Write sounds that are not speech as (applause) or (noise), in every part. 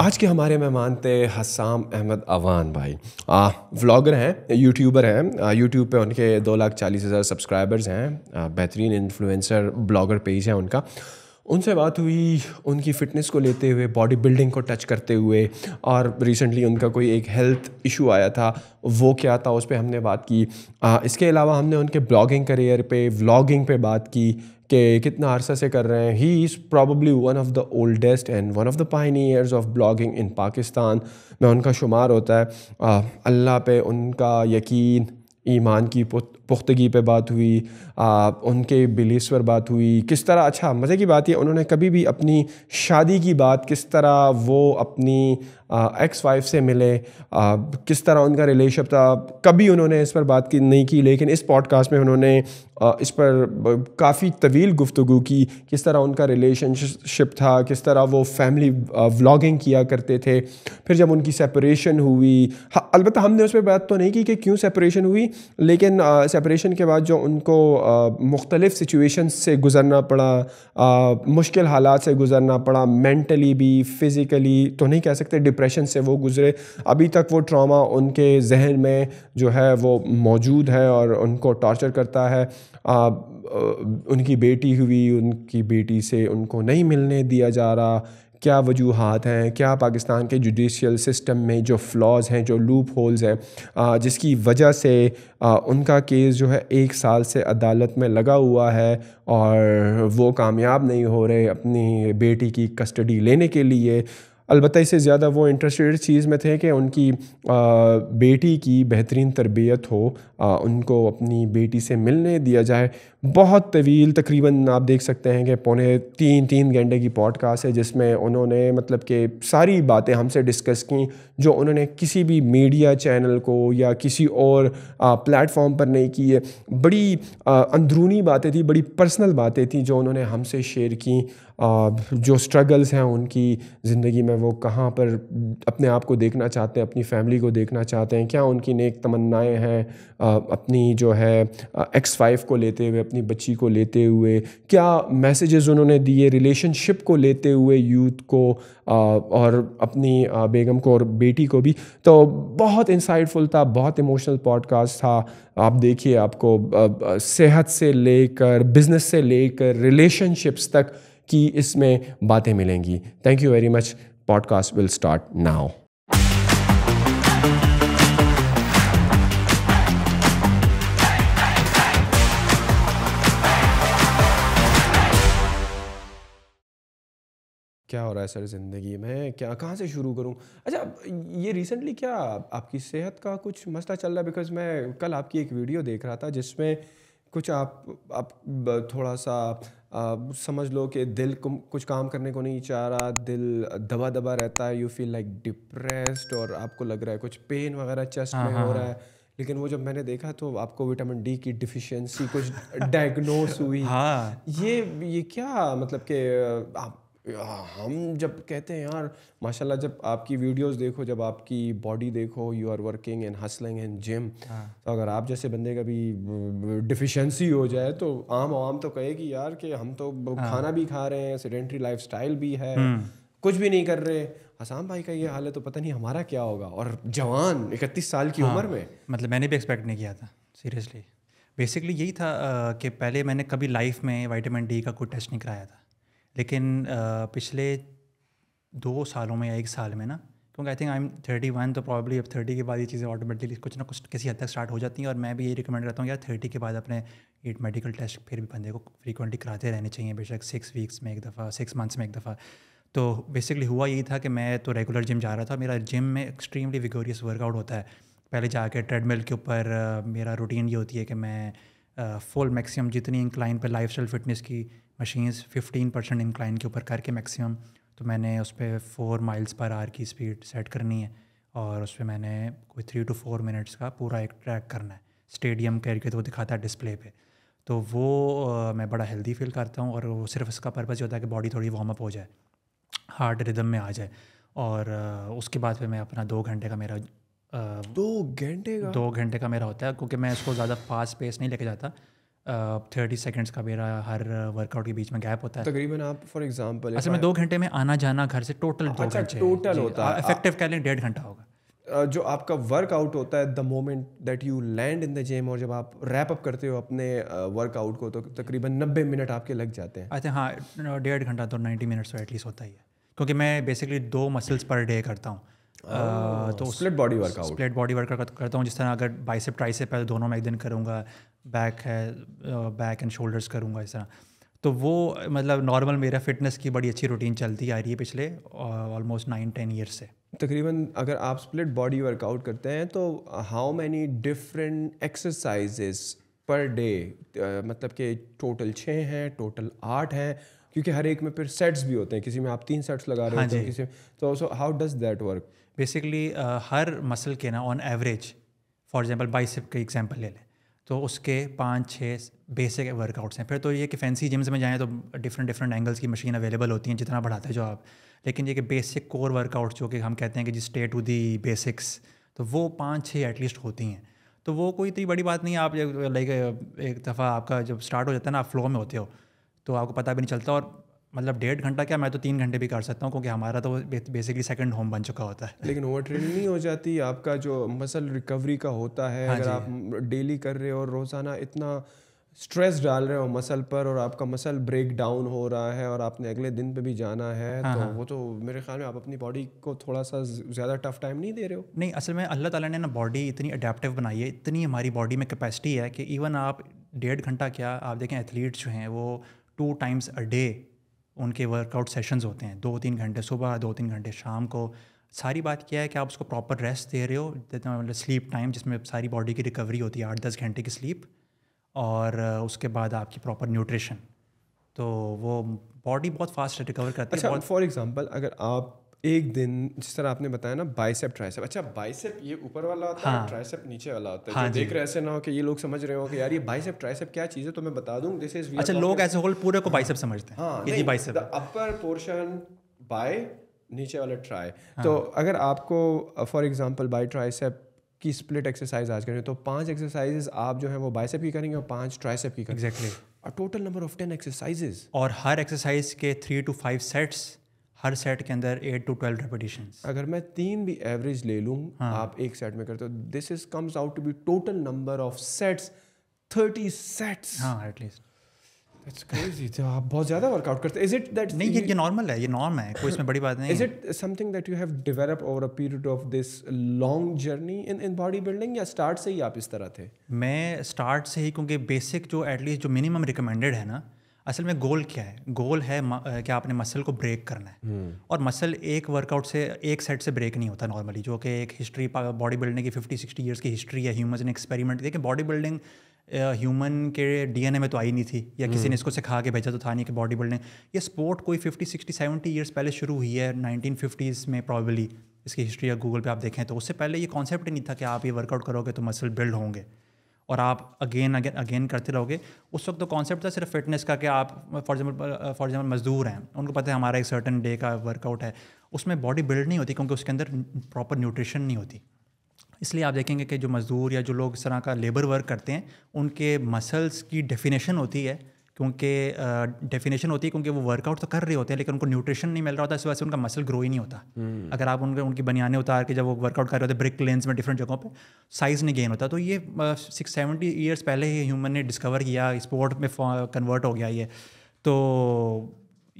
आज के हमारे मेहमान थे हसाम अहमद अवान भाई व्लागर व्लॉगर हैं यूट्यूबर हैं यूट्यूब पे उनके दो लाख चालीस हज़ार सब्सक्राइबर्स हैं बेहतरीन इन्फ्लुएंसर ब्लॉगर पेज है उनका उनसे बात हुई उनकी फ़िटनेस को लेते हुए बॉडी बिल्डिंग को टच करते हुए और रिसेंटली उनका कोई एक हेल्थ इशू आया था वो क्या था उस पर हमने बात की आ, इसके अलावा हमने उनके ब्लॉगिंग करियर पे व्लॉगिंग पे बात की कि कितना अरसा से कर रहे हैं he is probably one of the oldest and one of the pioneers of blogging in Pakistan में उनका शुमार होता है अल्लाह पे उनका यकीन ईमान की पुख्तगी पे बात हुई आ, उनके बिलीस पर बात हुई किस तरह अच्छा मज़े की बात है उन्होंने कभी भी अपनी शादी की बात किस तरह वो अपनी एक्स वाइफ से मिले आ, किस तरह उनका रिलेशनशिप था कभी उन्होंने इस पर बात की नहीं की लेकिन इस पॉडकास्ट में उन्होंने आ, इस पर काफ़ी तवील गुफ्तु की किस तरह उनका रिलेशनशिप था किस तरह वो फैमिली व्लॉगिंग किया करते थे फिर जब उनकी सेपरेशन हुई अलबत्त हमने उस पर बात तो नहीं की कि क्यों सेपरेशन हुई लेकिन सेपरेशन के बाद जो उनको मुख्तलिफ़ सिचुएशन से गुज़रना पड़ा आ, मुश्किल हालात से गुज़रना पड़ा मेंटली भी फ़िज़िकली तो नहीं कह सकते डिप्रेस डिप्रेशन से वो गुज़रे अभी तक वो ट्रॉमा उनके जहन में जो है वो मौजूद है और उनको टॉर्चर करता है आ, उनकी बेटी हुई उनकी बेटी से उनको नहीं मिलने दिया जा रहा क्या वजूहत हैं क्या पाकिस्तान के जुडिशल सिस्टम में जो फ्लॉज हैं जो लूप होल्स हैं जिसकी वजह से उनका केस जो है एक साल से अदालत में लगा हुआ है और वो कामयाब नहीं हो रहे अपनी बेटी की कस्टडी लेने के लिए अलबत्त इससे ज़्यादा वो इंटरेस्टेड चीज़ में थे कि उनकी बेटी की बेहतरीन तरबियत हो उनको अपनी बेटी से मिलने दिया जाए बहुत तवील तकरीबन आप देख सकते हैं कि पौने तीन तीन घंटे की पॉडकास्ट है जिसमें उन्होंने मतलब कि सारी बातें हमसे डिस्कस की जो उन्होंने किसी भी मीडिया चैनल को या किसी और प्लेटफॉर्म पर नहीं की है बड़ी अंदरूनी बातें थी बड़ी पर्सनल बातें थी जो उन्होंने हमसे शेयर की जो स्ट्रगल्स हैं उनकी ज़िंदगी में वो कहाँ पर अपने आप को देखना चाहते हैं अपनी फैमिली को देखना चाहते हैं क्या उनकी नेक तमन्नाएँ हैं अपनी जो है एक्स वाइफ को लेते हुए अपनी बच्ची को लेते हुए क्या मैसेजेस उन्होंने दिए रिलेशनशिप को लेते हुए यूथ को और अपनी बेगम को और बेटी को भी तो बहुत इंसाइटफुल था बहुत इमोशनल पॉडकास्ट था आप देखिए आपको सेहत से लेकर बिजनेस से लेकर रिलेशनशिप्स तक की इसमें बातें मिलेंगी thank you very much podcast will start now क्या हो रहा है सर ज़िंदगी में क्या कहाँ से शुरू करूँ अच्छा ये रिसेंटली क्या आपकी सेहत का कुछ मसला चल रहा है बिकॉज मैं कल आपकी एक वीडियो देख रहा था जिसमें कुछ आप आप थोड़ा सा आ, समझ लो कि दिल को कुछ काम करने को नहीं चाह रहा दिल दबा दबा रहता है यू फील लाइक डिप्रेस्ड और आपको लग रहा है कुछ पेन वगैरह चेस्ट हाँ, में हो हाँ, रहा हाँ। है लेकिन वो जब मैंने देखा तो आपको विटामिन डी की डिफिशियंसी कुछ डायग्नोस हुई (laughs) हाँ ये ये क्या मतलब कि आप हम जब कहते हैं यार माशाल्लाह जब आपकी वीडियोस देखो जब आपकी बॉडी देखो you are working and hustling and gym तो अगर आप जैसे बंदे का भी डिफिशेंसी हो जाए तो आम आवाम तो कहेगी यार कि हम तो हाँ। खाना भी खा रहे हैं सेडेंट्री स्टाइल भी है हम्म। कुछ भी नहीं कर रहे हसाम भाई का ये हाल है तो पता नहीं हमारा क्या होगा और जवान इकतीस साल की हाँ, उम्र में मतलब मैंने भी एक्सपेक्ट नहीं किया था सीरियसली बेसिकली यही था कि पहले मैंने कभी लाइफ में वाइटामिन डी का कोई टेस्ट नहीं कराया था लेकिन पिछले दो सालों में या एक साल में ना क्योंकि I think I am thirty one तो प्रॉब्ली अब थर्टी के बाद ये चीज़ें ऑटोमेटिकली कुछ ना कुछ किसी हद तक स्टार्ट हो जाती हैं और मैं भी ये रिकमेंड करता हूँ यार थर्टी के बाद अपने एट मेडिकल टेस्ट फिर भी बंदे को फ्रीक्वेंटली कराते रहने चाहिए बेशक सिक्स वीक्स में एक दफ़ा सिक्स मंथ्स में एक दफ़ा तो बेसिकली हुआ यही था कि मैं तो रेगुलर जिम जा रहा था मेरा जिम में एक्सट्रीमली विगोरियस वर्कआउट होता है पहले जाके ट्रेडमिल के ऊपर मेरा रूटीन ये होती है कि मैं फुल मैक्सिमम जितनी इंक्लाइन पर लाइफ फिटनेस की मशीन्स फिफ्टीन परसेंट इंक्लाइन के ऊपर करके मैक्सिमम तो मैंने उस पर फोर माइल्स पर आर की स्पीड सेट करनी है और उस पर मैंने कोई थ्री टू फोर मिनट्स का पूरा एक ट्रैक करना है स्टेडियम करके तो वो दिखाता है डिस्प्ले पे तो वो आ, मैं बड़ा हेल्दी फील करता हूँ और वो सिर्फ इसका पर्पज़ ये होता है कि बॉडी थोड़ी वार्म अप हो जाए हार्ट रिदम में आ जाए और आ, उसके बाद फिर मैं अपना दो घंटे का मेरा आ, दो घंटे का दो घंटे का मेरा होता है क्योंकि मैं इसको ज़्यादा फास्ट पेस नहीं लेके जाता थर्टी uh, सेकेंड्स का मेरा हर वर्कआउट के बीच में गैप होता है तकरीबन आप फॉर एग्जांपल असल में दो घंटे में आना जाना घर से टोटल दो अच्छा, घंटे टोटल होता है इफेक्टिव कह लें डेढ़ घंटा होगा जो आपका वर्कआउट होता है the moment that you land in the gym और जब आप रैप अप करते हो अपने वर्कआउट को तो तकरीबन नब्बे मिनट आपके लग जाते हैं अच्छा हाँ डेढ़ घंटा तो नाइन्टी मिनट्स तो एटलीस्ट होता ही है क्योंकि मैं बेसिकली दो मसल्स पर डे करता हूँ Oh, तो split body workout split body workout करता हूँ जिस तरह अगर बाइसेप ट्राइसेप है तो दोनों में एक दिन करूँगा बैक है बैक एंड शोल्डर्स करूँगा इस तरह तो वो मतलब नॉर्मल मेरा फिटनेस की बड़ी अच्छी रूटीन चलती आ रही है पिछले ऑलमोस्ट नाइन टेन ईयर्स से तकरीबन अगर आप स्प्लिट बॉडी वर्कआउट करते हैं तो how many different exercises per day मतलब कि टोटल छः हैं टोटल आठ हैं क्योंकि हर एक में फिर सेट्स भी होते हैं किसी में आप तीन सेट्स लगा रहे हाँ होते तो हैं किसी तो so how does that work basically हर मसल के ना on average for example bicep का एग्जाम्पल ले लें तो उसके पाँच छः बेसिक वर्कआउट्स हैं फिर तो ये कि फैंसी जिम्स में जाएँ तो डिफरेंट डिफरेंट एंगल्स की मशीन अवेलेबल होती हैं जितना बढ़ाते हैं जो आप लेकिन ये कि बेसिक कोर वर्कआउट्स जो कि हम कहते हैं कि जी स्टे टू दी बेसिक्स तो वो पाँच छः एटलीस्ट होती हैं तो वो कोई इतनी बड़ी बात नहीं है आप लाइक एक दफ़ा आपका जब स्टार्ट हो जाता है ना आप फ्लो में होते हो तो आपको पता भी नहीं चलता और मतलब डेढ़ घंटा क्या मैं तो तीन घंटे भी कर सकता हूँ क्योंकि हमारा तो बेसिकली सेकंड होम बन चुका होता है लेकिन ओवर ट्रेनिंग नहीं हो जाती आपका जो मसल रिकवरी का होता है हाँ अगर आप डेली कर रहे हो और रोज़ाना इतना स्ट्रेस डाल रहे हो मसल पर और आपका मसल ब्रेक डाउन हो रहा है और आपने अगले दिन पे भी जाना है हाँ तो हाँ। वो तो मेरे ख्याल में आप अपनी बॉडी को थोड़ा सा ज़्यादा टफ टाइम नहीं दे रहे हो नहीं असल में अल्लाह ताला ने ना बॉडी इतनी अडेप्टिव बनाई है इतनी हमारी बॉडी में कैपेसिटी है कि इवन आप डेढ़ घंटा क्या आप देखें एथलीट्स जो हैं वो टू टाइम्स अ डे उनके वर्कआउट सेशंस होते हैं दो तीन घंटे सुबह दो तीन घंटे शाम को सारी बात क्या है कि आप उसको प्रॉपर रेस्ट दे रहे हो मतलब स्लीप टाइम जिसमें सारी बॉडी की रिकवरी होती है आठ दस घंटे की स्लीप और उसके बाद आपकी प्रॉपर न्यूट्रिशन तो वो बॉडी बहुत फास्ट रिकवर करती अच्छा, है फॉर एग्जांपल अगर आप एक दिन जिस तरह आपने बताया ना बाइसेप ट्राइसेप अच्छा बाइसेप ये ऊपर वाला होता हाँ, है ट्राइसेप नीचे वाला होता है हाँ तो देख रहे ऐसे ना हो कि ये लोग समझ रहे हो कि यार ये बाइसेप ट्राइसेप क्या चीज़ है तो मैं बता दूं दिस इज अच्छा लोग ऐसे होल पूरे को बाइसेप हाँ। समझते हैं हाँ, ये बाइसेप अपर पोर्शन बाय नीचे वाला ट्राई हाँ। तो अगर आपको फॉर एग्जाम्पल बाई ट्राइसेप की स्प्लिट एक्सरसाइज आज करें तो पांच एक्सरसाइजेस आप जो है वो बाइसेप की करेंगे और पांच ट्राइसेप की करेंगे exactly total number of ten exercises और हर एक्सरसाइज के थ्री टू फाइव सेट्स हर सेट के अंदर एट टू ट्वेल्व रेपिटेशन अगर मैं तीन भी एवरेज ले लूँ हाँ. आप एक सेट में करते हो this is comes out to be total number of sets thirty sets हाँ एटलीस्ट तो आप बहुत ज़्यादा वर्कआउट करते हैं इज इट दैट नहीं ये ये नॉर्मल है ये नॉर्म है कोई इसमें बड़ी बात नहीं is it something that you have develop over a period of this long journey in in body building या स्टार्ट से ही आप इस तरह थे मैं स्टार्ट से ही क्योंकि बेसिक जो एटलीस्ट जो मिनिमम रिकमेंडेड है ना असल में गोल क्या है गोल है क्या आपने मसल को ब्रेक करना है हम्म। और मसल एक वर्कआउट से एक सेट से ब्रेक नहीं होता नॉर्मली जो कि एक हिस्ट्री बॉडी बिल्डिंग की फिफ्टी सिक्सटी ईयर्स की हिस्ट्री है ह्यूमन ने एक्सपेरिमेंट देखिए बॉडी बिल्डिंग ह्यूमन के डीएनए में तो आई नहीं थी या किसी ने हम्म। इसको सिखा के भेजा तो था नहीं कि बॉडी बिल्डिंग ये स्पोर्ट कोई फिफ्टी सिक्सटी सेवेंटी ईयर्स पहले शुरू हुई है नाइनटीन फिफ्टीज़ में प्रॉबली इसकी हिस्ट्री या गूगल पे आप देखें तो उससे पहले ये कॉन्सेप्ट ही नहीं था कि आप ये वर्कआउट करोगे तो मसल बिल्ड होंगे और आप अगेन अगेन अगेन करते रहोगे उस वक्त तो कॉन्सेप्ट था सिर्फ फिटनेस का कि आप फॉर एग्जाम्पल फॉर एग्जाम्पल मजदूर हैं उनको पता है हमारा एक सर्टन डे का वर्कआउट है उसमें बॉडी बिल्ड नहीं होती क्योंकि उसके अंदर प्रॉपर न्यूट्रिशन नहीं होती इसलिए आप देखेंगे कि जो मज़दूर या जो लोग इस तरह का लेबर वर्क करते हैं उनके मसल्स की डेफिनेशन होती है क्योंकि डेफिनेशन होती है क्योंकि वो वर्कआउट तो कर रहे होते हैं लेकिन उनको न्यूट्रिशन नहीं मिल रहा होता इस वजह से उनका मसल ग्रो ही नहीं होता hmm. अगर आप उनके उनकी बनियाने उतार के जब वो वर्कआउट कर रहे होते ब्रिक लेंस में डिफरेंट जगहों पर साइज़ नहीं गेन होता तो ये सिक्स सेवेंटी ईयर्स पहले ही ह्यूमन ने डिस्कवर किया स्पोर्ट में कन्वर्ट हो गया ये तो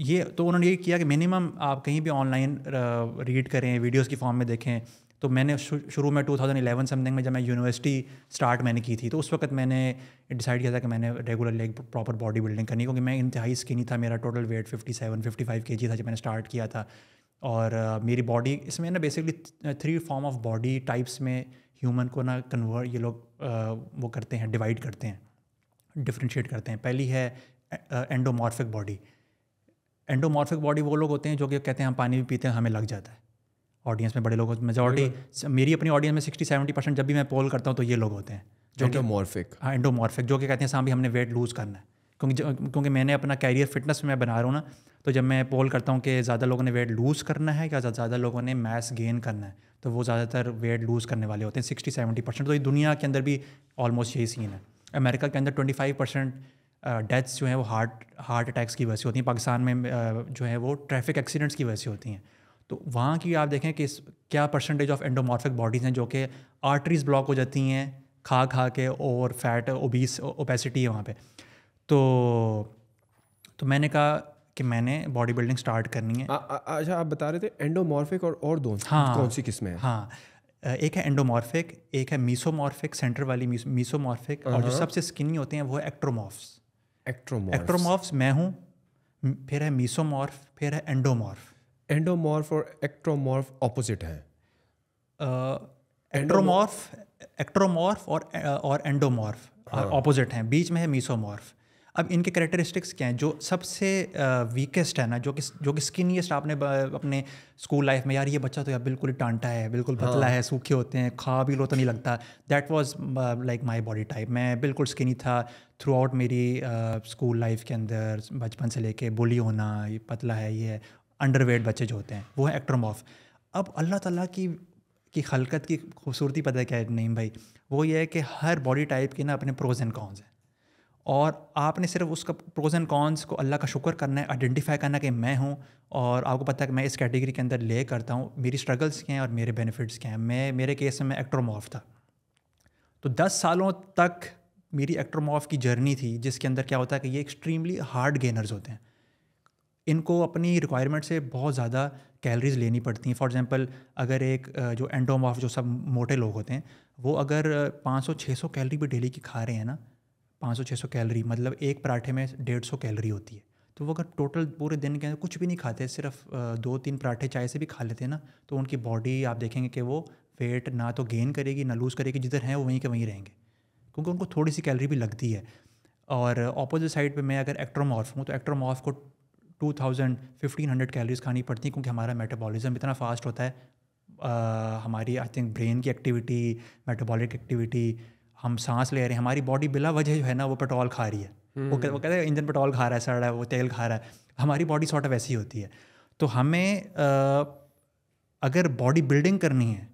ये तो उन्होंने ये किया कि मिनिमम आप कहीं भी ऑनलाइन रीड करें वीडियोज़ की फॉर्म में देखें तो मैंने शुरू में 2011 समथिंग में जब मैं यूनिवर्सिटी स्टार्ट मैंने की थी तो उस वक्त मैंने डिसाइड किया था कि मैंने रेगुलरली एक प्रॉपर बॉडी बिल्डिंग करनी क्योंकि मैं इंतहाई स्किनी था मेरा टोटल वेट 57 55 केजी था जब मैंने स्टार्ट किया था और uh, मेरी बॉडी इसमें ना basically three form of body types में ह्यूमन को ना कन्वर्ट ये लोग uh, वो करते हैं डिवाइड करते हैं डिफ्रेंशिएट करते हैं पहली है एंडोमॉर्फिक बॉडी एंडोमॉर्फिक बॉडी वो लोग होते हैं जो कि कहते हैं हम पानी भी पीते हैं हमें लग जाता है ऑडियंस में बड़े लोग मेजोरिटी मेरी अपनी ऑडियंस में सिक्सटी सेवेंटी परसेंट जब भी मैं पोल करता हूँ तो ये लोग होते हैं जो एंडोमॉर्फिक हाँ इंडोमॉर्फिक जो कि कहते हैं साहब हमने वेट लूज़ करना है क्योंकि क्योंकि मैंने अपना कैरियर फिटनेस में मैं बना रहा हूँ ना तो जब मैं पोल करता हूँ कि ज़्यादा लोगों ने वेट लूज़ करना है या ज़्यादा लोगों ने मैस गेन करना है तो वो ज़्यादातर वेट लूज़ करने वाले होते हैं सिक्सटी सेवेंटी परसेंट तो ये दुनिया के अंदर भी ऑलमोस्ट यही सीन है अमेरिका के अंदर ट्वेंटी फाइव परसेंट डेथ्स जो हैं वो हार्ट हार्ट अटैक्स की वजह से होती हैं पाकिस्तान में जो है वो ट्रैफिक एक्सीडेंट्स की वजह से होती हैं तो वहाँ की आप देखें कि क्या परसेंटेज ऑफ एंडोमॉर्फिक बॉडीज़ हैं जो कि आर्टरीज़ ब्लॉक हो जाती हैं खा खा के और फैट ओबीस ओपेसिटी है वहाँ पे तो तो मैंने कहा कि मैंने बॉडी बिल्डिंग स्टार्ट करनी है अच्छा आप बता रहे थे एंडोमॉर्फिक और और दो हाँ कौन सी किस्में हैं हाँ एक है एंडोमॉर्फिक एक है मीसोमॉर्फिक सेंटर वाली मीसोमॉर्फिक और जो uh-huh। सबसे स्किनी होते हैं वो है एक्ट्रोमॉफ्स एक्ट्रोमॉफ्स मैं हूँ फिर है मीसोमॉर्फ फिर है एंडोमॉर्फ एंडोमॉर्फ और एक्ट्रोमॉर्फ ऑपोजिट हैं एंड्रोमॉर्फ uh, एक्ट्रोमॉर्फ और uh, और एंडोमॉर्फ ऑपोजिट हाँ। हैं बीच में है मीसोमॉर्फ अब इनके करेक्टरिस्टिक्स क्या हैं जो सबसे वीकेस्ट uh, है ना जो कि जो कि स्किनीस्ट आपने अपने स्कूल लाइफ में यार ये बच्चा तो यार बिल्कुल ही टांटा है बिल्कुल हाँ। पतला हाँ. है सूखे होते हैं खा भी लो तो नहीं लगता that was like my body type मैं बिल्कुल स्किनी था थ्रू आउट मेरी स्कूल uh, लाइफ के अंदर बचपन से लेके बोली होना ये पतला है ये अंडर वेट बच्चे जो होते हैं वो है एक्ट्रोमॉफ अब अल्लाह ताला की की खलकत की खूबसूरती पता क्या है नहीं भाई वो ये है कि हर बॉडी टाइप के ना अपने प्रोज एंड कॉन्स हैं और आपने सिर्फ उसका प्रोज एंड कॉन्स को अल्लाह का शुक्र करना है आइडेंटिफाई करना कि मैं हूँ और आपको पता है कि मैं इस कैटेगरी के अंदर ले करता हूँ मेरी स्ट्रगल्स क्या हैं और मेरे बेनिफिट्स क्या हैं मैं मेरे केस में मैं एक्ट्रोमॉफ था तो दस सालों तक मेरी एक्ट्रोमॉफ की जर्नी थी जिसके अंदर क्या होता है कि ये एक्सट्रीमली हार्ड गेनर्स होते हैं इनको अपनी रिक्वायरमेंट से बहुत ज़्यादा कैलरीज लेनी पड़ती हैं फॉर एग्जांपल अगर एक जो एंडोमॉफ जो सब मोटे लोग होते हैं वो अगर 500-600 कैलरी भी डेली की खा रहे हैं ना 500-600 कैलोरी मतलब एक पराठे में 150 कैलरी होती है तो वो अगर टोटल पूरे दिन के अंदर कुछ भी नहीं खाते सिर्फ दो तीन पराठे चाय से भी खा लेते हैं ना तो उनकी बॉडी आप देखेंगे कि वो वेट ना तो गेन करेगी ना लूज़ करेगी जिधर हैं वो वहीं के वहीं रहेंगे क्योंकि उनको थोड़ी सी कैलरी भी लगती है और अपोजिट साइड पे मैं अगर एक्ट्रोमॉर्फ हूँ तो एक्ट्रोमॉर्फ को two thousand fifteen hundred calories खानी पड़ती हैं क्योंकि हमारा मेटाबॉलिज्म इतना फास्ट होता है आ, हमारी आई थिंक ब्रेन की एक्टिविटी मेटाबॉलिक एक्टिविटी हम सांस ले रहे हैं हमारी बॉडी बिला वजह जो है ना वो पेट्रोल खा रही है वो हम्म। वो कहते हैं इंजन पेट्रोल खा रहा है सड़ रहा है वो तेल खा रहा है हमारी बॉडी सॉर्ट ऑफ ऐसी होती है तो हमें आ, अगर बॉडी बिल्डिंग करनी है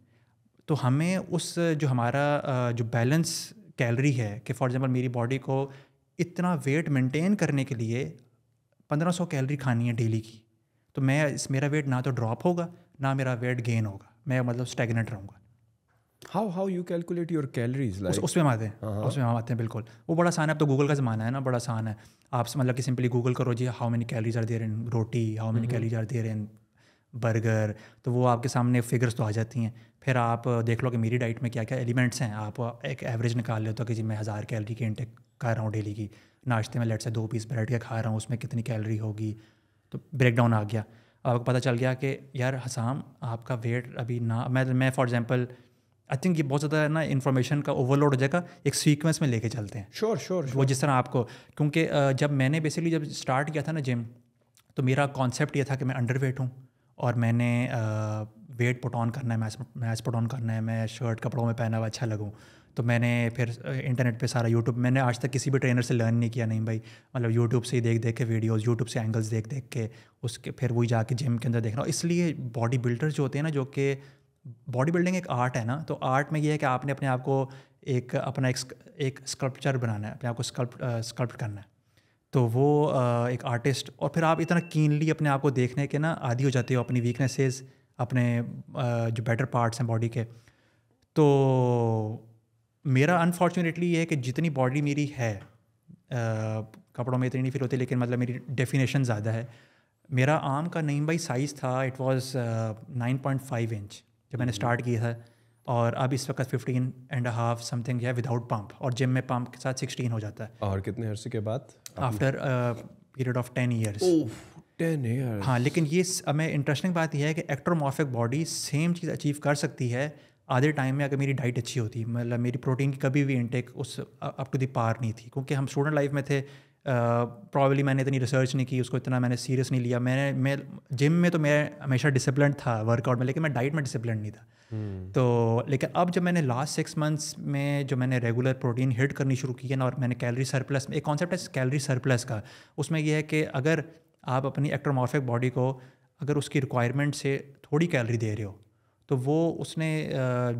तो हमें उस जो हमारा जो बैलेंस कैलरी है कि फॉर एग्जांपल मेरी बॉडी को इतना वेट मेंटेन करने के लिए पंद्रह सौ कैलरी खानी है डेली की तो मैं इस मेरा वेट ना तो ड्रॉप होगा ना मेरा वेट गेन होगा मैं मतलब स्टेगनेट रहूँगा how how you calculate your calories उसमें हम आते हैं हाँ, हाँ। उसमें हम आते हैं बिल्कुल वो बड़ा आसान है अब तो गूगल का ज़माना है ना बड़ा आसान है आप मतलब कि सिंपली गूगल करो जी how many calories are there in roti how many calories are there in burger तो वो आपके सामने फिगर्स तो आ जाती हैं फिर आप देख लो कि मेरी डाइट में क्या क्या एलिमेंट्स हैं आप एक एवरेज निकाल लेते हो कि जी मैं हज़ार कैलरी की इंटेक कर रहा हूँ डेली की नाश्ते में लेट से दो पीस ब्रेड के खा रहा हूँ उसमें कितनी कैलोरी होगी तो ब्रेकडाउन आ गया अब आपको पता चल गया कि यार हसाम आपका वेट अभी ना मैं मैं फॉर एग्जांपल आई थिंक ये बहुत ज़्यादा ना इन्फॉर्मेशन का ओवरलोड हो जाएगा एक सीक्वेंस में लेके चलते हैं श्योर श्योर वो जिस तरह आपको क्योंकि जब मैंने बेसिकली जब स्टार्ट किया था ना जिम तो मेरा कॉन्सेप्ट ये था कि मैं अंडर वेट हूँ और मैंने वेट पुट ऑन करना है मैच मैच पुट ऑन करना है मैं शर्ट कपड़ों में पहना हुआ अच्छा लगूँ तो मैंने फिर इंटरनेट पे सारा यूट्यूब मैंने आज तक किसी भी ट्रेनर से लर्न नहीं किया नहीं भाई मतलब यूट्यूब से ही देख देख के वीडियोज़ यूट्यूब से एंगल्स देख देख के उसके फिर वही जाके जिम के अंदर देख रहा हूँ इसलिए बॉडी बिल्डर्स जो होते हैं ना जो कि बॉडी बिल्डिंग एक आर्ट है ना तो आर्ट में ये है कि आपने अपने आप को एक अपना एक, एक स्कल्पचर बनाना है अपने आप को स्कल्प स्कल्प्ट करना है तो वो एक आर्टिस्ट और फिर आप इतना कीनली अपने आप को देखने के ना आदि हो जाते हो अपनी वीकनेसेस अपने जो बेटर पार्ट्स हैं बॉडी के तो मेरा अनफॉर्चुनेटली ये है कि जितनी बॉडी मेरी है कपड़ों में इतनी नहीं फिर होती लेकिन मतलब मेरी डेफिनेशन ज़्यादा है मेरा आम का नहीं बाई साइज़ था it was nine point five inch जब मैंने स्टार्ट हम्म। किया था और अब इस वक्त फिफ्टीन एंड हाफ समथिंग है विदाउट पंप और जिम में पंप के साथ सिक्सटीन हो जाता है और कितने अरसे के बाद after period of ten years ten year हाँ लेकिन ये हमें इंटरेस्टिंग बात यह है कि एक्ट्रोमोफिक बॉडी सेम चीज़ अचीव कर सकती है आधे टाइम में अगर मेरी डाइट अच्छी होती मतलब मेरी प्रोटीन की कभी भी इनटेक उस अप टू दी पार नहीं थी क्योंकि हम स्टूडेंट लाइफ में थे प्रॉब्ली मैंने इतनी रिसर्च नहीं की उसको इतना मैंने सीरियस नहीं लिया मैंने मैं जिम में तो मैं हमेशा डिसिप्लिन था वर्कआउट में लेकिन मैं डाइट में डिसिप्लिन नहीं था हम्म। तो लेकिन अब जब मैंने लास्ट सिक्स मंथ्स में जो मैंने रेगुलर प्रोटीन हिट करनी शुरू की है ना और मैंने कैलरी सरप्लस एक कॉन्सेप्ट है कैलरी सरप्लस का उसमें यह है कि अगर आप अपनी एक्ट्रोमॉर्फिक बॉडी को अगर उसकी रिक्वायरमेंट से थोड़ी कैलरी दे रहे हो तो वो उसने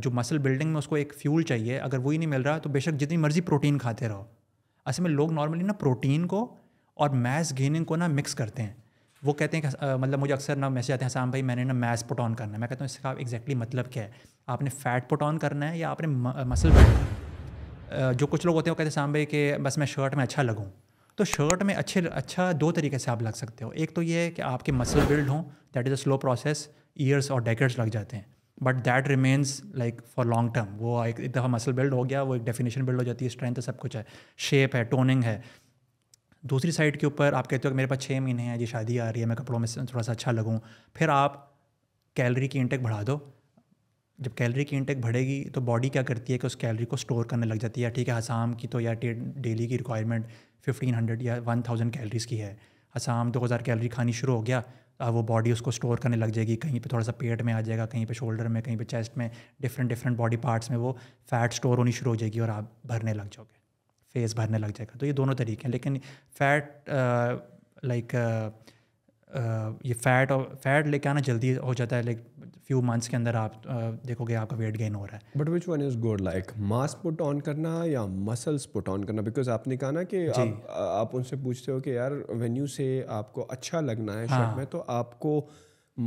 जो मसल बिल्डिंग में उसको एक फ्यूल चाहिए अगर वही नहीं मिल रहा तो बेशक जितनी मर्जी प्रोटीन खाते रहो असल में लोग नॉर्मली ना प्रोटीन को और मैस गेनिंग को ना मिक्स करते हैं वो कहते हैं कि मतलब मुझे अक्सर ना मैसेज आते हैं साम भाई मैंने ना मैस पुट ऑन करना है मैं कहता हूँ इसका एग्जैक्टली मतलब क्या है आपने फैट पुट ऑन करना है या आपने मसल बिल्ड जो कुछ लोग होते हैं वो कहते हैं साम भाई कि बस मैं शर्ट में अच्छा लगूँ तो शर्ट में अच्छे अच्छा दो तरीके से आप लग सकते हो एक तो ये है कि आपके मसल बिल्ड हों that is a slow process years और डेकेट्स लग जाते हैं but that remains like for long term वो एक दफ़ा मसल बिल्ड हो गया वो एक डेफिनेशन बिल्ड हो जाती है स्ट्रेंथ है सब कुछ है शेप है टोनिंग है दूसरी साइड के ऊपर आप कहते हो मेरे पास छः महीने हैं जी शादी आ रही है मैं कपड़ों में थोड़ा सा अच्छा लगूँ फिर आप कैलरी की इंटेक बढ़ा दो जब कैलरी की इंटेक बढ़ेगी तो बॉडी क्या करती है कि उस कैलरी को स्टोर करने लग जाती है ठीक है आसाम की तो या डेली की रिक्वायरमेंट फिफ्टीन हंड्रेड या वन थाउजेंड कैलरीज़ की है आसाम दो हज़ार कैलरी खानी शुरू हो गया वो बॉडी उसको स्टोर करने लग जाएगी कहीं पे थोड़ा सा पेट में आ जाएगा कहीं पे शोल्डर में कहीं पे चेस्ट में डिफरेंट डिफरेंट बॉडी पार्ट्स में वो फैट स्टोर होनी शुरू हो जाएगी और आप भरने लग जाओगे फेस भरने लग जाएगा तो ये दोनों तरीके हैं लेकिन फैट लाइक ये फैट और फैट लेके आना जल्दी हो जाता है लाइक फ्यू मंथ्स के अंदर आप देखोगे आपका वेट गेन हो रहा है but which one is good like mass put on करना या मसल्स पुट ऑन करना बिकॉज आपने कहा ना कि आप, आप उनसे पूछते हो कि यार वेन्यू से आपको अच्छा लगना है हाँ. शर्ट में तो आपको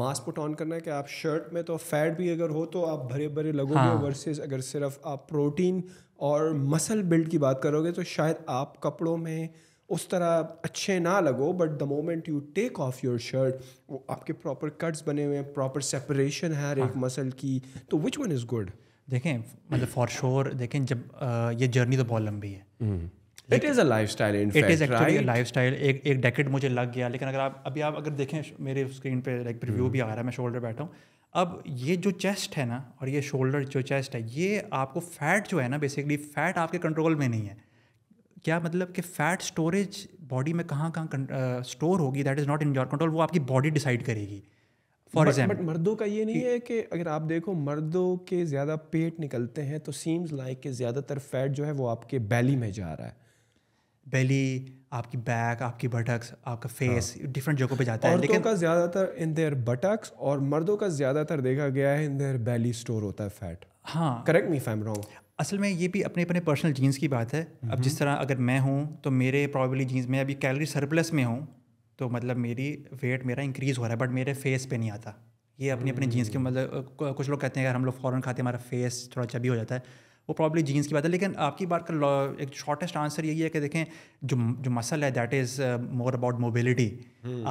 मास पुट ऑन करना है कि आप शर्ट में तो फैट भी अगर हो तो आप भरे भरे लगोगे हाँ. वर्सेस अगर सिर्फ आप प्रोटीन और मसल बिल्ड की बात करोगे तो शायद आप कपड़ों में उस तरह अच्छे ना लगो but the moment you take off your shirt वो आपके प्रॉपर कट्स बने हुए हैं प्रॉपर सेपरेशन है हर एक मसल हाँ। की तो विच वन इज़ गुड देखें मतलब फॉर श्योर देखें जब आ, ये जर्नी तो बहुत लंबी है it is a life style it is actually life style एक एक डेकेट मुझे लग गया लेकिन अगर आप अभी आप अगर देखें मेरे स्क्रीन पे लाइक रिव्यू हम्म। भी आ रहा है मैं शोल्डर बैठा हूँ अब ये जो चेस्ट है ना और ये शोल्डर जो चेस्ट है ये आपको फैट जो है ना बेसिकली फैट आपके कंट्रोल में नहीं है क्या मतलब कि फैट स्टोरेज बॉडी में कहाँ कहाँ स्टोर होगी that is not in your control वो आपकी बॉडी डिसाइड करेगी फॉर एग्जाम्पल बट मर्दों का ये नहीं है कि अगर आप देखो मर्दों के ज़्यादा पेट निकलते हैं तो सीम्स लाइक के ज़्यादातर फैट जो है वो आपके बैली में जा रहा है बेली आपकी बैक आपकी बटक्स आपका फेस हाँ। डिफरेंट जगहों पे जाता है लेकिन का ज़्यादातर इन देयर बटक्स और मर्दों का ज़्यादातर देखा गया है इन देयर बैली स्टोर होता है फैट हाँ करेक्ट मी फैम रॉन्ग असल में ये भी अपने अपने पर्सनल जीन्स की बात है अब जिस हम्म। तरह अगर मैं हूँ तो मेरे प्रॉबली जीन्स में अभी कैलोरी सरप्लस में हूँ तो मतलब मेरी वेट मेरा इंक्रीज़ हो रहा है बट मेरे फेस पे नहीं आता ये अपने अपने जीन्स के हम्म। मतलब कुछ लोग कहते हैं अगर हम लोग फ़ौरन खाते हमारा फेस थोड़ा चबी हो जाता है वो प्रॉब्ली जीन्स की बात है लेकिन आपकी बात का एक शॉर्टेस्ट आंसर यही है कि देखें जो जो मसल है that is more about mobility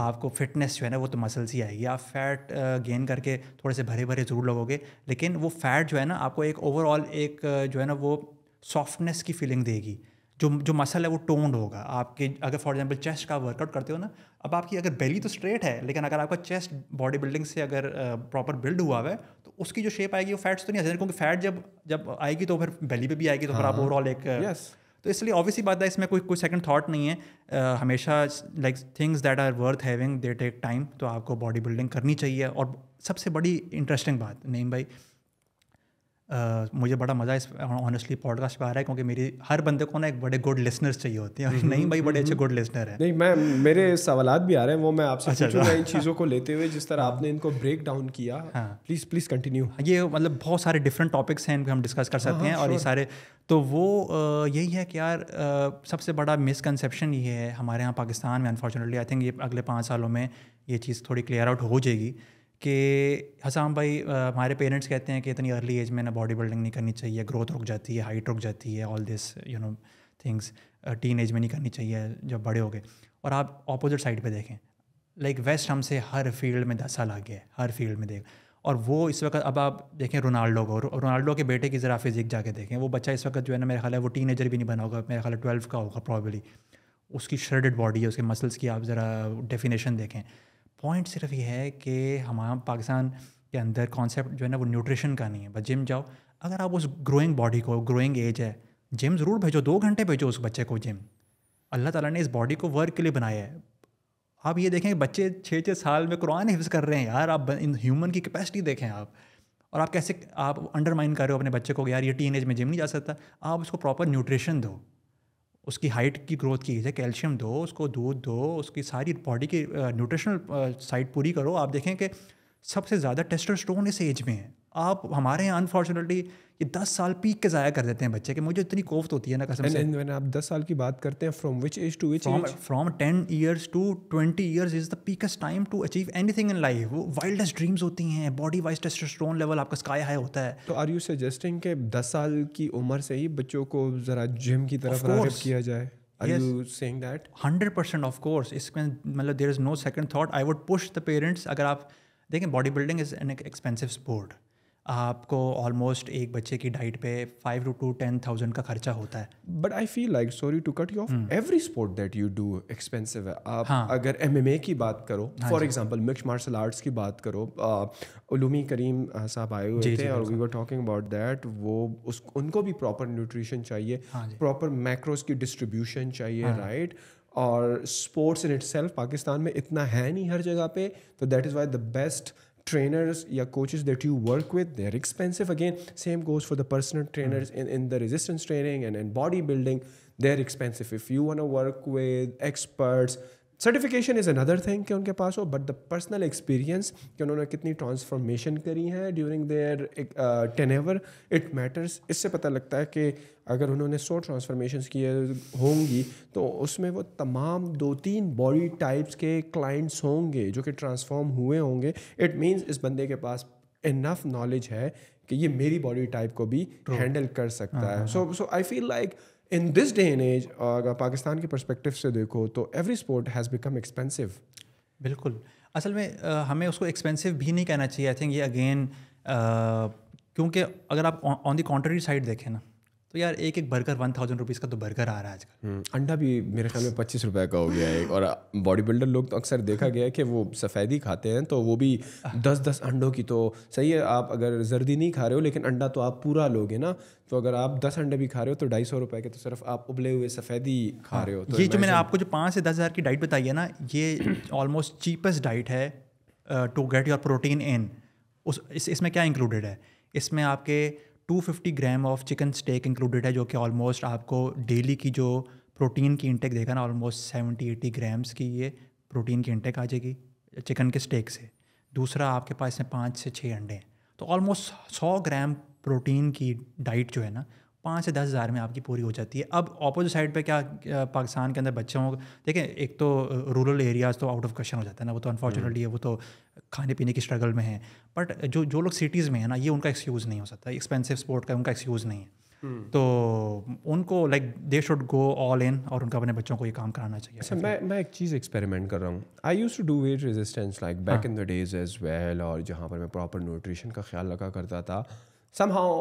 आपको फिटनेस जो है ना वो तो मसल से आएगी आप फैट गेन uh, करके थोड़े से भरे भरे ज़रूर लगोगे लेकिन वो फैट जो है ना आपको एक ओवरऑल एक uh, जो है ना वो सॉफ्टनेस की फीलिंग देगी जो जो मसल है वो टोन्ड होगा आपके अगर फॉर एग्जांपल चेस्ट का वर्कआउट करते हो ना अब आपकी अगर बेली तो स्ट्रेट है लेकिन अगर आपका चेस्ट बॉडी बिल्डिंग से अगर प्रॉपर uh, बिल्ड हुआ है तो उसकी जो शेप आएगी वो फैट्स तो नहीं आ क्योंकि फैट जब जब आएगी तो फिर बेली पे भी आएगी तो फिर आप ओवरऑल हाँ। एक uh, तो इसलिए ऑब्वियसली बात है इसमें कोई कोई सेकंड थॉट नहीं है uh, हमेशा like things that are worth having they take time तो आपको बॉडी बिल्डिंग करनी चाहिए और सबसे बड़ी इंटरेस्टिंग बात नेम भाई Uh, मुझे बड़ा मज़ा इस ऑनेस्टली पॉडकास्ट पर आ रहा है क्योंकि मेरी हर बंदे को ना एक बड़े गुड लिसनर्स चाहिए होते हैं नहीं भाई बड़े अच्छे गुड लिसनर हैं नहीं मैं मेरे सवाल भी आ रहे हैं वो मैं आपसे अच्छा पूछूंगा अच्छा। इन चीज़ों को लेते हुए जिस तरह आपने इनको ब्रेक डाउन किया हाँ प्लीज़ प्लीज़ कंटिन्यू ये मतलब बहुत सारे डिफरेंट टॉपिक्स हैं इनको हम डिस्कस कर सकते हाँ, हैं और ये सारे तो वो यही है कि यार सबसे बड़ा मिसकनसेप्शन ये है हमारे यहाँ पाकिस्तान में अनफॉर्चुनेटली आई थिंक ये अगले पाँच सालों में ये चीज़ थोड़ी क्लियर आउट हो जाएगी कि हसाम भाई हमारे पेरेंट्स कहते हैं कि इतनी अर्ली एज में ना बॉडी बिल्डिंग नहीं करनी चाहिए ग्रोथ रुक जाती है हाइट रुक जाती है all this you know things teenage में नहीं करनी चाहिए जब बड़े हो गए और आप अपोजिट साइड पे देखें लाइक like वेस्ट हमसे हर फील्ड में दस साल आगे है हर फील्ड में देख और वो इस वक्त अब आप देखें रोनाल्डो को रोनाल्डो के बेटे की ज़रा फिजिक जाके देखें वो बच्चा इस वक्त जो है ना मेरा ख्याल है वो टीन भी नहीं बना होगा मेरा ख्याल है ट्वेल्व का होगा प्रॉबली उसकी श्रेडेड बॉडी है उसके मसल्स की आप ज़रा डेफिनेशन देखें पॉइंट सिर्फ ये है कि हमारा पाकिस्तान के अंदर कॉन्सेप्ट जो है ना वो न्यूट्रिशन का नहीं है बस जिम जाओ अगर आप उस ग्रोइंग बॉडी को ग्रोइंग एज है जिम ज़रूर भेजो दो घंटे भेजो उस बच्चे को जिम अल्लाह ताला ने इस बॉडी को वर्क के लिए बनाया है आप ये देखें बच्चे छः छः साल में कुरान हिफ्स कर रहे हैं यार आप इन ह्यूमन की कैपेसिटी देखें आप और आप कैसे आप अंडरमाइन कर रहे हो अपने बच्चे को यार ये टीन एज में जिम नहीं जा सकता आप उसको प्रॉपर न्यूट्रिशन दो उसकी हाइट की ग्रोथ की जाए कैल्शियम दो उसको दूध दो उसकी सारी बॉडी की न्यूट्रिशनल uh, साइड uh, पूरी करो आप देखें कि सबसे ज़्यादा टेस्टोस्टेरोन इस एज में है आप हमारे यहाँ अनफॉर्चुनेटली ये दस साल पीक के ज़ाया कर देते हैं बच्चे के मुझे इतनी कोफ्त होती है ना कसम and, से and आप दस साल की बात करते हैं from which age to which from ten years to twenty years is the peakest time to achieve any thing in life वो वाइल्डेस्ट ड्रीम्स होती हैं बॉडी वाइज टेस्टोस्टेरोन लेवल आपका स्काई हाई होता है तो आर यू सजेस्टिंग के दस साल की उम्र से ही बच्चों को ज़रा जिम की तरफ किया जाए Are yes. you saying that? 100% of course. इसमें मतलब there is no second thought I would push the parents अगर आप देखें body building is an expensive sport आपको ऑलमोस्ट एक बच्चे की डाइट पे five two two ten thousand का खर्चा होता है but I feel like sorry to cut you off every sport that you do expensive है आप हाँ. अगर ए की बात करो for example mix martial arts की बात करो उलूमी करीम साहब आए हुए थे और we were talking about that वो उस उनको भी प्रॉपर न्यूट्रिशन चाहिए प्रॉपर हाँ मैक्रोस की डिस्ट्रीब्यूशन चाहिए राइट हाँ। और स्पोर्ट्स इन इट पाकिस्तान में इतना है नहीं हर जगह पे तो that is why the best trainers your coaches that you work with they're expensive again same goes for the personal trainers mm-hmm. in, in the resistance training and in bodybuilding they're expensive if you want to work with experts certification is another thing कि उनके पास हो but the personal experience कि उन्होंने कितनी transformation करी है during their tenure it matters इससे पता लगता है कि अगर उन्होंने सौ ट्रांसफॉर्मेशन किए होंगी तो उसमें वो तमाम दो तीन बॉडी टाइप्स के क्लाइंट्स होंगे जो कि ट्रांसफॉर्म हुए होंगे इट मीन्स इस बंदे के पास इनफ नॉलेज है कि ये मेरी बॉडी टाइप को भी हैंडल कर सकता है so so I feel like in this day in age अगर पाकिस्तान के परस्पेक्टिव से देखो तो every sport has become expensive बिल्कुल असल में आ, हमें उसको एक्सपेंसिव भी नहीं कहना चाहिए आई थिंक ये अगेन क्योंकि अगर आप ऑन दी कॉन्ट्री साइड देखें ना तो यार एक एक बर्गर वन थाउजेंड रुपीज़ का तो बर्गर आ रहा है आजकल हम्म, अंडा भी मेरे ख्याल में पच्चीस रुपए का हो गया है और बॉडी बिल्डर लोग तो अक्सर देखा गया है कि वो सफ़ेदी खाते हैं तो वो भी दस दस अंडों की तो सही है आप अगर जर्दी नहीं खा रहे हो लेकिन अंडा तो आप पूरा लोगे ना तो अगर आप दस अंडे भी खा रहे हो तो ढाई सौ रुपए के तो सिर्फ आप उबले हुए सफ़ेदी खा हाँ, रहे हो तो ये जो मैंने आपको जो पाँच से दस हज़ार की डाइट बताई है ना ये ऑलमोस्ट चीपेस्ट डाइट है to get your protein in उस इसमें क्या इंक्लूडेड है इसमें आपके 250 gram of chicken steak included है जो कि ऑलमोस्ट आपको डेली की जो प्रोटीन की इंटेक देगा ना ऑलमोस्ट 70 80 ग्राम्स की ये प्रोटीन की इंटेक आ जाएगी चिकन के स्टेक से दूसरा आपके पास में पाँच से छः अंडे हैं तो ऑलमोस्ट सौ ग्राम प्रोटीन की डाइट जो है ना पाँच से दस हज़ार में आपकी पूरी हो जाती है अब अपोजिट साइड पे क्या पाकिस्तान के अंदर बच्चों देखें एक तो रूरल एरियाज़ तो आउट ऑफ क्वेश्चन हो जाता है ना वो तो अनफॉर्चुनेटली हम्म। है वो तो खाने पीने की स्ट्रगल में है बट जो जो लोग सिटीज़ में है ना ये उनका एक्सक्यूज़ नहीं हो सकता एक्सपेंसिव स्पोर्ट का उनका एक्सक्यूज़ नहीं है हम्म। तो उनको like they should go all in और उनका अपने बच्चों को ये काम कराना चाहिए अच्छा मैं मैं एक चीज़ एक्सपेरिमेंट कर रहा हूँ I use to do weight resistance like back in the days as well और जहाँ पर मैं प्रॉपर न्यूट्रिशन का ख्याल रखा करता था somehow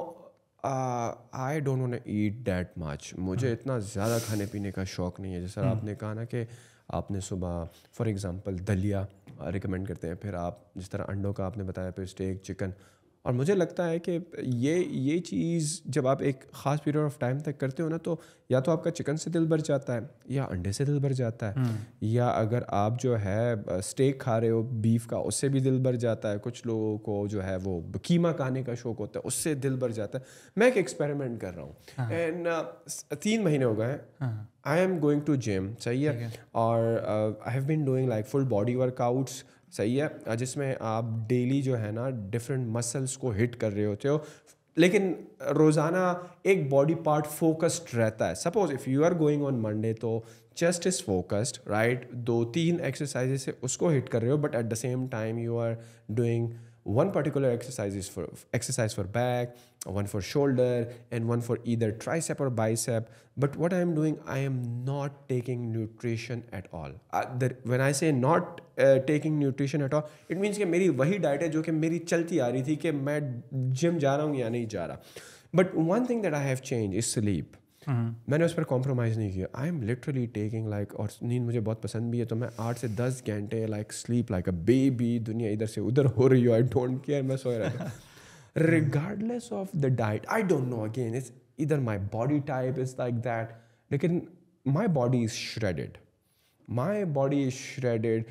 I don't want eat that much मुझे हाँ। इतना ज़्यादा खाने पीने का शौक़ नहीं है जैसा हम्म। आपने कहा ना कि आपने सुबह फॉर एग्ज़ाम्पल दलिया रिकमेंड करते हैं फिर आप जिस तरह अंडों का आपने बताया फिर स्टेक चिकन और मुझे लगता है कि ये ये चीज़ जब आप एक ख़ास पीरियड ऑफ टाइम तक करते हो ना तो या तो आपका चिकन से दिल भर जाता है या अंडे से दिल भर जाता है हम्म। या अगर आप जो है स्टेक खा रहे हो बीफ का उससे भी दिल भर जाता है कुछ लोगों को जो है वो कीमा खाने का शौक होता है उससे दिल भर जाता है मैं एक एक्सपेरिमेंट कर रहा हूँ एंड हाँ। uh, तीन महीने हो गए I am going to gym सही है और I have been doing like full body workouts सही है जिसमें आप डेली जो है ना डिफरेंट मसल्स को हिट कर रहे होते हो लेकिन रोज़ाना एक बॉडी पार्ट फोकस्ड रहता है suppose if you are going on Monday तो चेस्ट इज़ फोकस्ड राइट दो तीन एक्सरसाइजेज से उसको हिट कर रहे हो but at the same time you are doing one particular exercise is for exercise for back one for shoulder and one for either tricep or bicep but what i am doing i am not taking nutrition at all uh, when i say not uh, taking nutrition at all it means that my wahi diet hai jo ki meri chalti aa rahi thi ki main gym ja raha hu ya nahi but one thing that i have changed is sleep मैंने उस पर compromise नहीं किया I am literally taking like और नींद मुझे बहुत पसंद भी है तो मैं आठ से दस घंटे like sleep like a baby दुनिया इधर से उधर हो रही हो आई डोंट केयर मैं सो रहा regardless of the diet I don't know again it's इधर my body type is like that लेकिन my body is shredded my body is shredded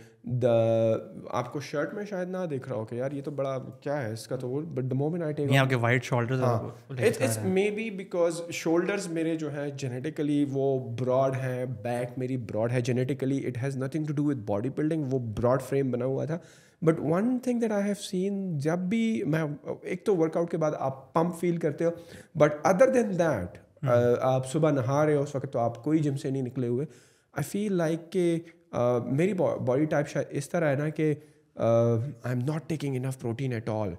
the आपको शर्ट में शायद ना दिख रहा हो कि यार ये तो बड़ा क्या है इसका तो वो but the moment I take आपके wide shoulders it's it's may be because shoulders मेरे जो हैं जेनेटिकली वो ब्रॉड हैं बैक मेरी ब्रॉड है genetically it has nothing to do with body building वो ब्रॉड फ्रेम बना हुआ था but one thing that I have seen जब भी मैं एक तो वर्कआउट के बाद आप पम्प फील करते हो बट अदर देन दैट आप सुबह नहा रहे हो उस वक्त तो आप कोई जिम से नहीं निकले हुए आई फील लाइक के Uh, मेरी बॉडी टाइप शायद इस तरह है ना कि I am not taking enough protein at all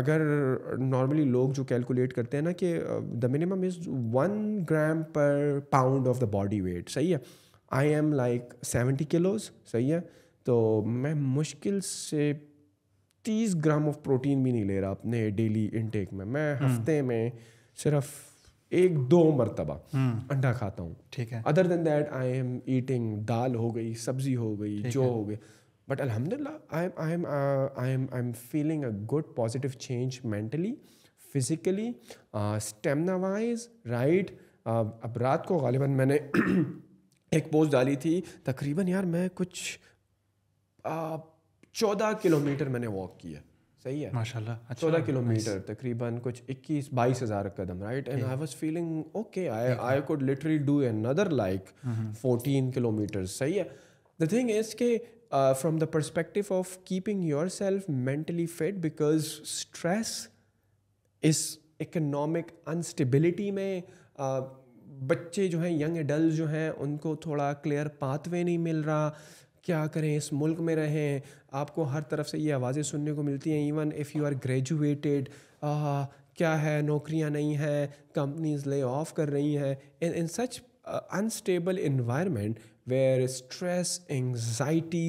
अगर नॉर्मली लोग जो कैलकुलेट करते हैं ना कि the minimum is one gram per pound of the body weight सही है I am like seventy kilos सही है तो मैं मुश्किल से तीस ग्राम ऑफ प्रोटीन भी नहीं ले रहा अपने डेली इनटेक में मैं हम्म। हफ्ते में सिर्फ एक दो मरतबा हम्म। अंडा खाता हूँ ठीक है other than that I am eating दाल हो गई सब्जी हो गई जो हो गई बट अलहमदिल्ला I am I am I am I am feeling a good positive change mentally physically stamina wise right अब रात को गालिबा मैंने (clears throat) एक पोस्ट डाली थी तकरीबन यार मैं कुछ uh, चौदह किलोमीटर मैंने वॉक किया सही है माशाल्लाह अच्छा किलोमीटर तकरीबन कुछ इक्कीस बाईस हज़ार कदम right and I was feeling okay I I could literally do another like fourteen kilometre सही है द थिंग इज़ के from the perspective of keeping yourself mentally fit because stress इस इकोनॉमिक अनस्टेबिलिटी में uh, बच्चे जो हैं young adult जो हैं उनको थोड़ा क्लियर पाथवे नहीं मिल रहा क्या करें इस मुल्क में रहें आपको हर तरफ से ये आवाज़ें सुनने को मिलती हैं even if you are graduated क्या है नौकरियां नहीं हैं कंपनीज ले ऑफ कर रही हैं in in such unstable environment where stress anxiety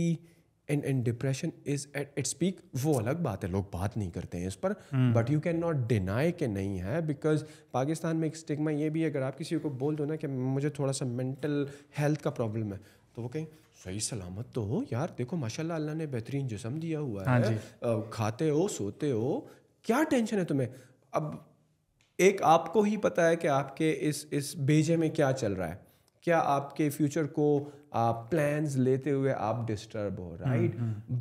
and and depression is at its peak वो अलग बात है लोग बात नहीं करते हैं इस पर but you can not deny के नहीं है बिकॉज पाकिस्तान में एक स्टिग्मा ये भी है अगर आप किसी को बोल दो ना कि मुझे थोड़ा सा मेंटल हेल्थ का प्रॉब्लम है तो वो कहीं सही सलामत तो हो यार देखो माशाल्लाह अल्लाह ने बेहतरीन जिसम दिया हुआ हाँ है खाते हो सोते हो क्या टेंशन है तुम्हें अब एक आपको ही पता है कि आपके इस इस बेजे में क्या चल रहा है क्या आपके फ्यूचर को आप प्लान्स लेते हुए आप डिस्टर्ब हो right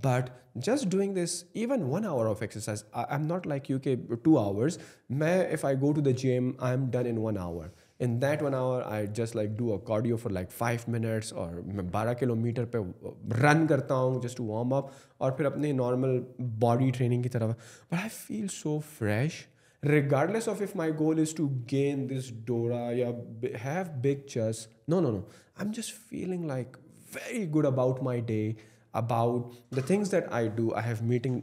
but just doing this even one hour of exercise I am not like you के टू आवर्स मैं if I go to the gym I am done in one hour in that one hour i just like do a cardio for like five minutes or 12 kilometer per run. Run करता हूँ warm up or up और फिर अपने normal body training की i feel so fresh regardless of if my goal is to gain this dora or have big chest no no no i'm just feeling like very good about my day about the things that i do i have meeting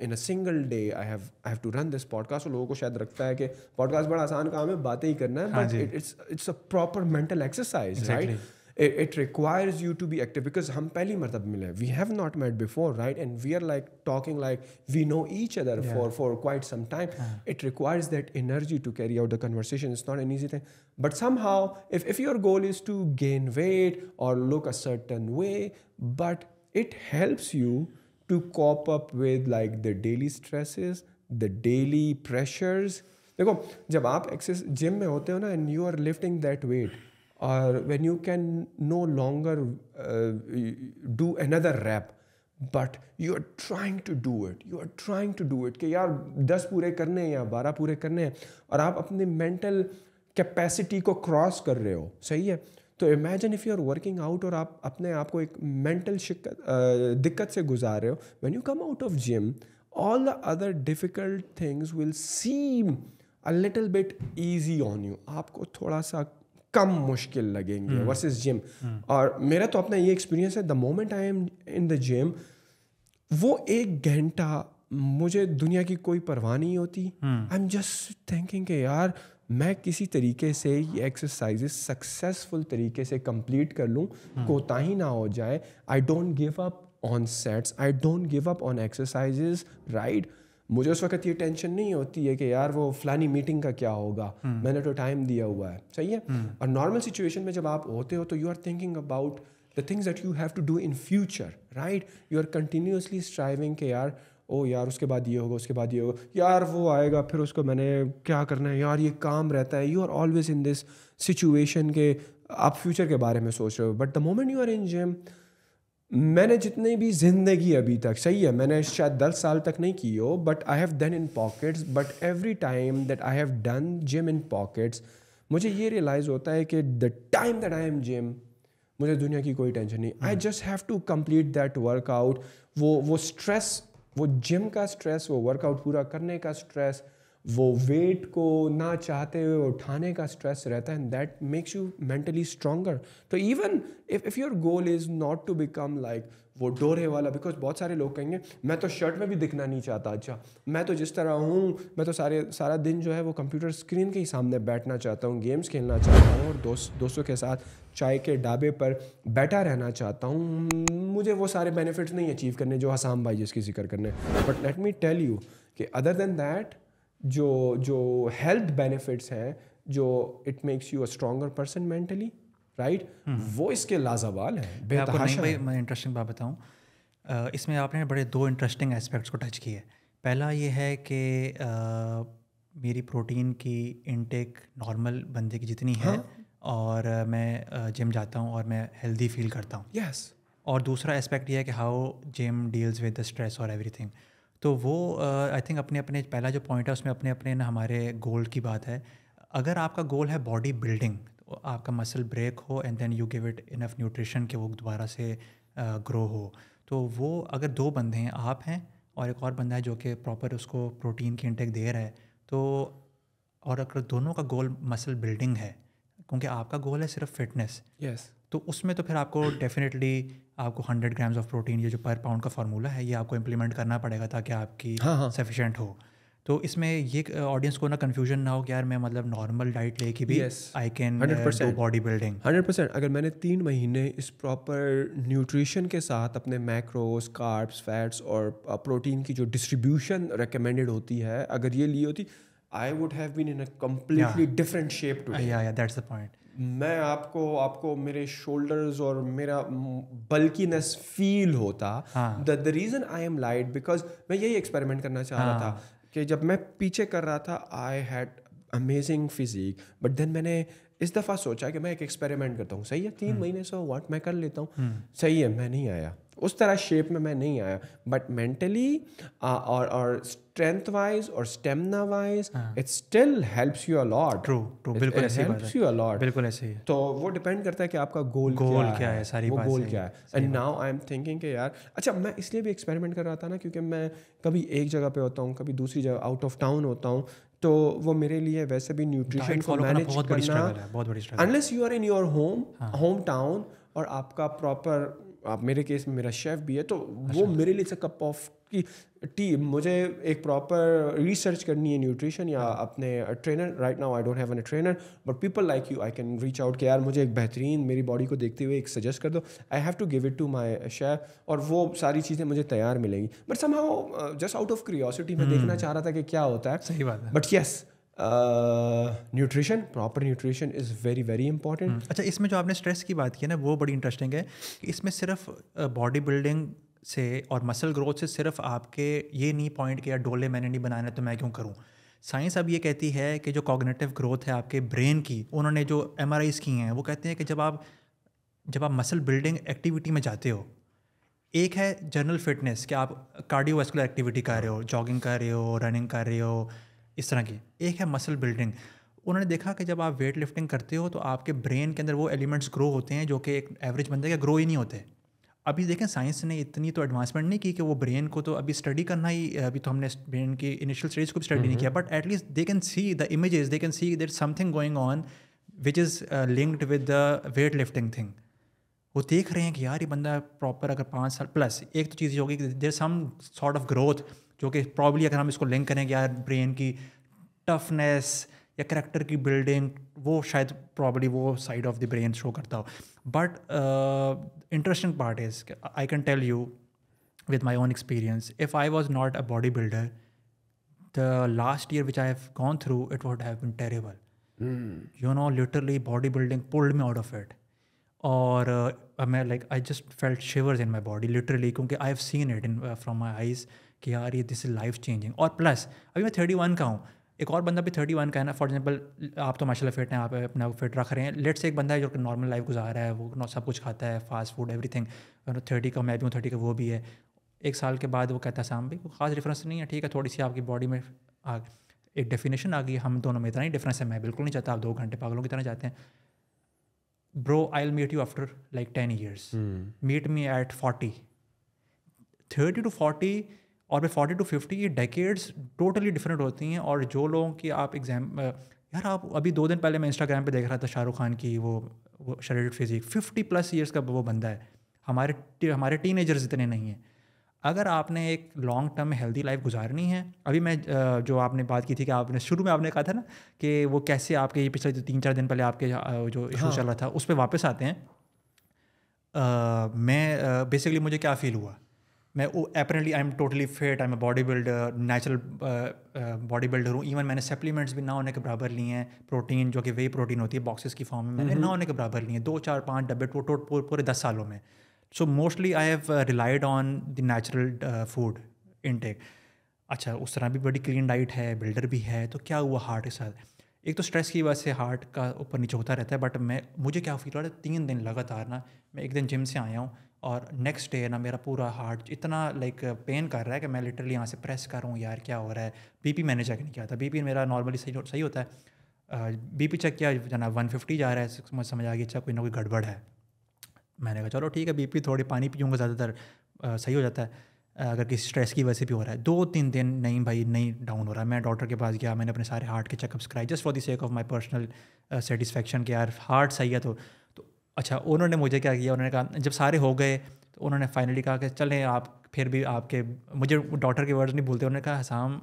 in a single day I have I have to run this podcast लोगों को शायद रखता है कि podcast बड़ा आसान काम है बातें ही करना है but it's it's a proper mental exercise right it requires you to be active because hum pehli martab mile we have not met before right and we are like talking like we know each other for for quite some time it requires that energy to carry out the conversation it's not an easy thing but somehow if if your goal is to gain weight or look a certain way but it helps you to cope up with like the daily stresses, the daily pressures. देखो जब आप access gym में होते हो ना and you are lifting that weight और when you can no longer do another rep but you are trying to do it you are trying to do it कि यार दस पूरे करने हैं या बारह पूरे करने हैं और आप अपने मेंटल कैपेसिटी को क्रॉस कर रहे हो सही है तो imagine if you are working out और आप अपने आप को एक मेंटल शिक्कत दिक्कत से गुजार रहे हो when you come out of gym all the other difficult things will seem a little bit easy on you आपको थोड़ा सा कम मुश्किल लगेंगे इज जिम हम्म। हम्म। और मेरा तो अपना ये एक्सपीरियंस है the moment I am in the gym वो एक घंटा मुझे दुनिया की कोई परवाह नहीं होती आई एम जस्ट थिंकिंग के यार मैं किसी तरीके से ये एक्सरसाइजेस सक्सेसफुल तरीके से कंप्लीट कर लूँ हम्म। कोताही ना हो जाए I don't give up on sets I don't give up on exercises right मुझे उस वक्त ये टेंशन नहीं होती है कि यार वो फलानी मीटिंग का क्या होगा हम्म। मैंने तो टाइम दिया हुआ है सही है हम्म। और नॉर्मल सिचुएशन में जब आप होते हो तो you are thinking about the things that you have to do in future right you are continuously striving के यार ओ यार उसके बाद ये होगा उसके बाद ये होगा यार वो आएगा फिर उसको मैंने क्या करना है यार ये काम रहता है you are always in this situation के आप फ्यूचर के बारे में सोच रहे हो but the moment you are in gym मैंने जितनी भी ज़िंदगी अभी तक सही है मैंने शायद दस साल तक नहीं की हो but I have done in pockets but every time that I have done gym in pockets मुझे ये रियलाइज़ होता है कि the time that I am gym मुझे दुनिया की कोई टेंशन नहीं I just have to complete that workout वो वो स्ट्रेस वो जिम का स्ट्रेस वो वर्कआउट पूरा करने का स्ट्रेस वो वेट को ना चाहते हुए उठाने का स्ट्रेस रहता है and that makes you mentally stronger तो even if if your goal is not to become like वो डोरे वाला बिकॉज बहुत सारे लोग कहेंगे मैं तो शर्ट में भी दिखना नहीं चाहता अच्छा मैं तो जिस तरह हूँ मैं तो सारे सारा दिन जो है वो कंप्यूटर स्क्रीन के ही सामने बैठना चाहता हूँ गेम्स खेलना चाहता हूँ और दोस्त दोस्तों के साथ चाय के ढाबे पर बैठा रहना चाहता हूँ मुझे वो सारे बेनिफिट्स नहीं अचीव करने जो हसाम भाई जिसकी जिक्र करने but let me tell you कि अदर देन दैट जो जो हेल्थ बेनिफिट्स हैं जो it makes you a stronger person mentally right वो इसके लाजवाल है बेतहाशा मैं इंटरेस्टिंग बात बताऊँ इसमें आपने बड़े दो इंटरेस्टिंग एस्पेक्ट्स को टच किए पहला ये है कि मेरी प्रोटीन की इनटेक नॉर्मल बंदे की जितनी है हाँ। और मैं जिम जाता हूँ और मैं हेल्दी फील करता हूँ यस और दूसरा एस्पेक्ट ये है कि how gym deals with the stress और एवरीथिंग तो वो आई थिंक अपने अपने पहला जो पॉइंट है उसमें अपने अपने ना हमारे गोल की बात है अगर आपका गोल है बॉडी बिल्डिंग तो आपका मसल ब्रेक हो and then you give it enough nutrition के वो दोबारा से ग्रो हो तो वो अगर दो बंदे हैं आप हैं और एक और बंदा है जो कि प्रॉपर उसको प्रोटीन की इंटेक दे रहा है तो और अगर दोनों का गोल मसल बिल्डिंग है क्योंकि आपका गोल है सिर्फ फिटनेस यस yes. तो उसमें तो फिर आपको डेफिनेटली आपको हंड्रेड ग्राम्स ऑफ प्रोटीन ये जो पर पाउंड का फार्मूला है ये आपको इम्प्लीमेंट करना पड़ेगा ताकि आपकी हाँ हाँ सफिशेंट हो तो इसमें ये ऑडियंस को ना कन्फ्यूजन ना हो कि यार मैं मतलब नॉर्मल डाइट लेके भी I can hundred body building hundred percent अगर मैंने तीन महीने इस प्रॉपर न्यूट्रिशन के साथ अपने मैक्रोस कार्ब्स फैट्स और प्रोटीन की जो डिस्ट्रीब्यूशन रिकमेंडेड होती है अगर ये ली होती I would have been in a completely different shape too या दैट्स द पॉइंट मैं आपको आपको मेरे शोल्डर्स और मेरा बल्किनेस फील होता the the reason I am light because मैं यही एक्सपेरिमेंट करना चाह रहा था हाँ। कि जब मैं पीछे कर रहा था I had amazing physique but then मैंने इस दफ़ा सोचा कि मैं एक एक्सपेरिमेंट करता हूँ सही है तीन हम्म। महीने से व्हाट मैं कर लेता हूँ हम्म। सही है मैं नहीं आया उस तरह शेप में मैं नहीं आया बट मेंटली और और स्ट्रेंथ वाइज और stamina wise it still helps you a lot true true बिल्कुल ऐसे हेल्प्स यू अलॉट बिल्कुल ऐसे ही तो वो डिपेंड करता है कि आपका गोल गोल क्या, क्या है, सारी वो गोल क्या है and now I am thinking के यार अच्छा मैं इसलिए भी एक्सपेरिमेंट कर रहा था ना क्योंकि मैं कभी एक जगह पे होता हूँ कभी दूसरी जगह आउट ऑफ टाउन होता हूँ तो वो मेरे लिए वैसे भी न्यूट्रिशन को मैनेज करना बहुत बड़ी स्ट्रगल है बहुत बड़ी struggle unless you are in your home hometown और आपका प्रॉपर आप मेरे केस में मेरा शेफ़ भी है तो अच्छा। वो मेरे लिए कप ऑफ की टी मुझे एक प्रॉपर रिसर्च करनी है न्यूट्रिशन या हाँ। अपने trainer right now I don't have an trainer but people like you I can reach out के यार मुझे एक बेहतरीन मेरी बॉडी को देखते हुए एक सजेस्ट कर दो I have to give it to my chef और वो सारी चीज़ें मुझे तैयार मिलेंगी but somehow just out of curiosity मैं हम्म। देखना चाह रहा था कि क्या होता है सही बात है but yes yes, nutrition proper nutrition is very very important अच्छा इसमें जो आपने स्ट्रेस की बात की ना वो बड़ी इंटरेस्टिंग है इसमें सिर्फ बॉडी uh, बिल्डिंग से और मसल ग्रोथ से सिर्फ आपके ये नहीं पॉइंट किया यार डोले मैंने नहीं बनाना तो मैं क्यों करूँ साइंस अब ये कहती है कि जो कॉग्नेटिव ग्रोथ है आपके ब्रेन की उन्होंने जो एम आर आईज की हैं वो कहते हैं कि जब आप जब आप मसल बिल्डिंग एक्टिविटी में जाते हो एक है जनरल फिटनेस कि आप कार्डियोवैस्कुलर एक्टिविटी कर रहे हो जॉगिंग कर रहे हो रनिंग कर रहे हो इस तरह की एक है मसल बिल्डिंग उन्होंने देखा कि जब आप वेट लिफ्टिंग करते हो तो आपके ब्रेन के अंदर वो एलिमेंट्स ग्रो होते हैं जो कि एक एवरेज बंदे के ग्रो ही नहीं होते अभी देखें साइंस ने इतनी तो एडवांसमेंट नहीं की कि वो ब्रेन को तो अभी स्टडी करना ही अभी तो हमने ब्रेन की इनिशियल स्टेज को भी स्टडी नहीं किया but at least they can see the images they can see there something going on which is linked with the weight lifting thing वो देख रहे हैं कि यार ये बंदा प्रॉपर अगर पाँच साल प्लस एक तो चीज़ ये होगी कि there some sort of growth जो कि प्रॉब्ली अगर हम इसको लिंक करें यार ब्रेन की टफनेस या करेक्टर की बिल्डिंग वो शायद प्रॉबली वो side of the brain show करता हो but interesting part is I can tell you with my own experience if I was not a body builder the last year which I have gone through it what have been terrible you know literally body building pulled me out of it और uh, मैं like I just felt shivers in my body literally क्योंकि I have seen it in from my eyes कि यार ये this is life changing और plus अभी मैं thirty one का हूँ एक और बंदा भी थर्टी वन का है ना फॉर एग्जाम्पल आप तो माशाल्लाह फिट हैं आप अपना फिट रख रहे हैं लेट से एक बंदा है जो नॉर्मल लाइफ गुजार रहा है वो सब कुछ खाता है fast food everything thirty का मैं भी हूँ थर्टी का वो भी है एक साल के बाद वो कहता है शाम भाई खास डिफरेंस नहीं है ठीक है थोड़ी सी आपकी बॉडी में आ एक डेफिनेशन आ गई हम दोनों में इतना ही डिफरेंस है मैं बिल्कुल नहीं चाहता आप दो घंटे पागलों की तरह जाते हैं bro I will meet you after like ten years meet me at forty thirty to forty और फिर फोर्टी टू फिफ्टी ये डेकेड्स टोटली डिफरेंट होती हैं और जो लोगों की आप एग्जाम यार आप अभी दो दिन पहले मैं इंस्टाग्राम पे देख रहा था शाहरुख खान की वो वो शरीर फिजिक फिफ्टी प्लस ईयर्स का वो बंदा है हमारे हमारे टीन एजर्स इतने नहीं हैं अगर आपने एक लॉन्ग टर्म हेल्दी लाइफ गुजारनी है अभी मैं जो आपने बात की थी कि आपने शुरू में आपने कहा था ना कि वो कैसे आपके ये पिछले तीन चार दिन पहले आपके जो इशू हाँ। चल रहा था उस पर वापस आते हैं आ, मैं बेसिकली मुझे क्या फील हुआ मैं apparently I am totally fit I am body builder natural body builder हूँ इवन मैंने सप्लीमेंट्स भी ना होने के बराबर लिए हैं प्रोटीन जो कि वही प्रोटीन होती है बॉक्सेस की फॉर्म में मैंने ना होने के बराबर लिए हैं दो चार पाँच डब्बे टोटल पूरे दस सालों में so mostly I have relied on the natural food intake अच्छा उस तरह भी बड़ी क्लीन डाइट है बिल्डर भी है तो क्या हुआ हार्ट के साथ एक तो स्ट्रेस की वजह से हार्ट का ऊपर नीचे होता रहता है बट मैं मुझे क्या फील हो रहा है तीन दिन लगातार ना मैं एक दिन जिम से आया हूँ और नेक्स्ट डे ना मेरा पूरा हार्ट इतना लाइक पेन कर रहा है कि मैं लिटरली यहाँ से प्रेस कर रहा हूँ यार क्या हो रहा है बीपी मैंने चेक नहीं किया था बीपी मेरा नॉर्मली सही सही होता है बीपी चेक किया जाना वन फिफ्टी जा रहा है समझ समझ आ गई अच्छा कोई ना कोई गड़बड़ है मैंने कहा चलो ठीक है बीपी थोड़ी पानी पीऊँगा ज़्यादातर सही हो जाता है अगर किसी स्ट्रेस की वजह से भी हो रहा है दो तीन दिन नहीं भाई नहीं डाउन हो रहा मैं डॉक्टर के पास गया मैंने अपने सारे हार्ट के चेकअप्स कराए just for the sake of my personal satisfaction के यार हार्ट सही है तो अच्छा उन्होंने मुझे क्या किया उन्होंने कहा जब सारे हो गए तो उन्होंने फाइनली कहा कि चलें आप फिर भी आपके मुझे डॉटर के वर्ड्स नहीं भूलते उन्होंने कहा हसाम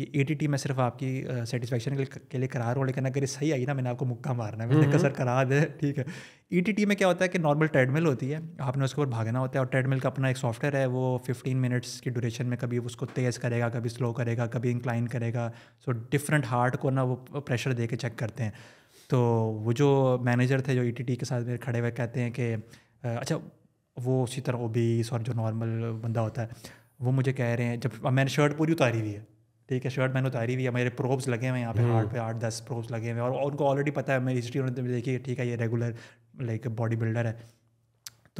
ये ए टी टी मैं सिर्फ आपकी सेटिस्फेक्शन के, के लिए करा रहा हूँ लेकिन अगर ये सही आई ना मैंने आपको मुक्का मारना है मैंने हम्म, कहा सर करा दे हम्म। ठीक है ई टी टी में क्या होता है कि नॉर्मल ट्रेडमिल होती है आपने उसके ऊपर भागना होता है और ट्रेडमिल का अपना एक सॉफ्टवेयर है वो फिफ्टीन मिनट्स की ड्यूरेशन में कभी उसको तेज़ करेगा कभी स्लो करेगा कभी इंक्लाइन करेगा सो डिफरेंट हार्ट को ना वो प्रेशर दे के चेक करते हैं तो वो जो मैनेजर थे जो ई e के साथ मेरे खड़े हुए कहते हैं कि अच्छा वो उसी तरह ओबीस और जो नॉर्मल बंदा होता है वो मुझे कह रहे हैं जब मैंने शर्ट पूरी उतारी हुई है ठीक है शर्ट मैंने उतारी हुई है मेरे प्रोब्स लगे हुए हैं यहाँ पे हार्ट हम्म। पे आठ दस प्रोब्स लगे हुए हैं और उनको ऑलरेडी पता है मेरी हिस्ट्री उन्होंने तो देखी ठीक है ये रेगुलर लाइक बॉडी बिल्डर है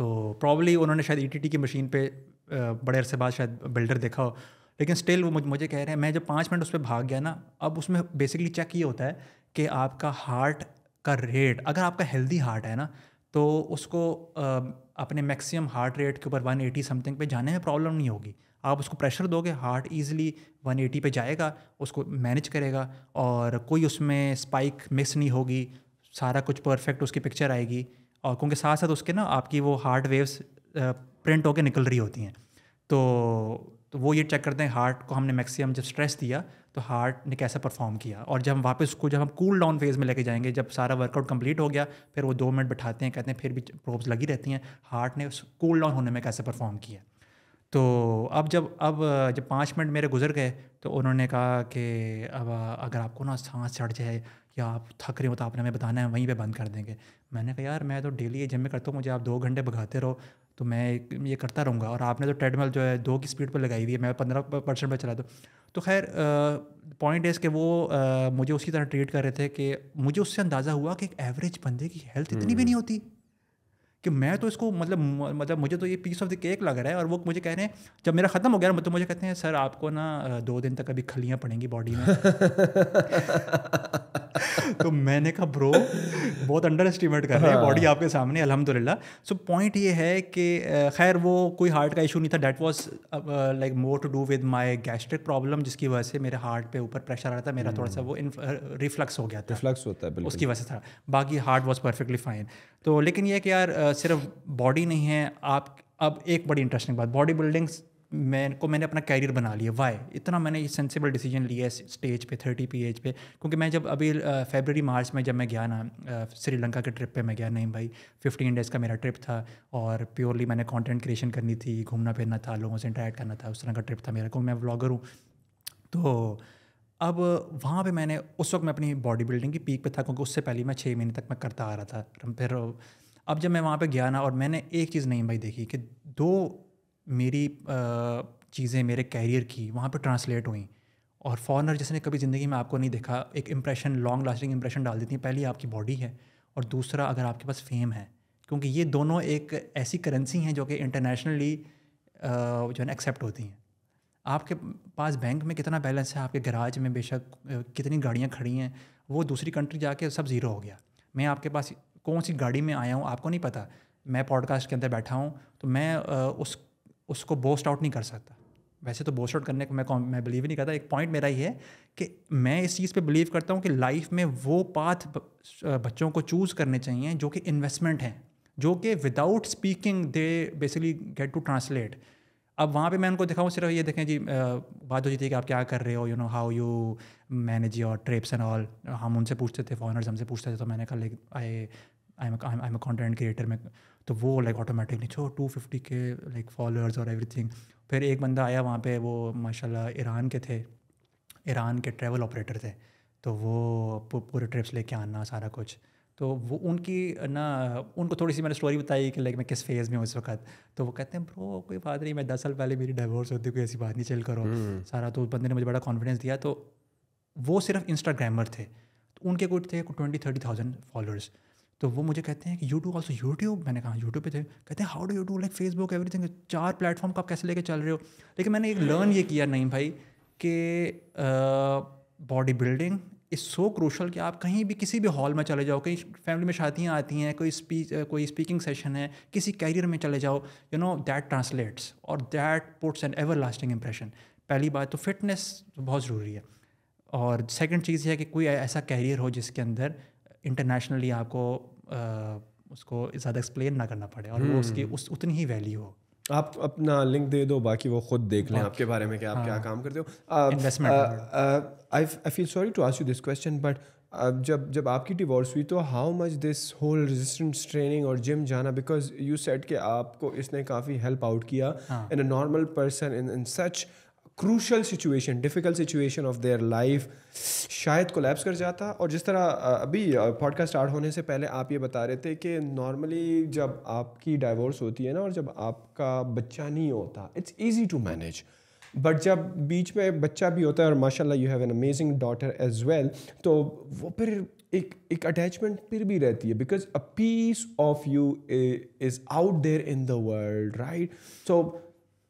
तो प्रॉब्ली उन्होंने शायद ई e की मशीन पर बड़े अरसे बाद शायद बिल्डर देखा हो लेकिन स्टिल वो मुझे कह रहे हैं मैं जब पाँच मिनट उस पर भाग गया ना अब उसमें बेसिकली चेक ये होता है कि आपका हार्ट का रेट अगर आपका हेल्दी हार्ट है ना तो उसको अपने मैक्सिमम हार्ट रेट के ऊपर 180 समथिंग पे जाने में प्रॉब्लम नहीं होगी आप उसको प्रेशर दोगे हार्ट ईजिली 180 पे जाएगा उसको मैनेज करेगा और कोई उसमें स्पाइक मिस नहीं होगी सारा कुछ परफेक्ट उसकी पिक्चर आएगी और क्योंकि साथ साथ उसके ना आपकी वो हार्ट वेव्स प्रिंट होकर निकल रही होती हैं तो, तो वो ये चेक करते हैं हार्ट को हमने मैक्सिमम जब स्ट्रेस दिया तो हार्ट ने कैसे परफॉर्म किया और जब हम वापस उसको जब हम कूल डाउन फेज़ में लेके जाएंगे जब सारा वर्कआउट कंप्लीट हो गया फिर वो दो मिनट बैठाते हैं कहते हैं फिर भी प्रोब्स लगी रहती हैं हार्ट ने उस कूल डाउन होने में कैसे परफॉर्म किया तो अब जब अब जब पाँच मिनट मेरे गुजर गए तो उन्होंने कहा कि अब अगर आपको ना सांस चढ़ जाए या आप थक रहे हो तो आपने हमें बताना है वहीं पे बंद कर देंगे मैंने कहा यार मैं तो डेली ये जिम में करता हूँ मुझे आप दो घंटे भगाते रहो तो मैं ये करता रहूँगा और आपने तो ट्रेडमिल जो है दो की स्पीड पर लगाई हुई है मैं पंद्रह परसेंट पर चला दो तो खैर पॉइंट इज़ के वो आ, मुझे उसी तरह ट्रीट कर रहे थे कि मुझे उससे अंदाज़ा हुआ कि एक एवरेज बंदे की हेल्थ इतनी भी हम्म। नहीं होती कि मैं तो इसको मतलब मतलब मुझे तो ये पीस ऑफ द केक लग रहा है और वो मुझे कह रहे हैं जब मेरा ख़त्म हो गया मतलब मुझे कहते हैं सर आपको ना दो दिन तक अभी खलियाँ पड़ेंगी बॉडी में (laughs) तो मैंने कहा ब्रो बहुत अंडर एस्टिमेट कर रहे हैं बॉडी हाँ। आपके सामने अलहमदिल्ला सो पॉइंट ये है कि खैर वो कोई हार्ट का इशू नहीं था that was like more to do with my gastric problem जिसकी वजह से मेरे हार्ट पे ऊपर प्रेशर आ रहा था मेरा थोड़ा सा हम्म। वो रिफ्लक्स हो गया था रिफ्लक्स होता है उसकी वजह से था बाकी हार्ट वॉज परफेक्टली फाइन तो लेकिन यह कि यार सिर्फ बॉडी नहीं है आप अब एक बड़ी इंटरेस्टिंग बात बॉडी बिल्डिंग्स मैं को मैंने अपना कैरियर बना लिया वाई इतना मैंने सेंसिबल डिसीजन लिया है स्टेज पे थर्टी पी एज पे क्योंकि मैं जब अभी फेबररी मार्च में जब मैं गया ना श्रीलंका के ट्रिप पे मैं गया नहीं भाई फिफ्टीन डेज़ का मेरा ट्रिप था और प्योरली मैंने कंटेंट क्रिएशन करनी थी घूमना फिरना था लोगों से इंटरेक्ट करना था उस तरह का ट्रिप था मेरा क्योंकि मैं ब्लॉगर हूँ तो अब वहाँ पे मैंने उस वक्त मैं अपनी बॉडी बिल्डिंग की पीक पे था क्योंकि उससे पहले मैं छः महीने तक मैं करता आ रहा था फिर अब जब मैं वहाँ पे गया ना और मैंने एक चीज़ नहीं भाई देखी कि दो मेरी चीज़ें मेरे कैरियर की वहाँ पे ट्रांसलेट हुई और फॉरनर जिसने कभी ज़िंदगी में आपको नहीं देखा एक इम्प्रेशन लॉन्ग लास्टिंग इम्प्रेशन डाल देती है पहली आपकी बॉडी है और दूसरा अगर आपके पास फेम है क्योंकि ये दोनों एक ऐसी करेंसी हैं जो कि इंटरनेशनली जो है ना एक्सेप्ट होती हैं आपके पास बैंक में कितना बैलेंस है आपके गराज में बेशक कितनी गाड़ियाँ खड़ी हैं वो दूसरी कंट्री जाके सब ज़ीरो हो गया मैं आपके पास कौन सी गाड़ी में आया हूँ आपको नहीं पता मैं पॉडकास्ट के अंदर बैठा हूँ तो मैं उस उसको बोस्ट आउट नहीं कर सकता वैसे तो बोस्ट आउट करने को मैं मैं बिलीव नहीं करता एक पॉइंट मेरा ये है कि मैं इस चीज़ पे बिलीव करता हूँ कि लाइफ में वो पाथ बच्चों को चूज़ करने चाहिए जो कि इन्वेस्टमेंट हैं जो कि without speaking they basically get to translate अब वहाँ पे मैं उनको दिखाऊँ सिर्फ ये देखें जी बात हो जाती है कि आप क्या कर रहे हो you know how you manage your trips and all हम उनसे पूछते थे फॉरनर्स हमसे पूछते थे तो मैंने कहा like I I am I am content creator में तो वो लाइक ऑटोमेटिकली छो टू फिफ्टी के लाइक फॉलोअर्स और एवरी फिर एक बंदा आया वहाँ पर वो माशा ईरान के थे ईरान के ट्रेवल ऑपरेटर थे तो वो पूरे ट्रिप्स लेके आना सारा कुछ तो वो उनकी ना उनको थोड़ी सी मैंने स्टोरी बताई कि लाइक मैं किस फेज़ में हूँ इस वक्त तो वो कहते हैं ब्रो कोई बात नहीं मैं दस साल पहले मेरी डाइवोर्स होती कोई ऐसी बात नहीं चल करो हम्म। सारा तो उस बंदे ने मुझे बड़ा कॉन्फिडेंस दिया तो वो सिर्फ इंस्टाग्रामर थे तो उनके कुछ थे ट्वेंटी थर्टी थाउजेंड फॉलोअर्स तो वो मुझे कहते हैं कि यूट्यूब ऑल्सो यूट्यूब मैंने कहा यूट्यूब हाँ, पे थे कहते हैं how do you do like Facebook everything चार प्लेटफॉर्म का आप कैसे लेके चल रहे हो लेकिन मैंने एक लर्न ये किया नहीं भाई कि body building is so crucial कि आप कहीं भी किसी भी हॉल में चले जाओ कहीं फैमिली में शादियाँ आती हैं कोई स्पीच कोई स्पीकिंग सेशन है किसी कैरियर में चले जाओ यू नो दैट ट्रांसलेट्स और that puts an everlasting impression पहली बात तो फिटनेस बहुत ज़रूरी है और सेकेंड चीज़ है कि कोई ऐसा कैरियर हो जिसके अंदर इंटरनेशनली आपको आ, उसको ज़्यादा एक्सप्लेन ना करना पड़े और hmm. वो उसकी हम्म। उस उतनी ही वैल्यू हो आप अपना लिंक दे दो बाकी वो खुद देख लें आपके बारे में कि आप क्या हाँ। काम करते हो I feel sorry to ask you this question but जब जब आपकी डिवोर्स हुई तो how much this whole resistance training और जिम जाना बिकॉज यू सेट के आपको इसने काफ़ी हेल्प आउट किया in a normal person in in such crucial situation difficult situation of their life शायद कोलेप्स कर जाता और जिस तरह अभी पॉडकास्ट स्टार्ट होने से पहले आप ये बता रहे थे कि नॉर्मली जब आपकी डाइवोर्स होती है ना और जब आपका बच्चा नहीं होता it's easy to manage but जब बीच में बच्चा भी होता है और माशाल्लाह you have an amazing daughter as well तो वो फिर एक एक अटैचमेंट फिर भी रहती है because a piece of you is out there in the world right so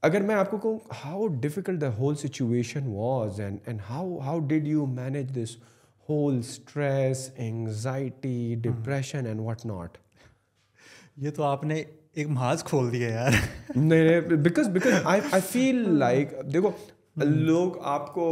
अगर मैं आपको कहूँ how difficult the whole situation was and and how how did you manage this whole stress anxiety depression and what not ये तो आपने एक महाज खोल दिया यार नहीं नहीं because because I I feel like देखो हम्म। लोग आपको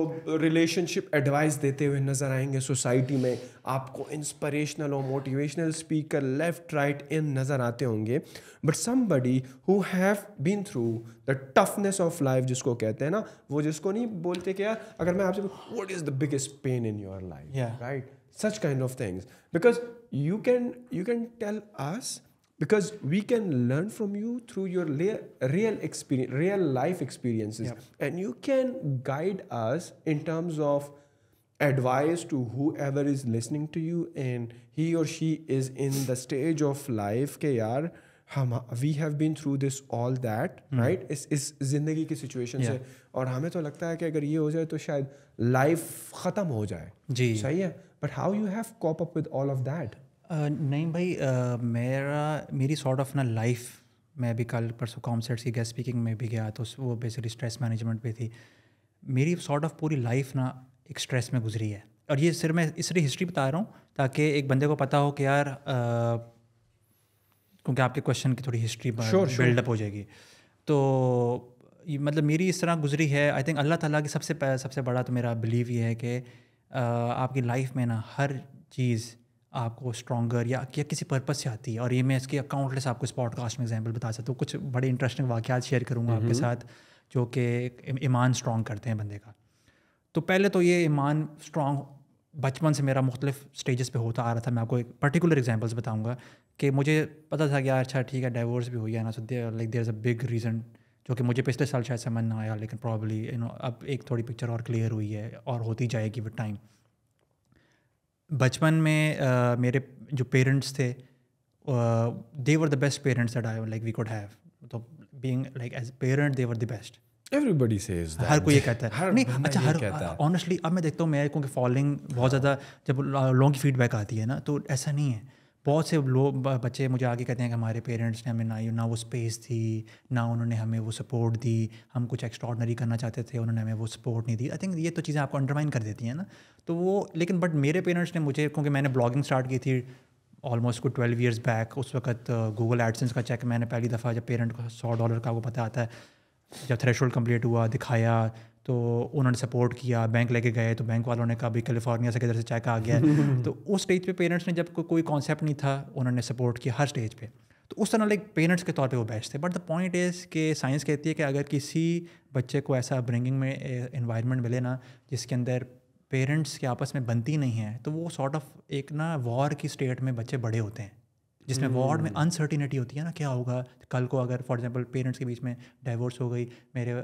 रिलेशनशिप एडवाइस देते हुए नजर आएंगे सोसाइटी में आपको इंस्पिरेशनल और motivational speaker left right in नज़र आते होंगे but somebody who have been through the toughness of life जिसको कहते हैं ना वो जिसको नहीं बोलते कि यार अगर मैं आपसे what is the biggest pain in your life right such kind of things because you can you can tell us because we can learn from you through your real experience real life experiences and you can guide us in terms of advice to whoever is listening to you and he or she is in the stage of life kr we have been through this all that hmm. right is is zindagi ki situation se aur hame to lagta hai ki agar ye ho jaye to shayad life khatam ho jaye ji sahi hai but how you have cope up with all of that नहीं भाई मेरा मेरी sort of ना life मैं भी कल परसों concerts की गेस्ट स्पीकिंग में भी गया तो वो बेसिकली स्ट्रेस मैनेजमेंट पे थी मेरी सॉर्ट ऑफ पूरी लाइफ ना एक स्ट्रेस में गुजरी है और ये सिर्फ मैं इसलिए हिस्ट्री बता रहा हूँ ताकि एक बंदे को पता हो कि यार क्योंकि आपके क्वेश्चन की थोड़ी हिस्ट्री sure, बिल्डअप sure. हो जाएगी तो मतलब मेरी इस तरह गुजरी है आई थिंक अल्लाह ताला की सबसे सबसे बड़ा तो मेरा बिलीव ये है कि आपकी लाइफ में ना हर चीज़ आपको स्ट्रॉगर या, क्या किसी पर्पज से आती है और ये मैं इसके अकाउंटलेस आपको इस पॉडकास्ट में एग्जाम्पल बता सकता हूँ कुछ बड़े इंटरेस्टिंग वाक़ात शेयर करूँगा आपके हम्म। साथ जो कि ईमान स्ट्रॉन्ग करते हैं बंदे का तो पहले तो ये ईमान स्ट्रॉन्ग बचपन से मेरा मुख्तलिफ स्टेजेस पे होता आ रहा था मैं आपको एक पर्टिकुलर एग्जाम्पल्स बताऊँगा कि मुझे पता था कि यार अच्छा ठीक है डाइवोर्स भी हुई है ना so like there is a big reason जो कि मुझे पिछले साल शायद समझ ना आया लेकिन प्रॉब्ली यू नो अब एक थोड़ी पिक्चर और क्लियर हुई है और होती जाएगी विद टाइम बचपन में uh, मेरे जो पेरेंट्स थे they were the best parents that I like we could have तो being like as parent they were the best everybody says that हर कोई ये कहता है हर नहीं अच्छा हर ऑनेस्टली अब मैं देखता हूँ मैं क्योंकि फॉलोइंग बहुत ज़्यादा जब लोगों की फीडबैक आती है ना तो ऐसा नहीं है बहुत से लोग बच्चे मुझे आगे कहते हैं कि हमारे पेरेंट्स ने हमें ना ना वो स्पेस दी ना उन्होंने हमें वो सपोर्ट दी हम कुछ एक्स्ट्रॉडनरी करना चाहते थे उन्होंने हमें वो सपोर्ट नहीं दी आई थिंक ये तो चीज़ें आपको अंडरमाइन कर देती हैं ना तो वो लेकिन बट मेरे पेरेंट्स ने मुझे क्योंकि मैंने ब्लॉगिंग स्टार्ट की थी ऑलमोस्ट को ट्वेल्व ईयर्स बैक उस वक्त गूगल एडसेंस का चेक मैंने पहली दफ़ा जब पेरेंट को सौ डॉलर का वो पता आता है जब थ्रेश कंप्लीट हुआ दिखाया तो उन्होंने सपोर्ट किया बैंक लेके गए तो बैंक वालों ने कहा भी कैलिफोर्निया से किधर से चेक आ गया (laughs) तो उस स्टेज पे पेरेंट्स ने जब को, कोई कॉन्सेप्ट नहीं था उन्होंने सपोर्ट किया हर स्टेज पे तो उस तरह लाइक पेरेंट्स के तौर पे वो बेस्ट थे बट द पॉइंट इज़ कि साइंस कहती है कि अगर किसी बच्चे को ऐसा ब्रिंगिंग में इन्वायरमेंट मिले ना जिसके अंदर पेरेंट्स के आपस में बनती नहीं है तो वो सॉर्ट ऑफ एक ना वॉर की स्टेट में बच्चे बड़े होते हैं जिसमें वार्ड hmm. में अनसर्टिनिटी होती है ना क्या होगा कल को अगर फॉर एग्जांपल पेरेंट्स के बीच में डाइवोर्स हो गई मेरे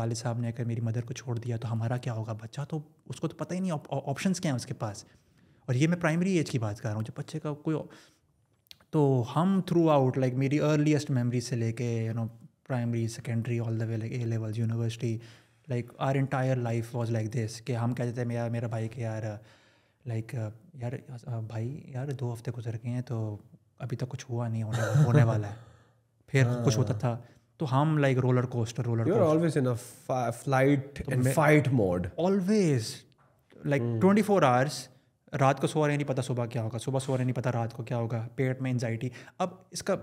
वाले साहब ने अगर मेरी मदर को छोड़ दिया तो हमारा क्या होगा बच्चा तो उसको तो पता ही नहीं ऑप्शंस क्या हैं उसके पास और ये मैं प्राइमरी एज की बात कर रहा हूँ जब बच्चे का कोई तो हम थ्रू आउट लाइक मेरी अर्लीस्ट मेमरीज से लेके you know primary secondary all the way like A levels university like our entire life was like this कि हम कहते थे यार मेरा भाई के यार लाइक यार भाई यार दो हफ्ते गुजर गए हैं तो अभी तक कुछ हुआ नहीं होने होने वाला है फिर हाँ। कुछ होता था तो हम like roller coaster roller always in flight and fight mode always like twenty four hours रात को सो रहे नहीं पता सुबह क्या होगा सुबह सो रहे नहीं पता रात को क्या होगा पेट में एनजाइटी अब इसका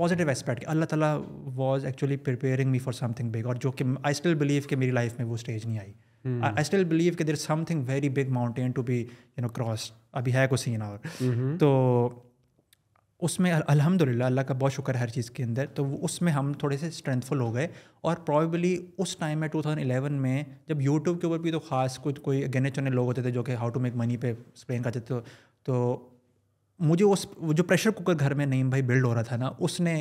पॉजिटिव एस्पेक्ट अल्लाह ताला was actually preparing me for something big और जो कि आई स्टिल बिलीव कि मेरी लाइफ में वो स्टेज नहीं आई आई स्टिल बिलीव कि there something very big mountain to be you know cross अभी है कुछ सीन और hmm. तो उसमें अलहमदिल्ला अल्लाह का बहुत शुक्र है हर चीज़ के अंदर तो उसमें हम थोड़े से स्ट्रेंथफुल हो गए और प्रॉबली उस टाइम में टू थाउजेंड एलेवन में जब यूट्यूब के ऊपर भी तो खास कुछ कोई गने चुने लोग होते थे जो कि हाउ टू मेक मनी पे एक्सप्लेन करते थे तो मुझे उस जो प्रेशर कुकर घर में नहीं भाई बिल्ड हो रहा था ना उसने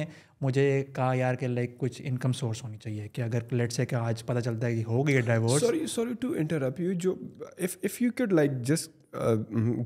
मुझे कहा यार के लाइक कुछ इनकम सोर्स होनी चाहिए कि अगर लेट से आज पता चलता है कि हो गई divorce sorry sorry to interrupt you जो if if you could like just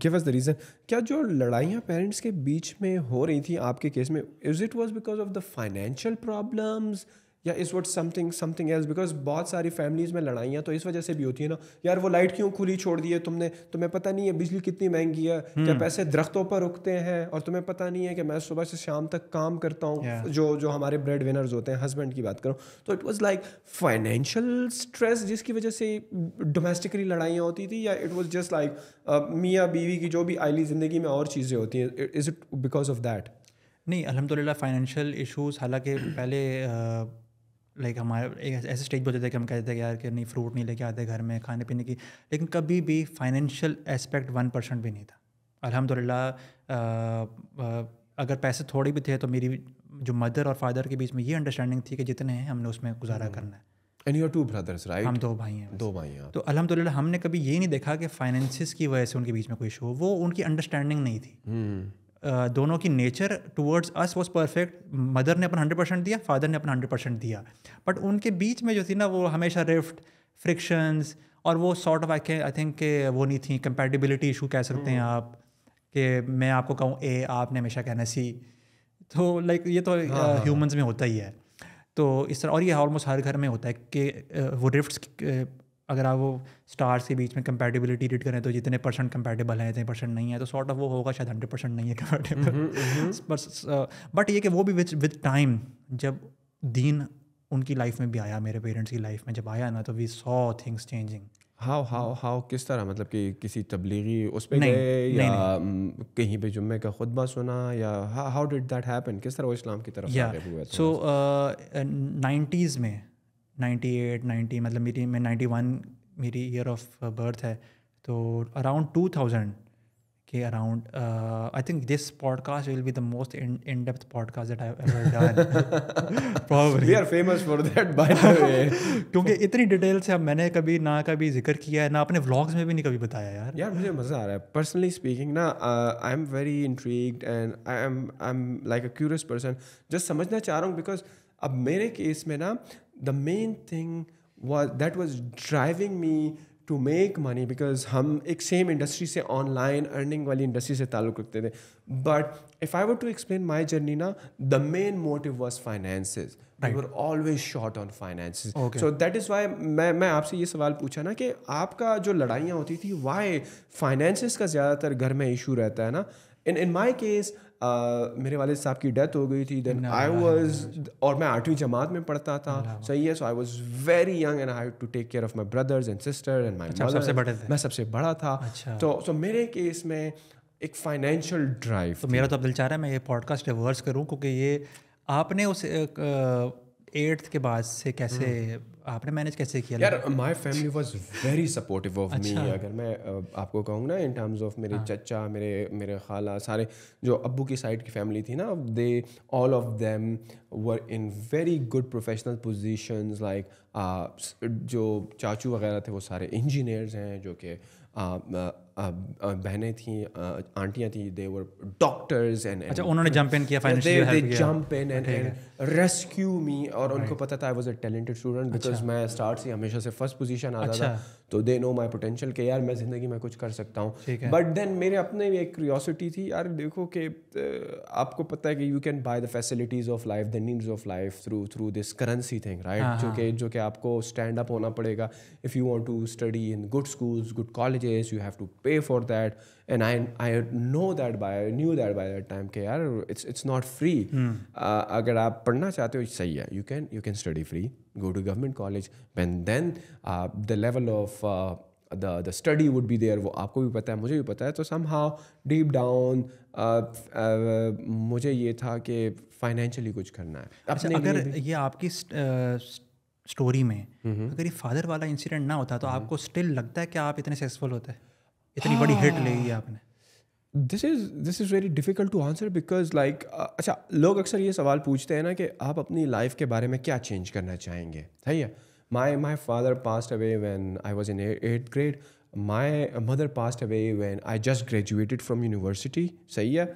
give us the reason क्या जो लड़ाइयाँ पेरेंट्स के बीच में हो रही थी आपके केस में is it was because of the financial problems या is what something something else because बहुत सारी फैमिलीज़ में लड़ाइयाँ तो इस वजह से भी होती है ना यार वो लाइट क्यों खुली छोड़ दी है तुमने तुम्हें पता नहीं है बिजली कितनी महंगी है क्या hmm. पैसे दरख्तों पर रुकते हैं और तुम्हें पता नहीं है कि मैं सुबह से शाम तक काम करता हूँ yeah. जो जो हमारे ब्रेड विनर्स होते हैं हस्बैंड की बात करूँ तो it was like financial stress जिसकी वजह से डोमेस्टिकली लड़ाइयाँ होती थी या इट वॉज जस्ट लाइक मियाँ बीवी की जो भी आयली ज़िंदगी में और चीज़ें होती हैं is it because of that नहीं अलहमदिल्ला फाइनेंशियल इशूज़ हालांकि पहले uh, लाइक हमारे एक ऐसे स्टेज पर होते थे कि हम कहते थे कि यार कि नहीं फ्रूट नहीं लेके आते घर में खाने पीने की लेकिन कभी भी फाइनेंशियल एस्पेक्ट वन परसेंट भी नहीं था अलहमदिल्ला अगर पैसे थोड़े भी थे तो मेरी जो मदर और फादर के बीच में ये अंडरस्टैंडिंग थी कि जितने हैं हमने उसमें गुजारा हम्म। करना है and your two brothers right हम दो भाई हैं दो भाई हैं तो अलहमदिल्ला हमने कभी ये नहीं देखा कि फाइनेंसिस की वजह से उनके बीच में कोई इशू हो वो उनकी अंडरस्टैंडिंग नहीं थी हम्म। दोनों की nature towards us was perfect mother ने अपना हंड्रेड परसेंट दिया फादर ने अपना हंड्रेड परसेंट दिया बट उनके बीच में जो थी ना वो हमेशा रिफ्ट फ्रिक्शंस और वो सॉर्ट ऑफ आई थिंक के वो नहीं थी कंपेटिबिलिटी इशू कह सकते हैं hmm. आप कि मैं आपको कहूँ ए आपने हमेशा कहना सी तो लाइक ये तो ह्यूमंस हाँ, हाँ, हाँ। में होता ही है तो इस तरह और ये ऑलमोस्ट हर घर में होता है कि वो रिफ्ट अगर आप वो स्टार्स के बीच में कंपेटिबिलिटी रीड करें तो जितने परसेंट कंपेटेबल है इतने परसेंट नहीं है तो सॉर्ट ऑफ वो होगा शायद हंड्रेड परसेंट नहीं है compatible hmm, hmm, hmm. But ये कि वो भी विच विद टाइम जब दीन उनकी लाइफ में भी आया मेरे पेरेंट्स की लाइफ में जब आया ना तो we saw things changing how how how किस तरह मतलब कि किसी तबलीगी उस पर कहीं पे जुम्मे का खुतबा सुना या हाउ डिड दैट हैपन किस तरह वो इस्लाम की तरफ yeah. सो नाइन्टीज़ में नाइन्टी एट नाइन्टी मतलब मेरी मैं नाइन्टी वन मेरी ईयर ऑफ बर्थ है तो अराउंड टू थाउजेंड के around I think this podcast will be the most in depth podcast that we are famous for that by क्योंकि इतनी डिटेल से अब मैंने कभी ना कभी जिक्र किया है ना अपने व्लॉग्स में भी नहीं कभी बताया यार यार मुझे मज़ा आ रहा है पर्सनली स्पीकिंग ना I am very intrigued and I am I am like a curious person just समझना चाह रहा हूँ बिकॉज अब मेरे केस में ना the main thing that was driving me to make money because हम एक सेम इंडस्ट्री से ऑनलाइन अर्निंग वाली इंडस्ट्री से ताल्लुक़ रखते थे but if I would to explain my journey ना the main motive was finances I were always short on finance so that is why मैं मैं आपसे ये सवाल पूछा ना कि आपका जो लड़ाइयाँ होती थी वाई फाइनेंसिस का ज़्यादातर घर में इशू रहता है ना इन इन माई केस मेरे वाले साहब की डेथ हो गई थी देन आई वाज और मैं आठवीं जमात में पढ़ता था सही है so I was very young and I to take care of my brothers and sister and my सबसे बड़े थे मैं सबसे बड़ा था अच्छा। तो सो मेरे केस में एक फाइनेंशियल ड्राइव तो मेरा तो अब दिल चाह रहा है मैं ये पॉडकास्ट रिवर्स करूँ क्योंकि ये आपने उस एट्थ के बाद से कैसे हम्म। आपने मैनेज कैसे किया यार my family was very supportive of me अगर मैं आपको कहूँ ना इन टर्म्स ऑफ मेरे हाँ. चचा मेरे मेरे खाला सारे जो अब्बू की साइड की फैमिली थी ना they all of them were in very good professional positions like जो चाचू वगैरह थे वो सारे इंजीनियर्स हैं जो कि uh, बहनें थी आंटियां थी दे वर डॉक्टर्स एंड अच्छा उन्होंने जंप इन किया financial they jump in and rescue me और उनको पता था I was a talented student because मैं स्टार्ट से हमेशा से फर्स्ट पोजीशन आता था अच्छा। तो दे नो माई पोटेंशियल के यार मैं ज़िंदगी में कुछ कर सकता हूँ बट देन मेरे अपने एक क्रियोसिटी थी यार देखो कि आपको पता है कि you can buy the facilities of life the needs of life through through this currency thing right जो हाँ। कि जो कि आपको स्टैंड अप होना पड़ेगा if you want to study in good schools good colleges you have to pay for that and I I know that by I knew that by that time कि यार it's it's not free hmm. uh, अगर आप पढ़ना चाहते हो सही you can you can study free go to government college and then uh, the level of uh, the the study would be there वो आपको भी पता है मुझे भी पता है तो somehow deep down uh, uh, मुझे ये था कि financially कुछ करना है अच्छा, अगर ये आपकी स्टोरी में अगर ये फादर वाला इंसिडेंट ना होता तो आपको स्टिल लगता है कि आप इतने सक्सेसफुल होते हैं इतनी बड़ी हिट ले ली हाँ। आपने this is this is very difficult to answer because like अच्छा लोग अक्सर ये सवाल पूछते हैं ना कि आप अपनी लाइफ के बारे में क्या चेंज करना चाहेंगे सही है my my father passed away when I was in eight grade my mother passed away when I just graduated from university सही है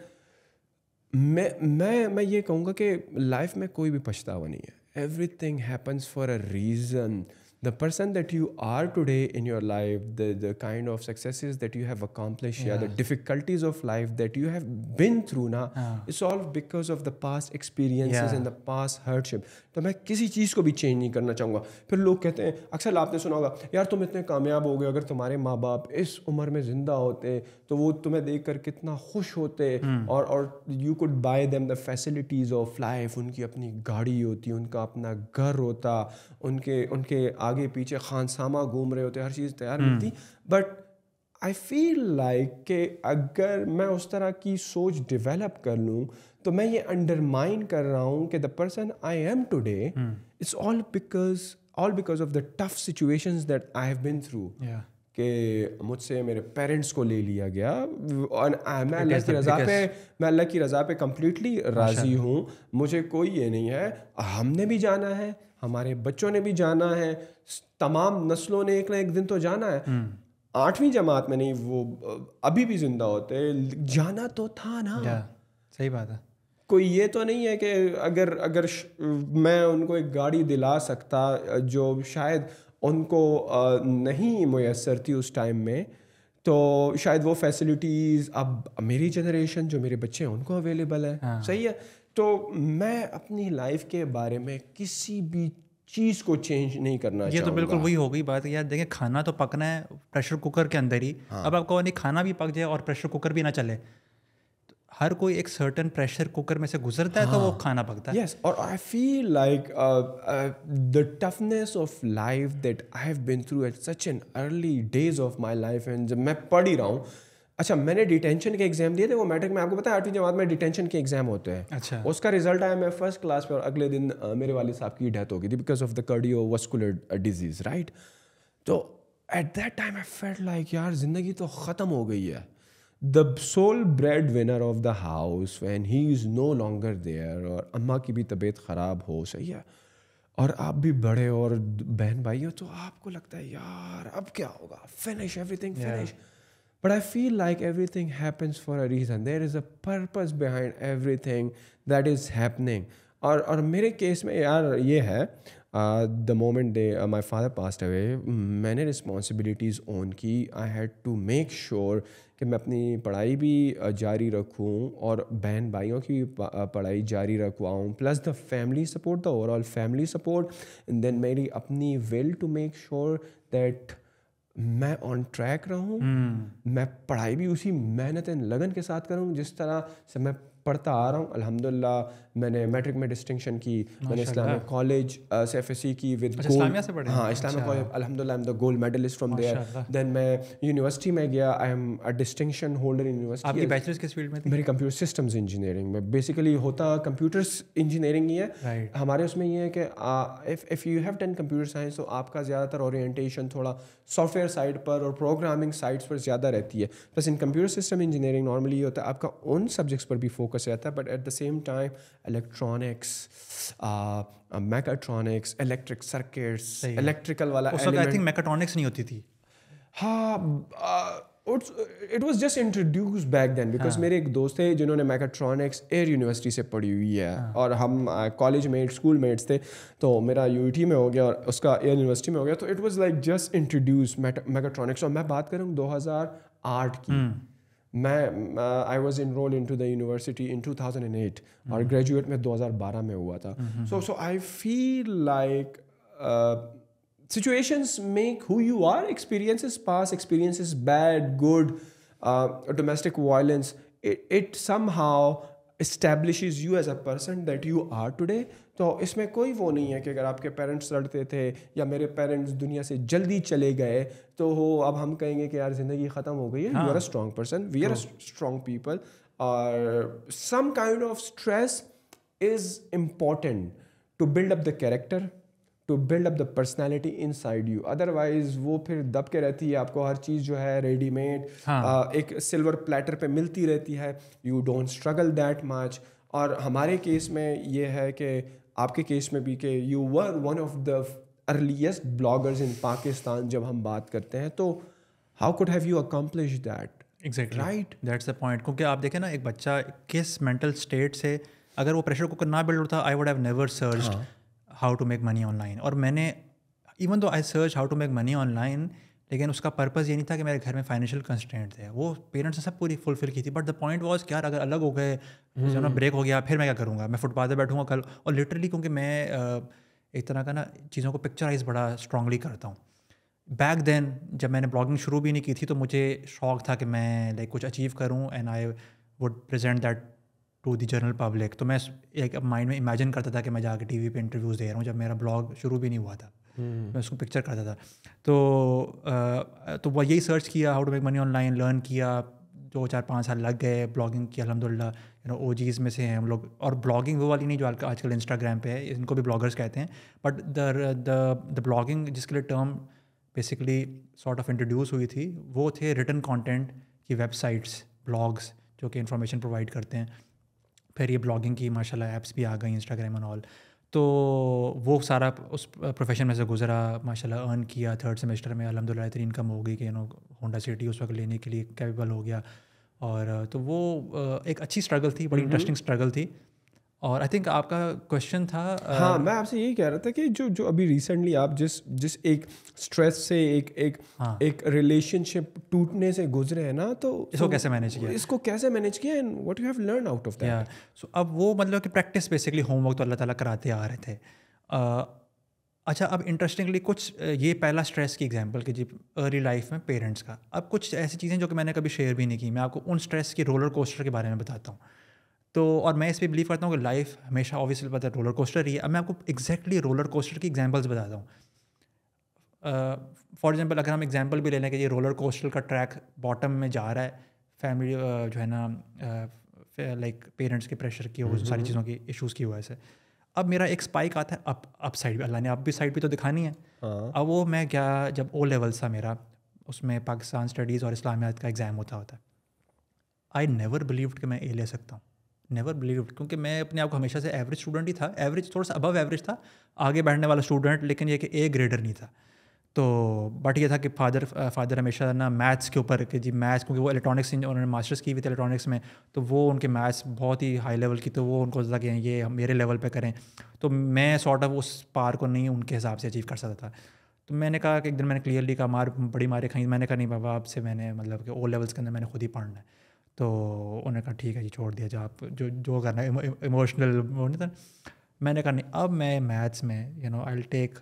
मैं मैं मैं ये कहूँगा कि लाइफ में कोई भी पछतावा नहीं है everything happens for a reason the person that you are today in your life, the, the kind of successes that you have accomplished, yeah. yeah the difficulties of life that you have been through now, yeah. it's all because of the past experiences yeah. and the past hardship. तो मैं किसी चीज़ को भी change नहीं करना चाहूँगा फिर लोग कहते हैं अक्सर आपने सुना होगा यार तुम इतने कामयाब हो गए अगर तुम्हारे माँ बाप इस उम्र में ज़िंदा होते तो वो तुम्हें देख कर कितना खुश होते और और you could buy them the facilities of life उनकी अपनी गाड़ी होती उनका अपना घर होता उनके उनके आगे पीछे खान सामा घूम रहे होते हर चीज़ तैयार हम्म। मिलती बट आई फील लाइक कि अगर मैं उस तरह की सोच डिवेलप कर लूँ तो मैं ये अंडरमाइन कर रहा हूँ कि the person I am today it's all because all because of the tough situation that I have been through कि मुझसे मेरे पेरेंट्स को ले लिया गया और मैं अल्लाह की रज़ा पे मैं अल्लाह की रज़ा पे कम्प्लीटली राज़ी हूँ मुझे कोई ये नहीं है हमने भी जाना है हमारे बच्चों ने भी जाना है तमाम नस्लों ने एक ना एक दिन तो जाना है हम्म। आठवीं जमात में नहीं वो अभी भी जिंदा होते जाना तो था ना सही बात है कोई ये तो नहीं है कि अगर अगर मैं उनको एक गाड़ी दिला सकता जो शायद उनको नहीं मैसर थी उस टाइम में तो शायद वो फैसिलिटीज़ अब मेरी जनरेशन जो मेरे बच्चे हैं उनको अवेलेबल है हाँ। सही है तो मैं अपनी लाइफ के बारे में किसी भी चीज़ को चेंज नहीं करना ये तो बिल्कुल वही हो गई बात यार देखिए खाना तो पकना है प्रेशर कुकर के अंदर ही हाँ। अब आपको नहीं खाना भी पक जाए और प्रेशर कुकर भी ना चले हर कोई एक सर्टन प्रेशर कुकर में से गुजरता है तो वो हाँ। खाना पकता है यस और I feel like the toughness of life that I have been through at such an early days of my life and जब मैं पढ़ ही रहा हूँ अच्छा मैंने डिटेंशन के एग्जाम दिए थे वो मैट्रिक में आपको पता है आठवीं जमात में डिटेंशन के एग्जाम होते हैं अच्छा उसका रिजल्ट आया मैं फर्स्ट क्लास में और अगले दिन uh, मेरे वाले साहब की डेथ हो गई थी because of the cardiovascular disease right तो at that time I felt like यार जिंदगी तो ख़त्म हो गई है the sole breadwinner of the house when he is no longer there or amma ki bhi tabiyat kharab ho sahi hai aur aap bhi bade ho aur behan bhai ho to aapko lagta hai ab kya hoga finish everything finish but i feel like everything happens for a reason there is a purpose behind everything that is happening aur aur mere case uh, the moment uh, my father passed away mm, many responsibilities own ki i had to make sure कि मैं अपनी पढ़ाई भी जारी रखूँ और बहन भाइयों की पढ़ाई जारी रखवाऊँ plus the family support the overall family support and then मेरी अपनी will to make sure that मैं ऑन ट्रैक रहूँ hmm. मैं पढ़ाई भी उसी मेहनत एंड लगन के साथ करूँ जिस तरह से मैं पढ़ता आ रहा हूँ अल्हम्दुलिल्लाह मैंने मैट्रिक में डिस्टिंक्शन की मैंने इस्लामिक कॉलेज अच्छा, से एफ एस सी की विद हाँ इस्लामिक कॉलेज अलहमदिल्ला am the gold medalist from there then मैं यूनिवर्सिटी में गया I am a distinction holder university bachelors किस फील्ड में मेरी कंप्यूटर सिस्टम्स इंजीनियरिंग में बेसिकली होता कंप्यूटर्स इंजीनियरिंग ही है हमारे उसमें ये है कि if you have ten computer science तो आपका ज़्यादातर ओरिएंटेशन थोड़ा सॉफ्टवेयर साइड पर और प्रोग्रामिंग साइट्स पर ज़्यादा रहती है बस in computer system engineering normally होता है आपका उन सब्जेक्ट्स पर भी फोकस फोकस रहता है but at the same time electronics mechatronics electric circuits electrical वाला आई थिंक मैकाट्रॉनिक्स नहीं होती थी हाँ it was just introduce back then because मेरे एक दोस्त थे जिन्होंने मैकाट्रॉनिक्स एयर यूनिवर्सिटी से पढ़ी हुई है हाँ. और हम कॉलेज मेट स्कूल मेट्स थे तो मेरा यू टी e में हो गया और उसका एयर यूनिवर्सिटी में हो गया तो it was like just introduce mechatronics और मैं बात करूँ दो हज़ार आठ की हम्म। मैं I was enroll in to the university in 2008 और graduate में 2012 में हुआ था सो so I situations make who you are experiences past experiences bad good uh, domestic violence it, it somehow establishes you as a person that you are today तो इसमें कोई वो नहीं है कि अगर आपके पेरेंट्स लड़ते थे या मेरे पेरेंट्स दुनिया से जल्दी चले गए तो हो अब हम कहेंगे कि यार ज़िंदगी ख़त्म हो गई है you are a strong person we are a strong people और some kind of stress is important to build up the character to build up the personality inside you otherwise वो फिर दब के रहती है आपको हर चीज़ जो है रेडीमेड हाँ. एक सिल्वर प्लेटर पर मिलती रहती है you don't struggle that much और हमारे केस में ये है कि आपके केस में भी कि you were one of the earliest bloggers in Pakistan जब हम बात करते हैं तो how could have you accomplish that exactly right that's the point क्योंकि आप देखें ना एक बच्चा किस मेंटल स्टेट से अगर वो प्रेशर कुकर ना बिल्ड होता I would have never search how to make money online और मैंने even though I search how to make money online लेकिन उसका पर्पज़ ये नहीं था कि मेरे घर में फाइनेंशियल कंस्टेंट थे वो पेरेंट्स ने सब पूरी फुलफिल की थी बट द पॉइंट वॉज कि यार अगर अलग हो गए जो ना ब्रेक हो गया फिर मैं क्या करूँगा मैं फुटपाथ पर बैठूँगा कल और लिटरली क्योंकि मैं एक तरह का ना चीज़ों को पिक्चराइज बड़ा स्ट्रांगली करता हूँ बैक देन जब मैंने ब्लॉगिंग शुरू भी नहीं की थी तो मुझे शौक था कि मैं लाइक कुछ अचीव करूँ and I would present that to the general public तो मैं एक माइंड में इमेजिन करता था कि मैं जाके वी पर इंटरव्यूज़ दे रहा हूँ जब मेरा ब्लॉग शुरू भी नहीं हुआ था हम्म। मैं उसको पिक्चर करता था तो आ, तो वह यही सर्च किया how to make money online learn किया दो चार पाँच साल लग गए ब्लॉगिंग की अलहमदिल्ला यू नो ओ जीज़ में से हैं हम लोग और ब्लॉगिंग वो वाली नहीं जो आजकल इंस्टाग्राम पे है इनको भी ब्लॉगर्स कहते हैं बट द द ब्लॉगिंग जिसके लिए term basically sort of introduce हुई थी वो थे रिटर्न कॉन्टेंट की वेबसाइट्स ब्लॉग्स जो कि इन्फॉर्मेशन प्रोवाइड करते हैं फिर ये ब्लॉगिंग की माशाल्लाह ऐप्स भी आ गई इंस्टाग्राम एंड ऑल तो वो सारा उस प्रोफेशन में से गुजरा माशाल्लाह अर्न किया थर्ड सेमेस्टर में अलहमदिल्ला इतनी इनकम हो गई कि यू नो होंडा सिटी उस वक्त लेने के लिए कैपेबल हो गया और तो वो एक अच्छी स्ट्रगल थी बड़ी इंटरेस्टिंग हम्म। स्ट्रगल थी और आई थिंक आपका क्वेश्चन था हाँ uh, मैं आपसे यही कह रहा था कि जो जो अभी रिसेंटली आप जिस जिस एक स्ट्रेस से एक एक हाँ. एक रिलेशनशिप टूटने से गुजरे हैं ना तो इसको तो, कैसे मैनेज किया इसको कैसे मैनेज किया and what you have learn out of that so अब वो मतलब कि प्रैक्टिस बेसिकली होमवर्क तो अल्लाह ताला कराते आ रहे थे uh, अच्छा अब इंटरेस्टिंगली कुछ ये पहला स्ट्रेस की एग्जाम्पल की जी अर्ली लाइफ में पेरेंट्स का अब कुछ ऐसी चीज़ें जो कि मैंने कभी शेयर भी नहीं की मैं आपको उन स्ट्रेस की रोलर कोस्टर के बारे में बताता हूँ तो और मैं इस पर बिलीव करता हूँ कि लाइफ हमेशा ऑब्वियसली पता है रोलर कोस्टर ही है अब मैं आपको एग्जैक्टली रोलर कोस्टर की एग्जाम्पल्स बताता हूँ फॉर एग्जाम्पल अगर हम एग्जाम्पल भी ले लें कि ये रोलर कोस्टर का ट्रैक बॉटम में जा रहा है फैमिली uh, जो है ना लाइक uh, पेरेंट्स like, के प्रेशर की हो सारी चीज़ों की इशूज़ की वजह से अब मेरा एक स्पाइक आता है अप अप साइड भी अल्लाह ने अब भी साइड भी तो दिखानी है हाँ। अब वो मैं क्या जब ओ लेवल था मेरा उसमें पाकिस्तान स्टडीज़ और इस्लामियात का एग्ज़ाम होता होता है आई नेवर बिलीव कि मैं ए ले सकता हूँ नेवर बिलीव क्योंकि मैं अपने आप को हमेशा से एवरेज स्टूडेंट ही था एवरेज थोड़ा सा अबव एवरेज था आगे बैठने वाला स्टूडेंट लेकिन ये कि ए ग्रेडर नहीं था तो बट ये था कि फादर फादर हमेशा ना मैथ्स के ऊपर कि जी मैथ्स क्योंकि वो इलेक्ट्रॉनिक्स उन्होंने मास्टर्स की हुई थी इलेक्ट्रॉनिक्स में तो वो उनके मैथ्स बहुत ही हाई लेवल की तो वो उनको लगा कि ये मेरे लेवल पे करें तो मैं सॉर्ट ऑफ उस पार को नहीं उनके हिसाब से अचीव कर सकता था तो मैंने कहा कि एक दिन मैंने क्लियरली कहा मार बड़ी मारे खाई मैंने कहा नहीं बाबा आपसे मैंने मतलब कि ओ लेवल्स के अंदर मैंने खुद ही पढ़ना है तो उन्होंने कहा ठीक है जी छोड़ दिया जो आप जो जो करना है इमोशनल वो नहीं था मैंने कहा नहीं अब मैं मैथ्स में you know I take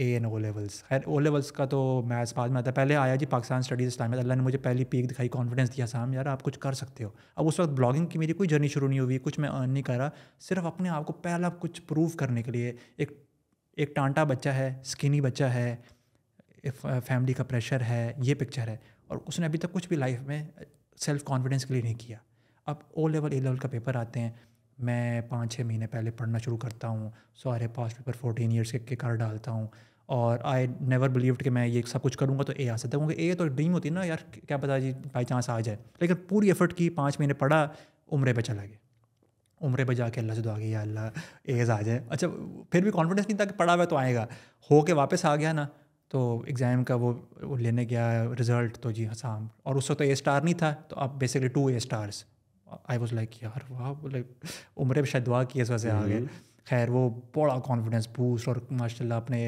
A and O levels खैर ओ लेवल्स का तो मैथ्स बाद में आता पहले आया जी पाकिस्तान स्टडीज़ इस्लामियत अल्लाह ने मुझे पहली पीक दिखाई कॉन्फिडेंस दिया साम यार आप कुछ कर सकते हो अब उस वक्त ब्लॉगिंग की मेरी कोई जर्नी शुरू नहीं हुई कुछ मैं अर्न नहीं कर रहा सिर्फ अपने आप को पहला कुछ प्रूव करने के लिए एक एक टांटा बच्चा है स्किनी बच्चा है फैमिली का प्रेशर है ये पिक्चर है और उसने अभी तक कुछ भी लाइफ में सेल्फ कॉन्फिडेंस के लिए नहीं किया अब ओ लेवल ए लेवल का पेपर आते हैं मैं पाँच छः महीने पहले पढ़ना शुरू करता हूँ सारे पास पेपर फोर्टीन ईयर्स के कर डालता हूँ और आई नेवर बिलीव कि मैं ये सब कुछ करूँगा तो ए आ सकता है क्योंकि ए तो ड्रीम होती है ना यार क्या पता जी बाई चांस आ जाए लेकिन पूरी एफर्ट की पाँच महीने पढ़ा उम्र पर चला गया उम्र पर जाके अल्लाह से दुआ गई अल्लाह एज आ जाए अच्छा फिर भी कॉन्फिडेंस नहीं था कि पढ़ा हुआ तो आएगा हो के वापस आ गया ना तो एग्ज़ाम का वो, लेने गया रिज़ल्ट तो जी हाँ और उस वक्त तो ए स्टार नहीं था तो अब basically two A stars I was like यार वाह लाइक उम्र भी शायद दुआ की इस वजह से आ गए हम्म। खैर वो बड़ा कॉन्फिडेंस बूस्ट और माशाल्लाह अपने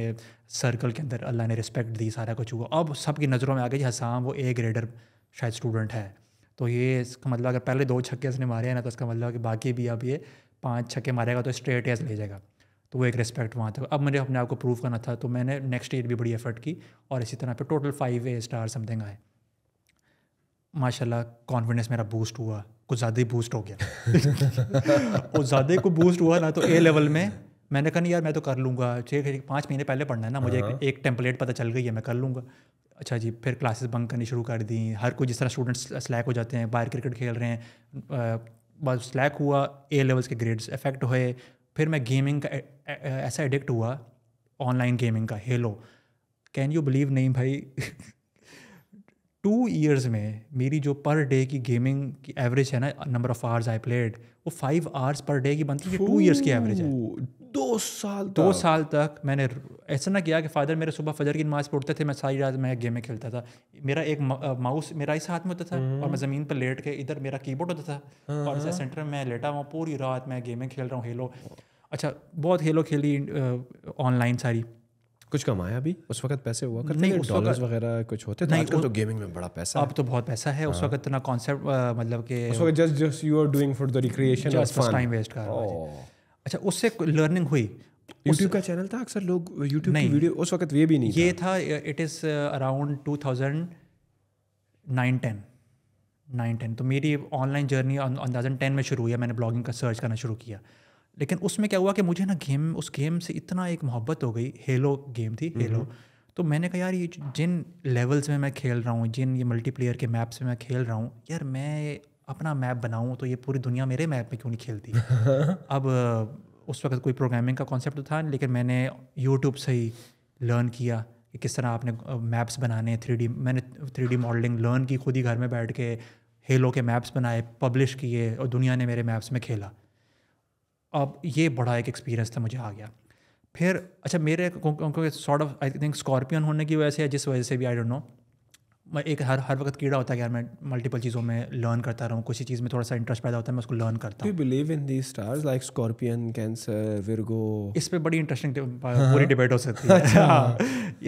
सर्कल के अंदर अल्लाह ने रिस्पेक्ट दी सारा कुछ हुआ अब सबकी नज़रों में आ गया जी हसाम हाँ वो ए ग्रेडर शायद स्टूडेंट है तो ये इसका मतलब अगर पहले दो छक्के इसने मारे हैं ना तो इसका मतलब कि बाकी भी अब ये पाँच छक्के मारेगा तो स्ट्रेट एज ले जाएगा तो वो एक रेस्पेक्ट वहाँ था अब मुझे अपने आप को प्रूव करना था तो मैंने नेक्स्ट ईयर भी बड़ी एफर्ट की और इसी तरह पे total five A star something आए माशाल्लाह कॉन्फिडेंस मेरा बूस्ट हुआ कुछ ज़्यादा ही बूस्ट हो गया और (laughs) ज़्यादा को बूस्ट हुआ ना तो ए लेवल में मैंने कहा नहीं यार मैं तो कर लूँगा छः पाँच महीने पहले पढ़ना है ना मुझे एक, हाँ। एक टेम्पलेट पता चल गई है मैं कर लूँगा अच्छा जी फिर क्लासेस बंक करनी शुरू कर दी हर कोई जिस तरह स्टूडेंट्स स्लैक हो जाते हैं बाहर क्रिकेट खेल रहे हैं बस स्लैक हुआ ए लेवल्स के ग्रेड्स इफेक्ट हुए फिर मैं गेमिंग का ऐसा एडिक्ट हुआ ऑनलाइन गेमिंग का हेलो कैन यू बिलीव नहीं भाई टू (laughs) ईयर्स में मेरी जो पर डे की गेमिंग की एवरेज है ना number of hours I played वो फाइव आवर्स पर डे की बनती है टू ईयर्स की एवरेज है दो साल दो साल तक मैंने ऐसा ना किया कि फादर मेरे सुबह फजर की नमाज पढ़ते थे मैं सारी रात मैं गेम में खेलता था मेरा एक माउस मेरा इस हाथ में होता था और मैं हम्म। ज़मीन पर लेट के इधर मेरा कीबोर्ड होता था हाँ, और इसे सेंटर हाँ। में मैं लेटा हुआ पूरी रात मैं गेमें खेल रहा हूँ हेलो अच्छा बहुत हेलो खेली ऑनलाइन सारी कुछ कमाया अभी उस वक्त पैसे हुआ करते नहीं डॉलर्स वगैरह कुछ होते नहीं तो गेमिंग में बड़ा पैसा अब तो बहुत पैसा है उस हाँ। वक्त इतना कॉन्सेप्ट मतलब कि उस वक्त just just you are doing for the recreation of fun time waste कर रहा अच्छा उससे लर्निंग हुई यूट्यूब का चैनल था अक्सर लोग यूट्यूब uh, की वीडियो उस वक्त ये भी नहीं ये था it is around two thousand nine ten nine ten तो मेरी ऑनलाइन जर्नी अंदाजन टेन में शुरू हुई मैंने ब्लॉगिंग का सर्च करना शुरू किया लेकिन उसमें क्या हुआ कि मुझे ना गेम उस गेम से इतना एक मोहब्बत हो गई हेलो गेम थी हेलो हम्म। तो मैंने कहा यार ये जिन लेवल्स में मैं खेल रहा हूँ जिन ये मल्टीप्लेयर के मैप्स में मैं खेल रहा हूँ यार मैं अपना मैप बनाऊँ तो ये पूरी दुनिया मेरे मैप में क्यों नहीं खेलती (laughs) अब उस वक्त कोई प्रोग्रामिंग का कॉन्सेप्ट तो था लेकिन मैंने यूट्यूब से ही लर्न किया कि किस तरह आपने मैप्स बनाने थ्री मैंने थ्री मॉडलिंग लर्न की खुद ही घर में बैठ के हेलो के मैप्स बनाए पब्लिश किए और दुनिया ने मेरे मैप्स में खेला अब ये बड़ा एक एक्सपीरियंस था मुझे आ गया फिर अच्छा मेरे क्योंकि sort of I think scorpion होने की वजह से जिस वजह से भी आई डोंट नो मैं एक हर हर वक्त कीड़ा होता है कि यार मैं मल्टीपल चीज़ों में लर्न करता रहूँ किसी चीज़ में थोड़ा सा इंटरेस्ट पैदा होता है मैं उसको लर्न करता हूँ believe in the stars like scorpion Cancer Virgo इस पर बड़ी इंटरेस्टिंग हाँ। पूरी डिबेट हो सकती है अच्छा। हाँ।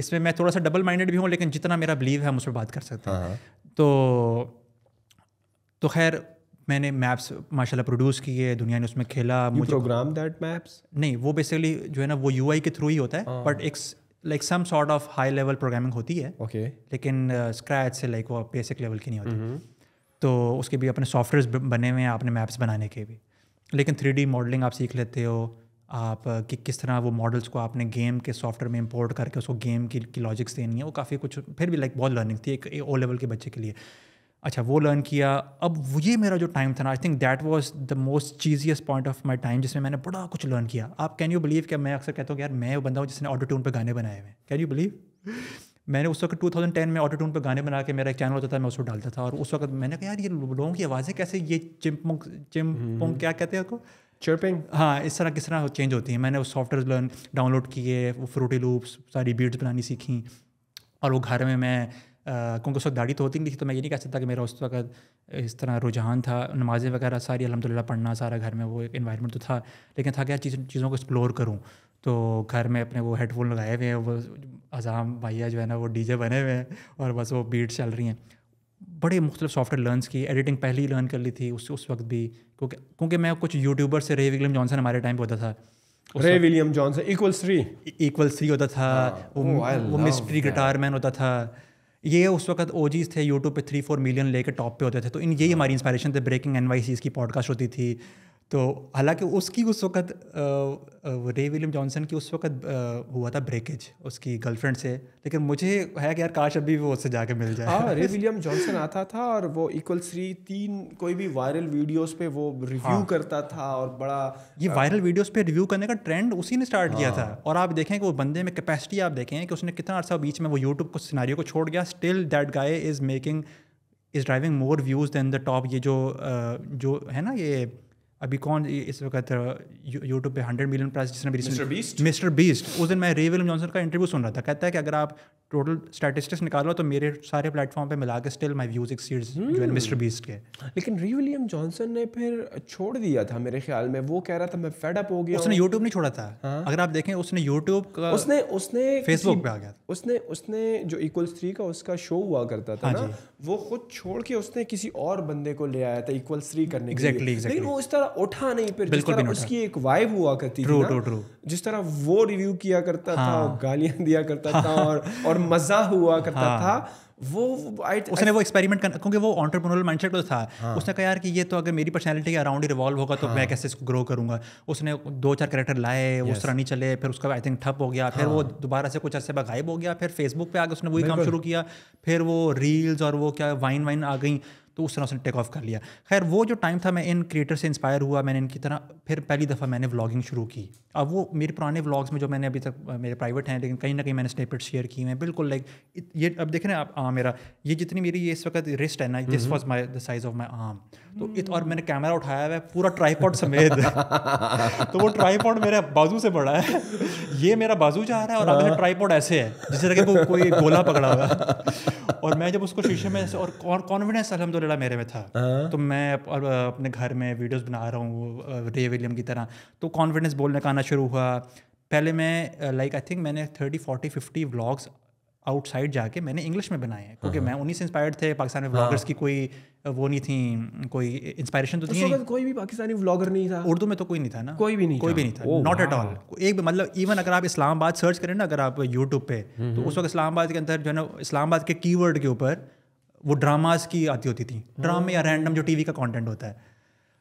इसमें मैं थोड़ा सा डबल माइंडेड भी हूँ लेकिन जितना मेरा बिलीव है हम उस पर बात कर सकते हैं हाँ। तो तो खैर मैंने मैप्स माशाल्लाह प्रोड्यूस किए दुनिया ने उसमें खेला मुझे प्रोग्राम दैट मैप्स नहीं वो बेसिकली जो है ना वो यूआई के थ्रू ही होता है बट एक like some sort of high level programming होती है ओके okay. लेकिन स्क्रैच uh, से लाइक like, वो बेसिक लेवल की नहीं होती mm -hmm. तो उसके भी अपने सॉफ्टवेयर बने हुए हैं आपने मैप्स बनाने के भी लेकिन थ्री मॉडलिंग आप सीख लेते हो आप uh, कि किस तरह वो मॉडल्स को आपने गेम के सॉफ्टवेयर में इंपोर्ट करके उसको गेम की, की लॉजिक्स देनी है वो काफ़ी कुछ फिर भी लाइक बहुत लर्निंग थी एक ओ लेवल के बच्चे के लिए अच्छा वो लर्न किया अब ये मेरा जो टाइम था ना I think that was the most cheesiest point of my time जिसमें मैंने बड़ा कुछ लर्न किया आप कैन यू बिलीव कि मैं अक्सर कहता हूँ यार मैं वो बंदा हूँ जिसने ऑटो पर गाने बनाए हुए कैन यू बिलीव मैंने उस वक्त 2010 में ऑटो पर गाने बना के मेरा एक चैनल होता था मैं उसको डालता था और उस वक्त मैंने कहा यार ये लोगों की आवाज़ें कैसे ये चिमपुंग चिमपुंग हम्म। क्या कहते हैं उसको चिरपिंग हाँ इस तरह किस तरह चेंज होती है मैंने वो सॉफ्टवेयर लर्न डाउनलोड किए वो फ्रूटी लूप्स सारी बीट्स बनानी सीखी और वो घर में मैं क्योंकि उस वक्त दाढ़ी तो होती नहीं थी तो मैं ये नहीं कह सकता कि मेरा उस वक्त इस तरह रुझान था नमाज़ें वगैरह सारी अलहमदिल्ला पढ़ना सारा घर में वो एक इन्वायरमेंट तो था लेकिन था क्या चीज़ चीज़ों को एक्सप्लोर करूँ तो घर में अपने वो हेडफोन लगाए हुए हैं वो अजाम भैया जो है ना वो डीजे बने हुए हैं और बस वो बीट चल रही हैं बड़े मुख्तलिफ सॉफ्टवेयर लर्नस की एडिटिंग पहले ही लर्न कर ली थी उस उस वक्त भी क्योंकि क्योंकि मैं कुछ यूट्यूबर से रे विलियम जॉनसन हमारे टाइम पर होता था Ray William Johnson equal three equal three होता था हाँ, वो oh, वो मिस्ट्री गिटार मैन होता था ये उस वक्त ओ थे यूट्यूब पे थ्री फोर मिलियन लेकर टॉप पे होते थे तो इन यही हमारी इंस्पायरेशन थे ब्रेकिंग एन की पॉडकास्ट होती थी तो हालांकि उसकी उस वक्त रे विलियम जॉनसन की उस वक्त हुआ था ब्रेकेज उसकी गर्लफ्रेंड से लेकिन मुझे है कि यार काश अभी वो उससे जाके मिल जाए हाँ, रे (laughs) विलियम जॉनसन आता था और वो इक्वल थ्री तीन कोई भी वायरल वीडियोस पे वो रिव्यू हाँ। करता था और बड़ा ये वायरल वीडियोस पे रिव्यू करने का ट्रेंड उसी ने स्टार्ट हाँ। किया था हाँ। और आप देखें कि वो बंदे में कैपेसिटी आप देखें कि उसने कितना अर्सा बीच में वो यूट्यूब को सिनारी को छोड़ गया still that guy is making is driving more views than the top ये जो जो है ना ये अभी कौन इस वक्त यूट्यूब पे हंड्रेड मिलियन प्लस जिसने भी मिस्टर बीस्ट उस दिन मैं रे विलियम जॉनसन का इंटरव्यू सुन रहा था कहता है कि अगर आप टोटल स्टैटिस्टिक्स निकालो तो मेरे सारे प्लेटफॉर्म पे मिला के still my views exceeds mister Beast के लेकिन रे विलियम जॉनसन ने फिर छोड़ दिया था मेरे ख्याल में वो कह रहा था मैं फेड अप हो गया उसने यूट्यूब नहीं छोड़ा था हा? अगर आप देखें उसने यूट्यूब का उसने उसने फेसबुक पे आ गया उसने उसने जो इक्वल थ्री का उसका शो हुआ करता था हाँ वो खुद छोड़ के उसने किसी और बंदे को ले आया था इक्वल थ्री करने के लिए लेकिन वो इस तरह तरह उठा नहीं फिर जिस तरह उसकी एक वाइब हुआ करती थी true, ट्रू जिस तरह वो रिव्यू किया करता था हाँ। गालियां दिया करता हाँ। था और और मजा हुआ करता हाँ। था वो I, उसने I, वो एक्सपेरिमेंट करना क्योंकि वो ऑन्टरप्रोनल माइंडसेट तो था हाँ. उसने कहा यार कि ये तो अगर मेरी पर्सनैलिटी के अराउंड ही रिवॉल्व होगा तो हाँ. मैं कैसे इसको ग्रो करूंगा उसने दो चार करेक्टर लाए yes. वो उस तरह नहीं चले फिर उसका आई थिंक ठप हो गया फिर हाँ. वो दोबारा से कुछ अरसे बाद गायब हो गया फिर फेसबुक पे आके उसने वही काम शुरू किया फिर वो रील्स और वो क्या वाइन वाइन आ गई तो उस तरह उसने टेक ऑफ कर लिया खैर वो जो टाइम था मैं इन क्रिएटर से इंस्पायर हुआ मैंने इनकी तरह फिर पहली दफ़ा मैंने व्लॉगिंग शुरू की अब वो मेरे पुराने व्लॉग्स में जो मैंने अभी तक मेरे प्राइवेट हैं लेकिन कहीं ना कहीं मैंने स्टेपेट शेयर किए हैं बिल्कुल लाइक ये अब देखें ना आप आम हाँ, मेरा ये जितनी मेरी ये इस वक्त रिस्ट है ना this was my the size of my arm तो इत हम्म। और मैंने कैमरा उठाया हुआ है पूरा ट्राईपॉड समेत (laughs) तो वो ट्राईपॉड मेरे बाजू से बड़ा है ये मेरा बाजू जा रहा है और अगर ट्राईपॉड ऐसे है जिस तरह वो कोई गोला पकड़ा हुआ है और मैं जब उसको शीशे में और कॉन्फिडेंस अलहमद लड़ा मेरे में था हाँ। तो मैं अपने घर में वीडियोस बना रहा हूँ रे विलियम की तरह तो कॉन्फिडेंस बोलने का आना शुरू हुआ पहले मैं लाइक आई थिंक मैंने thirty forty fifty vlogs outside जाके मैंने इंग्लिश में बनाए हैं हाँ, क्योंकि हाँ। मैं उन्हीं से इंस्पायर्ड थे पाकिस्तान में व्लॉगर्स की कोई वो नहीं थी कोई इंस्पायरेशन तो थी नहीं कोई भी पाकिस्तानी व्लॉगर नहीं था उर्दू में तो कोई नहीं था ना कोई भी नहीं कोई भी नहीं था नॉट एट ऑल एक मतलब इवन अगर आप इस्लामाबाद सर्च करें ना अगर आप यूट्यूब पे तो हम्म, उस हम्म। वक्त इस्लामाबाद के अंदर जो है ना इस्लामाबाद के कीवर्ड के ऊपर वो ड्रामाज की आती होती थी ड्रामे या रैंडम जो टीवी का कंटेंट होता है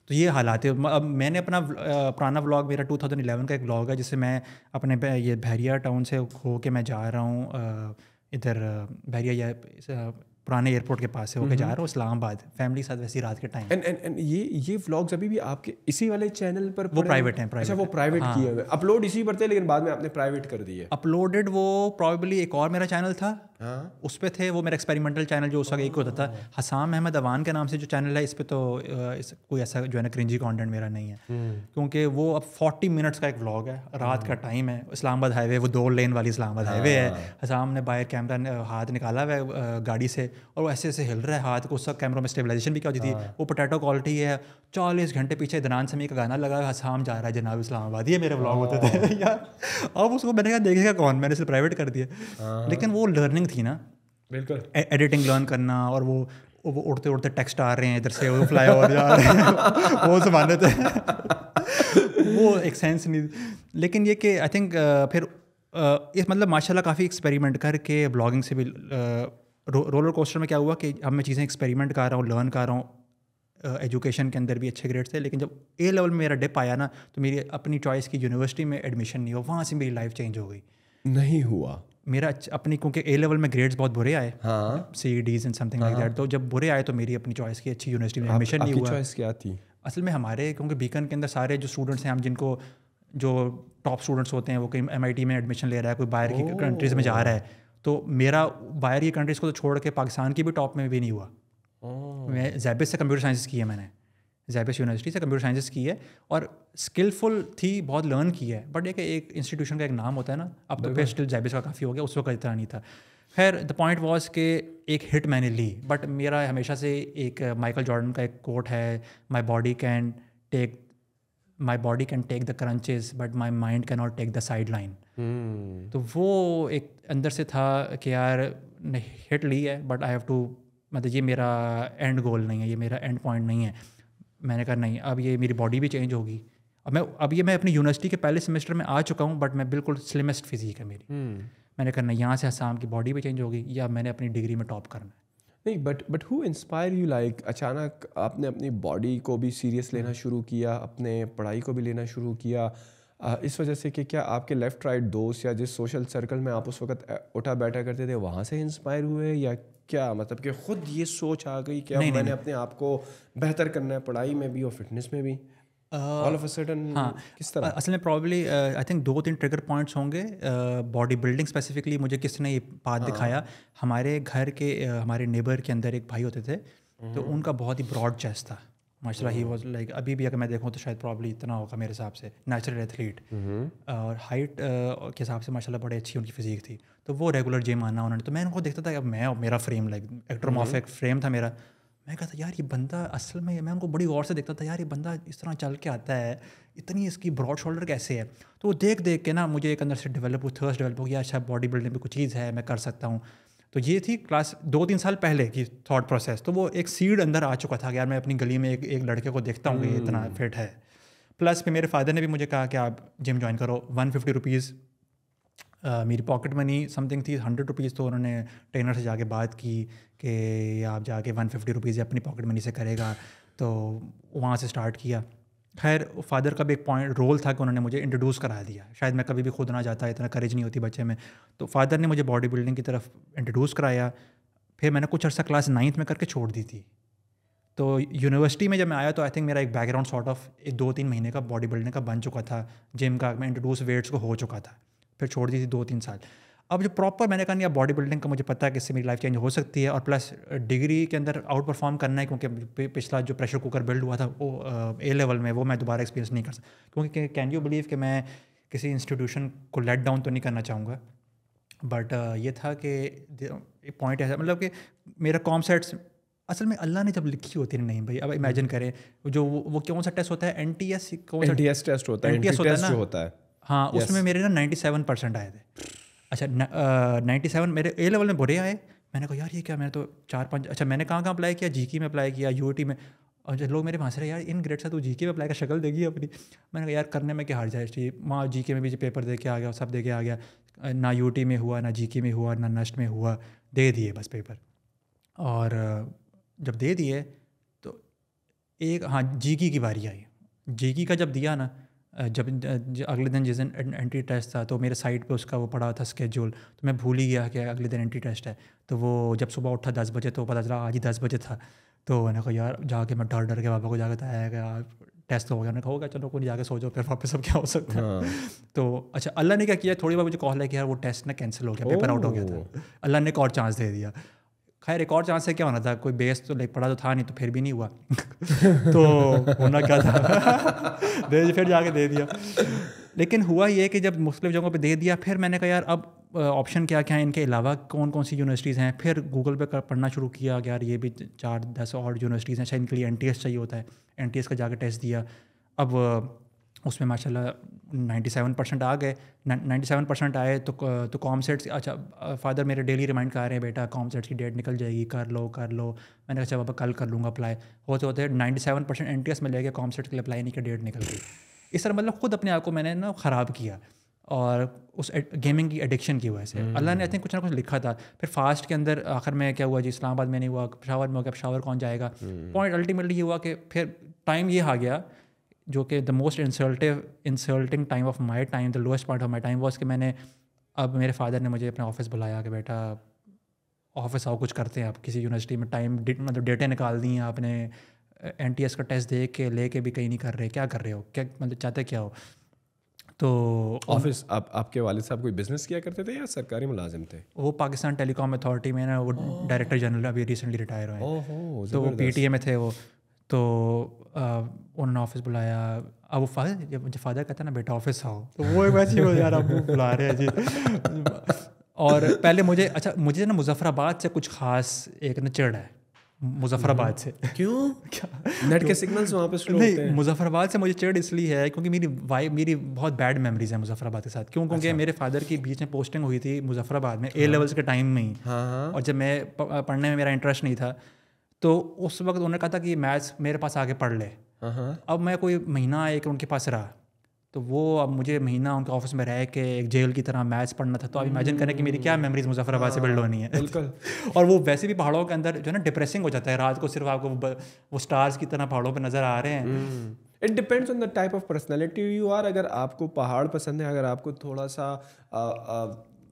तो ये हालात है अब मैंने अपना पुराना व्लॉग मेरा 2011 का एक व्लॉग है जिससे मैं अपने ये बहरिया टाउन से हो के मैं जा रहा हूँ इधर बहरिया या पुराने एयरपोर्ट के पास से होके जा रहा हूँ इस्लामाबाद फैमिली के साथ वैसे रात के टाइम एंड एंड ये ये व्लॉग्स अभी भी आपके इसी वाले चैनल पर वो प्राइवेट हैं अच्छा वो प्राइवेट हाँ। किए हुए अपलोड इसी पर थे लेकिन बाद में आपने प्राइवेट कर दिए अपलोडेड वो प्रॉबेबली एक और मेरा चैनल था हाँ? उस पर थे वो मेरा एक्सपेरिमेंटल चैनल जो उस वक्त एक होता था हाँ। हसाम अहमद अवान के नाम से जो चैनल है इस पर तो इस, कोई ऐसा जो है ना क्रिंजी कॉन्टेंट मेरा नहीं है हम्म। क्योंकि वो अब फोर्टी मिनट्स का एक व्लॉग है रात का टाइम हम्म। है इस्लामाबाद हाईवे वो दो लेन वाली इस्लामाबाद हाईवे है हाँ। हसाम ने बाहर कैमरा हाथ निकाला हुआ है गाड़ी से और वो ऐसे ऐसे हिल रहा है हाथ को उसका कैमरों में स्टेबलाइजेशन भी क्या होती थी हाँ। वो पोटैटो क्वालिटी है चालीस घंटे पीछे दनान समी का गाना लगा हसाम जा रहा है जनाब इस्लामाबाद ये मेरे ब्लॉग होते थे हाँ। (laughs) यार अब उसको मैंने कहा देखेगा कौन मैंने इसे प्राइवेट कर दिया हाँ। लेकिन वो लर्निंग थी ना बिल्कुल एडिटिंग लर्न करना और वो वो उड़ते उड़ते टेक्स्ट आ रहे हैं इधर से वो फ्लाई ओवर जा रहे हैं (laughs) वो जमाने थे (laughs) वो एक सेंस नहीं लेकिन ये कि आई थिंक फिर इस मतलब माशाल्लाह काफ़ी एक्सपेरिमेंट करके ब्लॉगिंग से भी रोलर कोस्टर में क्या हुआ कि अब मैं चीज़ें एक्सपेरिमेंट कर रहा हूँ लर्न कर रहा हूँ एजुकेशन के अंदर भी अच्छे ग्रेड थे लेकिन जब ए लेवल में मेरा डिप आया ना तो मेरी अपनी चॉइस की यूनिवर्सिटी में एडमिशन नहीं हुआ वहाँ से मेरी लाइफ चेंज हो गई नहीं हुआ मेरा अपनी क्योंकि ए लेवल में ग्रेड्स बहुत बुरे आए हाँ CDs and something like that तो जब बुरे आए तो मेरी अपनी चॉइस की अच्छी यूनिवर्सिटी में एडमिशन नहीं हुआ चॉइस क्या थी असल में हमारे क्योंकि बीकन के अंदर सारे जो स्टूडेंट्स हैं हम जिनको जो टॉप स्टूडेंट्स होते हैं वो कहीं एम में एडमिशन ले रहा है कोई बाहर की कंट्रीज़ में जा रहा है तो मेरा बाहर की कंट्रीज़ को तो छोड़ के पाकिस्तान की भी टॉप में भी नहीं हुआ मैं जैबिस से कंप्यूटर साइंस की है मैंने जैबिस यूनिवर्सिटी से कंप्यूटर साइंसिस की है और स्किलफुल थी बहुत लर्न की है बट एक एक इंस्टीट्यूशन का एक नाम होता है ना अब तो फिर स्टिल जैबिस का काफ़ी हो गया उस वक्त इतना नहीं था खैर द पॉइंट वॉज के एक हिट मैंने ली बट मेरा हमेशा से एक माइकल जॉर्डन का एक कोट है my body can take my body can take the crunches but my mind can not take the side line hmm. तो वो एक अंदर से था कि यार हिट ली है बट आई हैव टू मतलब ये मेरा एंड गोल नहीं है ये मेरा एंड पॉइंट नहीं है मैंने कहा नहीं अब ये मेरी बॉडी भी चेंज होगी अब मैं अब ये मैं अपनी यूनिवर्सिटी के पहले सेमेस्टर में आ चुका हूँ बट मैं बिल्कुल स्लिमेस्ट फिजिक है मेरी हम्म। मैंने करना यहाँ से आसाम की बॉडी भी चेंज होगी या मैंने अपनी डिग्री में टॉप करना है नहीं but but who inspire you like अचानक आपने अपनी बॉडी को भी सीरियस लेना हम्म। शुरू किया अपने पढ़ाई को भी लेना शुरू किया इस वजह से कि क्या आपके लेफ़्ट राइट दोस्त या जिस सोशल सर्कल में आप उस वक्त उठा बैठा करते थे वहाँ से इंस्पायर हुए या क्या मतलब कि खुद ये सोच आ गई क्या नहीं, मैंने नहीं, अपने आप को बेहतर करना है पढ़ाई में भी और फिटनेस में भी ऑल ऑफ सडन हाँ किस तरह असल में प्रॉब्ली आई थिंक दो तीन ट्रिगर पॉइंट्स होंगे बॉडी बिल्डिंग स्पेसिफिकली मुझे किसने ये बात हाँ. दिखाया हमारे घर के uh, हमारे नेबर के अंदर एक भाई होते थे तो हम्म। उनका बहुत ही ब्रॉड चेस्ट था माशा ही वॉज लाइक अभी भी अगर मैं देखूँ तो शायद प्रॉब्लम इतना होगा मेरे हिसाब से नेचुरल एथलीट हम्म। और हाइट के हिसाब से माशाला बड़ी अच्छी उनकी फिजीक थी तो वो रेगुलर जिम आना उन्होंने तो मैं उनको देखता था अब मैं मेरा फ्रेम लाइक एक्ट्रोमोफिक फ्रेम था मेरा मैं कहता यार ये बंदा असल में मैं उनको बड़ी गौर से देखता था यार ये बंदा इस तरह चल के आता है इतनी इसकी ब्रॉड शोल्डर कैसे है तो वो देख देख के ना मुझे एक अंदर से डेवलप हुई थर्स डेवलप हो गया अच्छा बॉडी बिल्डिंग में कुछ चीज़ है मैं कर सकता हूँ तो ये थी क्लास दो तीन साल पहले की थॉट प्रोसेस तो वो एक सीड अंदर आ चुका था कि यार मैं अपनी गली में एक एक लड़के को देखता हूँ कि इतना फिट हम्म। है प्लस फिर मेरे फादर ने भी मुझे कहा कि आप जिम ज्वाइन करो वन फिफ्टी रुपीज़ मेरी पॉकेट मनी समथिंग थी हंड्रेड रुपीज़ तो उन्होंने ट्रेनर से जाके बात की कि आप जाके वन फिफ्टी रुपीज़ अपनी पॉकेट मनी से करेगा तो वहाँ से स्टार्ट किया खैर फादर का भी एक पॉइंट रोल था कि उन्होंने मुझे इंट्रोड्यूस करा दिया शायद मैं कभी भी खुद ना जाता इतना करेज नहीं होती बच्चे में तो फादर ने मुझे बॉडी बिल्डिंग की तरफ इंट्रोड्यूस कराया फिर मैंने कुछ अर्सा क्लास नाइन्थ में करके छोड़ दी थी तो यूनिवर्सिटी में जब मैं आया तो आई थिंक मेरा एक बैकग्राउंड सॉर्ट ऑफ एक दो तीन महीने का बॉडी बिल्डिंग का बन चुका था जिम का मैं इंट्रोड्यूस वेट्स को हो चुका था फिर छोड़ दी थी दो तीन साल अब जो प्रॉपर मैंने कहा नहीं बॉडी बिल्डिंग का मुझे पता है कि इससे मेरी लाइफ चेंज हो सकती है और प्लस डिग्री के अंदर आउट परफॉर्म करना है क्योंकि पिछला जो प्रेशर कुकर बिल्ड हुआ था वो ए लेवल में वो मैं दोबारा एक्सपीरियंस नहीं कर सकता क्योंकि कैन यू बिलीव कि मैं किसी इंस्टीट्यूशन को लेट डाउन तो नहीं करना चाहूँगा बट ये था कि पॉइंट ऐसा मतलब कि मेरा कॉम सेट्स असल में अल्लाह ने जब लिखी होती है नहीं भाई अब इमेजिन करें जो वो, कौन सा टेस्ट होता है एन टी एस कौन सा टेस्ट होता है एन टी एस होता है होता है हाँ उसमें मेरे ना नाइन्टी सेवन परसेंट आए थे अच्छा नाइन्टी सेवन मेरे ए लेवल में बुरे आए मैंने कहा यार ये क्या मैंने तो चार पाँच अच्छा मैंने कहाँ कहाँ अप्लाई किया जी की में अप्लाई किया यू में और लोग मेरे भांस रहे यार इन ग्रेड से तू जी के में अप्लाई कर शक्ल देगी अपनी मैंने कहा यार करने में क्या हार जाए चाहिए माँ जी के में भी पेपर दे के आ गया सब दे के आ गया ना यू में हुआ ना जी में हुआ ना नस्ट में हुआ दे दिए बस पेपर और जब दे दिए तो एक हाँ जी की बारी आई जी का जब दिया ना जब अगले दिन जिस दिन एंट्री टेस्ट था तो मेरे साइट पे उसका वो पड़ा था स्केड्यूल तो मैं भूल ही गया कि अगले दिन एंट्री टेस्ट है तो वो जब सुबह उठा दस बजे तो पता चला आज ही दस बजे था तो मैंने कहा यार जाके मैं डर डर के पापा को जाकर बताया कि टेस्ट तो हो गया उन्होंने होगा चलो कोई जाके सोचो फिर वापस अब क्या हो सकता है हाँ। तो अच्छा अल्लाह ने क्या किया थोड़ी बार मुझे कॉल है कि यार वो टेस्ट ना कैंसिल हो गया पेपर आउट हो गया था अल्लाह ने एक और चांस दे दिया खैर एक और चांस से क्या होना था कोई बेस तो लाइक पढ़ा तो था नहीं तो फिर भी नहीं हुआ (laughs) तो होना क्या था दे फिर जाके दे दिया लेकिन हुआ ये कि जब मुख्तलिफ जगहों पे दे दिया फिर मैंने कहा यार अब ऑप्शन क्या क्या है इनके अलावा कौन कौन सी यूनिवर्सिटीज़ हैं फिर गूगल पे पढ़ना शुरू किया यार ये भी चार दस और यूनिवर्सिटीज़ हैं शायद अच्छा, इनके लिए एन चाहिए होता है एन का जाके टेस्ट दिया अब उसमें माशाल्लाह 97 परसेंट आ गए 97 परसेंट आए तो तो कॉम सेट्स अच्छा फादर मेरे डेली रिमाइंड कर रहे हैं बेटा कॉम सेट्स की डेट निकल जाएगी कर लो कर लो मैंने कहा अच्छा बाबा कल कर लूँगा अप्लाई होते होते 97 परसेंट एन में ले गए कॉम सेट्स के लिए अप्लाई नहीं किया डेट निकल गई इस तरह मतलब खुद अपने आप को मैंने ना ख़राब किया और उस गेमिंग की एडिक्शन की वजह से हम्म। अल्लाह ने आई थिंक कुछ ना कुछ लिखा था फिर फास्ट के अंदर आखिर में क्या हुआ जी इस्लामाबाद में नहीं हुआ पेशावर में हो गया पेशावर कौन जाएगा पॉइंट हम्म। अल्टीमेटली ये हुआ कि फिर टाइम ये आ गया जो कि the most insultive insulting time of my time the lowest part of my time was कि मैंने अब मेरे फादर ने मुझे अपने ऑफिस बुलाया कि बेटा ऑफिस आओ कुछ करते हैं आप किसी यूनिवर्सिटी में टाइम मतलब डेटे निकाल दी हैं आपने एन टी एस का टेस्ट दे के ले के भी कहीं नहीं कर रहे क्या कर रहे हो क्या मतलब चाहते क्या हो तो ऑफिस आप आपके वाले साहब कोई बिजनेस किया करते थे या सरकारी मुलाजिम थे वो पाकिस्तान टेलीकॉम अथॉरिटी में ना वो डायरेक्टर जनरल अभी रिसेंटली रिटायर हुए तो वो पी में थे वो तो उन्होंने ऑफिस बुलाया अब वो फादर जब मुझे फादर कहता है ना बेटा ऑफिस आओ तो वो वैसे ही हो जा रहा बुला रहे हैं जी और पहले मुझे अच्छा मुझे ना मुजफ्फराबाद से कुछ खास एक ना चिड़ है मुजफ्फराबाद से क्यों (laughs) क्या नेट के तो सिग्नल्स वहाँ पे स्लो नहीं मुजफ्फराबाद से मुझे चिड़ इसलिए है क्योंकि मेरी वाइफ मेरी बहुत बैड मेमोरीज है मुजफ्फराबाद के साथ क्यों क्योंकि अच्छा। मेरे फादर की बीच में पोस्टिंग हुई थी मुजफ्फराबाद में ए लेवल्स हाँ। के टाइम में ही हाँ, हाँ। और जब मैं पढ़ने में मेरा इंटरेस्ट नहीं था तो उस वक्त उन्होंने कहा था कि मैथ्स मेरे पास आके पढ़ ले हाँ, हाँ। अब मैं कोई महीना एक उनके पास रहा तो वो अब मुझे महीना उनके ऑफिस में रह के एक जेल की तरह मैथ्स पढ़ना था तो आप इमेजिन करें कि मेरी क्या मेमोरीज मुजफ्फराबाद से बिल्ड होनी है (laughs) और वो वैसे भी पहाड़ों के अंदर जो है ना डिप्रेसिंग हो जाता है रात को सिर्फ आपको वो, वो स्टार्स की तरह पहाड़ों पर नजर आ रहे हैं it depends on the type of personality you are अगर आपको पहाड़ पसंद है अगर आपको थोड़ा सा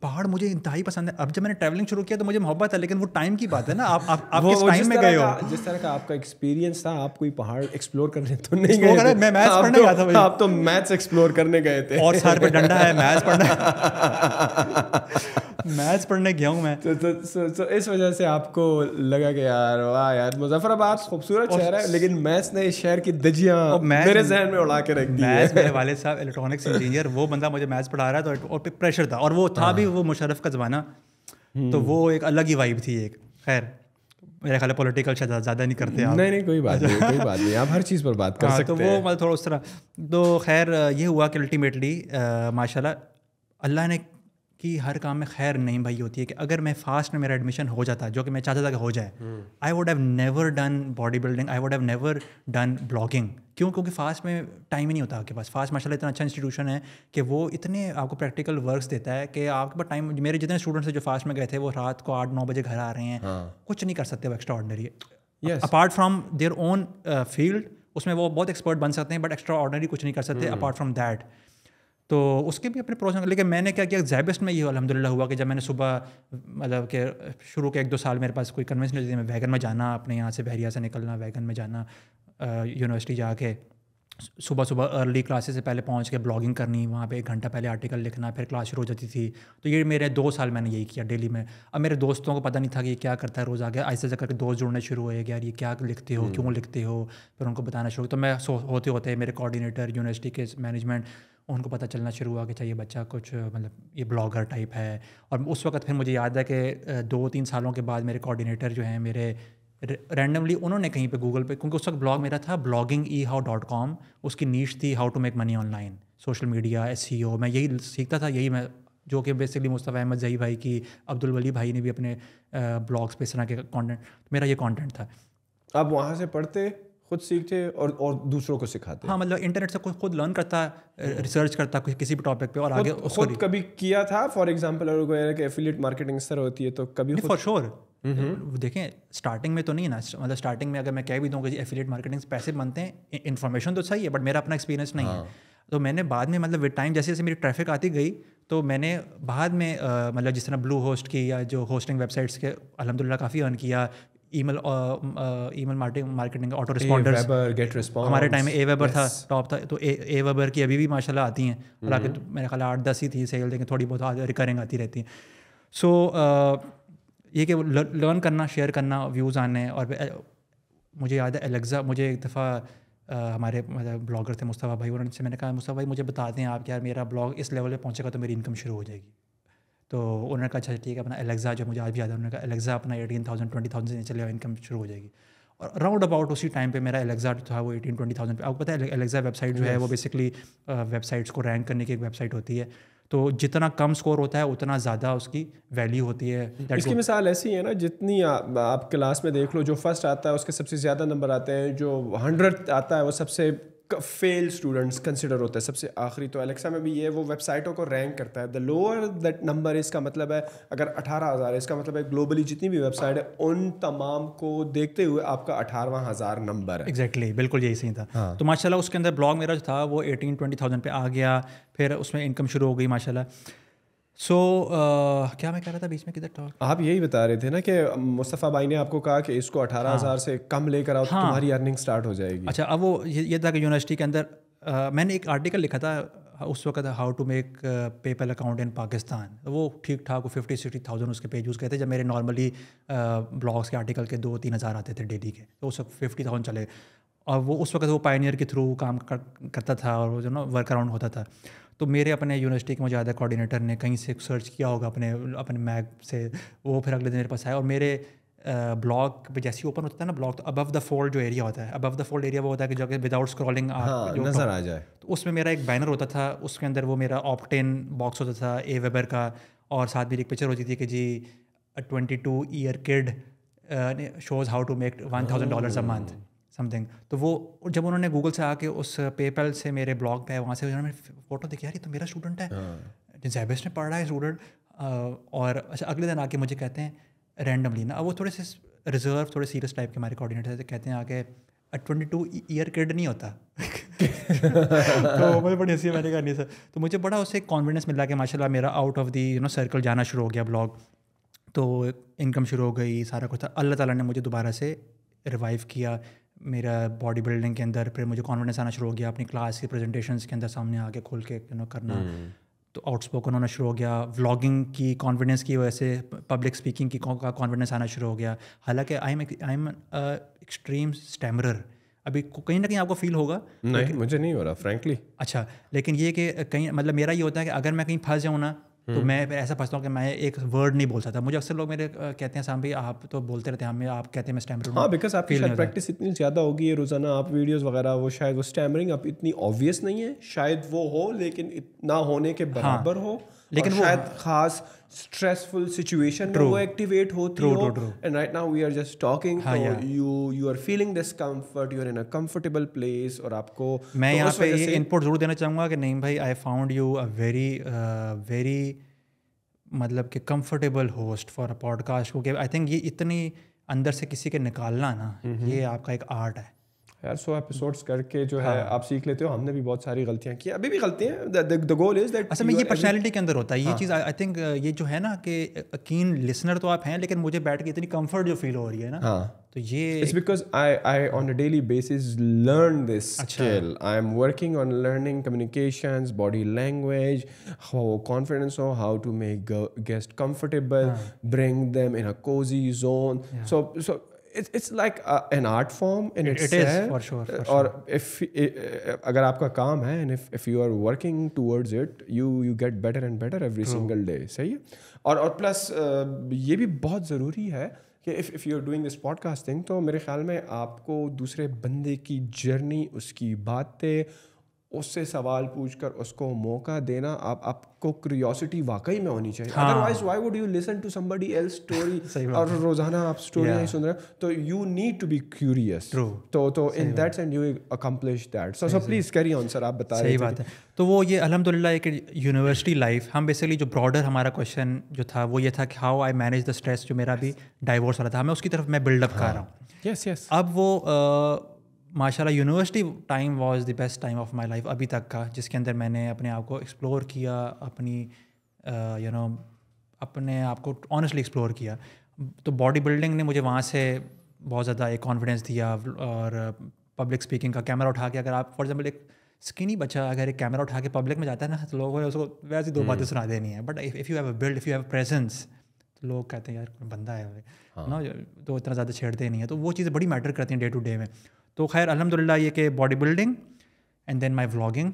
पहाड़ मुझे इंतहाई पसंद है अब जब मैंने ट्रैवलिंग शुरू किया तो मुझे मोहब्बत है लेकिन वो टाइम की बात है ना आप आप (laughs) आप किस टाइम में गए हो जिस तरह का आपका एक्सपीरियंस था आप कोई पहाड़ एक्सप्लोर करने तो नहीं गए मैं मैथ्स पढ़ने तो- गया था भाई आप तो मैथ्स एक्सप्लोर करने गए थे और सर पे डंडा है मैथ्स पढ़ने मैथ्स (laughs) पढ़ने गया हूँ मैं तो-, तो तो तो इस वजह से आपको लगा कि यार वाह यार मुजफ्फराबाद खूबसूरत शहर है लेकिन मैथ्स ने इस शहर की दजियाँ मेरे जहन में उड़ा के रख दी मैथ्स मेरे वाले साहब इलेक्ट्रॉनिक्स इंजीनियर वो बंदा मुझे मैथ्स पढ़ा रहा था और प्रेशर था और वो था हाँ। भी वो मुशरफ का ज़माना तो हम्म। वो एक अलग ही वाइब थी एक खैर मेरे ख्याल पॉलिटिकल शायद ज़्यादा नहीं करते आप नहीं नहीं कोई बात नहीं कोई बात नहीं आप हर चीज़ पर बात कर हाँ, तो सकते तो वो मतलब थोड़ा उस तरह तो खैर ये हुआ कि अल्टीमेटली माशाल्लाह अल्लाह ने कि हर काम में खैर नहीं भाई होती है कि अगर मैं फास्ट में मेरा एडमिशन हो जाता जो कि मैं चाहता था कि हो जाए I would have never done body building I would have never done blogging क्यों क्योंकि फास्ट में टाइम ही नहीं होता आपके पास फास्ट माशाल्लाह इतना अच्छा इंस्टीट्यूशन है कि वो इतने आपको प्रैक्टिकल वर्क्स देता है कि आपके पास टाइम मेरे जितने स्टूडेंट्स जो फास्ट में गए थे वो रात को आठ नौ बजे घर आ रहे हैं हाँ. कुछ नहीं कर सकते वो extra ordinary apart from their own field उसमें वो बहुत एक्सपर्ट बन सकते हैं बट एक्स्ट्रा ऑर्डनरी कुछ नहीं कर सकते अपार्ट फ्राम दैट तो उसके भी अपने प्रोसेस लेकिन मैंने क्या किया जैबिस्ट में ये अलहमदिल्ला हुआ कि जब मैंने सुबह मतलब के शुरू के एक दो साल मेरे पास कोई कन्वेंस नहीं थी मैं वैगन में जाना अपने यहाँ से बहरिया से निकलना वैगन में जाना यूनिवर्सिटी जाके सुबह सुबह अर्ली क्लासेस से पहले पहुँच के ब्लॉगिंग करनी वहाँ पे एक घंटा पहले आर्टिकल लिखना फिर क्लास शुरू हो जाती थी तो ये मेरे दो साल मैंने यही किया डेली में अब मेरे दोस्तों को पता नहीं था कि क्या करता है रोज़ आ गया ऐसे ऐसे करके दोस्त जुड़ने शुरू हुए यार ये क्या लिखते हो हम्म। क्यों लिखते हो फिर उनको बताना शुरू तो मैं होते होते मेरे कोऑर्डिनेटर यूनिवर्सिटी के मैनेजमेंट उनको पता चलना शुरू हुआ कि चाहिए अच्छा, बच्चा कुछ मतलब ये ब्लॉगर टाइप है और उस वक्त फिर मुझे याद है कि दो तीन सालों के बाद मेरे कोऑर्डिनेटर जो हैं मेरे रैंडमली उन्होंने कहीं पे गूगल पे क्योंकि उस वक्त ब्लॉग मेरा था blogging eHow dot com उसकी नीच थी how to make money online social media एस मैं यही सीखता था यही मैं जो कि बेसिकली मुस्तफ़ा अहमद जई भाई की अब्दुल वली भाई ने भी अपने ब्लॉग्स पे इस तरह के कॉन्टेंट मेरा ये कॉन्टेंट था आप वहाँ से पढ़ते खुद सीखते और और दूसरों को सिखाते हाँ मतलब इंटरनेट से खुद खुद लर्न करता है रिसर्च करता है किसी भी टॉपिक पे और आगे उसको खुद कभी किया था फॉर एग्जांपल अगर कोई कि एफिलिएट मार्केटिंग सर होती है तो कभी फॉर श्योर देखें स्टार्टिंग में तो नहीं ना मतलब स्टार्टिंग में अगर मैं कह भी दूँ कि एफिलिएट मार्केटिंग पैसे बनते हैं इन्फॉर्मेशन तो सही है बट मेरा अपना एक्सपीरियंस नहीं है हाँ। तो मैंने बाद में मतलब विद टाइम जैसे जैसे मेरी ट्रैफिक आती गई तो मैंने बाद में मतलब जिस तरह ब्लू होस्ट की या जो होस्टिंग वेबसाइट्स के अलहमदिल्ला काफ़ी अर्न किया email email marketing auto responder get response हमारे टाइम में ए वेबर yes. था टॉप था तो ए ए वेबर की अभी भी माशाल्लाह आती हैं और हम्म। आपके तो मेरे ख्याल आठ दस ही थी सेल लेकिन थोड़ी बहुत रिकरिंग आती रहती हैं सो so, uh, ये कि लर्न करना शेयर करना व्यूज़ आने और uh, मुझे याद है एलेक्ज़ा मुझे एक दफ़ा uh, हमारे मतलब ब्लॉगर थे मुस्तफ़ा भाई उन्होंने मैंने कहा मुस्तफ़ा भाई मुझे बता दें आप यार मेरा ब्लॉग इस लेवल पर पहुँचेगा तो मेरी इनकम शुरू हो जाएगी तो उन्होंने कहा अच्छा ठीक है अपना एलेक्सा जो मुझे आज भी याद है उन्होंने कहा एलेक्सा अपना एटीन थाउजेंड ट्वेंटी थाउजेंड से चले इनकम शुरू हो जाएगी और राउंड अबाउट उसी टाइम पे मेरा एलेक्सा था वो एटीन ट्वेंटी थाउजेंड पे आपको पता है एलेक्सा वेबसाइट जो है वो बेसिकली वेबसाइट्स को रैंक करने की एक वेबसाइट होती है तो जितना कम स्कोर होता है उतना ज़्यादा उसकी वैल्यू होती है इसकी मिसाल ऐसी है ना जितनी आ, आप क्लास में देख लो जो फर्स्ट आता है उसके सबसे ज़्यादा नंबर आते हैं जो हंड्रेड आता है वो सबसे फेल स्टूडेंट्स कंसिडर होता है सबसे आखिरी तो एलेक्सा में भी ये वो वेबसाइटों को रैंक करता है द लोअर दैट नंबर इसका मतलब है अगर अठारह हज़ार है इसका मतलब है ग्लोबली जितनी भी वेबसाइट है उन तमाम को देखते हुए आपका अठारवा हज़ार नंबर है एग्जैक्टली exactly, बिल्कुल यही सही था हाँ. तो माशाल्लाह उसके अंदर ब्लॉग मेरा जो था वो एटीन ट्वेंटी थाउजेंड पे आ गया फिर उसमें इनकम शुरू हो गई माशाल्लाह सो so, uh, क्या मैं कह रहा था बीच में किधर टॉक आप यही बता रहे थे ना कि मुस्तफ़ा भाई ने आपको कहा कि इसको अठारह हाँ, हज़ार से कम लेकर आओ तो हाँ, तो तुम्हारी अर्निंग स्टार्ट हो जाएगी अच्छा अब वो ये, ये था कि यूनिवर्सिटी के अंदर आ, uh, मैंने एक आर्टिकल लिखा था uh, उस वक्त how to make PayPal account in Pakistan वो ठीक ठाक फिफ्टी सिक्सटी थाउजेंड उसके पेज यूज़ करते थे जब मेरे नॉर्मली ब्लॉग्स uh, के आर्टिकल के दो तीन हज़ार आते थे डेली के तो उस वक्त फिफ्टी थाउजेंड चले और वो उस वक्त वो पाइनियर के थ्रू काम कर, करता था और वो जो ना वर्क अराउंड होता था तो मेरे अपने यूनिवर्सिटी के मुझे याद कोऑर्डिनेटर ने कहीं से सर्च किया होगा अपने अपने मैग से वो फिर अगले दिन मेरे पास आया और मेरे ब्लॉग uh, जैसे ओपन तो होता है ना ब्लॉग तो अबव द फोल्ड जो एरिया होता है अबव द फोल्ड एरिया वो होता है कि जो कि विदाउट हाँ, स्क्रॉलिंग नजर आ जाए तो उसमें मेरा एक बैनर होता था उसके अंदर वो मेरा ऑप्टेन बॉक्स होता था ए वेबर का और साथ मेरी एक पिक्चर होती थी कि जी twenty two year kid shows how to make one thousand dollars a month something तो वो जब उन्होंने गूगल से आके उस पेपल से मेरे ब्लॉग पे वहाँ से उन्होंने फोटो देखी यार ये तो मेरा स्टूडेंट है जैबिस हाँ। ने पढ़ा है स्टूडेंट और अच्छा अगले दिन आके मुझे कहते हैं रैंडमली ना अब वो थोड़े से रिजर्व थोड़े सीरियस टाइप के हमारे कोऑर्डिनेटर तो थे कहते हैं आके ट्वेंटी टू ईयर किड नहीं होता (laughs) तो मुझे बड़ी हंसी मैंने कहा नहीं सर तो मुझे बड़ा उससे कॉन्फिडेंस मिला कि माशाल्लाह मेरा out of the you know circle जाना शुरू हो गया ब्लॉग तो इनकम शुरू हो गई सारा कुछ था अल्लाह ताला ने मुझे दोबारा से रिवाइव किया मेरा बॉडी बिल्डिंग के अंदर फिर मुझे कॉन्फिडेंस आना शुरू हो गया अपनी क्लास के प्रेजेंटेशन के अंदर सामने आके खोल के यू नो करना हम्म। तो आउटस्पोकन होना शुरू हो गया व्लॉगिंग की कॉन्फिडेंस की वजह से पब्लिक स्पीकिंग की का कॉन्फिडेंस आना शुरू हो गया हालांकि I am I am extreme stammerer अभी कहीं ना कहीं आपको फील होगा नहीं मुझे नहीं हो रहा फ्रैंकली अच्छा लेकिन ये कि कहीं मतलब मेरा ये होता है कि अगर मैं कहीं फंस जाऊँ ना तो हम्म। मैं फिर ऐसा फंसता हूँ कि मैं एक वर्ड नहीं बोल सकता मुझे अक्सर लोग मेरे कहते हैं साम भाई आप तो बोलते रहते हैं हमें आप कहते हैं मैं हाँ बिकॉज आपकी शायद प्रैक्टिस इतनी ज़्यादा होगी ये रोज़ाना आप वीडियोस वगैरह वो शायद वो स्टैमरिंग आप इतनी ऑब्वियस नहीं है शायद वो हो लेकिन इतना होने के हाँ। बराबर हाँ, हो लेकिन शायद खास स्ट्रेसफुल सिचुएशन में वो एक्टिवेट होती हो and right now we are just talking you you are feeling this comfort you are in a comfortable place और आपको मैं तो यहाँ पे इनपुट जरूर देना चाहूँगा कि नहीं भाई I found you a very very मतलब कि comfortable host for a podcast क्योंकि आई थिंक ये इतनी अंदर से किसी के निकालना ना हम्म, हम्म। ये आपका एक आर्ट है यार सौ एपिसोड्स करके जो है हाँ. आप सीख लेते हो हमने भी बहुत सारी गलतियां की अभी भी गलतियां द गोल इज दैट असल में ये पर्सनैलिटी के अंदर होता है ये हाँ. चीज़ आई थिंक ये जो है ना कि कीन लिसनर तो आप हैं लेकिन मुझे बैठ के इतनी कंफर्ट जो फील हो रही है ना हाँ. तो ये it's because I I on a daily basis learn this skill I am working on learning communications body language how confidence हो how to make guest comfortable bring them in a cozy zone so so it's it's like an art form in it it is for sure और if अगर आपका काम है and if if you are working towards it you you get better and better every single day सही है और और plus ये भी बहुत ज़रूरी है कि if if you are doing this podcasting तो मेरे ख्याल में आपको दूसरे बंदे की जर्नी उसकी बातें उससे सवाल पूछकर उसको मौका देना आप आपको क्रियोसिटी वाकई में होनी चाहिए otherwise why would you listen to somebody else story और रोजाना आप स्टोरी yeah. नहीं सुन रहे तो you need to be curious तो तो in that sense you accomplish that so so please carry on sir आप बता सही बात है तो वो ये अलहमदिल्ला एक यूनिवर्सिटी लाइफ हम बेसिकली जो ब्रॉडर हमारा क्वेश्चन जो था वो ये था कि how I manage the stress जो मेरा भी डाइवोर्स वाला था मैं उसकी तरफ मैं बिल्डअप हाँ। कर रहा हूँ यस यस अब वो माशाल्लाह university time was the best time of my life अभी तक का जिसके अंदर मैंने अपने आप को एक्सप्लोर किया अपनी यू नो अपने आप को ऑनेस्टली एक्सप्लोर किया तो बॉडी बिल्डिंग ने मुझे वहाँ से बहुत ज़्यादा एक कॉन्फिडेंस दिया और पब्लिक स्पीकिंग का कैमरा उठा के अगर आप फॉर एग्जाम्पल एक स्किनी बच्चा अगर एक कैमरा उठा के पब्लिक में जाता है ना तो लोगों ने उसको वैसे दो बातें हम्म। सुना देनी है but if you have a build if you have presence तो लोग कहते हैं यार बंदा है हाँ. ना तो इतना ज़्यादा छेड़ते नहीं है तो वो चीज़ें बड़ी मैटर करती हैं डे टू डे में तो खैर अलहमदिल्ला ये कि body building and then my vlogging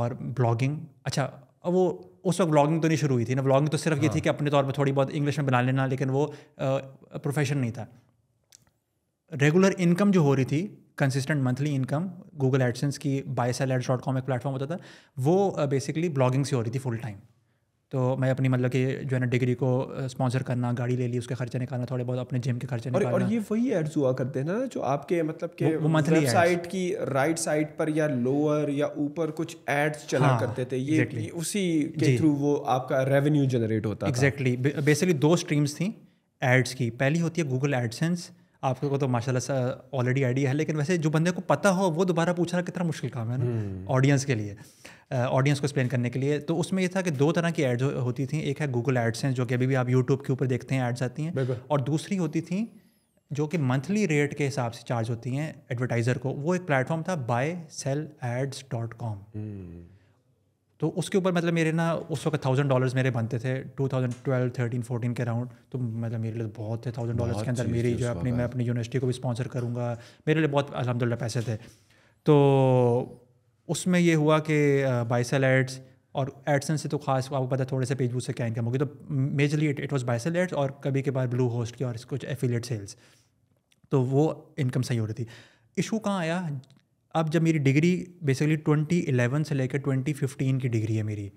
और ब्लॉगिंग अच्छा वो उस वक्त ब्लॉगिंग तो नहीं शुरू हुई थी ना ब्लॉगिंग तो सिर्फ हाँ. ये थी हाँ। कि अपने तौर पर थोड़ी बहुत इंग्लिश में बना लेना लेकिन वो प्रोफेशन नहीं था रेगुलर इनकम जो हो रही थी consistent monthly income Google AdSense की buy sell ads dot com एक प्लेटफॉर्म होता था वो बेसिकली ब्लॉगिंग से हो रही थी फुल टाइम तो मैं अपनी मतलब कि जो है ना डिग्री को स्पॉन्सर करना गाड़ी ले ली उसके खर्चे निकालना थोड़े बहुत अपने जिम के खर्चे और, और ये वही एड्स हुआ करते हैं ना जो आपके मतलब के मंथली साइट की राइट साइड पर या लोअर या ऊपर कुछ एड्स चला हाँ, करते थे ये, exactly. उसी के थ्रू वो आपका रेवेन्यू जनरेट होता एग्जैक्टली बेसिकली दो स्ट्रीम्स थी एड्स की पहली होती है गूगल एडसेंस आपको तो माशाल्लाह से ऑलरेडी आइडिया है लेकिन वैसे जो बंदे को पता हो वो दोबारा पूछना कितना मुश्किल काम है ना ऑडियंस हम्म। के लिए ऑडियंस को एक्सप्लेन करने के लिए तो उसमें ये था कि दो तरह की एड्स होती थी एक है गूगल एड्स हैं जो कि अभी भी आप यूट्यूब के ऊपर देखते हैं एड्स आती हैं और दूसरी होती थी जो कि मंथली रेट के हिसाब से चार्ज होती हैं एडवर्टाइज़र को वो एक प्लेटफॉर्म था buy sell ads dot com तो उसके ऊपर मतलब मेरे ना उस वक्त थाउजेंड डॉलर्स मेरे बनते थे two thousand twelve thirteen fourteen के अराउंड तो मतलब मेरे लिए तो बहुत थे थाउजेंड डॉलर्स के अंदर मेरी जो अपनी मैं अपनी यूनिवर्सिटी को भी स्पॉन्सर करूँगा मेरे लिए बहुत अलहमदिल्ला पैसे थे तो उसमें ये हुआ कि बाइसल एड्स और एडसन से तो खास आपको पता थोड़े से पेज से क्या इनकम होगी तो majorly it it was buy sell ads और कभी के बार ब्लू होस्ट की और कुछ एफिलेट सेल्स तो वो इनकम सही हो रही थी इशू कहाँ आया अब जब मेरी डिग्री बेसिकली ट्वेंटी से लेकर ट्वेंटी फिफ्टीन की डिग्री है मेरी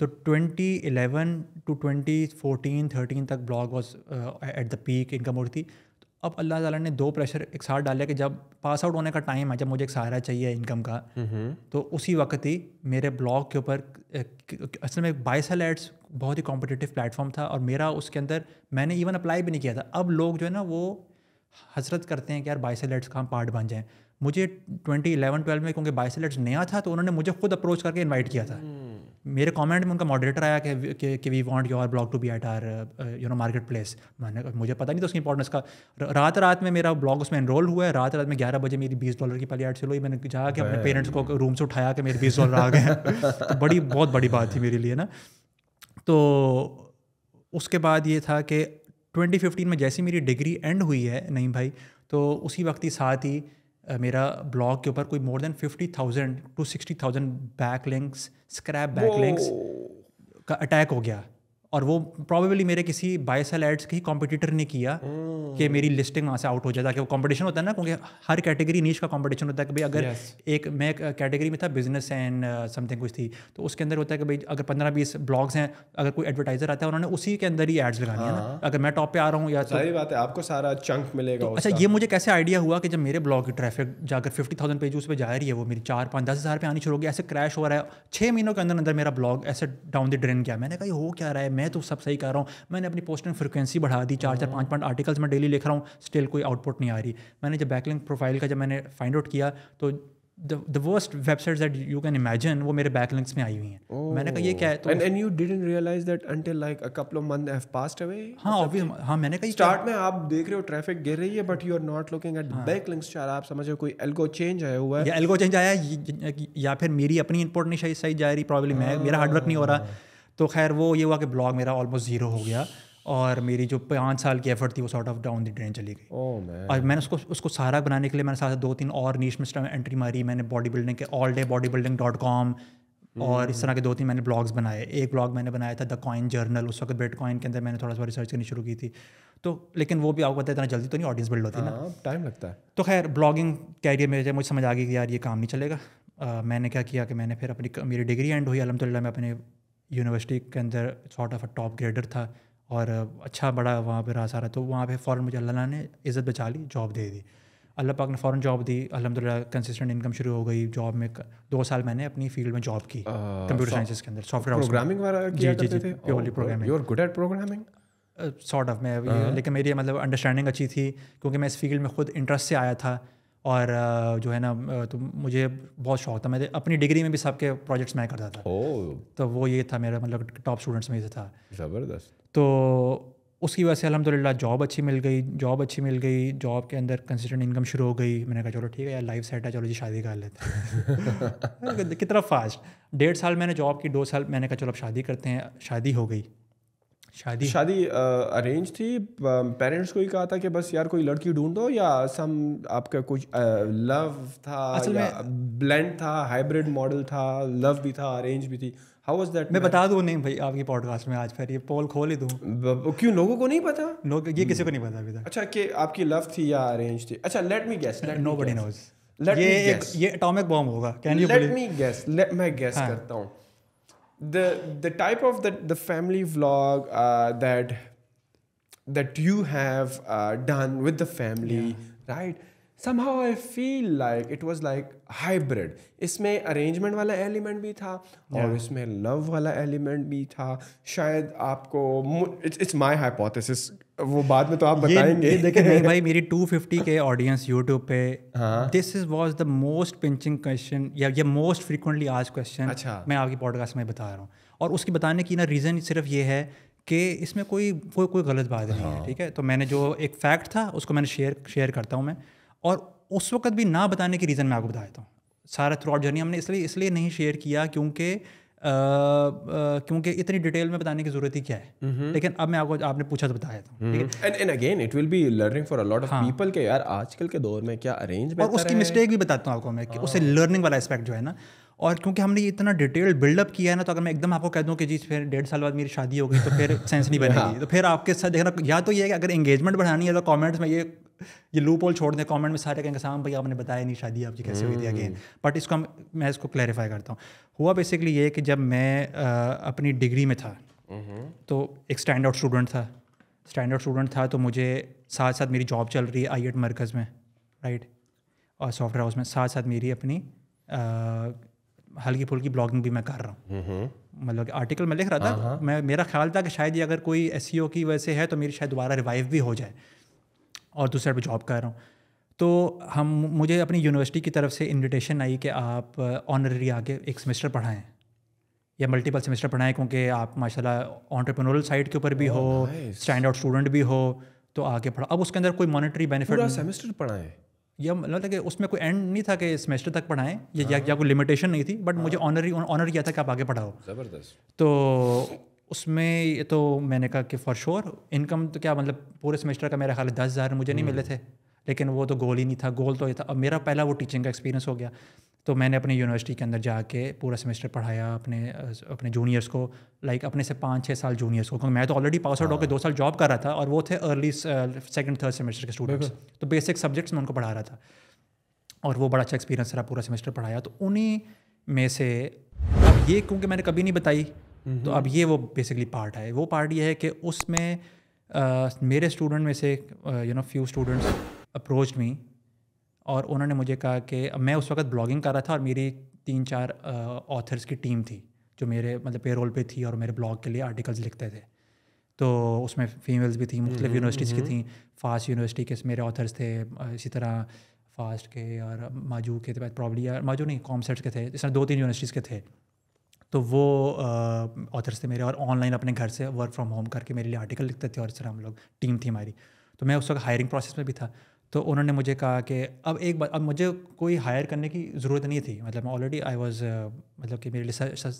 तो twenty eleven to twenty fourteen thirteen तक blog was at the peak income और थी तो अब अल्लाह ताला ने दो प्रेशर एक साथ डाले कि जब पास आउट होने का टाइम है जब मुझे एक सहारा चाहिए इनकम का हम्म। तो उसी वक्त ही मेरे ब्लॉग के ऊपर uh, असल में बाइसल एड्स बहुत ही कॉम्पिटेटिव प्लेटफॉर्म था और मेरा उसके अंदर मैंने इवन अप्लाई भी नहीं किया था अब लोग जो है ना वो हसरत करते हैं कि यार बाइसल एड्स का हम पार्ट बन जाएँ मुझे 2011 12 में क्योंकि बाइसलेट्स नया था तो उन्होंने मुझे खुद अप्रोच करके इनवाइट किया था hmm. मेरे कमेंट में उनका मॉडरेटर आया कि we want your blog to be at our you know market place मैंने मुझे पता नहीं था उसकी इंपॉर्टेंस का रात रात में मेरा ब्लॉग उसमें एनरोल हुआ है रात रात में ग्यारह बजे मेरी बीस डॉलर की पहली एड चलो मैंने जाके अपने पेरेंट्स को रूम से उठाया कि मेरे बीस डॉलर आ गए (laughs) तो बड़ी बहुत बड़ी बात थी मेरे लिए ना तो उसके बाद ये था कि ट्वेंटी में जैसी मेरी डिग्री एंड हुई है नहीं भाई तो उसी वक्त ही साथ ही मेरा ब्लॉग के ऊपर कोई more than fifty thousand to sixty thousand back links scrap back links का अटैक हो गया और वो प्रॉबेबली मेरे किसी बाई सेल एड्स के ही कॉम्पिटिटर ने किया hmm. कि मेरी लिस्टिंग वहाँ से आउट हो जाए ताकि वो कॉम्पिटिशन होता है ना क्योंकि हर कैटेगरी नीच का कॉम्पिटिशन होता है कि भाई अगर yes. एक मैं कैटेगरी में था बिजनेस एंड समथिंग कुछ थी तो उसके अंदर होता है कि भाई अगर पंद्रह बीस ब्लॉग्स हैं अगर कोई एडवर्टाइजर आता है उन्होंने उसी के अंदर ही एड्स लगाने है ना हाँ। अगर मैं टॉप पे आ रहा हूँ या सारी तो, बात है आपको सारा चंक मिलेगा तो अच्छा ये मुझे कैसे आइडिया हुआ कि जब मेरे ब्लॉग की ट्रैफिक जाकर फिफ्टी थाउजेंड पेज उस पर जा रही है वो मेरी चार पाँच दस हज़ार पे आनी शुरू हो गया ऐसे क्रैश हो रहा है छः महीनों के अंदर अंदर मेरा ब्लॉग ऐसे डाउन द ड्रेन किया मैंने कहा हो क्या रहा है मैं तो सब सही कर रहा हूँ मैंने अपनी पोस्टिंग फ्रिक्वेंसी बढ़ा दी चार चार पाँच पाँच आर्टिकल्स मैं डेली लिख रहा हूँ स्टिल कोई आउटपुट नहीं आ रही मैंने जब बैकलिंग प्रोफाइल का जब मैंने फाइंड आउट किया तो the worst website that you can imagine वो मेरे बैकलिंक्स में आई हुई हैं मैंने कहा ये क्या है तो and you didn't realize that until like a couple of month have passed away हां ऑब्वियस हां मैंने कहा स्टार्ट में आप देख रहे हो ट्रैफिक गिर रही है but you are not looking at backlinks चार आप समझ रहे हो कोई एल्गो चेंज आया हुआ है या एल्गो चेंज आया या फिर मेरी अपनी इनपुट नहीं सही जा रही प्रॉब्लली मैं मेरा हार्डवर्क नहीं हो रहा तो खैर वो ये हुआ कि ब्लॉग मेरा ऑलमोस्ट ज़ीरो हो गया और मेरी जो पाँच साल की एफर्ट थी वो sort of down the drain चली गई oh, और मैंने उसको उसको सारा बनाने के लिए मैंने साथ दो तीन और नीच में एंट्री मारी मैंने बॉडी बिल्डिंग के all day body building dot com और इस तरह के दो तीन मैंने ब्लॉग्स बनाए एक ब्लॉग मैंने बनाया था द कॉइन जर्नल उस वक्त बेट कॉइन के अंदर मैंने थोड़ा सा रिसर्च करनी शुरू की थी तो लेकिन वो भी आपको पता है इतना जल्दी तो नहीं ऑडियंस बिल्ड होती ना टाइम हाँ, लगता है तो खैर ब्लॉगिंग कैरियर में मुझे समझ आ गई कि यार ये काम नहीं चलेगा मैंने क्या किया कि मैंने फिर अपनी मेरी डिग्री एंड हुई अलहमदिल्ला मैं अपने यूनिवर्सिटी के अंदर sort of a top grader था और अच्छा बड़ा वहाँ पर रास आ रहा तो वहाँ पर फ़ौर मुझे अल्लाह ने इज़्ज़त बचा ली जॉब दे दी अल्लाह पाक ने फ़ौर जॉब दी अलहमदिल्ला कंसिस्टेंट इनकम शुरू हो गई जॉब में दो साल मैंने अपनी फील्ड में जॉब की कंप्यूटर साइंसेस के अंदर सॉफ्टवेयर प्रोग्रामिंग जी जी जी purely programming your good at programming sort of मैं हाँ। लेकिन मेरी मतलब अंडरस्टैंडिंग अच्छी थी क्योंकि मैं इस फील्ड में खुद इंटरेस्ट से आया था और जो है ना तो मुझे बहुत शौक था मैं तो अपनी डिग्री में भी सबके प्रोजेक्ट्स मैं करता था तो वो ये था मेरा मतलब टॉप स्टूडेंट्स में से था ज़बरदस्त तो उसकी वजह से अलहमदिल्ला जॉब अच्छी मिल गई जॉब अच्छी मिल गई जॉब के अंदर कंसिस्टेंट इनकम शुरू हो गई मैंने कहा चलो ठीक है यार लाइफ सेट है चलो जी शादी कर लेते हैं (laughs) कितना फास्ट डेढ़ साल मैंने जॉब की दो साल मैंने कहा चलो अब शादी करते हैं शादी हो गई शादी शादी अरेंज थी पेरेंट्स को ही कहा था कि बस यार कोई लड़की ढूंढो या सम आपका कुछ लव था असल में ब्लेंड था हाइब्रिड मॉडल था लव भी था अरेंज भी थी हाउ वाज दैट मैं बता दूं नहीं भाई आपकी पॉडकास्ट में आज फिर ये पोल खोल ही दूं क्यों लोगों को नहीं पता लोग ये किसी को नहीं पता अभी तक अच्छा कि आपकी लव थी या अरेंज थी अच्छा let me guess nobody knows ये ये एटॉमिक बॉम्ब होगा can you let me guess let me guess करता हूं the the type of the the family vlog uh, that that you have uh, done with the family, yeah. right? somehow I feel like it was like hybrid. इसमें arrangement वाला element भी था yeah. और इसमें love वाला element भी था शायद आपको it's, it's my hypothesis वो बाद में तो आप बताएंगे ये, ये देखिए नहीं भाई (laughs) मेरी 250 के ऑडियंस यूट्यूब पे this is was the most pinching question या ये मोस्ट फ्रीक्वेंटली आज क्वेश्चन अच्छा मैं आपकी पॉडकास्ट में बता रहा हूँ और उसकी बताने की ना रीज़न सिर्फ ये है कि इसमें कोई कोई कोई गलत बात नहीं है हाँ। ठीक है तो मैंने जो एक फैक्ट था उसको मैंने शेयर शेयर करता हूँ मैं और उस वक्त भी ना बताने की रीज़न मैं आपको बता देता हूँ सारा थ्रू आउट जर्नी हमने इसलिए इसलिए नहीं शेयर किया क्योंकि क्योंकि इतनी डिटेल में बताने की जरूरत ही क्या है हम्म। लेकिन अब मैं आपको आपने पूछा तो बताया था and and again it will be learning for a lot of people के यार आजकल के दौर में क्या अरेंज और उसकी मिस्टेक भी बताता हूँ आपको मैं कि लर्निंग हाँ। वाला एस्पेक्ट जो है ना और क्योंकि हमने इतना डिटेल्ड बिल्डअप किया है ना तो अगर मैं एकदम आपको कह दूँ कि जी फिर डेढ़ साल बाद मेरी शादी हो गई तो फिर सेंस (laughs) नहीं बनेगी हाँ। तो फिर आपके साथ देखना या तो ये है कि अगर एंगेजमेंट बढ़ानी है तो कमेंट्स में ये ये लूप होल छोड़ दें कॉमेंट में सारे कहेंगे साम भाई आपने बताया नहीं शादी आपकी कैसे हुई थी अगेन बट हम्म। इसको हम मैं इसको क्लैरिफाई करता हूँ हुआ बेसिकली ये कि जब मैं अपनी डिग्री में था हम्म। तो एक स्टैंड आउट स्टूडेंट था स्टैंड आउट स्टूडेंट था तो मुझे साथ साथ मेरी जॉब चल रही है आई एट मरकज़ में राइट और सॉफ्टवेयर हाउस में साथ साथ मेरी अपनी हल्की फुल्की ब्लॉगिंग भी मैं कर रहा हूँ हम्म, हम्म। मतलब आर्टिकल मैं लिख रहा था हाँ, हाँ। मैं मेरा ख्याल था कि शायद ये अगर कोई एस e की वजह से है तो मेरी शायद दोबारा रिवाइव भी हो जाए और दूसरे पर जॉब कर रहा हूँ तो हम मुझे अपनी यूनिवर्सिटी की तरफ से इनविटेशन आई कि आप ऑनररी आके एक सेमेस्टर पढ़ाएँ या मल्टीपल सेमेस्टर पढ़ाएं क्योंकि आप माशाल्लाह ऑन्टरप्रनोरल साइड के ऊपर भी oh, हो स्टैंड आउट स्टूडेंट भी हो तो आगे पढ़ा अब उसके अंदर कोई मॉनिटरी बेनिफिट सेमेस्टर पढ़ाएं या मतलब कि उसमें कोई एंड नहीं था कि सेमेस्टर तक पढ़ाएं या या, या हाँ। कोई लिमिटेशन नहीं थी बट मुझे ऑनर हाँ। ही ऑनर किया था कि आप आगे पढ़ाओ ज़बरदस्त तो उसमें ये तो मैंने कहा कि फॉर श्योर इनकम तो क्या मतलब पूरे सेमेस्टर का मेरा ख्याल दस हज़ार मुझे नहीं मिले हम्म। थे लेकिन वो तो गोल ही नहीं था गोल तो ये था अब मेरा पहला वो टीचिंग का एक्सपीरियंस हो गया तो मैंने अपनी यूनिवर्सिटी के अंदर जाके पूरा सेमेस्टर पढ़ाया अपने अपने जूनियर्स को लाइक अपने से पाँच छः साल जूनियर्स को क्योंकि मैं तो ऑलरेडी पास आउट होकर दो साल जॉब कर रहा था और वो थे अर्ली सेकंड थर्ड सेमेस्टर के स्टूडेंट्स तो बेसिक सब्जेक्ट्स मैं उनको पढ़ा रहा था और वो बड़ा अच्छा एक्सपीरियंस रहा पूरा सेमेस्टर पढ़ाया तो उन्हीं में से अब ये क्योंकि मैंने कभी नहीं बताई तो अब ये वो बेसिकली पार्ट है वो पार्ट ये है कि उसमें uh, मेरे स्टूडेंट में से you know few students approach me और उन्होंने मुझे कहा कि मैं उस वक्त ब्लॉगिंग कर रहा था और मेरी तीन चार ऑथर्स की टीम थी जो मेरे मतलब पेरोल पे थी और मेरे ब्लॉग के लिए आर्टिकल्स लिखते थे तो उसमें फीमेल्स भी थी हम्म, मुख्तलिफ यूनिवर्सिटीज़ हम्म, की हम्म। थी फास्ट यूनिवर्सिटी के मेरे ऑथर्स थे इसी तरह फास्ट के और माजू के थे प्रॉब्ली यार माजू नहीं कॉमसेट्स के थे इस तरह दो तीन यूनिवर्सिटीज़ के थे तो वो ऑथर्स थे मेरे और ऑनलाइन अपने घर से वर्क फ्रॉम होम करके मेरे लिए आर्टिकल लिखते थे और इस तरह हम लोग टीम थी हमारी तो मैं उस वक्त हायरिंग प्रोसेस में भी था तो उन्होंने मुझे कहा कि अब एक बार अब मुझे कोई हायर करने की ज़रूरत नहीं थी मतलब मैं ऑलरेडी आई वाज मतलब कि मेरे लिए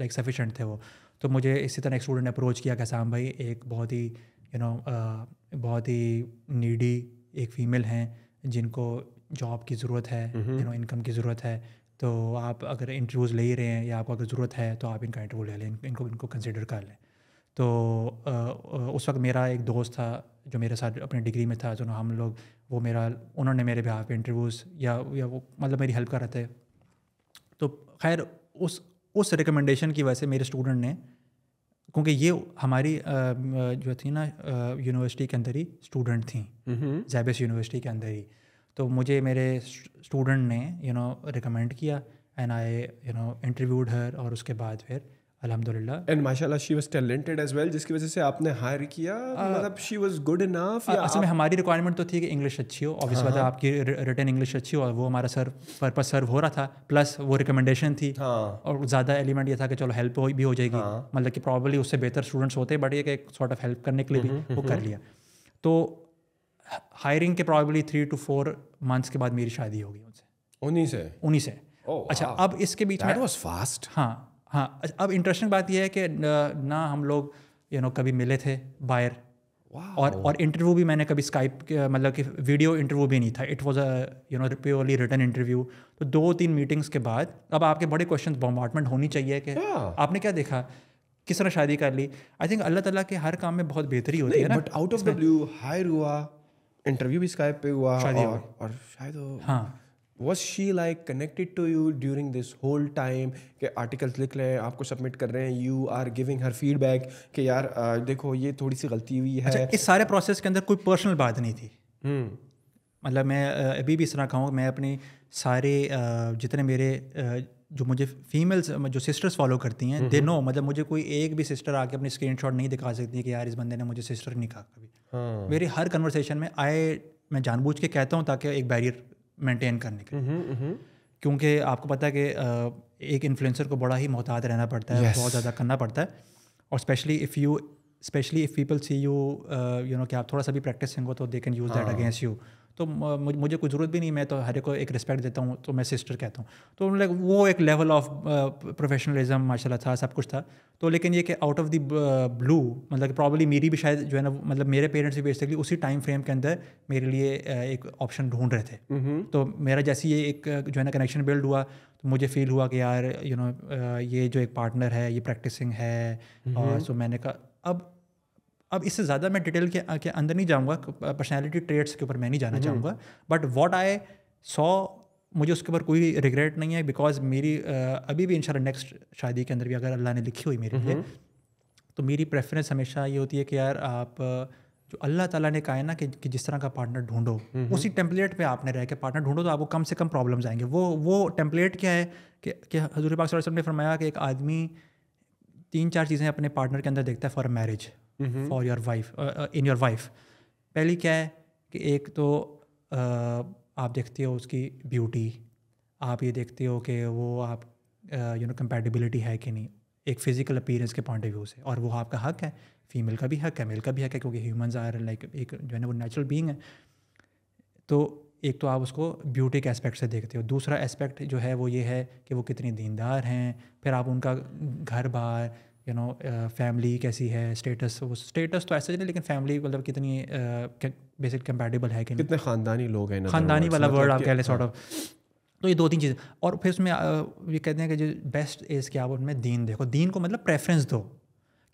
लाइक सफिशेंट थे वो तो मुझे इसी तरह एक स्टूडेंट ने अप्रोच किया कि साम भाई एक बहुत ही यू नो uh, बहुत ही नीडी एक फीमेल हैं जिनको जॉब की ज़रूरत है यू नो इनकम की ज़रूरत है तो आप अगर इंटरव्यूज़ ले ही रहे हैं या आपको अगर ज़रूरत है तो आप इनका इंटरव्यू ले लें इनको इनको कंसिडर कर लें तो उस वक्त मेरा एक दोस्त था जो मेरे साथ अपने डिग्री में था जो हम लोग वो मेरा उन्होंने मेरे बिहार पे इंटरव्यूज़ या या वो मतलब मेरी हेल्प कर रहे थे तो खैर उस उस रिकमेंडेशन की वजह से मेरे स्टूडेंट ने क्योंकि ये हमारी जो थी ना यूनिवर्सिटी के अंदर ही स्टूडेंट थी जैबिस यूनिवर्सिटी के अंदर ही तो मुझे मेरे स्टूडेंट ने यू नो रिकमेंड किया and I you know interviewed her और उसके बाद फिर अलहमदिल्ला एंड माशाल्लाह she was talented as well जिसकी वजह से आपने हायर किया मतलब शी वाज गुड इनफ असल में हमारी रिक्वायरमेंट तो थी कि इंग्लिश अच्छी हो ऑब्वियस हाँ, बात है हाँ। आपकी रिटर्न इंग्लिश अच्छी हो और वो हमारा सर पर्पज सर्व हो रहा था प्लस वो रिकमेंडेशन थी हाँ। और ज़्यादा एलिमेंट ये था कि चलो हेल्प भी हो जाएगी मतलब कि प्रॉबली उससे बेहतर स्टूडेंट्स होते बट एक सॉर्ट ऑफ हेल्प करने के लिए भी हम्म, हम्म, वो कर हम्म। लिया तो हायरिंग के probably three two four months के बाद मेरी शादी होगी उनसे उन्हीं से उन्हीं से oh, अच्छा अब इसके बीच में फास्ट हाँ हाँ अब इंटरेस्टिंग बात यह है कि ना हम लोग यू नो कभी मिले थे बाहर और और इंटरव्यू भी मैंने कभी स्काइप मतलब कि वीडियो इंटरव्यू भी नहीं था it was a you know purely return interview तो दो तीन मीटिंग्स के बाद अब आपके बड़े क्वेश्चन बॉम्बार्टमेंट होनी चाहिए कि yeah. आपने क्या देखा किस तरह शादी कर ली आई थिंक अल्लाह ताला के हर काम में बहुत बेहतरी होती है ना but out of the blue hire हुआ इंटरव्यू भी स्काइप पे हुआ शादी और, और शायद हाँ was she like connected to you during this whole time के आर्टिकल्स लिख रहे हैं आपको सबमिट कर रहे हैं you are giving her feedback कि यार आ, देखो ये थोड़ी सी गलती हुई है अच्छा, इस सारे प्रोसेस के अंदर कोई पर्सनल बात नहीं थी हम्म। मतलब मैं अभी भी इस तरह कहूँ मैं अपने सारे जितने मेरे जो मुझे फीमेल्स जो सिस्टर्स फॉलो करती हैं दे नो हम्म। मतलब मुझे कोई एक भी सिस्टर आके अपनी शॉट नहीं दिखा सकती कि यार इस बंदे ने मुझे सिस्टर नहीं कहा कभी हाँ। मेरी हर कन्वर्सेशन में आए मैं जानबूझ के कहता हूँ ताकि एक बैरियर मेंटेन करने के लिए हम्म, हम्म। क्योंकि आपको पता है कि एक इन्फ्लुएंसर को बड़ा ही मोहताद रहना पड़ता है yes. बहुत ज़्यादा करना पड़ता है और specially if you specially if people see you you know कि आप थोड़ा सा भी प्रैक्टिस हो तो they can use that against you तो मुझे कोई ज़रूरत भी नहीं मैं तो हर को एक रिस्पेक्ट देता हूँ तो मैं सिस्टर कहता हूँ तो लाइक वो एक लेवल ऑफ प्रोफेशनलिज्म माशाल्लाह था सब कुछ था तो लेकिन ये कि आउट ऑफ द ब्लू मतलब प्रॉब्ली मेरी भी शायद जो है ना मतलब मेरे पेरेंट्स भी बेसिकली उसी टाइम फ्रेम के अंदर मेरे लिए uh, एक ऑप्शन ढूंढ रहे थे हम्म। तो मेरा जैसे ये एक uh, जो है ना कनेक्शन बिल्ड हुआ तो मुझे फील हुआ कि यार you you know know, uh, ये जो एक पार्टनर है ये प्रैक्टिसिंग है हम्म। और सो मैंने कहा अब अब इससे ज़्यादा मैं डिटेल के, के अंदर नहीं जाऊँगा पर्सनैलिटी ट्रेड्स के ऊपर मैं नहीं जाना चाहूँगा बट वॉट आई सॉ मुझे उसके ऊपर कोई रिग्रेट नहीं है बिकॉज मेरी अभी भी इनशाला नेक्स्ट शादी के अंदर भी अगर अल्लाह ने लिखी हुई मेरे लिए हम्म। तो मेरी प्रेफरेंस हमेशा ये होती है कि यार आप जो अल्लाह ताला ने कहा है ना कि, कि जिस तरह का पार्टनर ढूंढो हम्म, हम्म। उसी टेम्पलेट पे आपने रह के पार्टनर ढूंढो तो आपको कम से कम प्रॉब्लम्स आएंगे वो वो टेम्पलेट क्या है कि, कि हजूर पाक ने फरमाया कि एक आदमी तीन चार चीज़ें अपने पार्टनर के अंदर देखता है for marriage for your wife in your wife पहली क्या है कि एक तो uh, आप देखते हो उसकी ब्यूटी आप ये देखते हो कि वो आप यू नो कंपेटिबिलिटी है कि नहीं एक फ़िज़िकल अपीयरेंस के पॉइंट ऑफ व्यू से और वो आपका हक है फीमेल का भी हक है मेल का भी हक है क्योंकि ह्यूमंस आर लाइक एक जो है ना वो नेचुरल बींग है तो एक तो आप उसको ब्यूटी के एस्पेक्ट से देखते हो दूसरा एस्पेक्ट जो है वो ये है कि वो कितनी दीनदार हैं फिर आप उनका घर बार यू नो फैमिली कैसी है स्टेटस वो स्टेटस तो ऐसे नहीं लेकिन फैमिली मतलब कितनी बेसिक uh, कंपेटेबल है कि कितने खानदानी लोग हैं खानदानी वाला वर्ड मतलब आप कह लें सॉर्ट ऑफ हाँ। तो ये दो तीन चीज़ें और फिर उसमें uh, ये कहते हैं कि जो बेस्ट इज़ क्या आप उनमें दीन देखो दीन को मतलब प्रेफरेंस दो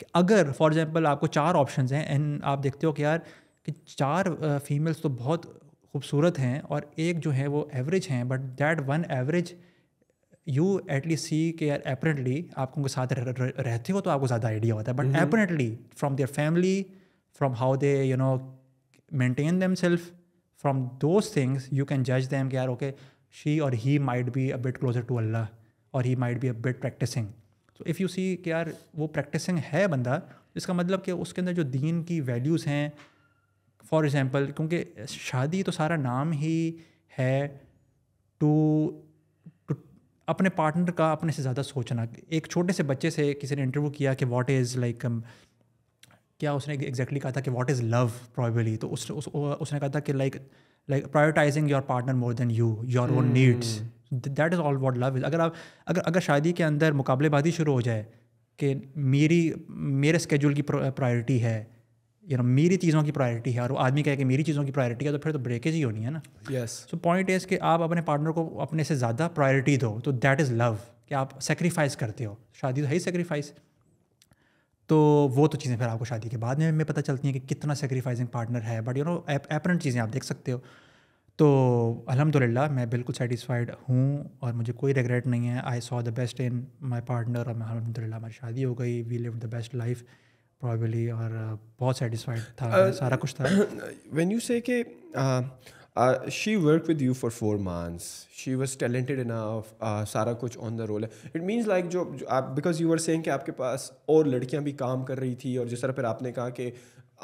कि अगर फॉर एग्जाम्पल आपको चार ऑप्शन हैं एंड आप देखते हो कि यार कि चार फीमेल्स uh, तो बहुत खूबसूरत हैं और एक जो है वो एवरेज हैं but that one average you at least see के यार एपरेंटली आप उनके साथ रहते हो तो आपको ज़्यादा आइडिया होता है but apparently from their family from how they you know maintain themselves from those things you can जज दैम कि यार ओके शी और he might be a bit closer to Allah और he might be a bit practicing so if you see कि यार वो practising है बंदा इसका मतलब कि उसके अंदर जो दीन की वैल्यूज़ हैं फॉर एग्ज़ाम्पल क्योंकि शादी तो सारा नाम ही है टू अपने पार्टनर का अपने से ज़्यादा सोचना एक छोटे से बच्चे से किसी ने इंटरव्यू किया कि वॉट इज़ लाइक क्या उसने एग्जैक्टली exactly कहा था कि वॉट इज़ लव प्रॉबली तो उस, उस, उसने कहा था कि like like prioritising your partner more than you your own needs that is all what love is अगर आप अगर अगर शादी के अंदर मुकाबलेबाजी शुरू हो जाए कि मेरी मेरे स्केड्यूल की प्रायोरिटी है यू नो मेरी चीज़ों की प्रायोरिटी है और वो आदमी कहे कि मेरी चीज़ों की प्रायोरिटी है तो फिर तो ब्रेकेज ही होनी है ना यस सो पॉइंट इज़ कि आप अपने पार्टनर को अपने से ज़्यादा प्रायोरिटी दो तो दैट इज़ लव कि आप सेक्रीफाइस करते हो शादी तो है ही सेक्रीफाइस तो वो तो चीज़ें फिर आपको शादी के बाद में पता चलती हैं कि कितना सेक्रीफाइसिंग पार्टनर है बट यू नो एपरेंट चीज़ें आप देख सकते हो तो अलहमदिल्ला मैं बिल्कुल सेटिस्फाइड हूँ और मुझे कोई रिग्रेट नहीं है I saw the best in my partner और मैं अलहमदिल्ला हमारी शादी हो गई we live the best life probably और बहुत सेटिस्फाइड था uh, सारा कुछ था when you say she work with you for four months she was talented in सारा कुछ ऑन द रोल है इट मीन्स लाइक जो, आप बिकॉज यू आर सेंग आपके पास और लड़कियाँ भी काम कर रही थी और जिस तरह फिर आपने कहा कि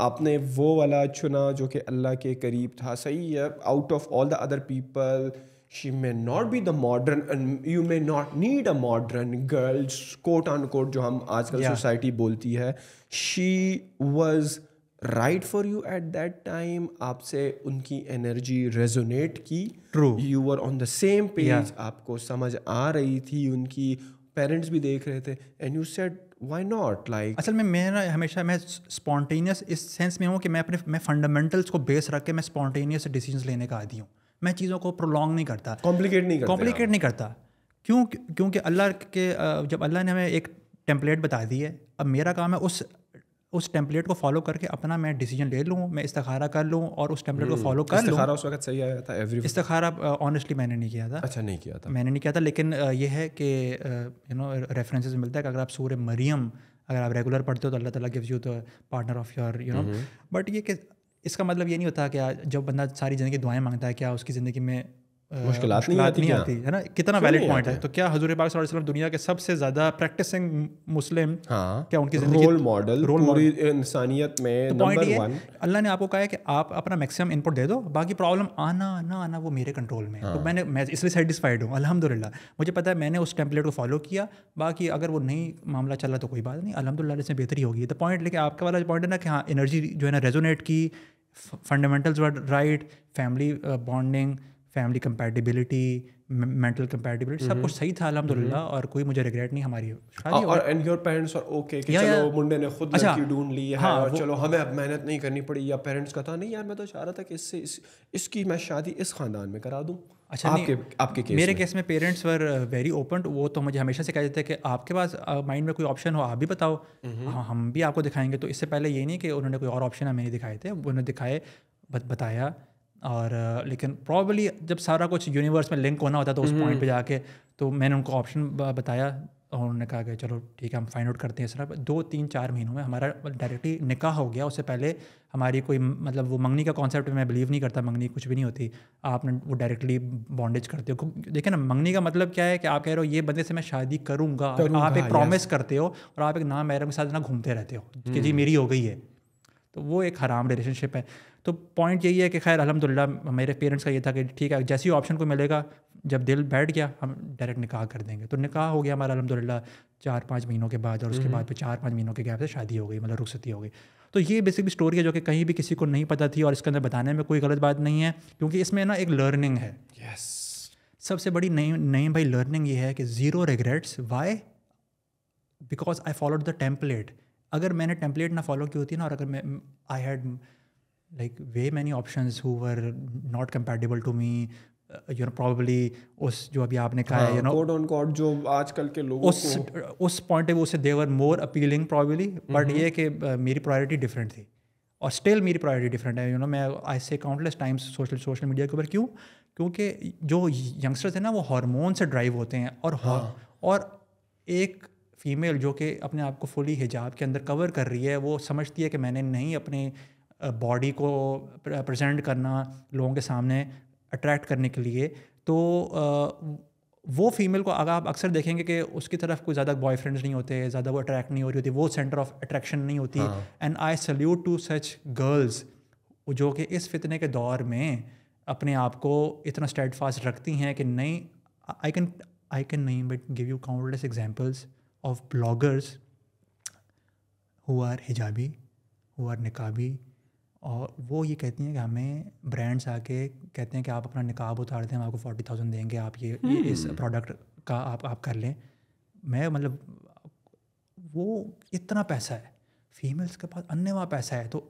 आपने वो वाला चुना जो कि अल्लाह के करीब था सही है out of all the other people she may not be the modern and you may not need a modern girl quote unquote जो हम आजकल सोसाइटी yeah. बोलती है she was right for you at that time आपसे उनकी energy resonate की true you were on the same page आपको समझ आ रही थी उनकी पेरेंट्स भी देख रहे थे and you said why not like असल में मेरा हमेशा मैं स्पॉन्टेनियस इस सेंस में हूँ कि मैं अपने मैं फंडामेंटल्स को बेस रख के मैं स्पॉन्टेनियस डिसीजन लेने का आदि हूँ मैं चीज़ों को प्रोलॉन्ग नहीं करता कॉम्प्लिकेट नहीं करता कॉम्प्लिकेट नहीं करता क्यों क्योंकि अल्लाह के जब अल्लाह ने हमें एक टेम्पलेट बता दी है अब मेरा काम है उस उस टेम्पलेट को फॉलो करके अपना मैं डिसीजन ले लूँ मैं इस्तखारा कर लूँ और उस टेम्पलेट को फॉलो हम्म, कर लूँ उस वक्त सही आया था एवरी इस्तखारा ऑनेस्टली मैंने नहीं किया था अच्छा नहीं किया था मैंने नहीं किया था लेकिन ये है कि यू नो रेफरेंसेज मिलता है कि अगर आप सूर्य मरियम अगर आप रेगुलर पढ़ते हो तो अल्लाह ताला gives you the partner of your you know but ये कि इसका मतलब ये नहीं होता कि जब बंदा सारी ज़िंदगी दुआएं मांगता है क्या उसकी ज़िंदगी में मुश्किल नहीं आती नहीं आती है ना कितना वैलिड पॉइंट है तो क्या हजूर पाक सल्लम दुनिया के सबसे ज़्यादा प्रैक्टिसिंग मुस्लिम हाँ, क्या उनकी जिंदगी रोल मॉडल रोल पूरी इंसानियत में तो नंबर वन अल्लाह ने आपको कहा है कि आप अपना मैक्सिमम इनपुट दे दो बाकी प्रॉब्लम आना ना आना वो मेरे कंट्रोल में हाँ। तो मैंने मैं इसलिए सेटिस्फाइड हूँ अलहमदिल्ला मुझे पता है मैंने उस टेम्पलेट को फॉलो किया बाकी अगर वो नहीं मामला चला तो कोई बात नहीं अलहमदिल्ला इसमें बेहतरी होगी तो पॉइंट लेकिन आपका वाला पॉइंट है ना कि हाँ एनर्जी जो है ना रेजोनेट की fundamentals were right family bonding family compatibility mental compatibility सब कुछ सही था अलहमदिल्ला और कोई मुझे रिग्रेट नहीं हमारी और एंड योर पेरेंट्स और ओके कि चलो मुंडे ने खुद अच्छा, ढूंढ ली है हाँ, और चलो हमें अब मेहनत नहीं करनी पड़ी या पेरेंट्स का था नहीं यार मैं तो चाह रहा था कि इससे इस, इसकी मैं शादी इस खानदान में करा दूँ अच्छा आपके आपके केस मेरे में। केस में पेरेंट्स वर वेरी ओपन वो तो मुझे हमेशा से कह देते कि आपके पास माइंड uh, में कोई ऑप्शन हो आप भी बताओ हम्म। हाँ हम भी आपको दिखाएंगे तो इससे पहले ये नहीं कि उन्होंने कोई और ऑप्शन हमें नहीं दिखाए थे उन्होंने दिखाए बत, बताया और uh, लेकिन प्रॉब्ली जब सारा कुछ यूनिवर्स में लिंक होना होता तो उस पॉइंट हम्म। पे जाके तो मैंने उनको ऑप्शन बताया और उन्होंने कहा कि चलो ठीक है हम फाइंड आउट करते हैं सर दो तीन चार महीनों में हमारा डायरेक्टली निकाह हो गया उससे पहले हमारी कोई मतलब वो मंगनी का कॉन्सेप्ट मैं बिलीव नहीं करता मंगनी कुछ भी नहीं होती आपने वो डायरेक्टली बॉन्डेज करते हो देखिए ना मंगनी का मतलब क्या है कि आप कह रहे हो ये बंदे से मैं शादी करूँगा आप एक प्रॉमिस करते हो और आप एक नाम मैरम के साथ ना घूमते रहते हो कि जी हम्म। मेरी हो गई है तो वो एक हराम रिलेशनशिप है तो पॉइंट यही है कि खैर अलहमदिल्ला मेरे पेरेंट्स का ये था कि ठीक है जैसी ऑप्शन को मिलेगा जब दिल बैठ गया हम डायरेक्ट निकाह कर देंगे तो निकाह हो गया हमारा अलहमदिल्ला चार पाँच महीनों के बाद और उसके हम्म। बाद फिर चार पाँच महीनों के गैप से शादी हो गई मतलब रुखसती हो गई तो ये बेसिक स्टोरी है जो कि कहीं भी किसी को नहीं पता थी और इसके अंदर बताने में कोई गलत बात नहीं है क्योंकि इसमें ना एक लर्निंग है यस सबसे बड़ी नई नई भाई लर्निंग ये है कि zero regrets why because I followed the template अगर मैंने टेम्पलेट ना फॉलो की होती ना और अगर मैं I had like way many option who were not compatible to me you know probably उस जो अभी आपने कहा है you know quote unquote जो आजकल के लोगों उस को... उस पॉइंट ऑफ वो से they were more appealing probably but ये कि uh, मेरी प्रायोरिटी डिफरेंट थी और स्टिल मेरी प्रायोरिटी डिफरेंट है यू नो मैं I say countless times social social media के ऊपर क्यों क्योंकि जो यंगस्टर्स हैं ना वो हार्मोन से ड्राइव होते हैं और हाँ. और एक फीमेल जो कि अपने आप को फुली हिजाब के अंदर कवर कर रही है वो समझती है कि मैंने नहीं अपने बॉडी uh, को प्रेजेंट करना लोगों के सामने अट्रैक्ट करने के लिए तो वो फीमेल को अगर आप अक्सर देखेंगे कि उसकी तरफ कोई ज़्यादा बॉयफ्रेंड्स नहीं होते ज़्यादा वो अट्रैक्ट नहीं हो रही होती वो सेंटर ऑफ अट्रैक्शन नहीं होती and I salute to such girls जो कि इस फितने के दौर में अपने आप को इतना स्टेट फास्ट रखती हैं कि नहीं आई कैन आई कैन नहीं but give you countless examples of bloggers who are hijabi who are niqabi और वो ये कहती हैं कि हमें ब्रांड्स आके कहते हैं कि आप अपना निकाब उतार दें हम आपको फोर्टी थाउजेंड देंगे आप ये, ये इस प्रोडक्ट हम्म। का आप आप कर लें मैं मतलब वो इतना पैसा है फीमेल्स के पास अन्यवा पैसा है तो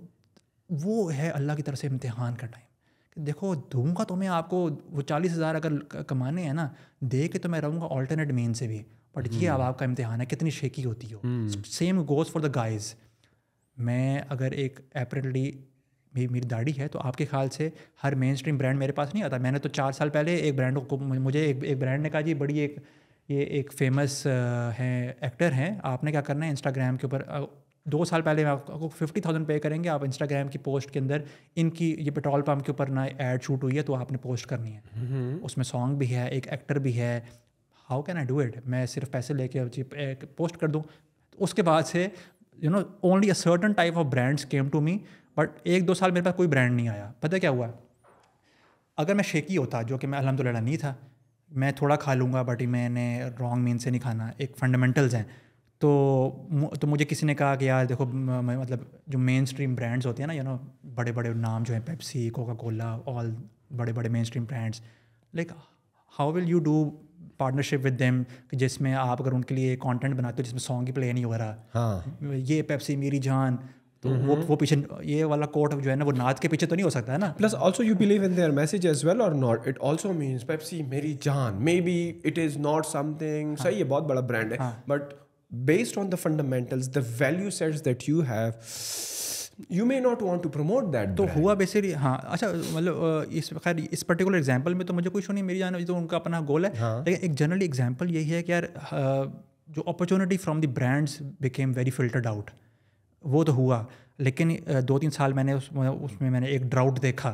वो है अल्लाह की तरफ से इम्तहान का टाइम देखो दूंगा तो मैं आपको वो चालीस हज़ार अगर कमाने हैं ना दे के तो मैं रहूँगा ऑल्टरनेट मेन से भी बट ये हम्म। अब आपका इम्तहान है कितनी शेकी होती हो same goes for the guys मैं अगर एक अप्रेंटली भाई मेरी दाढ़ी है तो आपके ख्याल से हर मेन स्ट्रीम ब्रांड मेरे पास नहीं आता मैंने तो चार साल पहले एक ब्रांड को मुझे एक एक ब्रांड ने कहा जी बड़ी एक ये एक फेमस हैं एक्टर हैं आपने क्या करना है इंस्टाग्राम के ऊपर दो साल पहले मैं आपको फिफ्टी थाउजेंड पे करेंगे आप इंस्टाग्राम की पोस्ट के अंदर इनकी ये पेट्रोल पम्प के ऊपर ना एड शूट हुई है तो आपने पोस्ट करनी है हम्म। उसमें सॉन्ग भी है एक एक्टर भी है how can I do it मैं सिर्फ पैसे लेके पोस्ट कर दूँ तो उसके बाद से you know only a certain type of brands came to me but एक दो साल मेरे पास कोई ब्रांड नहीं आया पता क्या हुआ अगर मैं शेकी होता जो कि मैं अलहमदिल्ला नहीं था मैं थोड़ा खा लूँगा बट मैंने रॉन्ग मीन से नहीं खाना एक फंडामेंटल्स हैं तो तो मुझे किसी ने कहा कि यार देखो मतलब जो मेन स्ट्रीम ब्रांड्स होते हैं ना यू नो बड़े बड़े नाम जो हैं पेप्सी कोका कोला ऑल बड़े बड़े mainstream brands like how will you do partnership with them जिसमें आप अगर उनके लिए कंटेंट बनाते हो जिसमें सॉन्ग ही प्ले नहीं हो रहा हाँ. ये पेप्सी मेरी जान तो वो वो पीछे ये वाला कोट जो है ना वो नाच के पीछे तो नहीं हो सकता है ना plus also you believe in their message as well और not it also means Pepsi मेरी जान maybe it is not something सही है बहुत बड़ा ब्रांड है but based on the fundamentals the value sets that you have you may not want to promote that तो हुआ बेसिकली हाँ अच्छा मतलब इस खैर इस पर्टिकुलर एग्जाम्पल में तो मुझे कुछ नहीं मेरी जाना तो उनका अपना गोल है हाँ. लेकिन एक जनरली एग्जाम्पल यही है कि यार जो opportunity from the brands became very filtered out वो तो हुआ लेकिन दो तीन साल मैंने उस उसमें मैंने एक ड्राउट देखा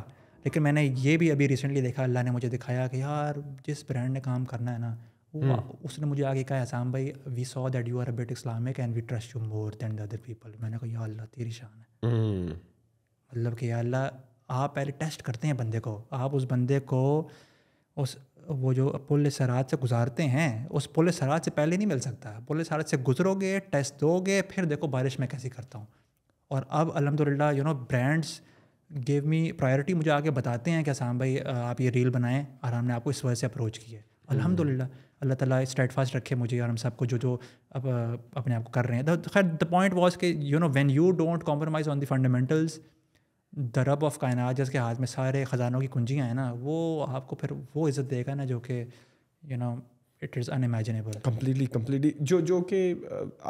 लेकिन मैंने ये भी अभी रिसेंटली देखा अल्लाह ने मुझे दिखाया कि यार जिस ब्रांड ने काम करना है ना हम्म। उसने मुझे आगे कहा एहसाम भाई we saw that you are a bit Islamic and we trust you more than the other people मैंने कहा या अल्लाह तेरी शान है हम्म। मतलब कि अल्लाह आप पहले टेस्ट करते हैं बंदे को आप उस बंदे को उस वो जो पुल सराज से गुजारते हैं उस पुल सराज से पहले नहीं मिल सकता पुल सराज से गुजरोगे टेस्ट दोगे फिर देखो बारिश में कैसे करता हूँ और अब अलहमदिल्ला you know brands gave me priority मुझे आगे बताते हैं कि आसाम भाई आप ये रील बनाएं और हमने आपको इस वजह से अप्रोच किया है हम्म। अलहमदिल्ला अल्लाह ताला स्टेटफास्ट रखे मुझे और हम सबको जो जो अब अपने आप को कर रहे हैं खैर द पॉइंट वॉज के you know when you don't compromise on the fundamentals the रब ऑफ कायन जिसके हाथ में सारे ख़जानों की कुंजियाँ हैं ना वो आपको फिर वो इज़्ज़त देगा ना जो कि you know it is unimaginable completely completely जो जो कि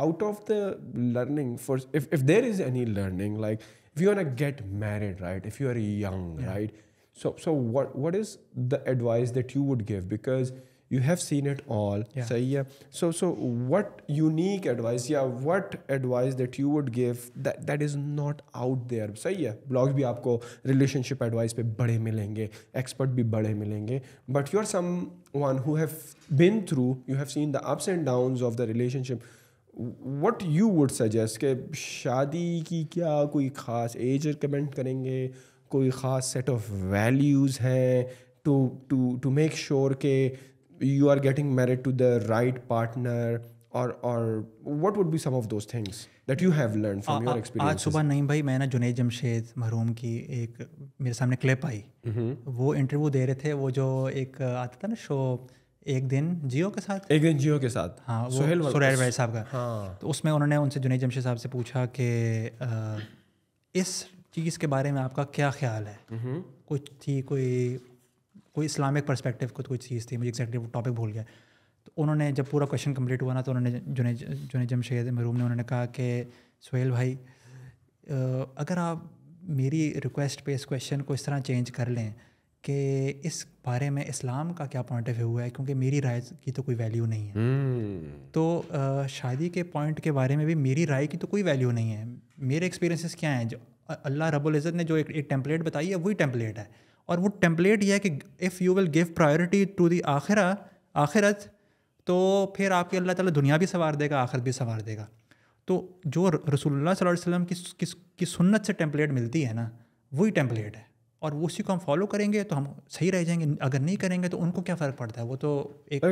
out of the learning for if there is any learning like if you are get married right if you are young right so so what what is the advice that you would give because you have seen it all सही है so so what unique advice या what advice advice you would give that that that is not out सही है blog भी आपको relationship advice पे बड़े मिलेंगे एक्सपर्ट भी बड़े मिलेंगे but you are someone who have been through you have seen the ups and down of the relationship what you would suggest के शादी की क्या कोई ख़ास एज रिकमेंड करेंगे कोई ख़ास सेट ऑफ वैल्यूज़ हैं to to to make sure के you are getting married to the right partner और और what would be some of those things that you have learn from your experience आज सुबह नहीं भाई मैंने जुनेद जमशेद महरूम की एक मेरे सामने क्लिप आई mm-hmm. वो इंटरव्यू दे रहे थे वो जो एक आता था ना शो एक दिन जियो के साथ एक दिन जियो के साथ हाँ वो सुहेल सुरेल भाई साहब का हाँ तो उसमें उन्होंने उनसे जुनेद जमशेद साहब से पूछा कि इस चीज़ के बारे में आपका क्या ख्याल है mm-hmm. कुछ थी कोई कोई इस्लामिक परस्पेक्टिव को तो कोई चीज़ थी मुझे एक्जैक्टली वो टॉपिक भूल गया तो उन्होंने जब पूरा क्वेश्चन कंप्लीट हुआ ना तो उन्होंने जुने जुने जमशेद महरूम ने उन्होंने कहा कि सुहेल भाई अगर आप मेरी रिक्वेस्ट पे इस क्वेश्चन को इस तरह चेंज कर लें कि इस बारे में इस्लाम का क्या पॉइंट ऑफ व्यू है क्योंकि मेरी राय की तो कोई वैल्यू नहीं है hmm. तो शादी के पॉइंट के बारे में भी मेरी राय की तो कोई वैल्यू नहीं है मेरे एक्सपीरियंसेस क्या हैं जो अल्लाह इज़त ने जो एक, एक टेम्पलेट बताई है वही टेम्पलेट है और वो टेम्पलेट ये है कि if you will give priority to the आखिरा आखिरत तो फिर आपके अल्लाह ताला दुनिया भी संवार देगा आखिरत भी संवार देगा तो जो रसूलुल्लाह सल्लल्लाहु अलैहि वसल्लम की की सुन्नत से टेम्पलेट मिलती है ना वही टेम्पलेट है और उसी को हम फॉलो करेंगे तो हम सही रह जाएंगे अगर नहीं करेंगे तो उनको क्या फ़र्क पड़ता है वो तो एक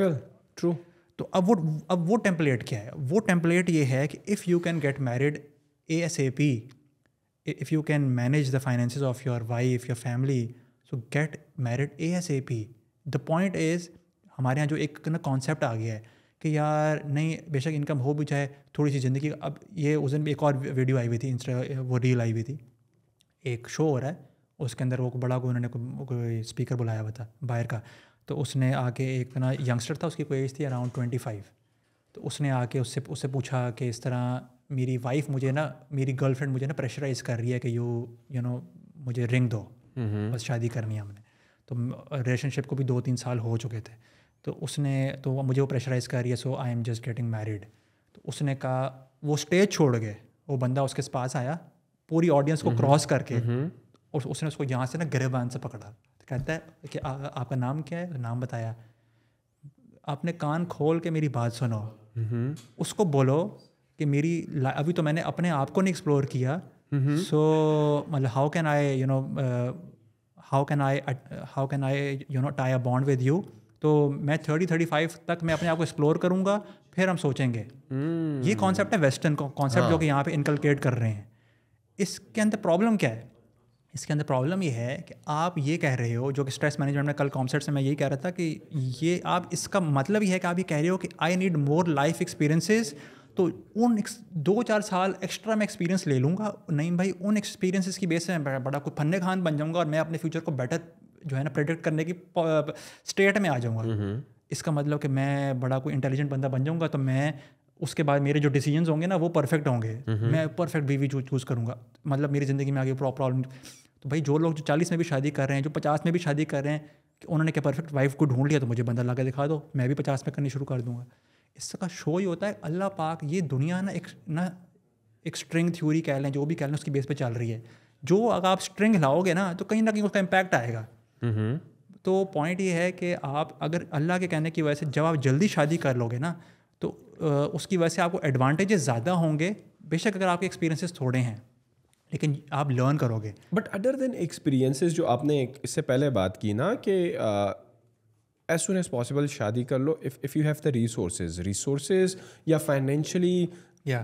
ट्रू तो अब वो अब वो टेम्पलेट क्या है वो टेम्पलेट ये है कि if you can get married A S A P if you can manage the finance of your wife your family so get married A S A P the point is हमारे यहाँ जो एक ना concept आ गया है कि यार नहीं बेशक इनकम हो भी जाए थोड़ी सी ज़िंदगी अब ये उस दिन भी एक और वीडियो आई हुई थी इंस्टा वो रील आई हुई थी एक शो हो रहा है उसके अंदर वो बड़ा को उन्होंने कोई स्पीकर बुलाया हुआ था बाहर का तो उसने आके एक ना यंगस्टर था उसकी कोई एज थी अराउंड ट्वेंटी फाइव तो उसने आके उससे उससे पूछा कि इस तरह मेरी वाइफ मुझे ना मेरी गर्लफ्रेंड मुझे ना प्रेशराइज़ कर रही है कि यू यू नो मुझे रिंग दो हम्म। बस शादी करनी है हमने तो रिलेशनशिप को भी दो तीन साल हो चुके थे तो उसने तो मुझे वो प्रेशराइज कर रही है so I am just getting married तो उसने कहा वो स्टेज छोड़ गए वो बंदा उसके पास आया पूरी ऑडियंस को क्रॉस हम्म। करके हम्म। और उसने उसको यहाँ से ना गरेबान से पकड़ा तो कहता है कि आ, आपका नाम क्या है तो नाम बताया आपने कान खोल के मेरी बात सुनो उसको बोलो कि मेरी अभी तो मैंने अपने आप को नहीं एक्सप्लोर किया Mm-hmm. so मतलब, how can i you know uh, how can i uh, how can i you know tie a bond with you तो मैं थर्टी थर्टी फाइव तक मैं अपने आप को एक्सप्लोर करूंगा फिर हम सोचेंगे hmm. ये कॉन्सेप्ट है वेस्टर्न कॉन्सेप्ट जो हाँ। कि यहाँ पे इनकलकेट कर रहे हैं इसके अंदर प्रॉब्लम क्या है इसके अंदर प्रॉब्लम ये है कि आप ये कह रहे हो जो कि स्ट्रेस मैनेजमेंट में कल कॉन्सेप्ट से मैं यही कह रहा था कि ये आप इसका मतलब ये है कि आप ये कह रहे हो कि I need more life experiences तो उन दो चार साल एक्स्ट्रा मैं एक्सपीरियंस ले लूँगा नहीं भाई उन एक्सपीरियंसिस की बेस में मैं बड़ा कोई फन्ने खान बन जाऊँगा और मैं अपने फ्यूचर को बेटर जो है ना प्रेडिक्ट करने की स्टेट में आ जाऊँगा हम्म, हम्म। इसका मतलब कि मैं बड़ा कोई इंटेलिजेंट बंदा बन जाऊँगा तो मैं उसके बाद मेरे जो डिसीजन होंगे ना वो परफेक्ट होंगे हम्म, मैं परफेक्ट बीवी चूज़ करूँगा मतलब मेरी ज़िंदगी में आगे प्रॉब्लम तो भाई जो लोग जो चालीस में भी शादी कर रहे हैं जो पचास में भी शादी कर रहे हैं उन्होंने क्या परफेक्ट वाइफ को ढूंढ लिया तो मुझे बंदा लगा दिखा दो मैं भी पचास में करनी शुरू कर दूंगा इसका शो ही होता है अल्लाह पाक ये दुनिया ना एक ना एक स्ट्रिंग थ्योरी कह लें जो भी कह लें उसकी बेस पे चल रही है जो अगर आप स्ट्रिंग लाओगे ना तो कहीं ना कहीं उसका इम्पैक्ट आएगा तो पॉइंट ये है कि आप अगर अल्लाह के कहने की वजह से जब आप जल्दी शादी कर लोगे ना तो उसकी वजह से आपको एडवांटेजेस ज़्यादा होंगे बेशक अगर आपके एक्सपीरियंसेस थोड़े हैं लेकिन आप लर्न करोगे बट अदर देन एक्सपीरियंसेस जो आपने इससे पहले बात की ना कि एज सुन एज पॉसिबल शादी कर लो if if you have the resource resource या फाइनेंशली या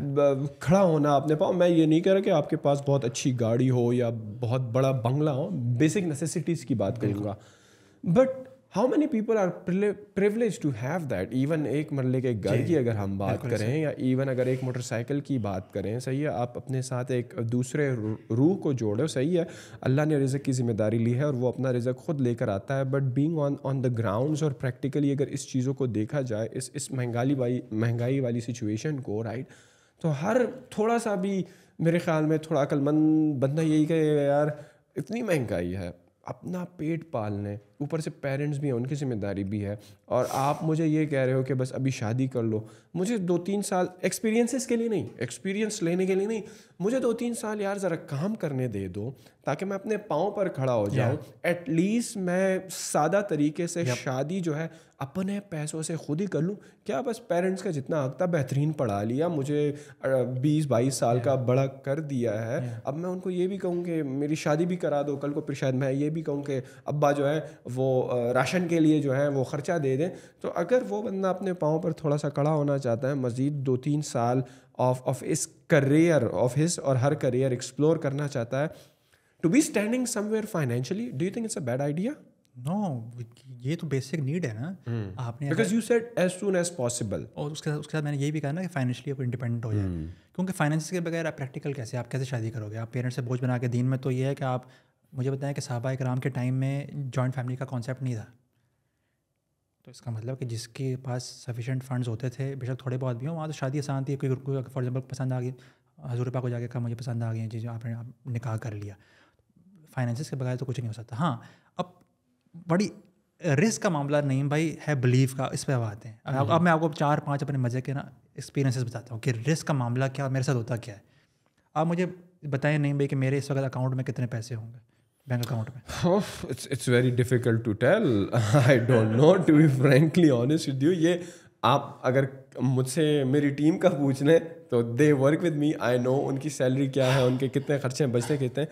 खड़ा होना अपने पाओ मैं ये नहीं कह रहा कि आपके पास बहुत अच्छी गाड़ी हो या बहुत बड़ा बंगला हो बेसिक नेसेसिटीज़ की बात करूँगा but how many people are privilege to have that even एक मरले के घर की अगर हम बात करें या इवन अगर एक मोटरसाइकिल की बात करें सही है आप अपने साथ एक दूसरे रूह को जोड़ो सही है अल्लाह ने रिजक की जिम्मेदारी ली है और वो अपना रिजक खुद लेकर आता है but being on on the ground और प्रैक्टिकली अगर इस चीज़ों को देखा जाए इस इस महंगाई वाली महंगाई वाली सिचुएशन को राइट तो हर थोड़ा सा भी मेरे ख्याल में थोड़ा अक्लमंद बंदा यही कहेगा यार इतनी महंगाई है अपना पेट पालने ऊपर से पेरेंट्स भी हैं उनकी जिम्मेदारी भी है और आप मुझे ये कह रहे हो कि बस अभी शादी कर लो मुझे दो तीन साल एक्सपीरियंसेस के लिए नहीं एक्सपीरियंस लेने के लिए नहीं मुझे दो तीन साल यार ज़रा काम करने दे दो ताकि मैं अपने पाँव पर खड़ा हो जाऊँ एटलीस्ट मैं सादा तरीके से शादी जो है अपने पैसों से खुद ही कर लूँ क्या बस पेरेंट्स का जितना हक था बेहतरीन पढ़ा लिया मुझे बीस बाईस साल का बड़ा कर दिया है अब मैं उनको ये भी कहूँ कि मेरी शादी भी करा दो कल को फिर शायद मैं ये भी कहूँ कि अब्बा जो है वो राशन के लिए जो है वो ख़र्चा दे दें तो अगर वो बंदा अपने पाँव पर थोड़ा सा कड़ा होना चाहता है मज़ीद दो तीन साल of of his career of his और हर करियर एक्सप्लोर करना चाहता है to be standing somewhere financially do you think it's a bad idea no ये तो बेसिक नीड है ना hmm. आपने because you said as soon as possible और उसके साथ उसके साथ मैंने ये भी कहा ना कि फाइनेंशियली आप इंडिपेंडेंट हो जाए hmm. हम्म। क्योंकि फाइनेंस के बगैर आप प्रैक्टिकल कैसे आप कैसे शादी करोगे आप पेरेंट्स से बोझ बना के दिन में तो ये है कि आप मुझे बताया कि साहबा इक्राम के टाइम में जॉइंट फैमिली का कॉन्सेप्ट नहीं था तो इसका मतलब कि जिसके पास सफिशेंट फंड्स होते थे बेशक थोड़े बहुत भी हों वहाँ तो शादी आसान थी कोई फॉर एग्जाम्पल पसंद आ गई हज़ूर पा को जाके कहा मुझे पसंद आ गई हैं चीज़ें आपने आप निकाह कर लिया फाइनेंसिस के बगैर तो कुछ नहीं हो सकता हाँ अब बड़ी रिस्क का मामला नहीं भाई है बिलीव का इस पर अब आते हैं अब, हाँ मैं आपको चार पाँच अपने मज़े के ना एक्सपीरियंसिस बताता हूँ कि रिस्क का मामला क्या मेरे साथ होता क्या है आप मुझे बताएं नहीं भाई कि मेरे इस वक्त अकाउंट में कितने पैसे होंगे बैंक अकाउंट में it's it's very difficult to tell I don't know to be frankly honest with you ये आप अगर मुझसे मेरी टीम का पूछ लें तो they work with me I know उनकी सैलरी क्या है उनके कितने खर्चे हैं बचते कितने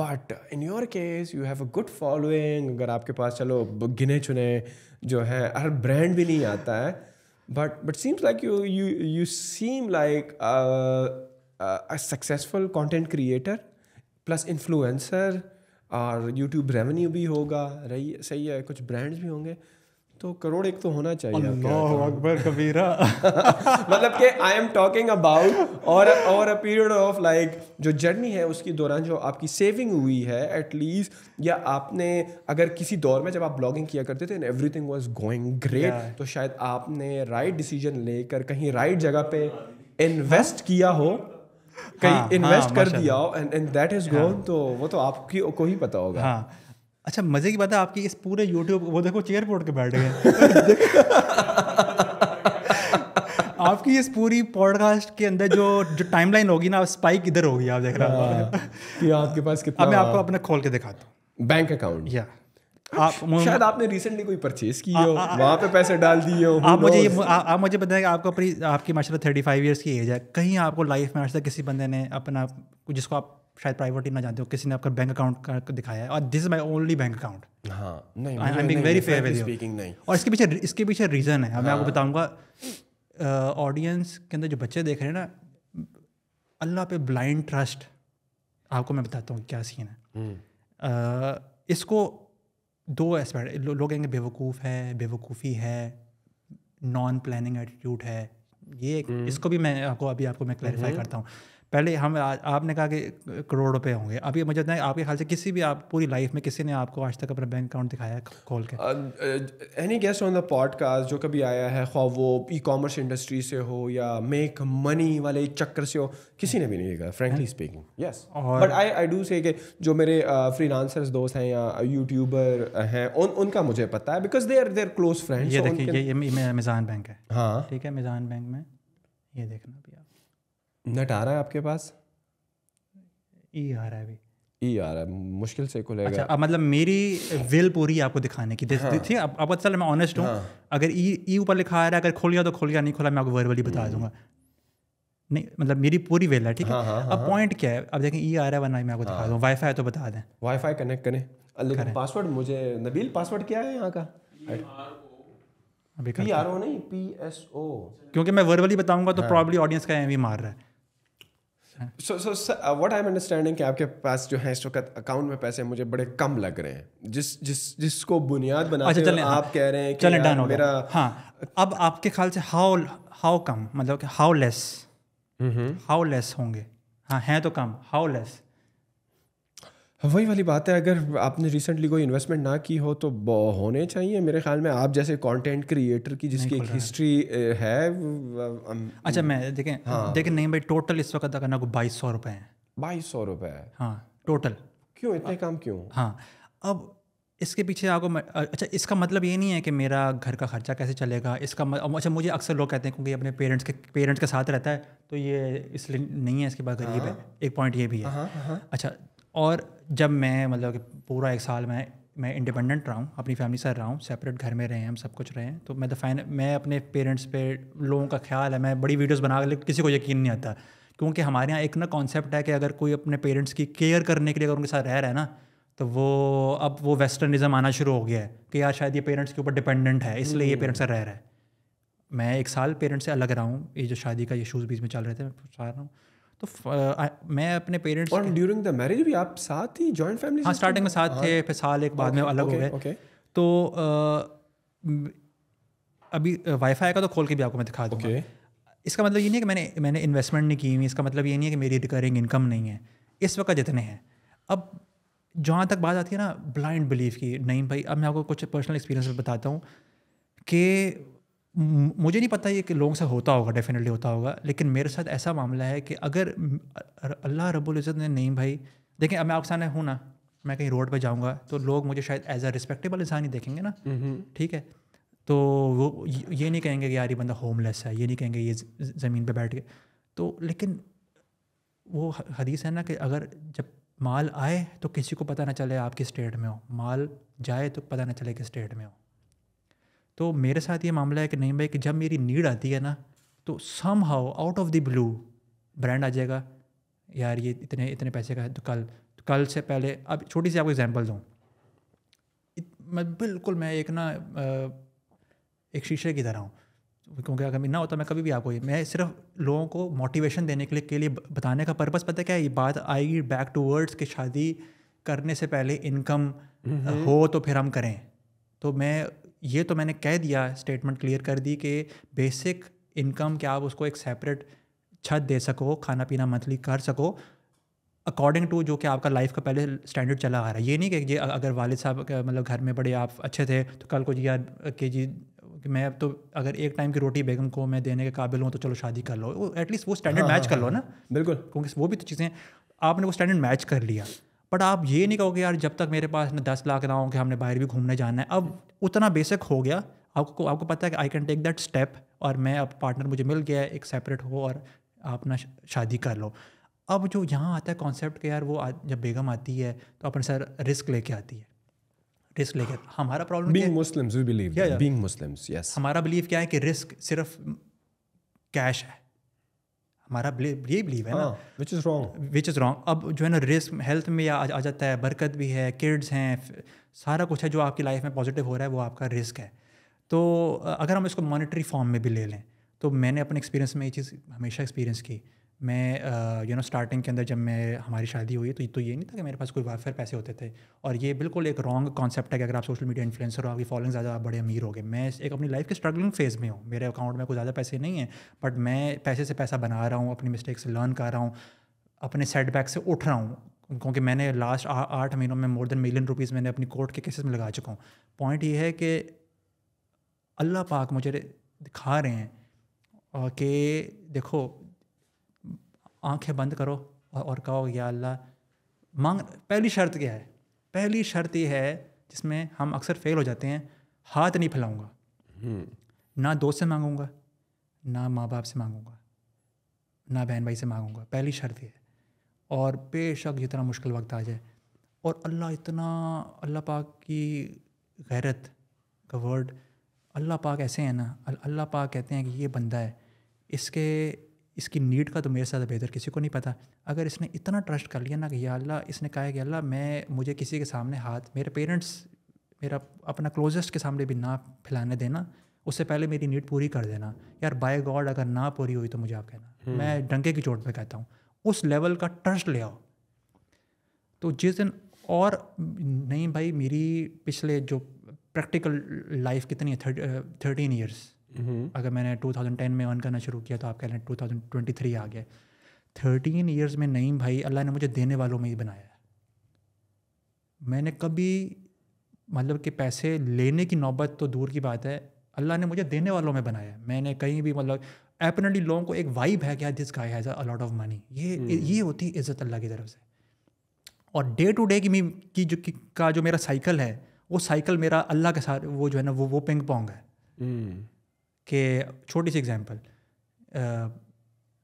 but in your case you have a good following अगर आपके पास चलो गिने चुने जो है हर ब्रांड भी नहीं आता है but but seems like you you you seem like successful content creator plus influencer और यूट्यूब रेवेन्यू भी होगा रही सही है कुछ ब्रांड्स भी होंगे तो करोड़ एक तो होना चाहिए अकबर कबीरा (laughs) मतलब कि आई एम टॉकिंग अबाउट और और अ पीरियड ऑफ लाइक जो जर्नी है उसके दौरान जो आपकी सेविंग हुई है एटलीस्ट या आपने अगर किसी दौर में जब आप ब्लॉगिंग किया करते थे every everything was going great तो शायद आपने राइट डिसीजन लेकर कहीं राइट जगह पे इन्वेस्ट किया हो कहीं इन्वेस्ट हाँ, हाँ, कर दिया हो and and that is gone तो वो तो आपकी को ही पता होगा हाँ अच्छा मजे की बात है आपकी इस पूरे यूट्यूब वो देखो चेयर पोर्ट के बैठ गए (laughs) आपकी इस पूरी पॉडकास्ट के अंदर जो जो टाइमलाइन होगी ना स्पाइक इधर होगी आप देख रहे हो हाँ। आपके पास कितना अब मैं आपको अपना खोल के दिखाता हूँ बैंक अकाउंट या आप (laughs) शायद आपने रिसेंटली कोई परचेज की हो वहाँ पे पैसे डाल दिए हो आप मुझे आप मुझे बताएं कि आपको अपनी आपकी माशा थर्टी फाइव ईयर्स की एज है कहीं आपको लाइफ में आज तक किसी बंदे ने अपना जिसको आप शायद प्राइवेटी ना जानते हो किसी ने आपका बैंक अकाउंट दिखाया है और this is my only bank account नहीं वेरी फेयर विद स्पीकिंग नहीं और इसके पीछे इसके पीछे रीज़न है मैं आपको हाँ। बताऊँगा ऑडियंस के अंदर जो बच्चे देख रहे हैं ना अल्लाह पे ब्लाइंड ट्रस्ट आपको मैं बताता हूँ क्या सीन है हम्म। इसको दो एस्पेक्ट लो, लोग कहेंगे बेवकूफ़ है बेवकूफ़ी है नॉन प्लानिंग एटीट्यूड है ये हम्म। इसको भी मैं आपको अभी आपको मैं क्लैरिफाई हम्म। करता हूँ पहले हम आपने कहा कि करोड़ रुपए होंगे अभी मुझे है आपके ख्याल से किसी भी आप पूरी लाइफ में किसी ने आपको आज तक अपना बैंक अकाउंट दिखाया खोल के any guest on the podcast जो कभी आया है ख्वा वो ई कॉमर्स इंडस्ट्री से हो या मेक मनी वाले चक्कर से हो किसी ने भी नहीं देखा frankly speaking yes but I I do say जो मेरे फ्री uh, दोस्त हैं या यूट्यूबर हैं उन उनका मुझे पता है because they are their close friends ये देखिए ये, अमेजान बैंक है हाँ ठीक है अमेजान बैंक में ये देखना नट आ रहा है आपके पास ई आ रहा है अभी ई आ रहा है मुश्किल से खुलेगा अच्छा आ, मतलब मेरी विल पूरी आपको दिखाने की हाँ। थी अब अब चल मैं ऑनेस्ट हूँ हाँ। अगर ई ई ऊपर लिखा आ रहा है अगर खोल गया तो खोल गया नहीं खोला मैं आपको वर्बली बता हम्म। दूंगा नहीं मतलब मेरी पूरी वेल है ठीक है हाँ, हाँ, हाँ अब पॉइंट हाँ। क्या है अब देखें ई आ रहा है वरना मैं आपको दिखा हाँ। दूँ वाईफाई तो बता दें वाईफाई कनेक्ट करें लेकिन पासवर्ड मुझे नबील पासवर्ड क्या है यहाँ का अभी पी आर ओ नहीं पी एस ओ क्योंकि मैं वर्बली बताऊंगा तो प्रॉब्ली ऑडियंस का एम मार रहा है so so what I am understanding कि आपके पास जो है इस वक्त अकाउंट में पैसे मुझे बड़े कम लग रहे हैं जिस जिस जिसको बुनियाद बना अच्छा, हाँ। आप कह रहे हैं चलें डन मेरा हाँ अब आपके ख्याल से हाउ हाउ कम मतलब कि हाउ लेस हाउ लेस होंगे हाँ हैं तो कम हाउ लेस वही वाली बात है अगर आपने रिसेंटली कोई इन्वेस्टमेंट ना की हो तो होने चाहिए मेरे ख्याल में आप जैसे कंटेंट क्रिएटर की जिसकी एक हिस्ट्री है अच्छा मैं देखें हाँ देखें नहीं भाई टोटल इस वक्त अगर ना बाईस सौ रुपये हैं बाईस सौ रुपये हाँ टोटल क्यों इतने काम क्यों हाँ अब इसके पीछे आपको अच्छा इसका मतलब ये नहीं है कि मेरा घर का खर्चा कैसे चलेगा इसका मतलब अच्छा मुझे अक्सर लोग कहते हैं क्योंकि अपने पेरेंट्स के पेरेंट्स के साथ रहता है तो ये इसलिए नहीं है इसके बाद गरीब हाँ। है एक पॉइंट ये भी है हाँ, हाँ, अच्छा और जब मैं मतलब कि पूरा एक साल मैं मैं इंडिपेंडेंट रहा हूँ अपनी फैमिली से रहा हूँ सेपरेट घर में रहे हम सब कुछ रहे हैं तो मैं तो फाइन मैं अपने पेरेंट्स पे लोगों का ख्याल है मैं बड़ी वीडियोस बना लेकिन किसी को यकीन नहीं आता क्योंकि हमारे यहाँ एक ना कॉन्सेप्ट है कि अगर कोई अपने पेरेंट्स की केयर करने के लिए अगर उनके साथ रह रहा है ना तो वो अब वो वेस्टर्निज़म आना शुरू हो गया है कि यार शायद ये पेरेंट्स के ऊपर डिपेंडेंट है इसलिए ये पेरेंट्स रह रहा है मैं एक साल पेरेंट्स से अलग रहा हूँ ये जो शादी का इशूज़ बीच में चल रहे थे मैं रहा हूँ तो आ, मैं अपने पेरेंट्स और ड्यूरिंग द मैरिज भी आप साथ ही जॉइंट फैमिली हाँ स्टार्टिंग में साथ थे फिर साल एक बाद में अलग हो गए तो अभी वाईफाई का तो खोल के भी आपको मैं दिखा दूँगा इसका मतलब ये नहीं है कि मैंने मैंने इन्वेस्टमेंट नहीं की हुई इसका मतलब ये नहीं है कि मेरी रिकरिंग इनकम नहीं है इस वक्त जितने हैं अब जहाँ तक बात आती है ना ब्लाइंड बिलीव की नहीं भाई अब मैं आपको कुछ पर्सनल एक्सपीरियंस बताता हूँ कि मुझे नहीं पता ये कि लोगों से होता होगा डेफिनेटली होता होगा लेकिन मेरे साथ ऐसा मामला है कि अगर अल्लाह रबुल्ज़त ने नहीं भाई देखें अब मैं आपके सामने हूँ ना मैं कहीं रोड पर जाऊँगा तो लोग मुझे शायद एज अ रिस्पेक्टेबल इंसान ही देखेंगे ना ठीक है तो वो ये नहीं कहेंगे कि यार ये बंदा होमलेस है ये नहीं कहेंगे ये ज़मीन पर बैठ के तो लेकिन वो हदीस है ना कि अगर जब माल आए तो किसी को पता ना चले आप किस स्टेट में हो माल जाए तो पता ना चले किस स्टेट में हो तो मेरे साथ ये मामला है कि नहीं भाई कि जब मेरी नीड आती है ना तो somehow out of the blue brand आ जाएगा यार ये इतने इतने पैसे का है तो कल तो कल से पहले अब छोटी सी आपको एग्जांपल दूँ मैं बिल्कुल मैं एक ना एक शीशे की तरह हूँ क्योंकि अगर ना होता मैं कभी भी आपको मैं सिर्फ लोगों को मोटिवेशन देने के लिए के लिए बताने का पर्पज़ पता क्या है ये बात आएगी बैक टू वर्ड्स कि शादी करने से पहले इनकम हम्म, हम्म। हो तो फिर हम करें तो मैं ये तो मैंने कह दिया स्टेटमेंट क्लियर कर दी कि बेसिक इनकम क्या आप उसको एक सेपरेट छत दे सको खाना पीना मंथली कर सको अकॉर्डिंग टू जो कि आपका लाइफ का पहले स्टैंडर्ड चला आ रहा है ये नहीं कि ये अगर वालिद साहब मतलब घर में बड़े आप अच्छे थे तो कल को जी यार के जी मैं अब तो अगर एक टाइम की रोटी बेगम को मैं देने के काबिल हूँ तो चलो शादी कर लो एटलीस्ट वो स्टैंडर्ड मैच हाँ, हाँ, कर हाँ, लो ना बिल्कुल क्योंकि वो भी तो चीज़ें आपने वो स्टैंडर्ड मैच कर लिया बट आप ये नहीं कहोगे यार जब तक मेरे पास ना दस लाख ना हो कि हमने बाहर भी घूमने जाना है अब उतना बेसिक हो गया आपको आपको पता है कि I can take that step और मैं अब पार्टनर मुझे मिल गया है एक सेपरेट हो और आप ना शादी कर लो अब जो यहाँ आता है कॉन्सेप्ट के यार वो आ, जब बेगम आती है तो अपने सर रिस्क लेके आती है रिस्क लेके हमारा problem being Muslims we believe being Muslims yes हमारा बिलीव क्या है कि रिस्क सिर्फ कैश है हमारा ये बिलीव है ना which is wrong which is wrong अब जो है ना रिस्क हेल्थ में आ, आ जाता है बरकत भी है किड्स हैं सारा कुछ है जो आपकी लाइफ में पॉजिटिव हो रहा है वो आपका रिस्क है तो अगर हम इसको मॉनिटरी फॉर्म में भी ले लें तो मैंने अपने एक्सपीरियंस में ये चीज़ हमेशा एक्सपीरियंस की मैं यू नो स्टार्टिंग के अंदर जब मैं हमारी शादी हुई तो तो ये नहीं था कि मेरे पास कोई वाफेयर पैसे होते थे और ये बिल्कुल एक रॉन्ग कॉन्सेप्ट है कि अगर आप सोशल मीडिया इन्फ्लुएंसर हो आपकी फॉलोइंग ज़्यादा आप बड़े अमीर हो गए मैं एक अपनी लाइफ के स्ट्रगलिंग फेज़ में हूँ मेरे अकाउंट में कोई ज़्यादा पैसे नहीं है बट मैं पैसे से पैसा बना रहा हूँ अपनी मिस्टेक से लर्न कर रहा हूँ अपने सेटबैक से उठ रहा हूँ क्योंकि मैंने लास्ट आठ महीनों में मोर देन मिलियन रुपीज़ मैंने अपनी कोर्ट के केसेस में लगा चुका हूँ पॉइंट ये है कि अल्लाह पाक मुझे दिखा रहे हैं कि देखो आंखें बंद करो और, और कहो या अल्लाह मांग पहली शर्त क्या है पहली शर्त ये है जिसमें हम अक्सर फेल हो जाते हैं हाथ नहीं फैलाऊँगा हम्म। ना दोस्त से मांगूंगा ना माँ बाप से मांगूंगा ना बहन भाई से मांगूंगा पहली शर्त ये है और बेशक जितना मुश्किल वक्त आ जाए और अल्लाह इतना अल्लाह पाक की गैरत का वर्ड अल्लाह पाक ऐसे हैं ना अल्लाह पाक कहते हैं कि ये बंदा है इसके इसकी नीड का तो मेरे साथ बेहतर किसी को नहीं पता अगर इसने इतना ट्रस्ट कर लिया ना कि या अल्लाह इसने कहा है कि अल्लाह मैं मुझे किसी के सामने हाथ मेरे पेरेंट्स मेरा अपना क्लोजेस्ट के सामने भी ना फैलाने देना उससे पहले मेरी नीड पूरी कर देना यार बाय गॉड अगर ना पूरी हुई तो मुझे आप कहना हम्म। मैं डंके की चोट पर कहता हूँ उस लेवल का ट्रस्ट ले आओ तो जिस दिन और नहीं भाई मेरी पिछले जो प्रैक्टिकल लाइफ कितनी है थर्टीन ईयर्स Mm-hmm. अगर मैंने 2010 में अर्न करना शुरू किया तो आप कह रहे हैं टू आ गया थर्टीन ईयर्स में नहीं भाई अल्लाह ने मुझे देने वालों में ही बनाया है मैंने कभी मतलब कि पैसे लेने की नौबत तो दूर की बात है अल्लाह ने मुझे देने वालों में बनाया है मैंने कहीं भी मतलब एपनली लोगों को एक वाइब है क्या दिस का हैज़ ऑफ मनी ये mm. ये होती है इज़्ज़त अल्लाह की तरफ से और डे टू डे की की जो की, का जो मेरा साइकिल है वो साइकिल मेरा अल्लाह के साथ वो जो है ना वो वो पिंग पोंग है mm. कि छोटी सी एग्जांपल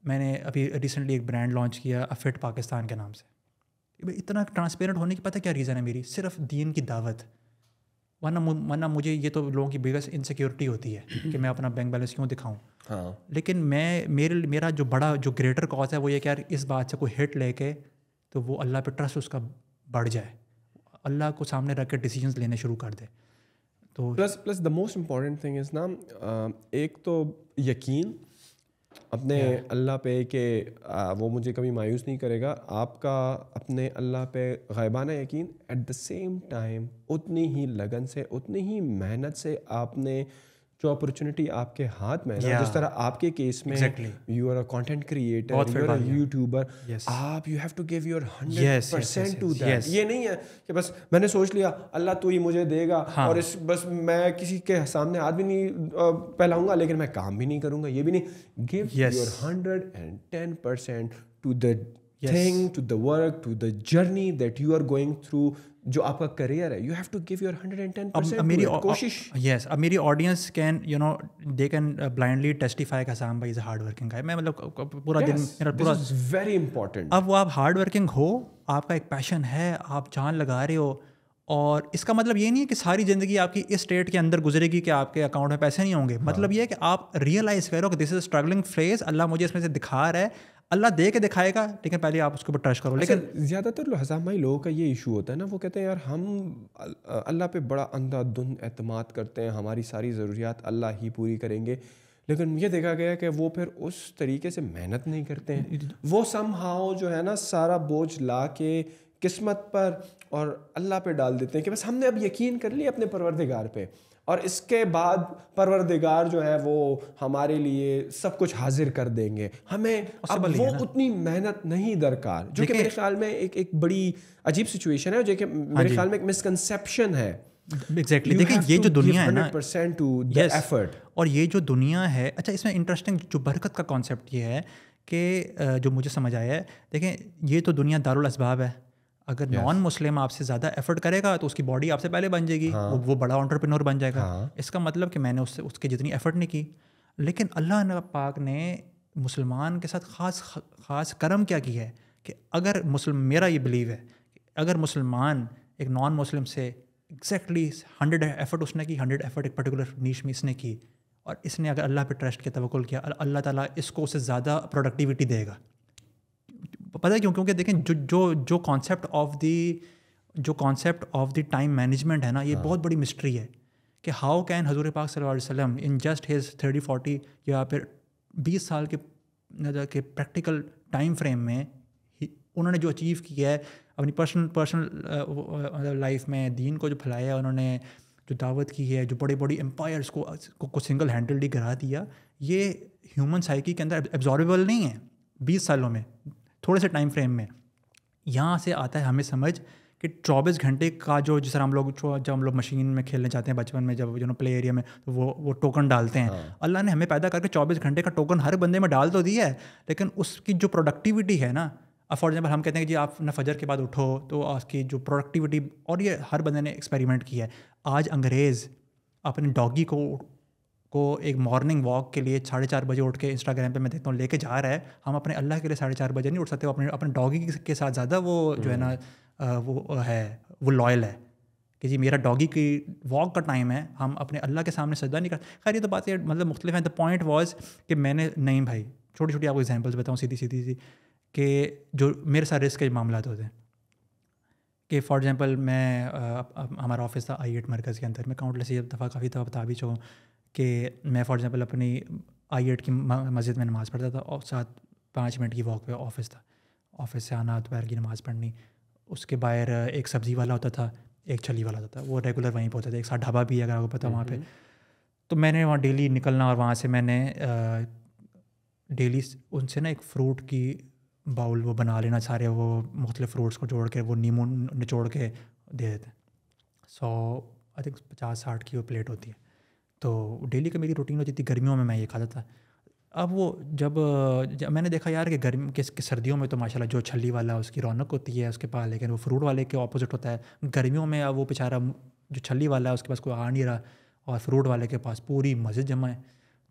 मैंने अभी रिसेंटली एक ब्रांड लॉन्च किया अफिट पाकिस्तान के नाम से इतना ट्रांसपेरेंट होने की पता क्या रीज़न है मेरी सिर्फ दीन की दावत वरना वरना मुझे ये तो लोगों की बिगेस्ट इनसिक्योरिटी होती है कि मैं अपना बैंक बैलेंस क्यों दिखाऊँ हाँ। लेकिन मैं मेरे मेरा जो बड़ा जो ग्रेटर कॉज है वो ये कि यार इस बात से कोई हिट लेके तो वो अल्लाह पे ट्रस्ट उसका बढ़ जाए अल्लाह को सामने रख के डिसीजन लेने शुरू कर दे तो plus plus the most important thing is ना एक तो यकीन अपने yeah. अल्लाह पे कि वो मुझे कभी मायूस नहीं करेगा आपका अपने अल्लाह पे गायबाना यकीन एट द सेम टाइम उतनी ही लगन से उतनी ही मेहनत से आपने जो अपॉर्चुनिटी आपके हाथ में है yeah. जिस तरह आपके केस में you are a content creator you are YouTuber आप you have to give your hundred percent to that ये नहीं है कि बस मैंने सोच लिया अल्लाह तो ही मुझे देगा हाँ. और इस बस मैं किसी के सामने हाथ भी नहीं फैलाऊंगा लेकिन मैं काम भी नहीं करूंगा ये भी नहीं give your hundred and ten percent to the thing to the work to the journey that you are going through जो आपका करियर है you have to give your hundred and ten मेरी कोशिश यस अब मेरी audience can you know they can blindly testify का साम भाई इज हार्ड वर्किंग का मैं मतलब पूरा दिन मेरा पूरा वेरी इंपॉर्टेंट अब वो आप हार्ड वर्किंग हो आपका एक पैशन है आप जान लगा रहे हो और इसका मतलब ये नहीं है कि सारी ज़िंदगी आपकी इस स्टेट के अंदर गुजरेगी कि आपके अकाउंट में पैसे नहीं होंगे मतलब हाँ. मतलब ये है कि आप रियलाइज़ करो कि दिस इज़ स्ट्रगलिंग फेज अल्लाह मुझे इसमें से दिखा रहा है अल्लाह दे के दिखाएगा लेकिन पहले आप उसके ऊपर ट्रस्ट करो लेकिन अच्छा, ज़्यादातर हजामाई लोगों का ये इशू होता है ना वो कहते हैं यार हम अल्लाह पे बड़ा अंधा धुन अतमाद करते हैं हमारी सारी ज़रूरियात अल्लाह ही पूरी करेंगे लेकिन ये देखा गया कि वो फिर उस तरीके से मेहनत नहीं करते हैं वो सम हाउ जो है ना सारा बोझ ला के किस्मत पर और अल्लाह पे डाल देते हैं कि बस हमने अब यकीन कर लिया अपने परवरदिगार पे और इसके बाद परवरदिगार जो है वो हमारे लिए सब कुछ हाजिर कर देंगे हमें अब वो उतनी मेहनत नहीं दरकार जो कि मेरे ख्याल में एक एक बड़ी अजीब सिचुएशन है जो कि हाँ मेरे ख्याल में एक मिसकनसेप्शन है एग्जैक्टली देखिए ये जो दुनिया है ना परसेंट टू एफर्ट और ये जो दुनिया है अच्छा इसमें इंटरेस्टिंग जो बरकत का कॉन्सेप्ट ये है कि जो मुझे समझ आया है देखें ये तो दुनिया दारुल असबाब है अगर नॉन मुस्लिम आपसे ज़्यादा एफर्ट करेगा तो उसकी बॉडी आपसे पहले बन जाएगी हाँ. वो, वो बड़ा ऑन्टरप्रिनोर बन जाएगा हाँ. इसका मतलब कि मैंने उससे उसकी जितनी एफर्ट नहीं की लेकिन अल्लाह पाक ने मुसलमान के साथ ख़ास ख़ास करम क्या किया है कि अगर मुस्लिम मेरा ये बिलीव है अगर मुसलमान एक नॉन मुस्लिम से एग्जैक्टली हंड्रेड एफर्ट उसने की हंड्रेड एफर्ट एक पर्टिकुलर नीच में इसने की और इसने अगर अल्लाह पर ट्रस्ट किया तवक्ल किया अल्लाह ताला इसको उससे ज़्यादा प्रोडक्टिविटी देगा पता है क्यों क्योंकि देखें जो जो जो कॉन्सेप्ट ऑफ दी जो concept of the time management है ना ये हाँ। बहुत बड़ी मिस्ट्री है कि हाउ कैन हजूर पाक वसल्लम in just his thirty forty या फिर बीस साल के के प्रैक्टिकल टाइम फ्रेम में उन्होंने जो अचीव किया है अपनी पर्सनल पर्सनल लाइफ में दीन को जो फैलाया है उन्होंने जो दावत की है जो बड़े बड़ी एम्पायर्स को को, को सिंगल हैंडल्ड गिरा दिया ये ह्यूमन साइकी के अंदर एब्जॉर्बेबल नहीं है बीस सालों में थोड़े से टाइम फ्रेम में यहाँ से आता है हमें समझ कि चौबीस घंटे का जो जिस तरह हम लोग जब हम लोग मशीन में खेलने जाते हैं बचपन में जब जो प्ले एरिया में तो वो वो टोकन डालते हैं हाँ। अल्लाह ने हमें पैदा करके चौबीस घंटे का टोकन हर बंदे में डाल तो दिया है लेकिन उसकी जो प्रोडक्टिविटी है ना अब फॉर एग्जाम्पल हम कहते हैं कि जी आप ना फजर के बाद उठो तो उसकी जो प्रोडक्टिविटी और ये हर बंदे ने एक्सपेरिमेंट किया है आज अंग्रेज़ अपने डॉगी को को एक मॉर्निंग वॉक के लिए साढ़े चार बजे उठ के इंस्टाग्राम पे मैं देखता हूँ लेके जा रहा है हम अपने अल्लाह के लिए साढ़े चार बजे नहीं उठ सकते अपने अपने डॉगी के साथ ज़्यादा वो जो है ना हम्म। वो है वो लॉयल है कि जी मेरा डॉगी की वॉक का टाइम है हम अपने अल्लाह के सामने सजदा नहीं कर खैर ये तो बात है मतलब मुख्तलिफ है द पॉइंट वॉज कि मैंने नहीं भाई छोटी छोटी आपको एग्जाम्पल्स बताऊँ सीधी सीधी सी कि जो मेरे साथ रिस्क के मामला होते तो हैं कि फॉर एग्ज़ाम्पल मैं हमारा ऑफिस था आई एट मरकज़ के अंदर मैं काउंटलेस ये दफ़ा काफ़ी दफ़ा बता भी चुका हूँ कि मैं फॉर एग्ज़ाम्पल अपनी आई की मस्जिद में नमाज़ पढ़ता था और साथ पाँच मिनट की वॉक पे ऑफिस था ऑफिस से आना दोपहर की नमाज़ पढ़नी उसके बाहर एक सब्ज़ी वाला होता था एक छली वाला होता था वो रेगुलर वहीं पर होता था एक साथ ढाबा भी अगर आपको पता वहाँ पर तो मैंने वहाँ डेली निकलना और वहाँ से मैंने डेली उनसे ना एक फ्रूट की बाउल वो बना लेना सारे वो मुख्तलिफ फ्रूट्स को जोड़ के वो नींबू निचोड़ के दे देते हैं सौ आई थिंक पचास साठ की वो प्लेट होती है तो डेली का मेरी रूटीन होती थी गर्मियों में मैं ये खाता था अब वो जब, जब मैंने देखा यार कि गर्मी के, के सर्दियों में तो माशाल्लाह जो छली वाला उसकी रौनक होती है उसके पास लेकिन वो फ्रूट वाले के ऑपोजिट होता है गर्मियों में अब वो बेचारा जो छली वाला है उसके पास कोई आ नहीं रहा और फ्रूट वाले के पास पूरी मस्जिद जमा है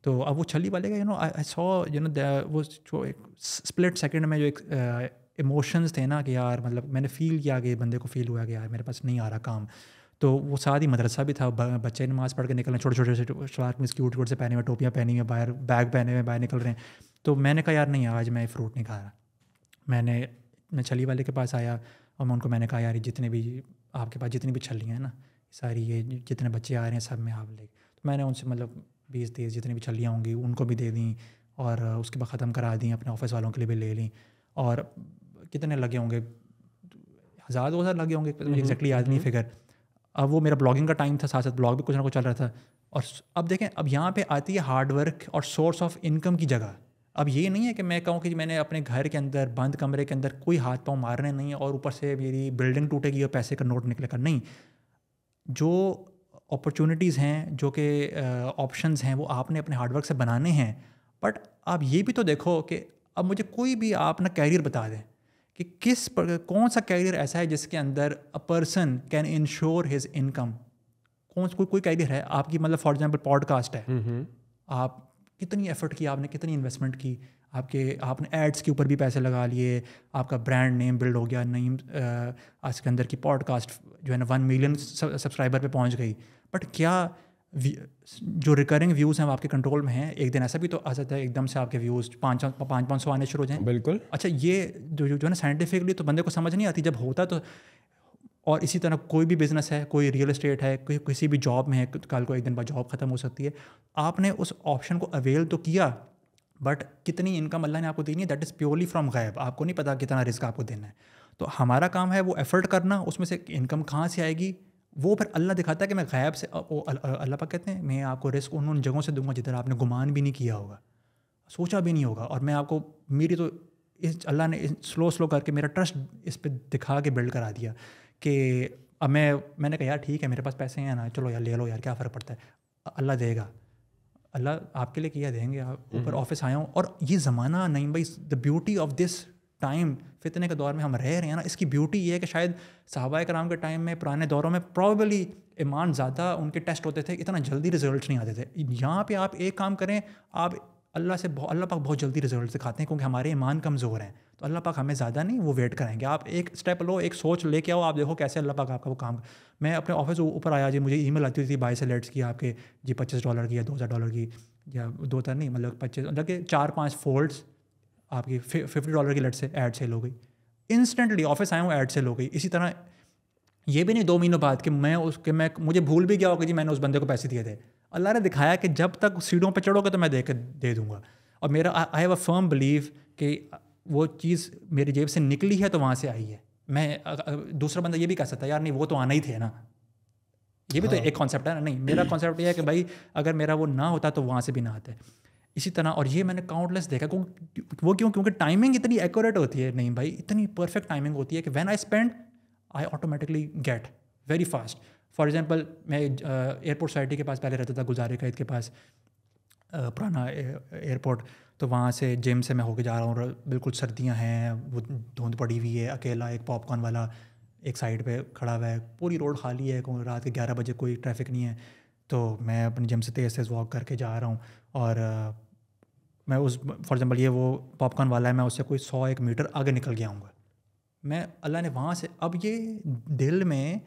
तो अब वो छली वाले का you know I saw you know वो जो एक स्प्लिट सेकेंड में जो एक इमोशंस थे ना कि यार मतलब मैंने फील किया कि बंदे को फील हुआ कि यार मेरे पास नहीं आ रहा काम तो वो साथ ही मदरसा भी था बच्चे नमाज पढ़ के निकल रहे छोटे छोटे शरार में क्यूट क्यूट से पहने हुए टोपियाँ पहनी हुई बाहर बैग पहने हुए बाहर निकल रहे हैं तो मैंने कहा यार नहीं आज मैं फ्रूट नहीं खा रहा मैंने मैं छली वाले के पास आया और मैं उनको मैंने कहा यार जितने भी आपके पास जितनी भी छलियाँ हैं ना सारी ये जितने बच्चे आ रहे हैं सब में आप ले तो मैंने उनसे मतलब बीस तीस जितनी भी छलियाँ होंगी उनको भी दे दी और उसके बाद ख़त्म करा दी अपने ऑफिस वालों के लिए भी ले ली और कितने लगे होंगे हज़ार दो हज़ार लगे होंगे एग्जैक्टली हम्म, याद नहीं हम्म। फिगर अब वो मेरा ब्लॉगिंग का टाइम था साथ साथ ब्लॉग भी कुछ ना कुछ चल रहा था और अब देखें अब यहाँ पे आती है हार्ड वर्क और सोर्स ऑफ इनकम की जगह अब ये नहीं है कि मैं कहूँ कि मैंने अपने घर के अंदर बंद कमरे के अंदर कोई हाथ पाँव मारने नहीं है और ऊपर से मेरी बिल्डिंग टूटेगी और पैसे का नोट निकलेगा नहीं जो अपॉर्चुनिटीज़ हैं जो कि ऑप्शन हैं वो आपने अपने हार्डवर्क से बनाने हैं बट आप ये भी तो देखो कि अब मुझे कोई भी आप ना कैरियर बता दें कि किस पर, कौन सा कैरियर ऐसा है जिसके अंदर a person can ensure his income कौन कोई कोई कैरियर है आपकी मतलब फॉर एग्जाम्पल पॉडकास्ट है हम्म, हम्म। आप कितनी एफर्ट की आपने कितनी इन्वेस्टमेंट की आपके आपने एड्स के ऊपर भी पैसे लगा लिए आपका ब्रांड नेम बिल्ड हो गया नई आज के अंदर की पॉडकास्ट जो है ना वन मिलियन सब्सक्राइबर पे पहुंच गई बट क्या जो रिकरिंग व्यूज़ हैं आपके कंट्रोल में हैं एक दिन ऐसा भी तो आ जाता है एकदम से आपके व्यूज़ पाँच पाँच पाँच सौ आने शुरू हो जाएं बिल्कुल अच्छा ये जो जो है ना साइंटिफिकली तो बंदे को समझ नहीं आती जब होता तो और इसी तरह कोई भी बिज़नेस है कोई रियल इस्टेट है कोई किसी भी जॉब में है कल को एक दिन बाद जॉब ख़त्म हो सकती है आपने उस ऑप्शन को अवेल तो किया बट कितनी इनकम अल्लाह ने आपको देनी है दैट इज़ प्योरली फ्रॉम गायब आपको नहीं पता कितना रिस्क आपको देना है तो हमारा काम है वो एफर्ट करना उसमें से इनकम कहाँ से आएगी वो फिर अल्लाह दिखाता है कि मैं गैब से अल्लाह पा कहते हैं मैं आपको रिस्क उन उन जगहों से दूंगा जिधर आपने गुमान भी नहीं किया होगा सोचा भी नहीं होगा और मैं आपको मेरी तो इस अल्लाह ने स्लो स्लो करके मेरा ट्रस्ट इस पर दिखा के बिल्ड करा दिया कि अब मैं मैंने कहा यार ठीक है मेरे पास पैसे हैं ना चलो यार ले लो यार क्या फ़र्क पड़ता है अल्लाह देगा अल्लाह आपके लिए किया देंगे आप ऊपर हम्म। ऑफिस आया हूँ और ये ज़माना नहीं भाई the beauty of this time फितने के दौर में हम रह रहे हैं ना इसकी ब्यूटी ये है कि शायद साहबा कराम के टाइम में पुराने दौरों में प्रॉबली ईमान ज़्यादा उनके टेस्ट होते थे इतना जल्दी रिजल्ट नहीं आते थे यहाँ पर आप एक काम करें आप अल्लाह से बहुत अल्लाह पाक बहुत जल्दी रिजल्ट दिखाते हैं क्योंकि हमारे ईमान कमज़ोर हैं तो अल्लाह पाक हमें ज़्यादा नहीं वो वेट करेंगे आप एक स्टेप लो एक सोच लेके आओ आप देखो कैसे अल्लाह पाक आपका वो काम मैं अपने ऑफिस ऊपर आया जी मुझे ईमेल आती थी बाई लेट्स की आपके जी पच्चीस डॉलर की या दो हज़ार डॉलर की या दो तरह नहीं मतलब पच्चीस मतलब कि चार पाँच फोल्ड्स आपकी फिफ्टी डॉलर की लट से एड सेल हो गई इंस्टेंटली ऑफिस आया हूँ एड सेल हो गई इसी तरह ये भी नहीं दो महीनों बाद कि मैं उसके मैं मुझे भूल भी गया होगा जी मैंने उस बंदे को पैसे दिए थे अल्लाह ने दिखाया कि जब तक सीटों पर चढ़ोगे तो मैं दे दे दूंगा और मेरा I have a firm believe कि वो चीज़ मेरी जेब से निकली है तो वहाँ से आई है मैं दूसरा बंदा ये भी कह सकता है यार नहीं वो तो आना ही थे ना ये भी तो हाँ। तो एक कॉन्सेप्ट है ना नहीं मेरा कॉन्सेप्ट (clears throat) ये है कि भाई अगर मेरा वो ना होता तो वहाँ से भी ना आते इसी तरह और ये मैंने काउंटलेस देखा क्योंकि वो क्यों क्योंकि टाइमिंग इतनी एक्यूरेट होती है नहीं भाई इतनी परफेक्ट टाइमिंग होती है कि when I spend I automatically get very fast for example मैं एयरपोर्ट सोसाइटी के पास पहले रहता था गुजारे कैद के पास पुराना एयरपोर्ट तो वहाँ से जिम से मैं होके जा रहा हूँ बिल्कुल सर्दियाँ हैं वो धुंध पड़ी हुई है अकेला एक पॉपकॉर्न वाला एक साइड पे खड़ा हुआ है पूरी रोड खाली है रात के ग्यारह बजे कोई ट्रैफिक नहीं है तो मैं अपने जिम से तेज़ तेज़ वॉक करके जा रहा हूँ और मैं उस फॉर एग्ज़ाम्पल ये वो पॉपकॉर्न वाला है मैं उससे कोई सौ एक मीटर आगे निकल गया हूँ मैं अल्लाह ने वहाँ से अब ये दिल में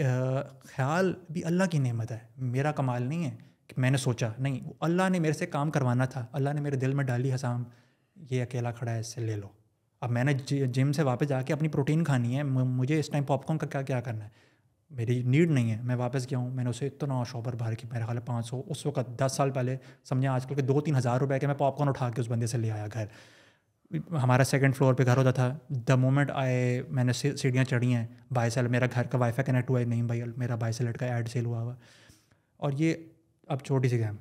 ख्याल भी अल्लाह की नेमत है मेरा कमाल नहीं है कि मैंने सोचा नहीं अल्लाह ने मेरे से काम करवाना था अल्लाह ने मेरे दिल में डाली हसाम ये अकेला खड़ा है इससे ले लो अब मैंने जिम से वापस जाके अपनी प्रोटीन खानी है मुझे इस टाइम पॉपकॉर्न का क्या क्या करना है मेरी नीड नहीं है मैं वापस गया हूँ मैंने उसे इतना शॉपर भर के मेरा ख्याल पाँच सौ उस वक्त दस साल पहले समझे आजकल के दो तीन हज़ार रुपये के मैं पॉपकॉर्न उठा के उस बंदे से ले आया घर हमारा सेकंड फ्लोर पे घर होता था द मोमेंट आए मैंने सीढ़ियाँ चढ़ी हैं बाई सेल मेरा घर का वाईफाई कनेक्ट हुआ है नहीं भाई मेरा बाई सेलेट का एड सेल हुआ हुआ और ये अब छोटी सी गेम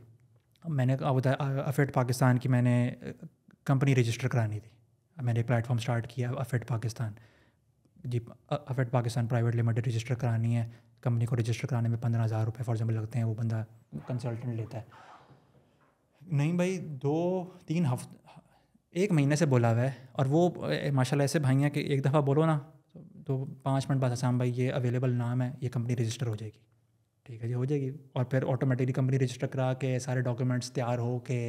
मैंने बताया अफेट पाकिस्तान की मैंने कंपनी रजिस्टर करानी थी मैंने एक प्लेटफॉर्म स्टार्ट किया अफेट पाकिस्तान जी अफेट पाकिस्तान प्राइवेट लिमिटेड रजिस्टर करानी है कंपनी को रजिस्टर कराने में पंद्रह हज़ार रुपये फॉर एग्जाम्पल लगते हैं वो बंदा कंसल्टेंट लेता है नहीं भाई दो तीन हफ्ते एक महीने से बोला हुआ है और वो माशाल्लाह ऐसे भाई हैं कि एक दफ़ा बोलो ना तो पाँच मिनट बाद हसाम भाई ये अवेलेबल नाम है ये कंपनी रजिस्टर हो जाएगी ठीक है जी हो जाएगी और फिर ऑटोमेटिकली कंपनी रजिस्टर करा के सारे डॉक्यूमेंट्स तैयार हो के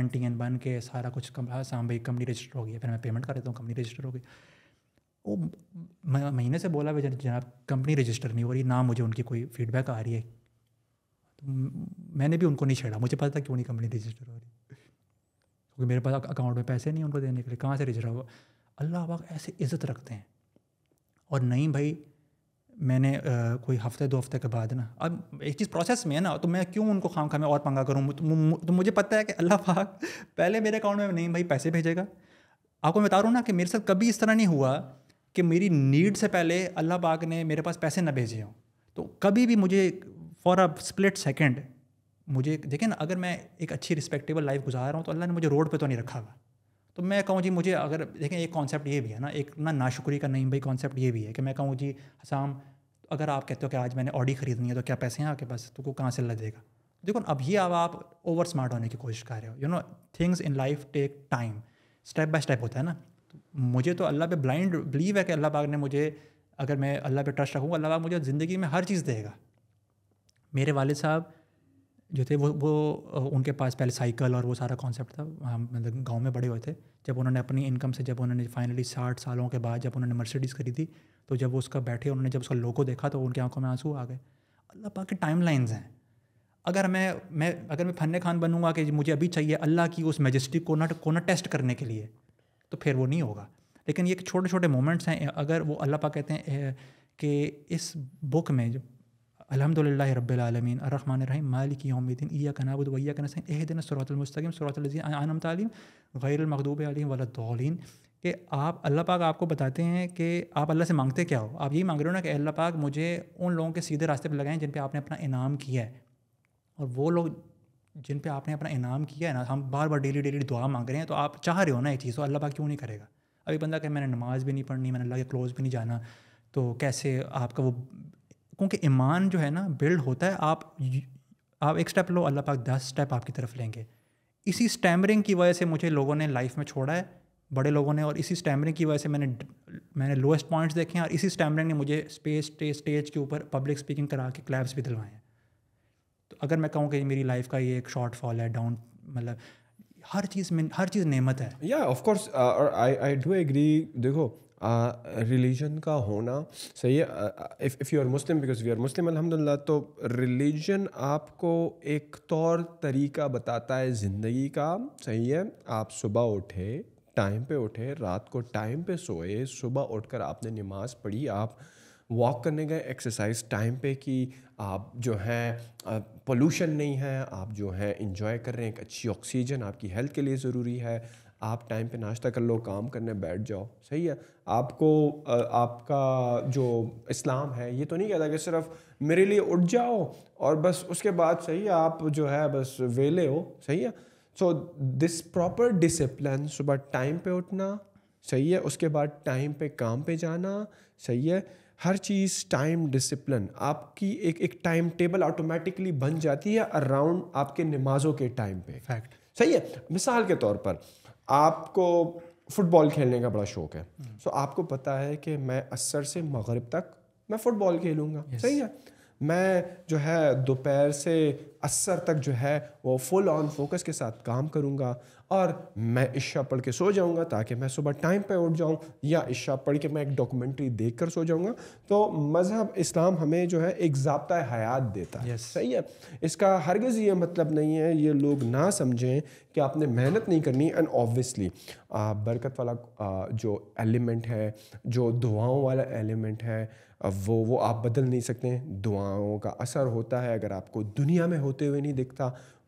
एन टी एन बन के सारा कुछ कम शाम भाई कंपनी रजिस्टर हो गई फिर मैं पेमेंट कर देता हूँ कंपनी रजिस्टर हो गई वो महीने से बोला भाई जनाब कंपनी रजिस्टर नहीं हो रही ना मुझे उनकी कोई फीडबैक आ रही है तो मैंने भी उनको नहीं छेड़ा मुझे पता था क्यों नहीं कंपनी रजिस्टर हो रही क्योंकि मेरे पास अकाउंट में पैसे नहीं उनको देने के लिए कहाँ से रजिस्टर हुआ अल्लाह पाक ऐसे इज़्ज़त रखते हैं और नहीं भाई मैंने आ, कोई हफ्ते दो हफ्ते के बाद ना अब एक चीज़ प्रोसेस में है ना तो मैं क्यों उनको खाम खा में और पंगा करूँ तो, तो मुझे पता है कि अल्लाह पाक पहले मेरे अकाउंट में नहीं भाई पैसे भेजेगा आपको बता रहा हूँ ना कि मेरे साथ कभी इस तरह नहीं हुआ कि मेरी नीड से पहले अल्लाह पाक ने मेरे पास पैसे ना भेजे हों तो कभी भी मुझे फॉर अ स्प्लिट सेकेंड मुझे देखें ना अगर मैं एक अच्छी रिस्पेक्टेबल लाइफ गुजार रहा हूँ तो अल्लाह ने मुझे रोड पर तो नहीं रखा हुआ तो मैं कहूँ जी मुझे अगर देखें एक कॉन्सेप्ट ये भी है ना एक ना नाशुक्री का नहीं भाई कॉन्सेप्ट ये भी है कि मैं कहूँ जी हसाम अगर आप कहते हो कि आज मैंने ऑडी खरीदनी है तो क्या पैसे हैं आपके पास तो को कहाँ से अल्लाह देगा देखो अब ये अब आप ओवर स्मार्ट होने की कोशिश कर रहे हो you know things in life take time step by step होता है ना मुझे तो अल्लाह पे ब्लाइंड बिलीव है कि अल्लाह पाक ने मुझे अगर मैं अल्लाह पे ट्रस्ट रखूँगा अल्लाह पाक मुझे ज़िंदगी में हर चीज़ देगा मेरे वाल साहब जो थे वो वो उनके पास पहले साइकिल और वो सारा कॉन्सेप्ट था हम मतलब गाँव में बड़े हुए थे जब उन्होंने अपनी इनकम से जब उन्होंने फाइनली साठ सालों के बाद जब उन्होंने मर्सिडीज़ खरीदी तो जब वो उसका बैठे उन्होंने जब उसका लोगो देखा तो उनकी आंखों में आंसू आ गए अल्लाह पाक के टाइम लाइन्स हैं अगर मैं मैं अगर मैं फन्ने खान बनूंगा कि मुझे अभी चाहिए अल्लाह की उस मेजेस्टिक को ना को ना टेस्ट करने के लिए तो फिर वो नहीं होगा लेकिन ये छोटे छोटे मोमेंट्स हैं अगर वो अल्लाह पा कहते हैं कि इस बुक में जो अलहमदिल्ला रबालमीन अरहमान रहीम मालिक योमद्दीन ईया कनाबुद वैया कनसैन एह दिन सुरतमस्तकीम आनम तालीम गैरमखदूब आलिम वलद्दौलिन कि आप अल्लाह पाक आपको बताते हैं कि आप अल्लाह से मांगते क्या हो आप यही मांग रहे हो ना कि अल्लाह पाक मुझे उन लोगों के सीधे रास्ते पर लगाएं जिन पर आपने अपना इनाम किया है और वो लोग जिन पे आपने अपना इनाम किया है ना हम बार बार डेली डेली दुआ मांग रहे हैं तो आप चाह रहे हो ना ये चीज़ तो अल्लाह पाक क्यों नहीं करेगा अभी बंदा कहे मैंने नमाज भी नहीं पढ़नी मैंने अल्लाह के क्लोज भी नहीं जाना तो कैसे आपका वो क्योंकि ईमान जो है ना बिल्ड होता है आप आप एक स्टेप लो अल्लाह पाक दस स्टेप आपकी तरफ लेंगे इसी स्टैमरिंग की वजह से मुझे लोगों ने लाइफ में छोड़ा है बड़े लोगों ने और इसी स्टैमरिंग की वजह से मैंने मैंने लोएस्ट पॉइंट्स देखे हैं और इसी स्टैमरिंग ने मुझे स्पेस स्टेज के ऊपर पब्लिक स्पीकिंग करा के क्लैब्स भी दिलवाए हैं अगर मैं कहूँ कि मेरी लाइफ का ये एक शॉर्ट फॉल है डाउन मतलब हर चीज़ में हर चीज़ नेमत है या ऑफ कोर्स और आई आई डू एग्री देखो रिलीजन uh, का होना सही है if if you are Muslim because we are Muslim अलहमदिल्ला तो रिलीजन आपको एक तौर तरीका बताता है ज़िंदगी का सही है आप सुबह उठे टाइम पे उठे रात को टाइम पे सोए सुबह उठकर आपने नमाज़ पढ़ी आप वॉक करने गए एक्सरसाइज टाइम पे कि आप जो है पोल्यूशन नहीं है आप जो है इंजॉय कर रहे हैं एक अच्छी ऑक्सीजन आपकी हेल्थ के लिए ज़रूरी है आप टाइम पे नाश्ता कर लो काम करने बैठ जाओ सही है आपको आपका जो इस्लाम है ये तो नहीं कहता कि सिर्फ मेरे लिए उठ जाओ और बस उसके बाद सही है आप जो है बस वेले हो सही है सो दिस प्रॉपर डिसिप्लिन सुबह टाइम पे उठना सही है उसके बाद टाइम पे काम पे जाना सही है हर चीज़ टाइम डिसिप्लिन आपकी एक एक टाइम टेबल ऑटोमेटिकली बन जाती है अराउंड आपके नमाजों के टाइम पे फैक्ट सही है मिसाल के तौर पर आपको फुटबॉल खेलने का बड़ा शौक है सो hmm. so, आपको पता है कि मैं असर से मगरब तक मैं फुटबॉल खेलूंगा yes. सही है मैं जो है दोपहर से असर तक जो है वो फुल ऑन फोकस के साथ काम करूँगा और मैं इशा पढ़ के सो जाऊँगा ताकि मैं सुबह टाइम पे उठ जाऊँ या इशा पढ़ के मैं एक डॉक्यूमेंट्री देख कर सो जाऊँगा तो मज़हब इस्लाम हमें जो है एक जबता हयात देता है yes. सही है इसका हरगज़ ये मतलब नहीं है ये लोग ना समझें कि आपने मेहनत नहीं करनी एंड ऑब्वियसली बरकत वाला आ, जो एलिमेंट है जो दुआओं वाला एलिमेंट है अब वो वो आप बदल नहीं सकते दुआओं का असर होता है अगर आपको दुनिया में होते हुए नहीं दिखता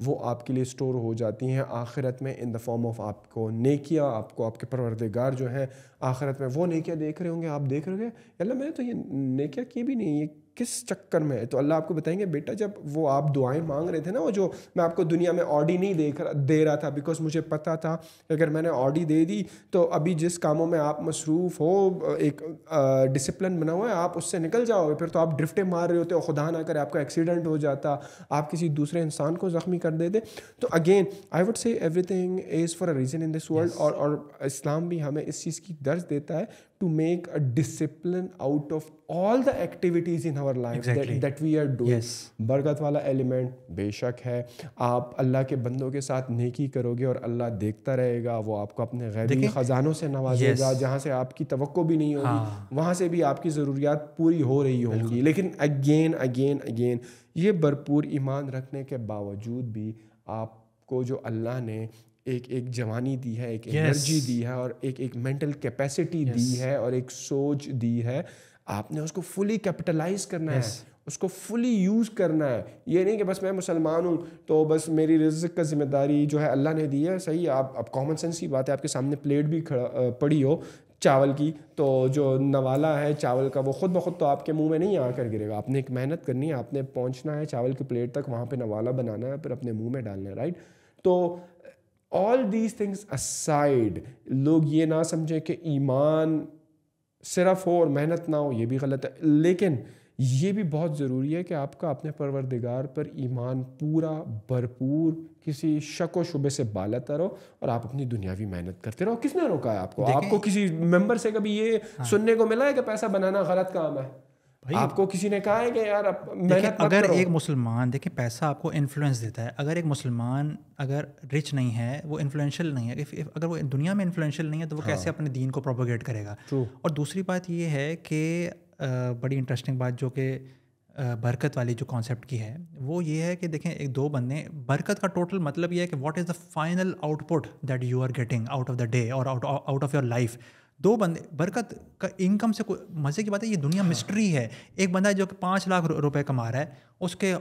वो आपके लिए स्टोर हो जाती हैं आखिरत में इन द फॉर्म ऑफ आपको नेकिया आपको आपके परवरदेगार जो हैं आखिरत में वो नेकिया देख रहे होंगे आप देख रहे होंगे अल्लाह मैंने तो ये नेकिया की भी नहीं ये किस चक्कर में है तो अल्लाह आपको बताएंगे बेटा जब वो आप दुआएं मांग रहे थे ना वो जो मैं आपको दुनिया में ऑडी नहीं देख रहा दे रहा था बिकॉज मुझे पता था अगर मैंने ऑडी दे दी तो अभी जिस कामों में आप मसरूफ़ हो एक डिसिप्लिन बना हुआ है आप उससे निकल जाओगे फिर तो आप ड्रिफ्टे मार रहे होते हो खुदा ना करे आपका एक्सीडेंट हो जाता आप किसी दूसरे इंसान को ज़ख्मी कर देते तो again I would say everything is for a reason in this world और इस्लाम भी हमें इस चीज़ की दर्ज देता है to make a discipline out of all the activities in our life that we are do बरकत वाला एलिमेंट बेशक है आप अल्लाह के बंदों के साथ नेकी करोगे और अल्लाह देखता रहेगा वो आपको अपने गैबी ख़जानों से नवाजेगा yes. जहाँ से आपकी तो भी नहीं होगी हाँ. वहाँ से भी आपकी ज़रूरियात पूरी हो रही होंगी लेकिन अगेन अगेन अगेन ये भरपूर ईमान रखने के बावजूद भी आपको जो अल्लाह ने एक एक जवानी दी है एक एनर्जी yes. दी है और एक एक मेंटल कैपेसिटी yes. दी है और एक सोच दी है आपने उसको फुली कैपिटलाइज करना yes. है उसको फुली यूज़ करना है ये नहीं कि बस मैं मुसलमान हूँ तो बस मेरी रिज्क का जिम्मेदारी जो है अल्लाह ने दी है सही आप अब कॉमन सेंस की बात है आपके सामने प्लेट भी खड़ा पड़ी हो चावल की तो जो नवाला है चावल का वो खुद ब खुद तो आपके मुंह में नहीं आकर गिरेगा आपने एक मेहनत करनी है आपने पहुंचना है चावल की प्लेट तक वहाँ पे नवाला बनाना है फिर अपने मुंह में डालना है राइट तो ऑल दीज थिंग्स असाइड लोग ये ना समझें कि ईमान सिर्फ हो और मेहनत ना हो ये भी गलत है लेकिन ये भी बहुत ज़रूरी है कि आपका अपने परवरदिगार पर ईमान पूरा भरपूर किसी शक व शुबे से बालता रहो और आप अपनी दुनियावी मेहनत करते रहो किसने रोका है आपको आपको किसी मेंबर से कभी ये हाँ। सुनने को मिला है कि पैसा बनाना गलत काम है आपको किसी ने कहा है कि यार मेहनत अगर एक मुसलमान देखिए पैसा आपको इन्फ्लुएंस देता है अगर एक मुसलमान अगर रिच नहीं है वो इन्फ्लुएंशियल नहीं है इफ, इफ अगर वो दुनिया में इन्फ्लुएंशियल नहीं है तो वो हाँ। कैसे अपने दीन को प्रोपोगेट करेगा True. और दूसरी बात ये है कि बड़ी इंटरेस्टिंग बात जो कि बरकत वाली जो कॉन्सेप्ट की है वो ये है कि देखें एक दो बंदे बरकत का टोटल मतलब ये है कि what is the final output that you are getting out of the day और आउट ऑफ योर लाइफ दो बंदे बरकत का इनकम से कोई मज़े की बात है ये दुनिया मिस्ट्री हाँ। है एक बंदा जो कि पाँच लाख रुपए कमा रहा है उसके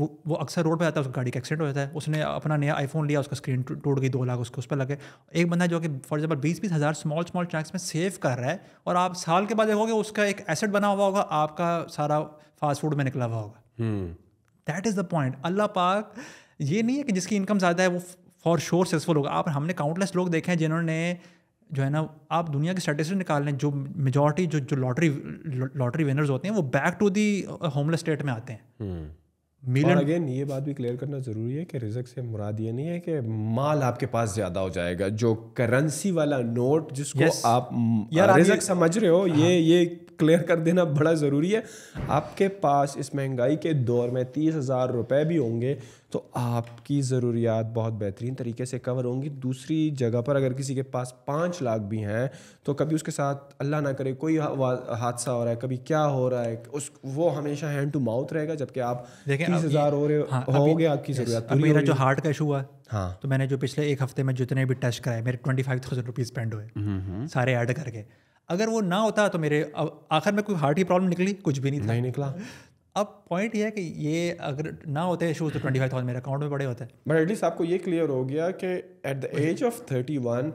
वो वो अक्सर रोड पर आता है उसकी गाड़ी का एक्सीडेंट हो जाता है उसने अपना नया आईफोन लिया उसका स्क्रीन टूट गई दो लाख उसको उस पर लगे एक बंदा जो कि फॉर एग्जाम्पल बीस बीस हज़ार स्मॉल स्मॉल ट्रैक्स में सेव कर रहा है और आप साल के बाद देखोगे उसका एक एसेट बना हुआ होगा आपका सारा फास्ट फूड में निकला हुआ होगा दैट इज़ द पॉइंट अल्लाह पाक ये नहीं है कि जिसकी इनकम ज़्यादा है वो फॉर श्योर सक्सेसफुल होगा आप हमने काउंटलेस लोग देखे हैं जिन्होंने जो है ना आप दुनिया के स्टेटिस्टिक निकाल लें जो मेजोरिटी जो जो लॉटरी लॉटरी विनर्स होते हैं वो back to the homeless state में आते हैं मिलियन हम्म। अगेन ये बात भी क्लियर करना ज़रूरी है कि रिजक से मुराद ये नहीं है कि माल आपके पास ज़्यादा हो जाएगा जो करेंसी वाला नोट जिसको yes. आप यार रिजक समझ रहे हो हाँ। ये ये क्लियर कर देना बड़ा ज़रूरी है आपके पास इस महंगाई के दौर में तीस हज़ार रुपए भी होंगे तो आपकी ज़रूरियात बहुत बेहतरीन तरीके से कवर होंगी दूसरी जगह पर अगर किसी के पास पाँच लाख भी हैं तो कभी उसके साथ अल्लाह ना करे कोई हादसा हो रहा है कभी क्या हो रहा है उस वो हमेशा हैंड टू माउथ रहेगा जबकि आप देखें तीस हज़ार हो रहे हाँ, हो गए आपकी ज़रूरत मेरा जो हार्ट का इशू हुआ हाँ तो मैंने जो पिछले एक हफ्ते में जितने भी टेस्ट कराए मेरे twenty five thousand rupees spend हुए सारे ऐड करके अगर वो ना होता तो मेरे आखिर में कोई हार्ट की प्रॉब्लम निकली कुछ भी नहीं था नहीं निकला अब पॉइंट ये है कि ये अगर ना होते शूज़ तो ट्वेंटी फाइव मेरे अकाउंट में पड़े होते हैं बट एटलीस्ट आपको ये क्लियर हो गया कि at the age of thirty one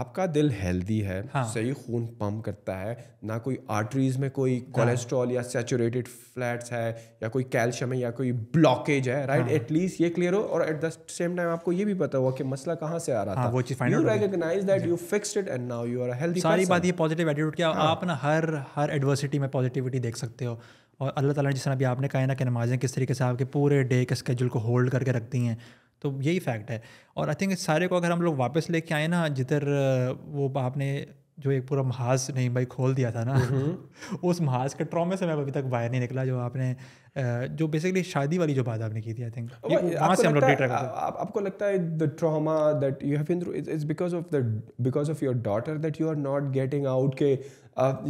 आपका दिल हेल्दी है हाँ. सही खून पंप करता है ना कोई आर्टरीज में कोई कोलेस्ट्रॉल हाँ। या सेचूरेटेड फ्लैट्स है या कोई कैल्शियम है या कोई ब्लॉकेज है राइट right? एटलीस्ट हाँ. ये क्लियर हो और एट द सेम टाइम आपको ये भी पता हुआ कि मसला कहाँ से आ रहा हाँ, था you recognise that you fixed it and now you are healthy सारी बात ये पॉजिटिव एटीट्यूड क्या आप हाँ। ना हर हर एडवर्सिटी में पॉजिटिविटी देख सकते हो और अल्लाह ताला ने जिस तरह अभी आपने कहा है ना कि नमाज़ें किस तरीके से आपके पूरे डे के स्केड्यूल को होल्ड करके रखती हैं तो यही फैक्ट है और आई थिंक इस सारे को अगर हम लोग वापस लेके आए ना जिधर वो आपने जो एक पूरा महाज नहीं भाई खोल दिया था ना हम्म। (laughs) उस महाज के ट्रॉमे से मैं अभी तक बाहर नहीं निकला जो आपने जो बेसिकली शादी वाली जो बात आपने की थी आई थिंक वहाँ से हम लोग डेट आपको लगता है the trauma that you have been through it's because of the because of your daughter that you are not getting out के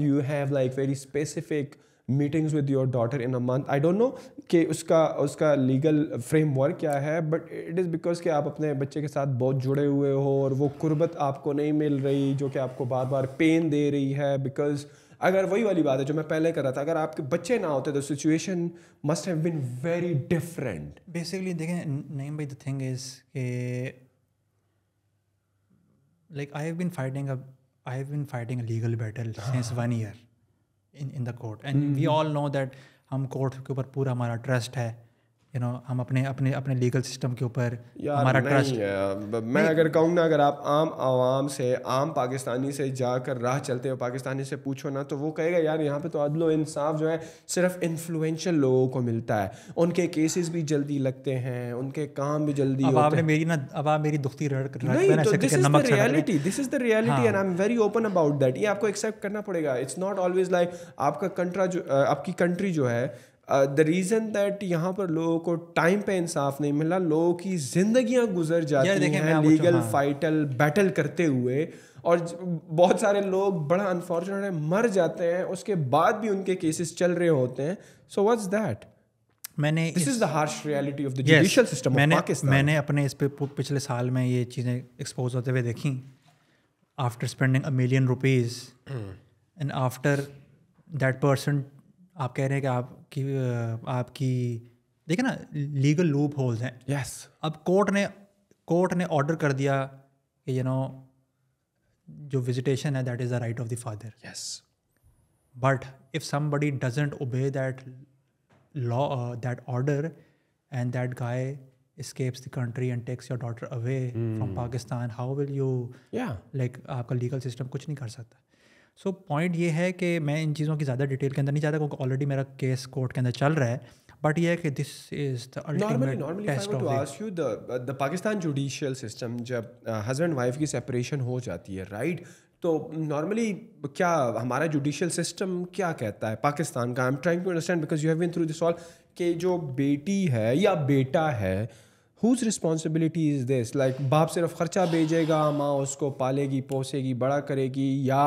you have like very specific meetings with your daughter in a month I don't know कि उसका उसका legal framework क्या है but it is because कि आप अपने बच्चे के साथ बहुत जुड़े हुए हो और वो कुर्बत आपको नहीं मिल रही जो कि आपको बार बार पेन दे रही है बिकॉज़ अगर वही वाली बात है जो मैं पहले कर रहा था अगर आपके बच्चे ना होते तो situation must have been very different basically देखें नहीं भाई द थिंग इज के like I have been fighting I have been fighting legal battle since one year in in the court and we all know that हम court के ऊपर पूरा हमारा trust है यू नो हम अपने अपने अपने लीगल सिस्टम के ऊपर हमारा ट्रस्ट मैं अगर कहूँ ना अगर आप आम आवाम से आम पाकिस्तानी से जाकर राह चलते हो पाकिस्तानी से पूछो ना तो वो कहेगा यार यहाँ पे तो अदलो इंसाफ जो है सिर्फ इन्फ्लुएंशियल लोगों को मिलता है उनके केसेस भी जल्दी लगते हैं उनके काम भी जल्दी अब आपने मेरी ना अब आप मेरी दुखती reality this is the reality and I am very open about that ये आपको एक्सेप्ट करना पड़ेगा इट्स नॉट ऑलवेज लाइक आपका कंट्रा जो आपकी कंट्री जो है द रीज़न दैट यहाँ पर लोगों को टाइम पे इंसाफ नहीं मिला लोगों की जिंदगियाँ गुजर जाती हैं लीगल फाइटल बैटल करते हुए और बहुत सारे लोग बड़ा अनफॉर्चुनेट है मर जाते हैं उसके बाद भी उनके केसेस चल रहे होते हैं सो व्हाट्स दैट मैंने this is the harsh reality of the judicial system मैंने मैंने अपने इस पे पिछले साल में ये चीज़ें एक्सपोज होते हुए देखी after spending a million rupees and after that person आप कह रहे हैं कि आपकी आपकी देखे ना लीगल लूप होल्स हैं यस yes. अब कोर्ट ने कोर्ट ने ऑर्डर कर दिया कि यू नो जो विजिटेशन है that is the right of the father yes but if somebody doesn't obey that law that order and that guy escapes the country and takes your daughter away mm. from Pakistan, how will you yeah. like आपका legal system कुछ नहीं कर सकता सो so, point ये है कि मैं इन चीज़ों की ज़्यादा डिटेल के अंदर नहीं जाता क्योंकि ऑलरेडी मेरा केस कोर्ट के अंदर चल रहा है बट ये है कि this is do the Pakistan judicial system जब हजबैंड uh, वाइफ की सेपरेशन हो जाती है राइट तो नॉर्मली क्या हमारा जुडिशियल सिस्टम क्या कहता है पाकिस्तान का I am trying to understand because you have been through this all कि जो बेटी है या बेटा है whose responsibility is this like बाप सिर्फ ख़र्चा भेजेगा माँ उसको पालेगी पोसेगी बड़ा करेगी या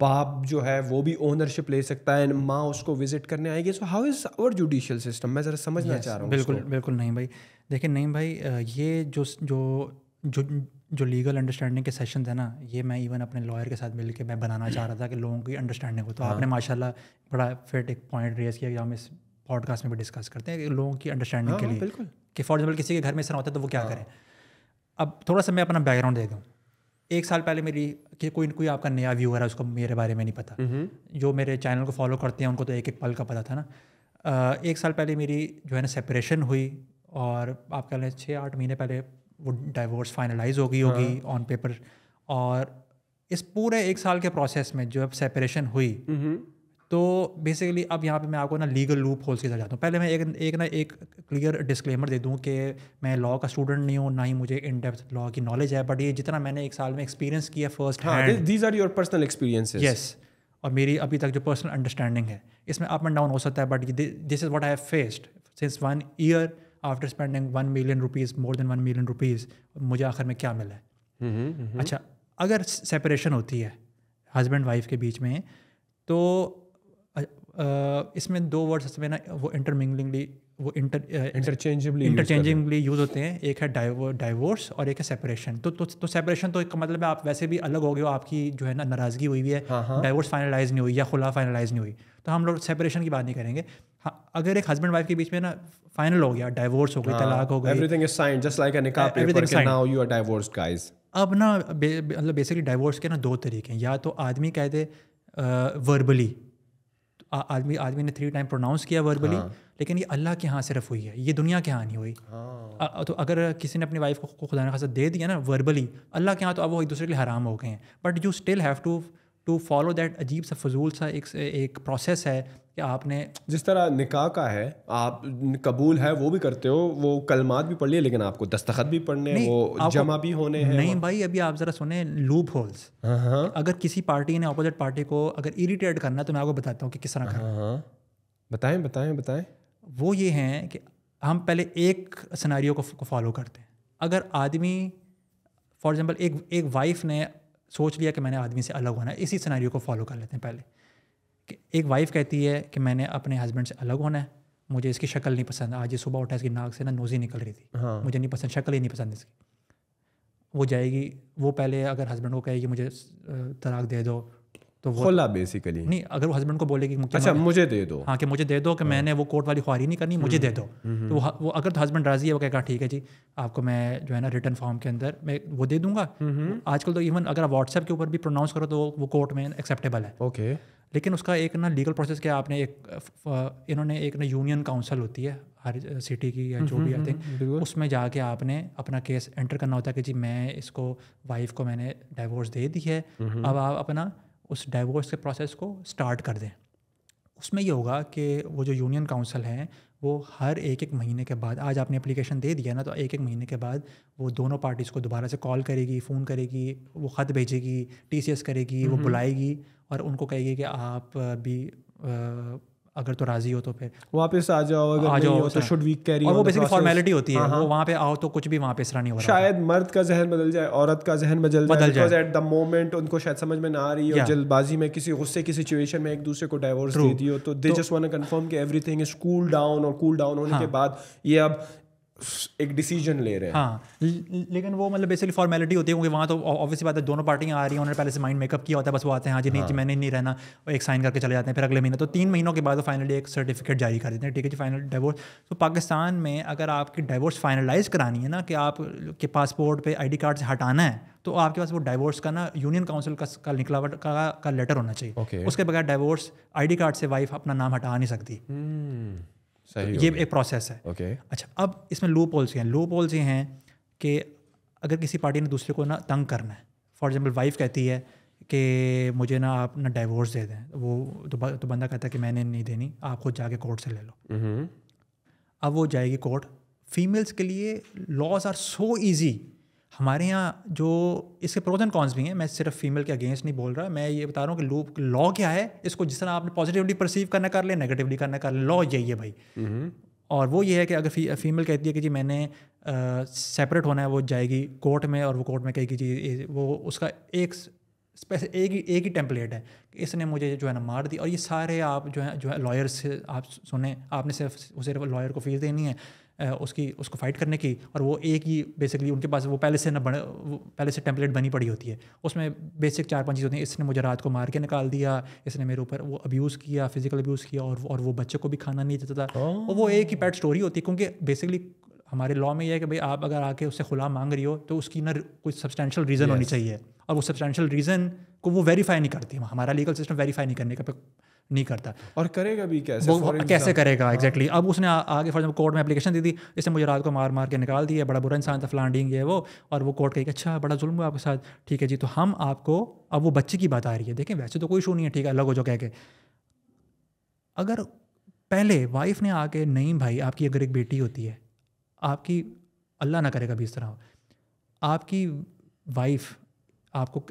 बाप जो है वो भी ओनरशिप ले सकता है माँ उसको विजिट करने आएगी so how is our judicial system मैं ज़रा समझना yes, चाह रहा हूँ बिल्कुल बिल्कुल नहीं भाई देखिए नहीं भाई ये जो जो जो जो लीगल अंडरस्टैंडिंग के सेशन है ना ये मैं इवन अपने लॉयर के साथ मिलकर मैं बनाना चाह रहा था कि लोगों की अंडरस्टैंडिंग हो तो हाँ। आपने माशाल्लाह बड़ा फिट एक पॉइंट रेज किया कि हम इस पॉडकास्ट में भी डिस्कस करते हैं लोगों की अंडरस्टैंडिंग हाँ, के हाँ, लिए बिल्कुल कि फॉर एग्जाम्पल किसी के घर में इस तरह होता है तो वो क्या हाँ। करें अब थोड़ा सा मैं अपना बैकग्राउंड दे दूँ एक साल पहले मेरी कि कोई कोई आपका नया व्यूअर है उसको मेरे बारे में नहीं पता हम्म, हम्म। जो मेरे चैनल को फॉलो करते हैं उनको तो एक एक पल का पता था ना एक साल पहले मेरी जो है ना सेपरेशन हुई और आप कह लें छः आठ महीने पहले वो डाइवोर्स फाइनलाइज हो गई हाँ। होगी ऑन पेपर और इस पूरे एक साल के प्रोसेस में जो अब सेपरेशन हुई हम्म, तो बेसिकली अब यहाँ पे मैं आपको ना लीगल लूप होल्स की तरह जाता हूँ पहले मैं एक एक ना एक क्लियर डिस्क्लेमर दे दूँ कि मैं लॉ का स्टूडेंट नहीं हूँ ना ही मुझे इन डेप्थ लॉ की नॉलेज है बट ये जितना मैंने एक साल में एक्सपीरियंस किया first these are your personal experience yes और मेरी अभी तक जो पर्सनल अंडरस्टैंडिंग है इसमें अप एंड डाउन हो सकता है but this is what I have faced since one year after spending one million rupees more than one million rupees मुझे आखिर में क्या मिला है हम्म, हम्म, हम्म। अच्छा अगर सेपरेशन होती है हस्बैंड वाइफ के बीच में तो इसमें दो वर्ड्स में ना वो इंटरमिंगलिंगली वो इंटर इंटरचेंजेबली इंटरचेंजेबली यूज़ होते हैं एक है डाइवोर्स और एक है सेपरेशन तो तो, तो सेपरेशन तो एक मतलब है आप वैसे भी अलग हो गए हो आपकी जो है ना नाराज़गी हुई भी है डाइवोर्स हाँ, फाइनलाइज हाँ। नहीं हुई या खुला फाइनलाइज नहीं हुई तो हम लोग सेपरेशन की बात नहीं करेंगे हाँ, अगर एक हस्बैंड वाइफ के बीच में ना फाइनल हो गया डाइवोर्स हो गई तलाक हो गई अब ना मतलब बेसिकली डाइवोर्स के ना दो तरीके हैं या तो आदमी कहते वर्बली आदमी आदमी ने थ्री टाइम प्रोनाउंस किया वर्बली हाँ। लेकिन ये अल्लाह के यहाँ सिर्फ हुई है ये दुनिया के यहाँ नहीं हुई हाँ। तो अगर किसी ने अपनी वाइफ को खुदा खासा दे दिया ना वर्बली अल्लाह के यहाँ तो अब वो एक दूसरे के लिए हराम हो गए हैं but you still have to to follow that अजीब सा फजूल सा एक एक प्रोसेस है कि आपने जिस तरह निकाह का है आप कबूल है वो भी करते हो वो कलमात भी पढ़ लिए लेकिन आपको दस्तखत भी पढ़ने वो जमा भी होने हैं नहीं भाई अभी आप ज़रा सुने लूप होल्स हाँ, हाँ। अगर किसी पार्टी ने अपोजिट पार्टी को अगर इरीटेट करना है तो मैं आपको बताता हूँ कि किस तरह हाँ, करना बताएं बताएं बताएं वो ये हैं कि हम पहले एक सनारी को फॉलो करते हैं अगर आदमी फॉर एग्ज़ाम्पल एक एक वाइफ ने सोच लिया कि मैंने आदमी से अलग होना है इसी सिनारी को फॉलो कर लेते हैं पहले कि एक वाइफ कहती है कि मैंने अपने हस्बैंड से अलग होना है मुझे इसकी शक्ल नहीं पसंद आज ये सुबह उठा इसकी नाक से ना नोजी निकल रही थी हाँ। मुझे नहीं पसंद शक्ल ही नहीं पसंद इसकी वो जाएगी वो पहले अगर हस्बैंड को कहेगी मुझे तलाक दे दो तो खुला बेसिकली नहीं अगर वो हस्बैंड को बोले कि अच्छा मुझे दे दो हाँ कि मुझे दे दो कि हाँ। मैंने वो कोर्ट वाली ख्वारी नहीं करनी मुझे हम्म, दे दो हम्म, हम्म। तो वो, वो अगर तो हस्बैंड राजी है वो कहेगा ठीक है जी आपको मैं जो है ना रिटर्न फॉर्म के अंदर मैं वो दे दूंगा आजकल तो इवन अगर आप व्हाट्सएप के ऊपर भी प्रोनाउंस करो तो वो कोर्ट में एक्सेप्टेबल है ओके लेकिन उसका एक ना लीगल प्रोसेस क्या आपने एक इन्होंने एक ना यूनियन काउंसिल होती है हर सिटी की या जो भी आई थिंक उसमें जाके आपने अपना केस एंटर करना होता है कि जी मैं इसको वाइफ को मैंने डाइवोर्स दे दी है अब आप अपना उस डाइवोर्स के प्रोसेस को स्टार्ट कर दें उसमें ये होगा कि वो जो यूनियन काउंसिल हैं वो हर एक एक महीने के बाद आज आपने एप्लीकेशन दे दिया ना तो एक एक महीने के बाद वो दोनों पार्टीज़ को दोबारा से कॉल करेगी फ़ोन करेगी वो ख़त भेजेगी टी करेगी वो हम्म। बुलाएगी और उनको कहेगी कि आप भी अगर तो राजी हो तो फिर वापस आ जाओ अगर आ जाओ तो शुड वी कैरी और वो बेसिकली फॉर्मेलिटी होती है हाँ, हाँ। वो वहाँ पे आओ तो कुछ भी वहाँ पे इसरा नहीं हो रहा शायद मर्द का जहन बदल जाए औरत का जहन बदल बदल जाए एट द मोमेंट उनको शायद समझ में ना आ रही हो जल्दबाजी में किसी गुस्से की सिचुएशन में एक दूसरे को डाइवोर्स दे दियो तो they just want to confirm कि एवरीथिंग इज कूल डाउन और कूल डाउन होने हाँ। के बाद ये अब एक डिसीजन ले रहे हैं हाँ लेकिन वो मतलब बेसिकली फॉर्मेलिटी होती है क्योंकि वहाँ तो ऑब्वियसली बात है दोनों पार्टियाँ आ रही हैं उन्होंने पहले से माइंड मेकअप किया होता है बस वो आते हैं हाँ जी नहीं हाँ. जी मैंने नहीं रहना एक साइन करके चले जाते हैं फिर अगले महीने तो तीन महीनों के बाद फाइनली एक सर्टिफिकेट जारी कर देते हैं ठीक है जी फाइनल डाइवोर्स तो पाकिस्तान में अगर आपकी डाइवोर्स फाइनलाइज करानी है ना कि आपके पासपोर्ट पर आई कार्ड से हटाना है तो आपके पास वो डाइवोर्स का ना यूनियन काउंसिल का, का निकला का, का लेटर होना चाहिए okay. उसके बगैर डाइवोर्स आईडी कार्ड से वाइफ अपना नाम हटा नहीं सकती hmm. सही तो ये एक प्रोसेस है ओके अच्छा अब इसमें लो पोल्स हैं लो पोल्स ये हैं कि अगर किसी पार्टी ने दूसरे को ना तंग करना है फॉर एग्जाम्पल वाइफ कहती है कि मुझे ना आप ना डाइवोर्स दे दें वो तो, तो बंदा कहता है कि मैंने नहीं देनी आप खुद जाके कोर्ट से ले लो हम्म। अब वो जाएगी कोर्ट फीमेल्स के लिए लॉज आर सो ईजी हमारे यहाँ जो इसके प्रोजन कॉन्स भी हैं मैं सिर्फ फीमेल के अगेंस्ट नहीं बोल रहा मैं ये बता रहा हूँ कि लू लॉ क्या है इसको जिस तरह आपने पॉजिटिवली परसीव करना कर ले नेगेटिवली करना कर ले लॉ यही है भाई हम्म। और वो ये है कि अगर फी, फीमेल कहती है कि जी मैंने सेपरेट होना है वो जाएगी कोर्ट में और वो कोर्ट में कहेगी जी वो उसका एक स्पेस एक ही एक ही टेम्पलेट है इसने मुझे जो है ना मार दी और ये सारे आप जो है जो है लॉयर से आप सुने आपने सिर्फ सिर्फ लॉयर को फीस देनी है उसकी उसको फाइट करने की और वो एक ही बेसिकली उनके पास वो पहले से ना बने पहले से टेम्पलेट बनी पड़ी होती है उसमें बेसिक चार पांच चीज़ होती हैं इसने मुझे रात को मार के निकाल दिया इसने मेरे ऊपर वो अब्यूज़ किया फिजिकल अब्यूज़ किया और और वो बच्चे को भी खाना नहीं देता था और वो एक ही पैड स्टोरी होती है क्योंकि बेसिकली हमारे लॉ में यह है कि भाई आप अगर आके उससे खुला मांग रही हो तो उसकी ना कोई सब्सटैशल रीज़न yes. होनी चाहिए और वो सब्सटैशल रीज़न को वो वेरीफाई नहीं करती हमारा लीगल सिस्टम वेरीफाई नहीं करने का नहीं करता और करेगा भी कैसे वो कैसे करेगा एग्जैक्टली हाँ। exactly. अब उसने आगे फॉर एग्जाम्पल कोर्ट में एप्लीकेशन दी थी इसने मुझे रात को मार मार के निकाल दिया बड़ा बुरा इंसान था फलांडिंग है वो और वो कोर्ट कहेगी अच्छा बड़ा जुल्म हुआ आपके साथ ठीक है जी तो हम आपको अब वो बच्चे की बात आ रही है देखें वैसे तो कोई इशू नहीं है ठीक है अलग हो जो कह के अगर पहले वाइफ ने आके नहीं भाई आपकी अगर एक बेटी होती है आपकी अल्लाह ना करेगा भी इस तरह आपकी वाइफ आपको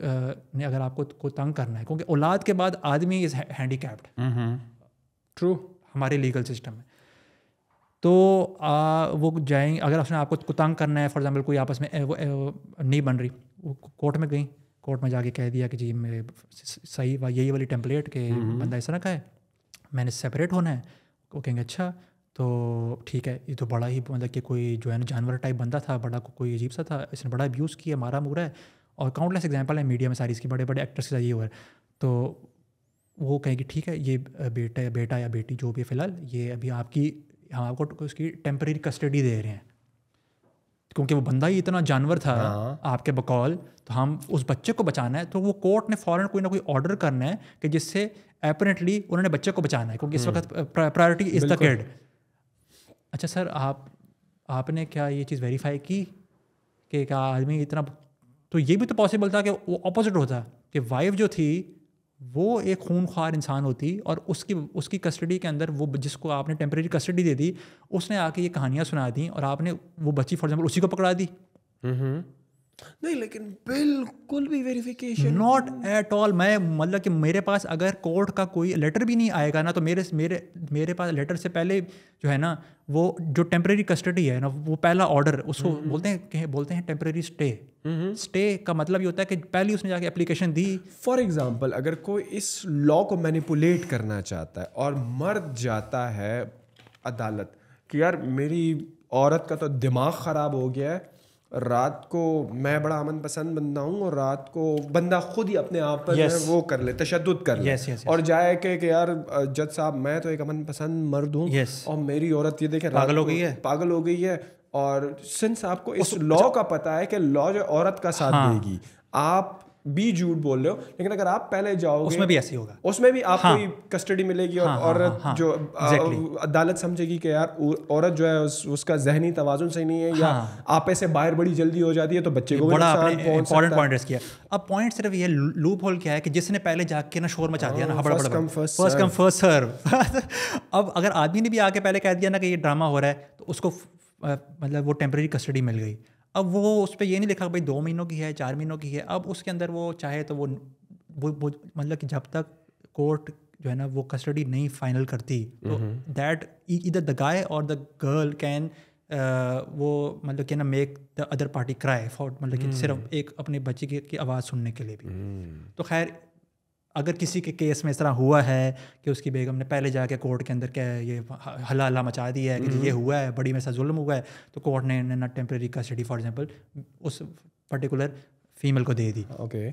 ने अगर आपको को तंग करना है क्योंकि औलाद के बाद आदमी इज़ हैंडीकैप्ड ट्रू हमारे लीगल सिस्टम में तो आ, वो जाएंगे अगर उसने आपको तंग करना है फॉर एग्जाम्पल कोई आपस में ए, वो, ए, वो, नहीं बन रही वो कोर्ट में गई कोर्ट में जाके कह दिया कि जी मेरे सही वा, यही वाली टेम्पलेट के बंदा इस तरह का है मैंने सेपरेट होना है वो कहेंगे अच्छा तो ठीक है ये तो बड़ा ही मतलब कि कोई जो है ना जानवर टाइप बंदा था बड़ा को, कोई अजीब सा था इसने बड़ा अब्यूज़ किया मारा मूरा है और काउंटलेस एग्जाम्पल है मीडिया में सारी इसकी बड़े बड़े एक्टर्स के साथ ये हुआ है तो वो कहें कि ठीक है ये बेटा बेटा या बेटी जो भी है फिलहाल ये अभी आपकी हम आपको तो उसकी टेम्प्रेरी कस्टडी दे रहे हैं क्योंकि वो बंदा ही इतना जानवर था हाँ। आपके बकौल तो हम उस बच्चे को बचाना है तो वो कोर्ट ने फ़ौरन कोई ना कोई ऑर्डर करना है कि जिससे एपरेंटली उन्होंने बच्चे को बचाना है क्योंकि इस हम्म। वक्त प्रायोरिटी इज़ द किड अच्छा सर आप आपने क्या ये चीज़ वेरीफाई की कि एक आदमी इतना तो ये भी तो पॉसिबल था कि वो अपोजिट होता कि वाइफ जो थी वो एक खूनख्वार इंसान होती और उसकी उसकी कस्टडी के अंदर वो जिसको आपने टेम्प्रेरी कस्टडी दे दी उसने आके ये कहानियाँ सुना दी और आपने वो बच्ची फॉर एग्जाम्पल उसी को पकड़ा दी हम्म, हम्म। नहीं लेकिन बिल्कुल भी वेरिफिकेशन नॉट एट ऑल मैं मतलब कि मेरे पास अगर कोर्ट का कोई लेटर भी नहीं आएगा ना तो मेरे मेरे मेरे पास लेटर से पहले जो है ना वो जो टेम्प्रेरी कस्टडी है ना वो पहला ऑर्डर उसको हम्म, हम्म। बोलते हैं बोलते हैं टेम्प्रेरी स्टे स्टे का मतलब ये होता है कि पहले उसने जाके एप्लीकेशन दी फॉर एग्जाम्पल अगर कोई इस लॉ को मैनिपुलेट करना चाहता है और मर जाता है अदालत कि यार मेरी औरत का तो दिमाग ख़राब हो गया है रात को मैं बड़ा अमन पसंद बंदा हूँ और रात को बंदा खुद ही अपने आप पर yes. वो कर ले तशद कर ले yes, yes, और जाए के के यार जज साहब मैं तो एक अमन पसंद मर्द हूँ और मेरी औरत ये देखे पागल हो गई है पागल हो गई है और सिंस आपको इस लॉ अच्छा का पता है कि लॉ जो औरत का साथ हाँ. देगी आप बी झूठ बोल रहे हो लेकिन अगर आप पहले जाओ उसमें भी ऐसे होगा उसमें भी आपको हाँ, कस्टडी मिलेगी और हाँ, हाँ, औरत हाँ, हाँ, जो exactly. अदालत समझेगी कि यार औरत जो है उस, उसका जहनी तोजुन सही नहीं है हाँ, या आप ऐसे बाहर बड़ी जल्दी हो जाती है तो बच्चे को बड़ा इंपॉर्टेंट पॉइंट किया अब पॉइंट सिर्फ ये लूप होल क्या है कि जिसने पहले जाके ना शोर मचा दिया ना फर्स्ट कम फर्स्ट सर्व अब अगर आदमी ने भी आके पहले कह दिया ना कि ये ड्रामा हो रहा है तो उसको मतलब वो टेम्प्रेरी कस्टडी मिल गई अब वो उस पर ये नहीं लिखा भाई दो महीनों की है चार महीनों की है अब उसके अंदर वो चाहे तो वो वो मतलब कि जब तक कोर्ट जो है ना वो कस्टडी नहीं फाइनल करती तो दैट इधर द गाय और द गर्ल कैन वो मतलब कि ना make the other party cry for मतलब कि हम्म। सिर्फ एक अपने बच्चे की, की आवाज़ सुनने के लिए भी हम्म। तो खैर अगर किसी के केस में इस तरह हुआ है कि उसकी बेगम ने पहले जाके कोर्ट के अंदर क्या ये हल्ला हल्ला मचा दिया है कि ये हम्म। हुआ है बड़ी में सा जुल्म हुआ है तो कोर्ट ने ना टेम्प्रेरी कस्टडी फॉर एग्जांपल उस पर्टिकुलर फीमेल को दे दी ओके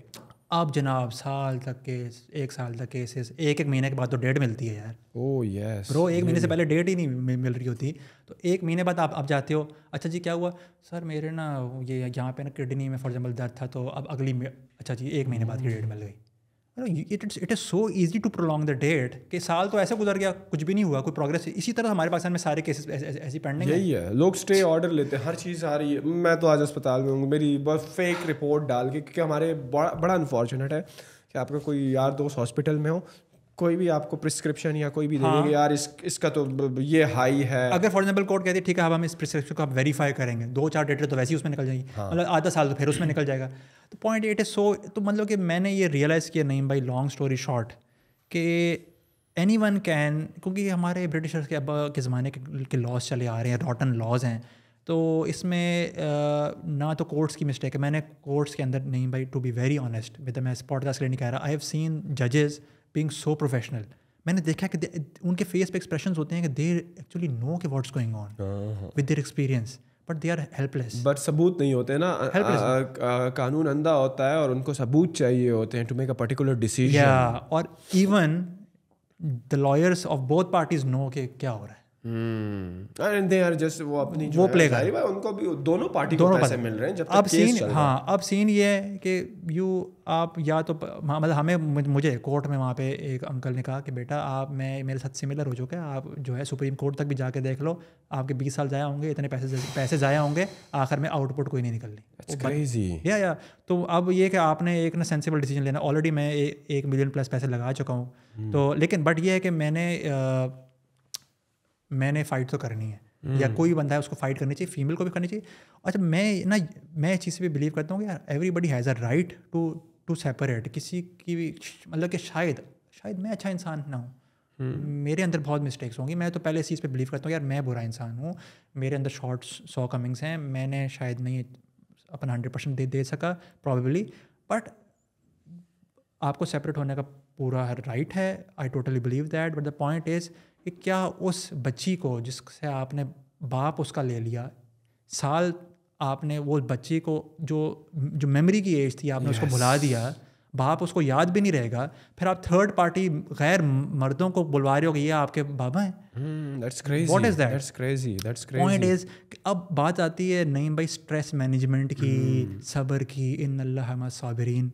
अब जनाब साल तक केस एक साल तक केसेस एक एक महीने के बाद तो डेट मिलती है यार ओ यस ब्रो एक महीने से पहले डेट ही नहीं मिल रही होती तो एक महीने बाद आप अब जाते हो अच्छा जी क्या हुआ सर मेरे ना ये यहाँ पे ना किडनी में फॉर एग्जाम्पल दर्द था तो अब अगली अच्छा जी एक महीने बाद की डेट मिल गई no it it is so easy to prolong the date कि साल तो ऐसे गुजर गया कुछ भी नहीं हुआ कोई प्रोग्रेस इसी तरह हमारे पाकिस्तान में सारे केसेस ऐसी पेंडिंग यही है लोग स्टे ऑर्डर लेते हैं हर चीज़ आ रही है मैं तो आज अस्पताल में हूँ मेरी बस फेक रिपोर्ट डाल के क्योंकि हमारे बड़ा बड़ा अनफॉर्चुनेट है कि आपका कोई यार दोस्त हॉस्पिटल में हो कोई भी आपको प्रिस्क्रिप्शन या कोई भी हाँ। यार इस इसका तो ये हाई है अगर फॉर एग्जाम्पल कोर्ट कहती है ठीक है अब हम इस प्रिस्क्रिप्शन को आप वेरीफाई करेंगे दो चार डेटे तो वैसे ही उसमें निकल जाएगी हाँ। मतलब आधा साल तो फिर उसमें निकल जाएगा तो पॉइंट एट इज सो तो मतलब कि मैंने ये रियलाइज़ किया नहीं भाई लॉन्ग स्टोरी शॉर्ट कि एनी वन कैन क्योंकि हमारे ब्रिटिशर्स के अब के ज़माने के लॉज चले आ रहे हैं रॉटन लॉज हैं तो इसमें ना तो कोर्ट्स की मिस्टेक है मैंने कोर्ट्स के अंदर नहीं भाई to be very honest with मैं स्पॉट तो, पॉडकास्ट नहीं कह रहा आई हैव सीन जजेज़ बींग सो प्रोफेशनल मैंने देखा कि उनके फेस पे एक्सप्रेशन होते हैं कि देर एक्चुअली नो के what's going on with their experience but they are helpless but सबूत नहीं होते ना कानून अंधा होता है और उनको सबूत चाहिए होते हैं to make a particular decision और even the lawyers of both parties know के क्या हो रहा है हम्म। दोनों हाँ अब सीन ये है कि यू आप या तो मतलब हमें मुझे कोर्ट में वहाँ पे एक अंकल ने कहा कि बेटा आप मैं मेरे साथ सिमिलर हो चुका है आप जो है सुप्रीम कोर्ट तक भी जाके देख लो आपके बीस साल जाया होंगे इतने पैसे पैसे जाया होंगे आखिर में आउटपुट कोई नहीं निकलनी या या तो अब ये कि आपने एक ना सेंसिबल डिसीजन लेना ऑलरेडी मैं एक मिलियन प्लस पैसे लगा चुका हूँ हम्म। तो लेकिन बट ये है कि मैंने मैंने फाइट तो करनी है या हम्म। कोई बंदा है उसको फाइट करनी चाहिए फीमेल को भी करनी चाहिए अच्छा मैं ना मैं इस चीज़ पर बिलीव करता हूँ कि यार everybody has a right to to separate किसी की भी मतलब कि शायद शायद मैं अच्छा इंसान ना हूँ हम्म। मेरे अंदर बहुत मिस्टेक्स होंगी मैं तो पहले इस चीज़ पर बिलीव करता हूँ यार मैं बुरा इंसान हूँ मेरे अंदर शॉर्ट्स सौ कमिंग्स हैं मैंने शायद नहीं अपना हंड्रेड परसेंट दे दे सका प्रॉबेबली बट आपको सेपरेट होने का पूरा राइट है I totally believe that but the point is कि क्या उस बच्ची को जिससे आपने बाप उसका ले लिया साल आपने वो बच्ची को जो जो मेमोरी की एज थी आपने yes. उसको भुला दिया बाप उसको याद भी नहीं रहेगा फिर आप थर्ड पार्टी गैर मर्दों को बुलवा रहे हो कि ये आपके बाबा हैं what is that point is अब बात आती है नहीं भाई स्ट्रेस मैनेजमेंट की hmm. सब्र की इन अल्लाह साबरीन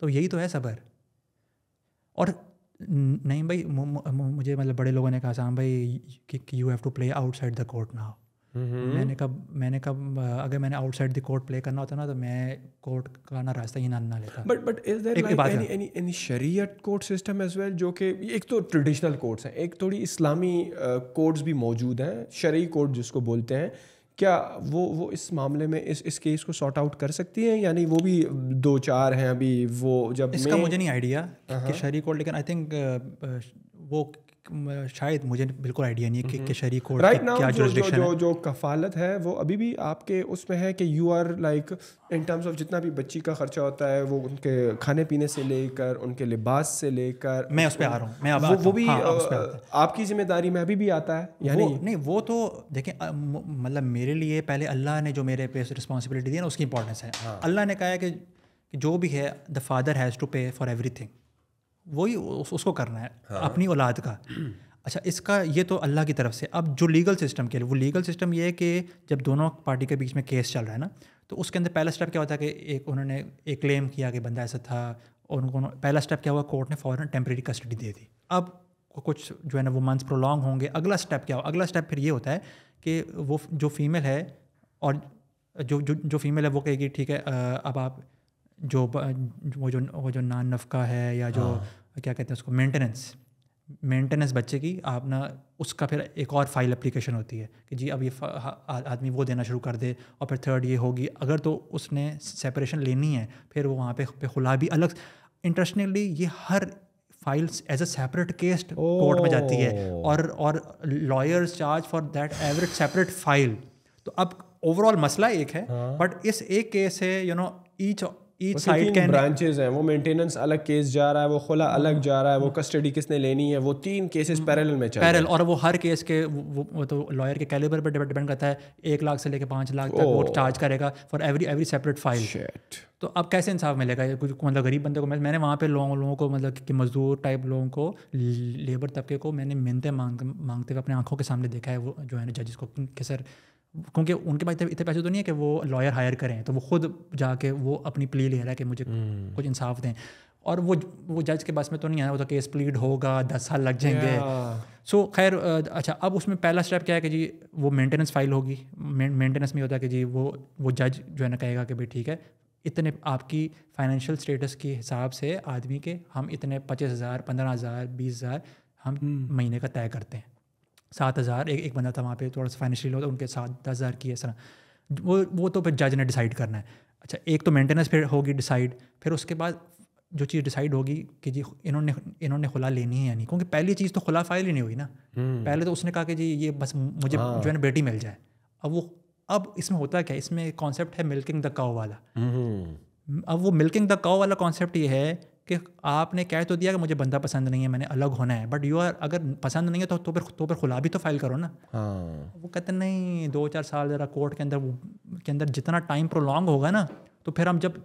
तो यही तो है सब्र और नहीं भाई मुझे मतलब बड़े लोगों ने कहा साम भाई you have to play outside the court now मैंने कब मैंने कब अगर मैंने आउटसाइड द कोर्ट प्ले करना होता ना तो मैं कोर्ट का ना रास्ता ही ना ना लेता but but is there any any any शरीयत कोर्ट सिस्टम एज वेल जो कि एक तो ट्रेडिशनल कोर्ट्स हैं एक थोड़ी इस्लामी कोर्ट्स भी मौजूद हैं शरी कोर्ट जिसको बोलते हैं क्या वो वो इस मामले में इस इस केस को सॉर्ट आउट कर सकती हैं यानी वो भी दो चार हैं अभी वो जब इसका मुझे नहीं आइडिया कि हाँ। शहरी कोर्ट लेकिन आई थिंक uh, uh, वो शायद मुझे बिल्कुल आइडिया नहीं है कि, हम्म। शहरी कोर्ट right now, क्या जो, जो, जो, जो कफालत है वो अभी भी आपके उसमें है कि you are like in terms of जितना भी बच्ची का खर्चा होता है वो उनके खाने पीने से लेकर उनके लिबास से लेकर मैं उस पर आ रहा हूँ मैं अब वो, वो भी हाँ, आपकी जिम्मेदारी में अभी भी आता है यानी नहीं वो तो देखें मतलब मेरे लिए पहले अल्लाह ने जो मेरे पे रिस्पॉन्सिबिलिटी दी है ना उसकी इंपॉर्टेंस है हाँ। अल्लाह ने कहा है कि जो भी है the father has to pay for everything वही उसको करना है हाँ। अपनी औलाद का अच्छा इसका ये तो अल्लाह की तरफ से अब जो लीगल सिस्टम के लिए वो लीगल सिस्टम ये है कि जब दोनों पार्टी के बीच में केस चल रहा है ना तो उसके अंदर पहला स्टेप क्या होता है कि एक उन्होंने एक क्लेम किया कि बंदा ऐसा था और उनको पहला स्टेप क्या हुआ कोर्ट ने फ़ौरन टेम्प्रेरी कस्टडी दे दी अब कुछ जो है ना वो मंथ्स प्रोलॉन्ग होंगे अगला स्टेप क्या हुआ अगला स्टेप फिर ये होता है कि वो जो फीमेल है और जो जो जो फीमेल है वो कहेगी ठीक है अब आप जो वो जो वो जो नान नफका है या जो हाँ। तो क्या कहते हैं उसको मेंटेनेंस मेंटेनेंस बच्चे की आप ना उसका फिर एक और फाइल एप्लीकेशन होती है कि जी अब ये आदमी वो देना शुरू कर दे और फिर थर्ड ये होगी अगर तो उसने सेपरेशन लेनी है फिर वो वहाँ पे, पे खुला भी अलग इंटरेस्टिंगली ये हर files as a separate case court में जाती है और और lawyers charge for that average separate file तो अब ओवरऑल मसला एक है बट हाँ। इस एक केस है you know each each side के ब्रांचेज हैं वो मेंटेनेंस अलग केस जा रहा है वो खुला अलग हाँ। जा रहा है वो कस्टडी किसने लेनी है वो तीन केसेस पैरेलल हाँ। में चल पैरेलल और वो हर केस के वो, वो तो लॉयर के कैलिबर पर डिपेंड करता है एक लाख से लेकर पाँच लाख तक वो चार्ज oh। करेगा for every every separate file तो अब कैसे इंसाफ मिलेगा कुछ मतलब गरीब बंदे को मैं, मैंने वहाँ पे लोगों लोगों को मतलब कि मजदूर टाइप लोगों को लेबर तबके को मैंने मिनते मांग मांगते हुए अपने आंखों के सामने देखा है वो जो है ना जजेस को कि सर क्योंकि उनके पास इतने पैसे तो नहीं है कि वो लॉयर हायर करें तो वो खुद जाके वो अपनी प्ली ले रहा है कि मुझे हम्म। कुछ इंसाफ दें और वो वो जज के पास में तो नहीं आया वो तो केस प्लीड होगा दस साल लग जाएंगे सो so, खैर अच्छा अब उसमें पहला स्टेप क्या है कि जी वो मेंटेनेंस फाइल होगी मेंटेनेंस में होता है कि जी वो वो जज जो है ना कहेगा कि भाई ठीक है इतने आपकी फाइनेंशियल स्टेटस के हिसाब से आदमी के हम इतने पच्चीस हज़ार पंद्रह हज़ार बीस हज़ार हम हम्म। महीने का तय करते हैं सात हज़ार एक एक बंदा था वहाँ पे थोड़ा सा फाइनेंशियल होता उनके साथ दस हज़ार की इस तरह वो वो तो फिर जज ने डिसाइड करना है अच्छा एक तो मेंटेनेंस फिर होगी डिसाइड फिर उसके बाद जो चीज़ डिसाइड होगी कि जी इन्होंने इन्होंने खुला लेनी है या नहीं क्योंकि पहली चीज़ तो खुला फाइल ही नहीं हुई ना हम्म। पहले तो उसने कहा कि जी ये बस मुझे हाँ। जो है ना बेटी मिल जाए अब वो अब इसमें होता क्या इसमें कॉन्सेप्ट है मिल्किंग द काओ वाला हम्म। अब वो मिल्किंग द काओ वाला कॉन्सेप्ट ये है कि आपने कह तो दिया कि मुझे बंदा पसंद नहीं है मैंने अलग होना है बट यू आर अगर पसंद नहीं है तो तो फिर तो फिर खुला भी तो फाइल करो ना हाँ। वो कहते नहीं दो चार साल ज़रा कोर्ट के अंदर के अंदर जितना टाइम प्रोलॉन्ग होगा ना तो फिर हम जब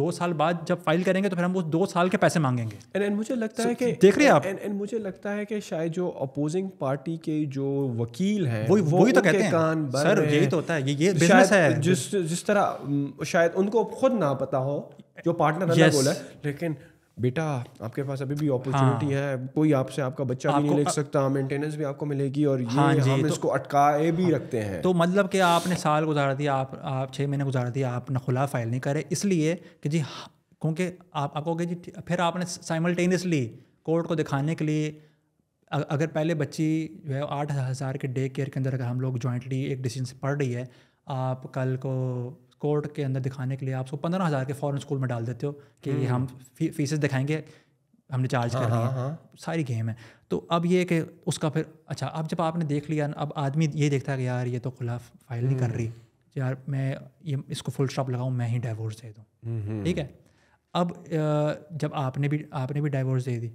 दो साल बाद जब फाइल करेंगे तो फिर हम उस दो साल के पैसे मांगेंगे एंड एंड मुझे लगता so, है कि देख रहे हैं आप एंड एंड मुझे लगता है कि शायद जो अपोजिंग पार्टी के जो वकील हैं वो वो वो ही तो कहते हैं कान सर यही तो होता है ये ये बिजनेस है जिस जिस तरह शायद उनको खुद ना पता हो जो पार्टनर yes. बोला लेकिन बेटा आपके पास अभी भी अपॉर्चुनिटी हाँ, है कोई आपसे आपका बच्चा भी नहीं ले सकता मेंटेनेंस भी आपको मिलेगी और ये हाँ हम तो, इसको अटकाए भी रखते हैं तो मतलब कि आपने साल गुजार दिया आप आप छः महीने गुजार दिया आप नखुला फाइल नहीं करे इसलिए कि जी हाँ, क्योंकि आप आपको जी फिर आपने साइमल्टेनियसली कोर्ट को दिखाने के लिए अगर पहले बच्ची जो है आठ हज़ार के डे केयर के अंदर अगर हम लोग जॉइंटली एक डिसीजन से पढ़ रही है आप कल को कोर्ट के अंदर दिखाने के लिए आप पंद्रह हज़ार के फॉरन स्कूल में डाल देते हो कि ये हम्म। हम फी, फीसेस दिखाएंगे हमने चार्ज कर दिया सारी गेम है तो अब ये कि उसका फिर अच्छा अब जब आपने देख लिया अब आदमी ये देखता है कि यार ये तो खुला फाइल नहीं कर हम्म। रही यार मैं ये इसको फुल स्टॉप लगाऊँ मैं ही डाइवोर्स दे दूँ हम्म। ठीक है अब जब आपने भी आपने भी डाइवोर्स दे दी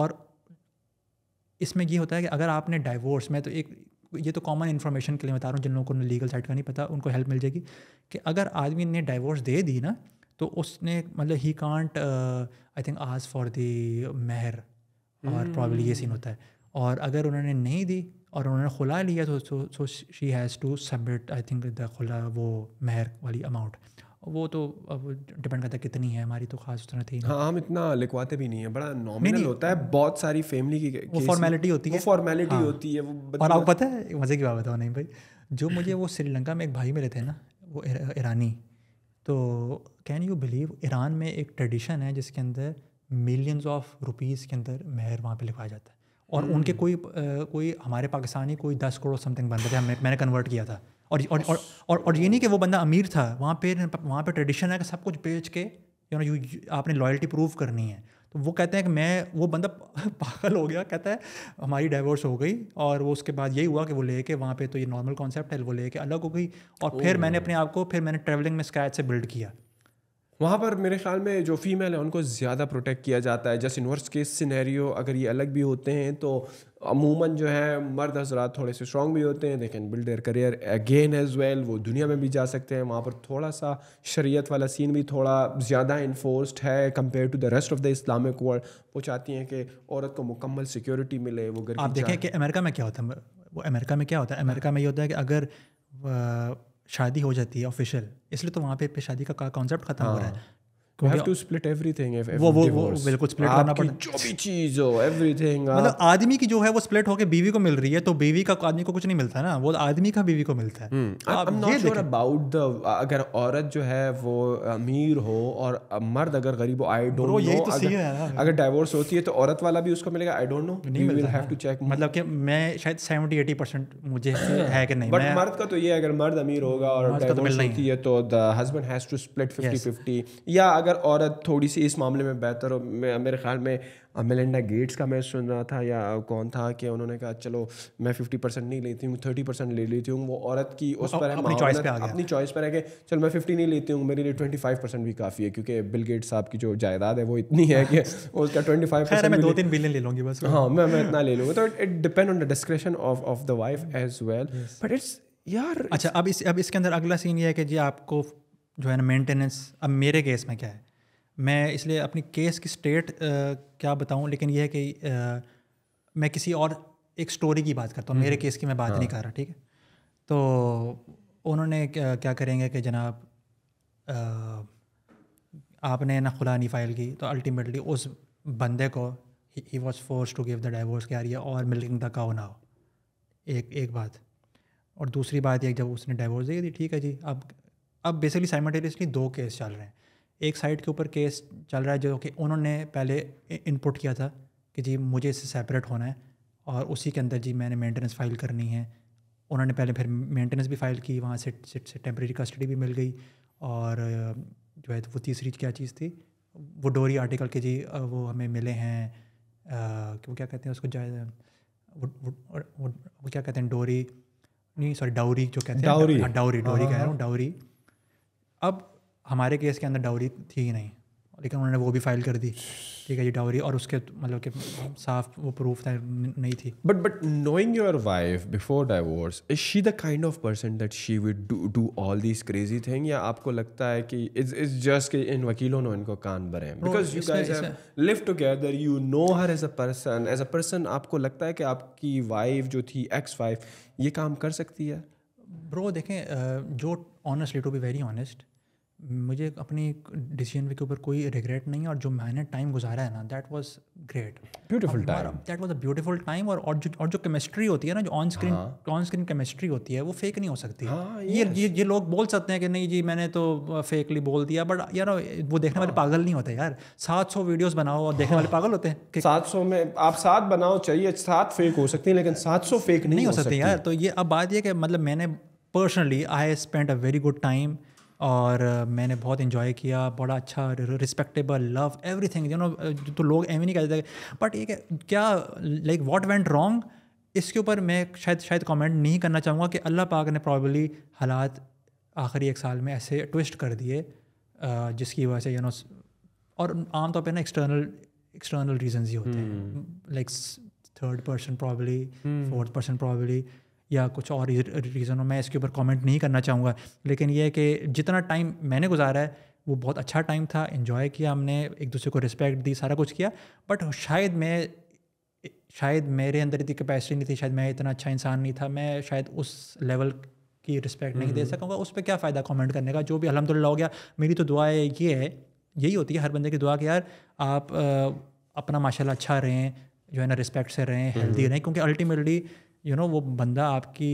और इसमें ये होता है कि अगर आपने डाइवोर्स में तो एक ये तो कॉमन इन्फॉर्मेशन के लिए बता रहा हूँ जिन लोगों को लीगल साइड का नहीं पता उनको हेल्प मिल जाएगी कि अगर आदमी ने डाइवोर्स दे दी ना तो उसने मतलब ही कांट आई थिंक आज फॉर द मेहर और प्रॉब्लम ये सीन hmm. होता है और अगर उन्होंने नहीं दी और उन्होंने खुला लिया तो so she has to submit I think the खुला वो मेहर वाली अमाउंट वो तो डिपेंड करता है कितनी है हमारी तो खास उतना थी हाँ हम इतना लिखवाते भी नहीं है बड़ा नॉमिनल होता है बहुत सारी फैमिली की वो फॉर्मेलिटी होती है फॉर्मेलिटी हाँ, होती है वो और आपको पता है मज़े की बात बताओ नहीं भाई जो मुझे वो श्रीलंका में एक भाई मिले थे ना वो ईरानी तो कैन यू बिलीव ईरान में एक ट्रेडिशन है जिसके अंदर मिलियंस ऑफ रुपीज़ के अंदर मेहर वहाँ पे लिखवाया जाता है और उनके हम्म। कोई कोई हमारे पाकिस्तानी कोई दस करोड़ समथिंग बनते थे मैंने कन्वर्ट किया था और और और, और, और ये नहीं कि वो बंदा अमीर था वहाँ पे वहाँ पे ट्रेडिशन है कि सब कुछ बेच के यू नो यू आपने लॉयल्टी प्रूव करनी है तो वो कहते हैं कि मैं वो बंदा (laughs) पागल हो गया कहता है हमारी डाइवोर्स हो गई और वो उसके बाद यही हुआ कि वो लेके वहाँ पे तो ये नॉर्मल कॉन्सेप्ट है वो लेके अलग हो गई और फिर oh. मैंने अपने आप को फिर मैंने ट्रेवलिंग में स्क्रैच से बिल्ड किया वहाँ पर मेरे ख्याल में जो फीमेल है उनको ज़्यादा प्रोटेक्ट किया जाता है जैसे इनवर्स केस सिनेरियो अगर ये अलग भी होते हैं तो अमूमन जो है मर्द हजरात थोड़े से स्ट्रॉन्ग भी होते हैं लेकिन build their career again as well वो दुनिया में भी जा सकते हैं वहाँ पर थोड़ा सा शरीयत वाला सीन भी थोड़ा ज़्यादा इन्फोर्सड है compare to the rest of the Islamic world वो चाहती हैं कि औरत को मुकम्मल सिक्योरिटी मिले वो आप देखें कि अमेरिका में क्या होता है वो अमेरिका में क्या होता है अमेरिका में ये होता है कि अगर शादी हो जाती है ऑफिशियल इसलिए तो वहाँ पे, पे शादी का कॉन्सेप्ट खत्म हो हाँ। रहा है मतलब आदमी की जो है वो स्प्लिट होकर बीवी को मिल रही है तो बीवी का आदमी को कुछ नहीं मिलता ना वो आदमी का बीवी को मिलता है अबाउट हम्म, द अगर औरत जो है वो अमीर हो और मर्द अगर गरीब हो आई डोंट नो यही तो सीन है अगर डाइवोर्स होती है तो औरत वाला भी उसको मिलेगा I don't know have to check मतलब कि मैं शायद सेवेंटी एटी परसेंट मुझे (clears throat) है कि नहीं बट मर्द का तो ये अगर मर्द अमीर होगा और डिवोर्स तो होती है तो the husband has to split 50 50 या अगर औरत थोड़ी सी इस मामले में बेहतर हो मेरे ख्याल में मेलिंडा गेट्स का मैं सुन रहा था या कौन था कि उन्होंने कहा चलो मैं फिफ्टी परसेंट नहीं लेती हूँ थर्टी परसेंट ले लेती हूँ वो औरत की उस पर है अपनी चॉइस पर है कि चलो मैं फिफ्टी नहीं लेती हूँ मेरे लिए ट्वेंटी फाइव परसेंट भी काफ़ी है क्योंकि बिल गेट्स साहब की जो जायदाद है वो इतनी है कि (laughs) उसका ट्वेंटी फाइव परसेंट दो तीन बिलियन ले लूँगी बस हाँ मैं मैं इतना ले लूँगा तो it depend on the description of of the wife as well but it's यार अच्छा अब इस अब इसके अंदर अगला सीन ये है कि जी आपको जो है ना मेंटेनेंस अब मेरे केस में क्या है मैं इसलिए अपनी केस की स्टेट क्या बताऊँ लेकिन यह है कि आ, मैं किसी और एक स्टोरी की बात करता हूँ मेरे केस हम्म। की मैं बात हाँ। नहीं कर रहा ठीक है तो उन्होंने क्या, क्या करेंगे कि जनाब आपने ना खुला नहीं फाइल की तो अल्टीमेटली उस बंदे को ही was force to give the divorce के है और मिल्किंग द काउ ना हो एक एक बात और दूसरी बात एक जब उसने डाइवोर्स दे दी ठीक है जी अब अब बेसिकली साइमल्टेनियसली दो केस चल रहे हैं एक साइड के ऊपर केस चल रहा है जो कि उन्होंने पहले इनपुट किया था कि जी मुझे इससे सेपरेट होना है और उसी के अंदर जी मैंने मेंटेनेंस फाइल करनी है उन्होंने पहले फिर मेंटेनेंस भी फाइल की वहाँ से से टेम्प्रेरी कस्टडी भी मिल गई और जो है वो तीसरी क्या चीज़ थी वो डोरी आर्टिकल के जी वो हमें मिले हैं वो क्या कहते हैं उसको जाए वो, वो, वो, वो क्या कहते हैं डोरी नहीं सॉरी डाउरी जो कहते हैं डाउरी डाउरी डोरी कह रहा हाँ। हूँ डाउरी अब हमारे केस के अंदर डाउरी थी ही नहीं लेकिन उन्होंने वो भी फाइल कर दी ठीक है ये डाउरी और उसके मतलब कि साफ वो प्रूफ था नहीं थी but but knowing your wife before divorce is she the kind of person that she would do do all this crazy thing या आपको लगता है कि इट्स इट्स जस्ट कि इन वकीलों ने इनको कान भरे because you guys have live together you know her as a person as a person आपको लगता है कि आपकी वाइफ जो थी एक्स वाइफ ये काम कर सकती है ब्रो देखें जो honestly to be very honest मुझे अपनी डिसीजन के ऊपर कोई रिग्रेट नहीं है और जो मैंने टाइम गुजारा है ना that was great beautiful time that was a beautiful time और और जो और जो केमिस्ट्री होती है ना जो on screen on screen chemistry होती है वो फेक नहीं हो सकती हाँ, ये, ये ये लोग बोल सकते हैं कि नहीं जी मैंने तो फेकली बोल दिया बट यार वो देखने हाँ. वाले पागल नहीं होते यार सात सौ वीडियोज बनाओ और देखने हाँ. वाले पागल होते हैं सात सौ में आप सात बनाओ चाहिए सात फेक हो सकती है लेकिन सात सौ फेक नहीं हो सकती यार तो ये अब बात यह कि मतलब मैंने personally I spend a very good time और uh, मैंने बहुत इन्जॉय किया बड़ा अच्छा respectable love everything you know तो लोग एवं नहीं कहते बट ये क्या लाइक वॉट वेंट रॉन्ग इसके ऊपर मैं शायद शायद कमेंट नहीं करना चाहूँगा कि अल्लाह पाक ने प्रॉबली हालात आखिरी एक साल में ऐसे ट्विस्ट कर दिए uh, जिसकी वजह से यू नो और आमतौर पर ना एक्सटर्नल एक्सटर्नल रीजन ही होते हैं like third person probably fourth person probably या कुछ और रीज़न हो मैं इसके ऊपर कमेंट नहीं करना चाहूँगा लेकिन ये कि जितना टाइम मैंने गुजारा है वो बहुत अच्छा टाइम था इन्जॉय किया हमने एक दूसरे को रिस्पेक्ट दी सारा कुछ किया बट शायद मैं शायद मेरे अंदर इतनी कैपेसिटी नहीं थी शायद मैं इतना अच्छा इंसान नहीं था मैं शायद उस लेवल की रिस्पेक्ट नहीं दे हम्म। सकूँगा उस पर क्या फ़ायदा कमेंट करने का जो भी अलहमदिल्ला हो गया मेरी तो दुआ ये है यही होती है हर बंदे की दुआ कि यार आप अपना माशाल्लाह अच्छा रहें जो है ना रिस्पेक्ट से रहें हेल्दी हम्म। रहें क्योंकि ultimately you you know know, वो बंदा आपकी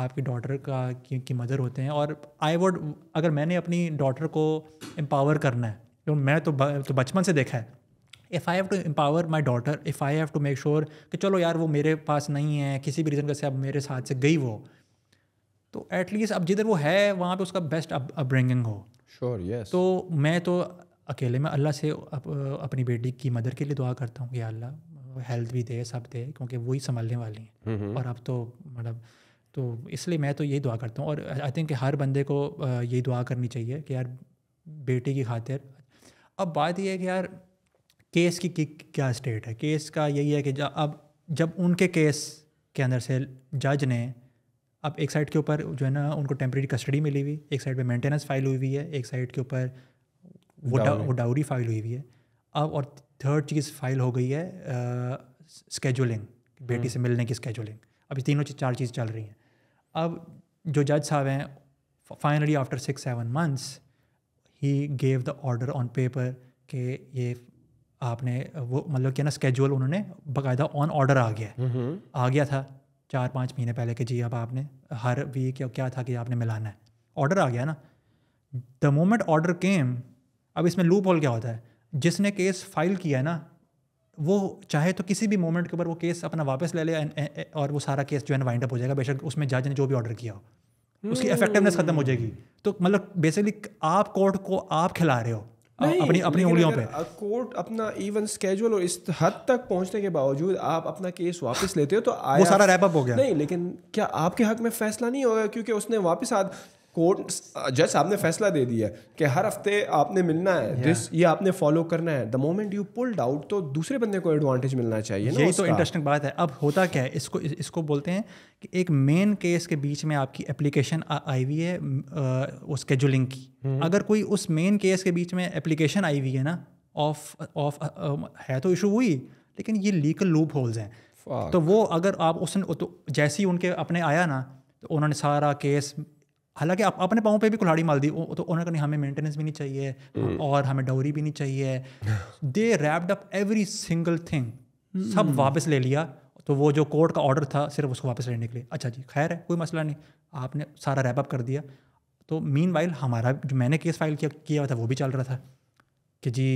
आपकी डॉटर का की, की मदर होते हैं और आई वुड अगर मैंने अपनी डॉटर को एम्पावर करना है तो मैं तो तो बचपन से देखा है if I have to empower my daughter if I have to make sure कि चलो यार वो मेरे पास नहीं है किसी भी रीज़न से अब मेरे साथ से गई वो तो एटलीस्ट अब जिधर वो है वहाँ पे उसका बेस्ट अपब्रिंगिंग हो श्योर sure, यस yes. तो मैं तो अकेले में अल्लाह से अप, अपनी बेटी की मदर के लिए दुआ करता हूँ कि अल्लाह हेल्थ भी दे सब दे क्योंकि वही संभालने वाली हैं हम्म, हम्म। और अब तो मतलब तो इसलिए मैं तो यही दुआ करता हूँ और आई थिंक हर बंदे को यही दुआ करनी चाहिए कि यार बेटी की खातिर अब बात यह है कि यार केस की, की क्या स्टेट है केस का यही है कि अब जब उनके केस के अंदर से जज ने अब एक साइड के ऊपर जो है ना उनको टेम्प्रेरी कस्टडी मिली हुई एक साइड पे मेंटेनेंस फाइल हुई हुई है एक साइड के ऊपर वो डाउरी फाइल हुई हुई है अब और थर्ड चीज़ फाइल हो गई है स्केजुलिंग बेटी हम्म। से मिलने की स्केजुलिंग अभी तीनों चीज़ चार चीज़ चल रही हैं अब जो जज साहब हैं finally after six seven months ही gave the order on paper के ये आपने वो मतलब क्या ना स्केजूल उन्होंने बाकायदा ऑन ऑर्डर आ गया है हम्म। आ गया था चार पाँच महीने पहले कि जी अब आपने हर वीक या क्या था कि आपने मिलाना है ऑर्डर आ गया ना द मोमेंट ऑर्डर केम अब इसमें लूप होल क्या होता है जिसने केस फाइल किया है ना वो चाहे तो किसी भी मोमेंट के ऊपर वो केस अपना वापस ले ले और वो सारा केस जो है ना वाइंड अप हो जाएगा बेशक उसमें जज ने जो भी ऑर्डर किया हो उसकी इफेक्टिवनेस hmm. खत्म हो जाएगी तो मतलब बेसिकली आप कोर्ट को आप खिला रहे हो अपनी अपनी उंगलियों पे कोर्ट अपना इवन स्केजुअल और इस हद तक पहुंचने के बावजूद आप अपना केस वापस लेते हो तो (laughs) वो सारा रैप अप हो गया नहीं लेकिन क्या आपके हक में फैसला नहीं होगा क्योंकि उसने वापस आ कोर्ट जज साहब ने फैसला दे दिया कि हर हफ्ते आपने मिलना है yeah. ये आपने फॉलो करना है the moment you pulled out तो दूसरे बंदे को एडवांटेज मिलना चाहिए ना यही तो इंटरेस्टिंग बात है अब होता क्या है इसको इसको बोलते हैं कि एक मेन केस के बीच में आपकी एप्लीकेशन आई हुई है उस स्केजुलिंग की hmm. अगर कोई उस मेन केस के बीच में एप्लीकेशन आई हुई है ना ऑफ ऑफ है तो इशू हुई लेकिन ये लीगल लूप होल्स हैं Fuck. तो वो अगर आप उसने तो जैसे ही उनके अपने आया ना तो उन्होंने सारा केस हालांकि आप अपने पाँव पे भी कुल्हाड़ी मार दी तो उन्होंने कहा हमें मेंटेनेंस भी नहीं चाहिए हम्म। और हमें डोरी भी नहीं चाहिए they wrapped up every single thing सब हम्म। वापस ले लिया तो वो जो कोर्ट का ऑर्डर था सिर्फ उसको वापस लेने के लिए अच्छा जी खैर है कोई मसला नहीं आपने सारा रैप अप कर दिया तो मीन हमारा जो मैंने केस फाइल किया किया था वो भी चल रहा था कि जी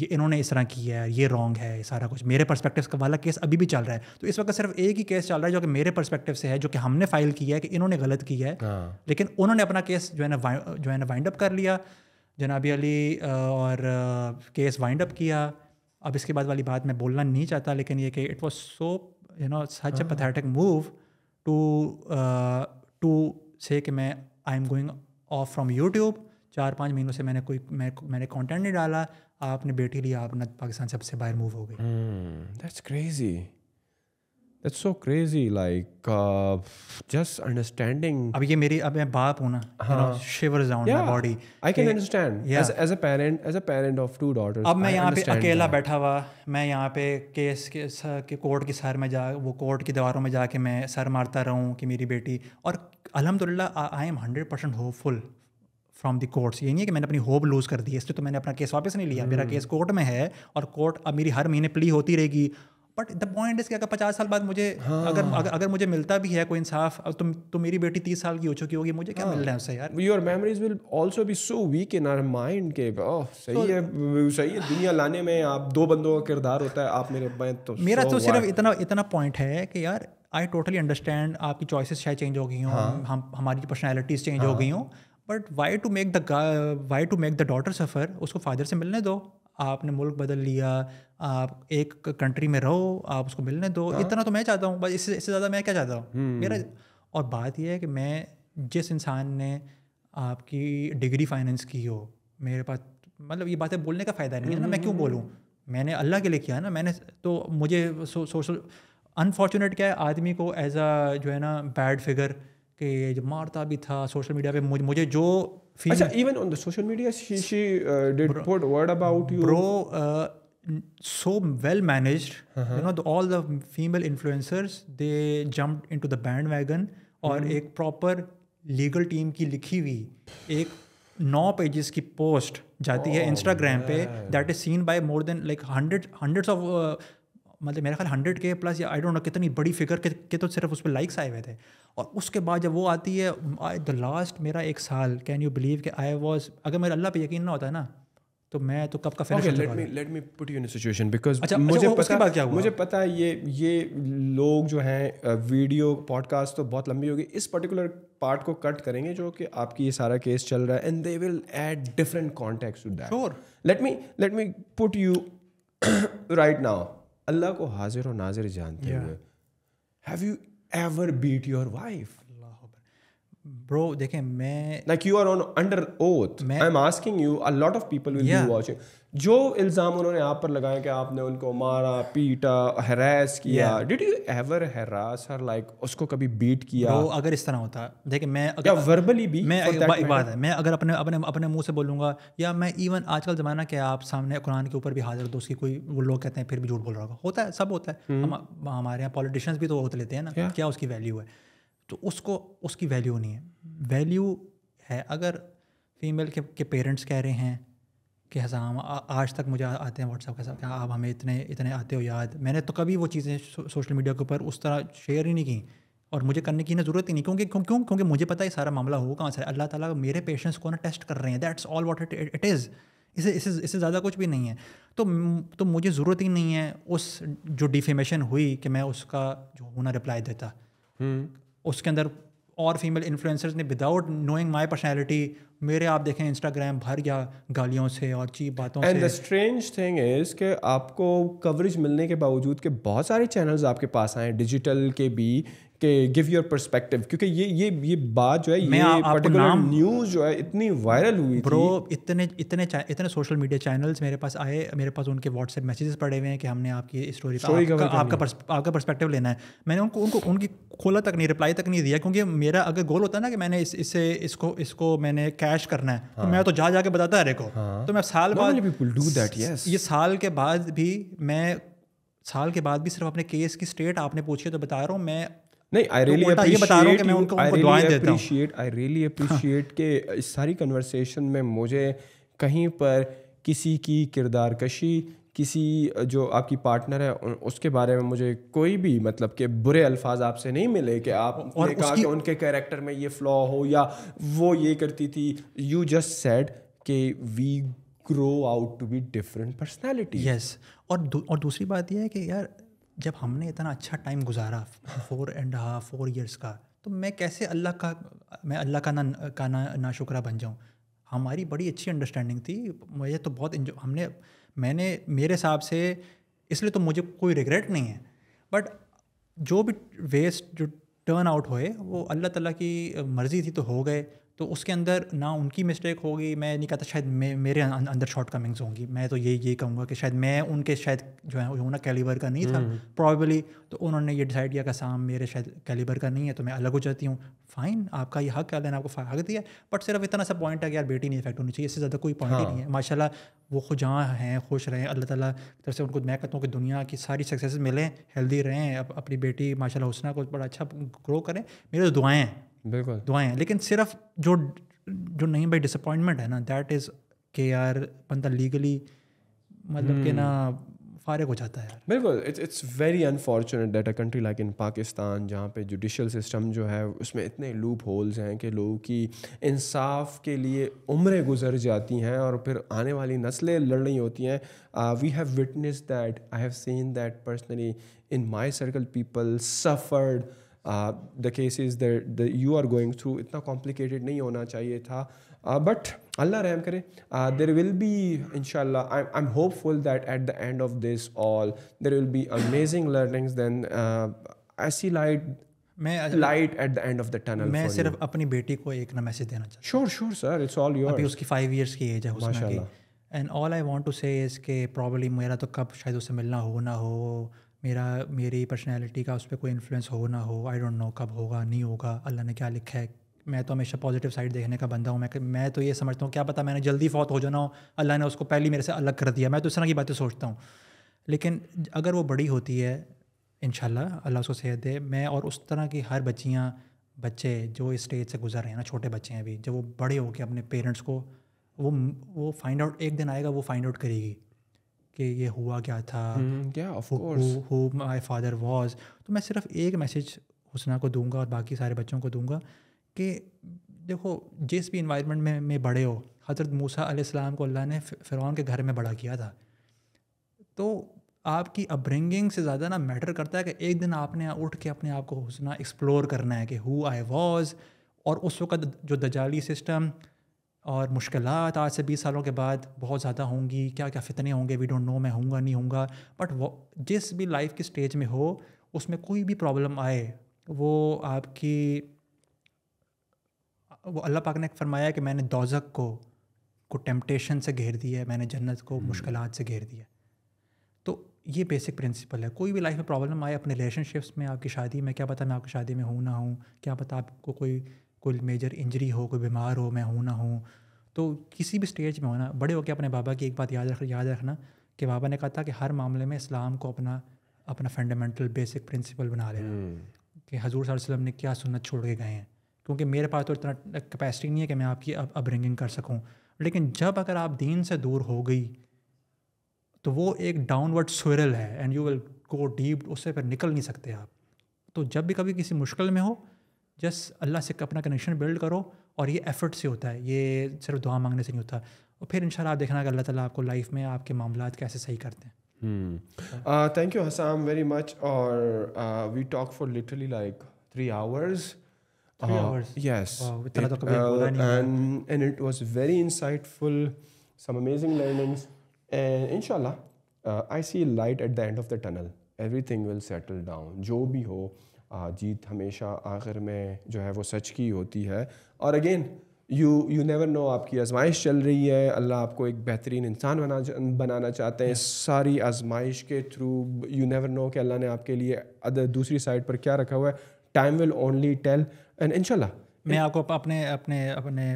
ये इन्होंने इस तरह की है ये रॉन्ग है सारा कुछ मेरे परस्पेक्टिव का वाला केस अभी भी चल रहा है तो इस वक्त सिर्फ एक ही केस चल रहा है जो कि मेरे परस्पेक्टिव से है जो कि हमने फाइल किया है कि इन्होंने गलत किया है हाँ। लेकिन उन्होंने अपना केस जो है ना जो है ना वाइंड अप कर लिया जनाबी अली और केस वाइंड अप किया अब इसके बाद वाली बात मैं बोलना नहीं चाहता लेकिन ये कि it was so you know such a pathetic move to to say कि मैं I am going off from YouTube चार पाँच महीनों से मैंने कोई मैं, मैंने कॉन्टेंट नहीं डाला आपने बेटी लिया आप पाकिस्तान से सबसे बाहर मूव हो गए that's crazy that's so crazy like just understanding अब ये मेरी अब मैं बाप हूं ना shivers down my body I can understand as as a parent as a parent of two daughters अब मैं यहाँ पे अकेला बैठा हुआ मैं यहाँ पे केस के, के कोर्ट के सर में जा वो कोर्ट की दीवारों में जाके मैं सर मारता रहूँ कि मेरी बेटी और अलहमदिल्ला I am hundred percent hopeful from the courts ये नहीं है कि मैंने अपनी होप लूज़ कर दी इसलिए तो मैंने अपना केस वापस नहीं लिया मेरा केस कोर्ट में है और कोर्ट अब मेरी हर महीने प्ली होती रहेगी बट द पॉइंट इज कि अगर पचास साल बाद मुझे हाँ। अगर, अगर अगर मुझे मिलता भी है कोई इंसाफ तुम तो मेरी बेटी तीस साल की हो चुकी होगी मुझे क्या हाँ। मिल रहा है उससे यार your memories will also be so weak in our mind के ओह सही तो, है सही है दुनिया लाने में आप दो बंदों का किरदार होता है आप मेरे मैं तो मेरा तो सिर्फ इतना इतना पॉइंट है कि यार आई टोटली अंडरस्टैंड आपकी चॉइसेस शायद चेंज हो गई हों हाँ। हम हमारी पर्सनैलिटीज चेंज हो हाँ। गई हों but why to make the why to make the daughter suffer उसको फादर से मिलने दो आपने मुल्क बदल लिया आप एक कंट्री में रहो आप उसको मिलने दो हाँ? इतना तो मैं चाहता हूँ बस इससे इससे ज़्यादा मैं क्या चाहता हूँ हम्म। मेरा और बात यह है कि मैं जिस इंसान ने आपकी डिग्री फाइनेंस की हो मेरे पास मतलब ये बातें बोलने का फ़ायदा नहीं है ना मैं क्यों बोलूँ हम्म। मैंने अल्लाह के लिए किया ना मैंने तो मुझे सोशल अनफॉर्चुनेट क्या है आदमी को एज अ जो है ना बैड फिगर कि मारता भी था सोशल मीडिया पे मुझे, जो अच्छा even on the social media she she did put word about you bro so well managed you know the all the female influencers they jumped into the bandwagon और mm-hmm. एक proper legal team की लिखी हुई एक नौ pages की post जाती oh, है इंस्टाग्राम पे that is seen by more than like hundred hundreds of मतलब मेरे ख्याल हंड्रेड के प्लस या आई डोंट नो कितनी बड़ी फिगर के, के तो सिर्फ उस पर लाइक्स आए हुए थे और उसके बाद जब वो आती है द लास्ट मेरा एक साल कैन यू बिलीव कि आई वॉज अगर मेरे अल्लाह पे यकीन ना होता है ना तो मैं तो कब का finish let me let me put you in situation because मुझे अच्छा, पता क्या हुआ मुझे पता है ये ये लोग जो हैं वीडियो पॉडकास्ट तो बहुत लंबी होगी इस पर्टिकुलर पार्ट को कट करेंगे जो कि आपकी ये सारा केस चल रहा है and they will add different contact to that let me let me put you right now Allah को हाजिर और नाजिर जानते हुए have you ever beat your wife. Bro, देखें मैं like you are on under oath. I'm asking you. A lot of people will yeah. be watching. जो इल्ज़ाम उन्होंने आप पर लगाए कि आपने उनको मारा पीटा हरास किया did you ever harass her like उसको कभी बीट किया वो अगर इस तरह होता देखिए मैं अगर या वर्बली भी मैं एक बात है मैं अगर अपने अपने अपने मुंह से बोलूँगा या मैं इवन आजकल ज़माना क्या आप सामने कुरान के ऊपर भी हाजिर दो उसकी कोई वो लोग कहते हैं फिर भी झूठ बोल रहा होगा होता है सब होता है hmm. हम हमारे यहाँ पॉलिटिशियंस भी तो होते लेते हैं ना क्या उसकी वैल्यू है तो उसको उसकी वैल्यू नहीं है वैल्यू है अगर फीमेल के पेरेंट्स कह रहे हैं कि हसन हम आज तक मुझे आते हैं व्हाट्सअप के साथ क्या आप हमें इतने इतने आते हो याद मैंने तो कभी वो चीज़ें सोशल मीडिया के ऊपर उस तरह शेयर ही नहीं की और मुझे करने की ना ज़रूरत ही नहीं क्योंकि क्यों क्यों क्योंकि मुझे पता है सारा मामला हो कहाँ से अल्लाह ताला मेरे पेशेंट्स को ना टेस्ट कर रहे हैं that's all what it it is इसे इसे इससे ज़्यादा कुछ भी नहीं है तो तो मुझे ज़रूरत ही नहीं है उस जो डिफेमेशन हुई कि मैं उसका जो होना रिप्लाई देता हम्म। उसके अंदर और फीमेल इन्फ्लुएंसर्स ने विदाउट नोइंग माय पर्सनालिटी मेरे आप देखें इंस्टाग्राम भर गया गालियों से और चीप बातों And से स्ट्रेंज थिंग इज के आपको कवरेज मिलने के बावजूद के बहुत सारे चैनल्स आपके पास आए डिजिटल के भी कि गिव योर परस्पेक्टिव क्योंकि ये ये ये बात जो है ये पर्टिकुलर न्यूज़ जो है इतनी वायरल हुई ब्रो थी। इतने इतने इतने सोशल मीडिया चैनल्स मेरे पास आए मेरे पास उनके व्हाट्सएप मैसेजेस पड़े हुए हैं कि हमने आपकी स्टोरी पर आपका आपका परस्पेक्टिव लेना है मैंने उनको उनको उनकी खोला तक नहीं रिप्लाई तक नहीं दिया क्योंकि मेरा अगर गोल होता ना कि मैंने इससे इसको इसको मैंने कैश करना है तो हाँ। मैं तो जा जाके बताता हरे को हाँ। तो मैं साल बाद ये साल के बाद भी मैं साल के बाद भी सिर्फ अपने केस की स्टेट आपने पूछी तो बता रहा हूँ मैं नहीं आई रियली तो ये बता रहा हूँ कि मैं उनको दुआएं देता हूँ आई रियली अप्रिशिएट के इस सारी कन्वर्सेशन में मुझे कहीं पर किसी की किरदार कशी किसी जो आपकी पार्टनर है उसके बारे में मुझे कोई भी मतलब के बुरे अल्फाज आपसे नहीं मिले कि आप और कहा कि उनके कैरेक्टर में ये फ्लॉ हो या वो ये करती थी यू जस्ट सेड कि we grow out to be different personality yes और दू, और दूसरी बात यह है कि यार जब हमने इतना अच्छा टाइम गुजारा four and half four years का तो मैं कैसे अल्लाह का मैं अल्लाह का ना का ना ना शुक्रा बन जाऊँ हमारी बड़ी अच्छी अंडरस्टैंडिंग थी मुझे तो बहुत इन्जॉय हमने मैंने मेरे हिसाब से इसलिए तो मुझे कोई रिग्रेट नहीं है बट जो भी वेस्ट जो टर्न आउट हुए वो अल्लाह ताला की मर्ज़ी थी तो हो गए तो उसके अंदर ना उनकी मिस्टेक होगी मैं नहीं कहता शायद मे, मेरे अं, अं, अंदर शॉर्ट कमिंग्स होंगी मैं तो ये यही कहूँगा कि शायद मैं उनके शायद जो है ना कैलिबर का नहीं था प्रॉबली हम्म। तो उन्होंने ये डिसाइड किया कि साम मेरे शायद कैलिबर का नहीं है तो मैं अलग हो जाती हूँ फ़ाइन आपका ये हक है अल्लाह आपको हक दिया बट सिर्फ इतना सा पॉइंट है कि यार बेटी नहीं इफेक्ट होनी चाहिए इससे ज़्यादा कोई पॉइंट ही नहीं है हाँ। माशाला वो खुद जहाँ हैं खुश रहें अल्लाह ताला तर से उनको मैं कहता हूँ कि दुनिया की सारी सक्सेस मिलें हेल्दी रहें अपनी बेटी माशाला हुसना को बड़ा अच्छा ग्रो करें मेरे तो दुआएँ बिल्कुल दुआएं हैं लेकिन सिर्फ जो जो नहीं भाई डिसअपॉइंटमेंट है ना दैट इज़ के यार बंदा लीगली मतलब के ना हम्म। फारग हो जाता है यार बिल्कुल it's it's very unfortunate that a country like in Pakistan जहाँ पे जुडिशल सिस्टम जो है उसमें इतने लूप होल्स हैं कि लोगों की इंसाफ के लिए उम्रें गुजर जाती हैं और फिर आने वाली नस्लें लड़ रही होती हैं we have witness that I have seen that personally in my circle people suffered the case is that you are going through इतना कॉम्प्लिकेटेड नहीं होना चाहिए था बट uh, अल्लाह रहम करे देर विल बी इनशाला I am hopeful that at the end of this all there will be amazing learnings than ऐसी light मैं light at the end of the tunnel मैं सिर्फ अपनी बेटी को एक ना मैसेज देना चाहता हूँ sure sure sir it's all your अभी उसकी फाइव ईयर्स की एज है माशाल्लाह and all I want to say इसके प्रॉब्लली मेरा तो कब शायद उससे मिलना हो ना हो मेरा मेरी पर्सनैलिटी का उस पर कोई इन्फ्लुएंस हो ना हो आई डोंट नो कब होगा नहीं होगा अल्लाह ने क्या लिखा है मैं तो हमेशा पॉजिटिव साइड देखने का बंदा हूँ मैं मैं तो ये समझता हूँ क्या पता मैंने जल्दी फौत हो जाना हो अल्लाह ने उसको पहले मेरे से अलग कर दिया मैं तो इस तरह की बातें सोचता हूँ लेकिन अगर वो बड़ी होती है इन अल्लाह उसको सेहत दे मैं और उस तरह की हर बच्चियाँ बच्चे जो इस स्टेज से गुजर रहे हैं ना छोटे बच्चे हैं अभी जब वो बड़े होकर अपने पेरेंट्स को वो वो फाइंड आउट एक दिन आएगा वो फाइंड आउट करेगी कि ये हुआ क्या था माई फादर वॉज तो मैं सिर्फ एक मैसेज हुसना को दूंगा और बाकी सारे बच्चों को दूंगा कि देखो जिस भी इन्वायरमेंट में में बड़े हो हज़रत मूसा आलाम को अल्लाह ने फ़िरौन के घर में बड़ा किया था तो आपकी अपब्रिंगिंग से ज़्यादा ना मैटर करता है कि एक दिन आपने उठ के अपने आप को हुसना एक्सप्लोर करना है कि हु आई वॉज और उस वक्त जो दजाली सिस्टम और मुश्किल आज से बीस सालों के बाद बहुत ज़्यादा होंगी क्या क्या फितने होंगे वी डोंट नो मैं हूँगा नहीं हूँगा बट जिस भी लाइफ की स्टेज में हो उसमें कोई भी प्रॉब्लम आए वो आपकी वो अल्लाह पाक ने फरमाया कि मैंने दौजक को को टेम्पटेशन से घेर दिया है मैंने जन्नत को हम्म। मुश्किल से घेर दिया तो ये बेसिक प्रिंसिपल है कोई भी लाइफ में प्रॉब्लम आए अपने रिलेशनशिप्स में आपकी शादी में क्या पता मैं आपकी शादी में हूँ ना हूँ क्या पता आपको कोई कोई मेजर इंजरी हो कोई बीमार हो मैं हूँ ना हूँ तो किसी भी स्टेज में होना बड़े होकर अपने बाबा की एक बात याद रख याद रखना कि बाबा ने कहा था कि हर मामले में इस्लाम को अपना अपना फंडामेंटल बेसिक प्रिंसिपल बना लेना हम्म। कि हजूर वसल्लम ने क्या सुनना छोड़ के गए हैं क्योंकि मेरे पास तो इतना कैपेसिटी नहीं है कि मैं आपकी अब अपब्रिंगिंग कर सकूँ लेकिन जब अगर आप दीन से दूर हो गई तो वो एक डाउनवर्ड स्वरल है and you will go deep उससे फिर निकल नहीं सकते आप तो जब भी कभी किसी मुश्किल में हो जस्ट अल्लाह से अपना कनेक्शन बिल्ड करो और ये एफर्ट से होता है ये सिर्फ दुआ मांगने से नहीं होता और फिर इनशाला आप देखना अल्लाह ताला आपको लाइफ में आपके मामला कैसे सही करते हैं thank you Hasam very much और we talk for literally like three hours very insightful some amazing learning इनशाला I see light at the end of the tunnel everything will settle down जो भी हो जीत हमेशा आखिर में जो है वो सच की होती है और again you you never know आपकी आजमाइश चल रही है अल्लाह आपको एक बेहतरीन इंसान बना बनाना चाहते हैं सारी आजमाइश के थ्रू यू नेवर नो कि अल्लाह ने आपके लिए अदर दूसरी साइड पर क्या रखा हुआ है time will only tell and इनशाला मैं आपको अपने अपने अपने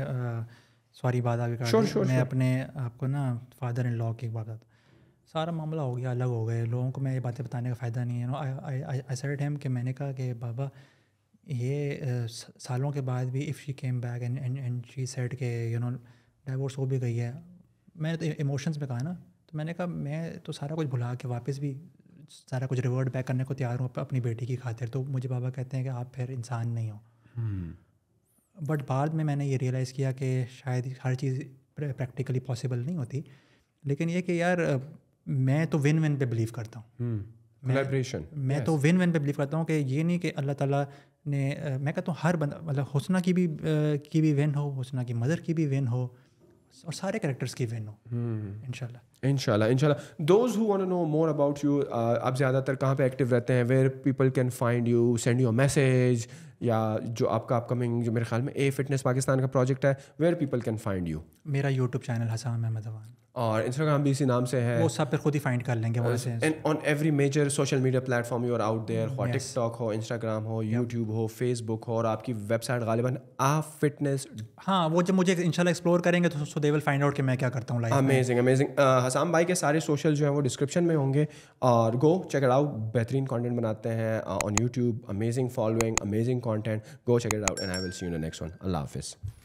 सॉरी बात आगे मैं अपने आपको ना फादर इन लॉ की बात सारा मामला हो गया अलग हो गए लोगों को मैं ये बातें बताने का फ़ायदा नहीं है आई सेड हिम कि मैंने कहा कि बाबा ये सालों के बाद भी if she came back and and she said के यू नो डाइवोर्स हो भी गई है मैंने तो इमोशंस में कहा ना तो मैंने कहा मैं तो सारा कुछ भुला के वापस भी सारा कुछ रिवर्ट बैक करने को तैयार हूँ अपनी बेटी की खातिर तो मुझे बाबा कहते हैं कि आप फिर इंसान नहीं हो बट हम्म। बाद में मैंने ये रियलाइज़ किया कि शायद हर चीज़ प्रैक्टिकली पॉसिबल नहीं होती लेकिन ये कि यार मैं तो विन विन पे बिलीव करता हूँ हम्म, मैं, मैं तो yes. तो विन विन पे बिलीव करता हूँ कि ये नहीं कि अल्लाह ताला ने मैं कहता हूँ हर बंदा मतलब हुसना की भी की भी विन हो हुसना की मदर की भी विन हो और सारे करेक्टर्स की विन हो हम्म। इनशाला इनशाला इनशाला those who want know more about you आप ज़्यादातर कहाँ पे एक्टिव रहते हैं where people can find you send you message या जो आपका अपकमिंग जो मेरे ख्याल में ए फिटनेस पाकिस्तान का प्रोजेक्ट है where people can find you मेरा यूट्यूब चैनल हसाम अहमद अवान और इंस्टाग्राम भी इसी नाम से है वो सब पर खुद ही फाइंड कर लेंगे वहाँ से and on every major social media platform you are out there हो टिकटॉक हो इंस्टाग्राम हो यूट्यूब हो फेसबुक हो और आपकी वेबसाइट गालिबा आ फिटनेस हाँ वो जब मुझे इंशाल्लाह एक्सप्लोर करेंगे तो so they will find out कि मैं क्या करता हूँ अमेजिंग अमेजिंग हसाम भाई के सारे सोशल जो है वो डिस्क्रिप्शन में होंगे और गो चेक इट आउट बेहतरीन कंटेंट बनाते हैं on YouTube amazing following amazing content go check it out and I will see you in next one अल्लाह हाफिज़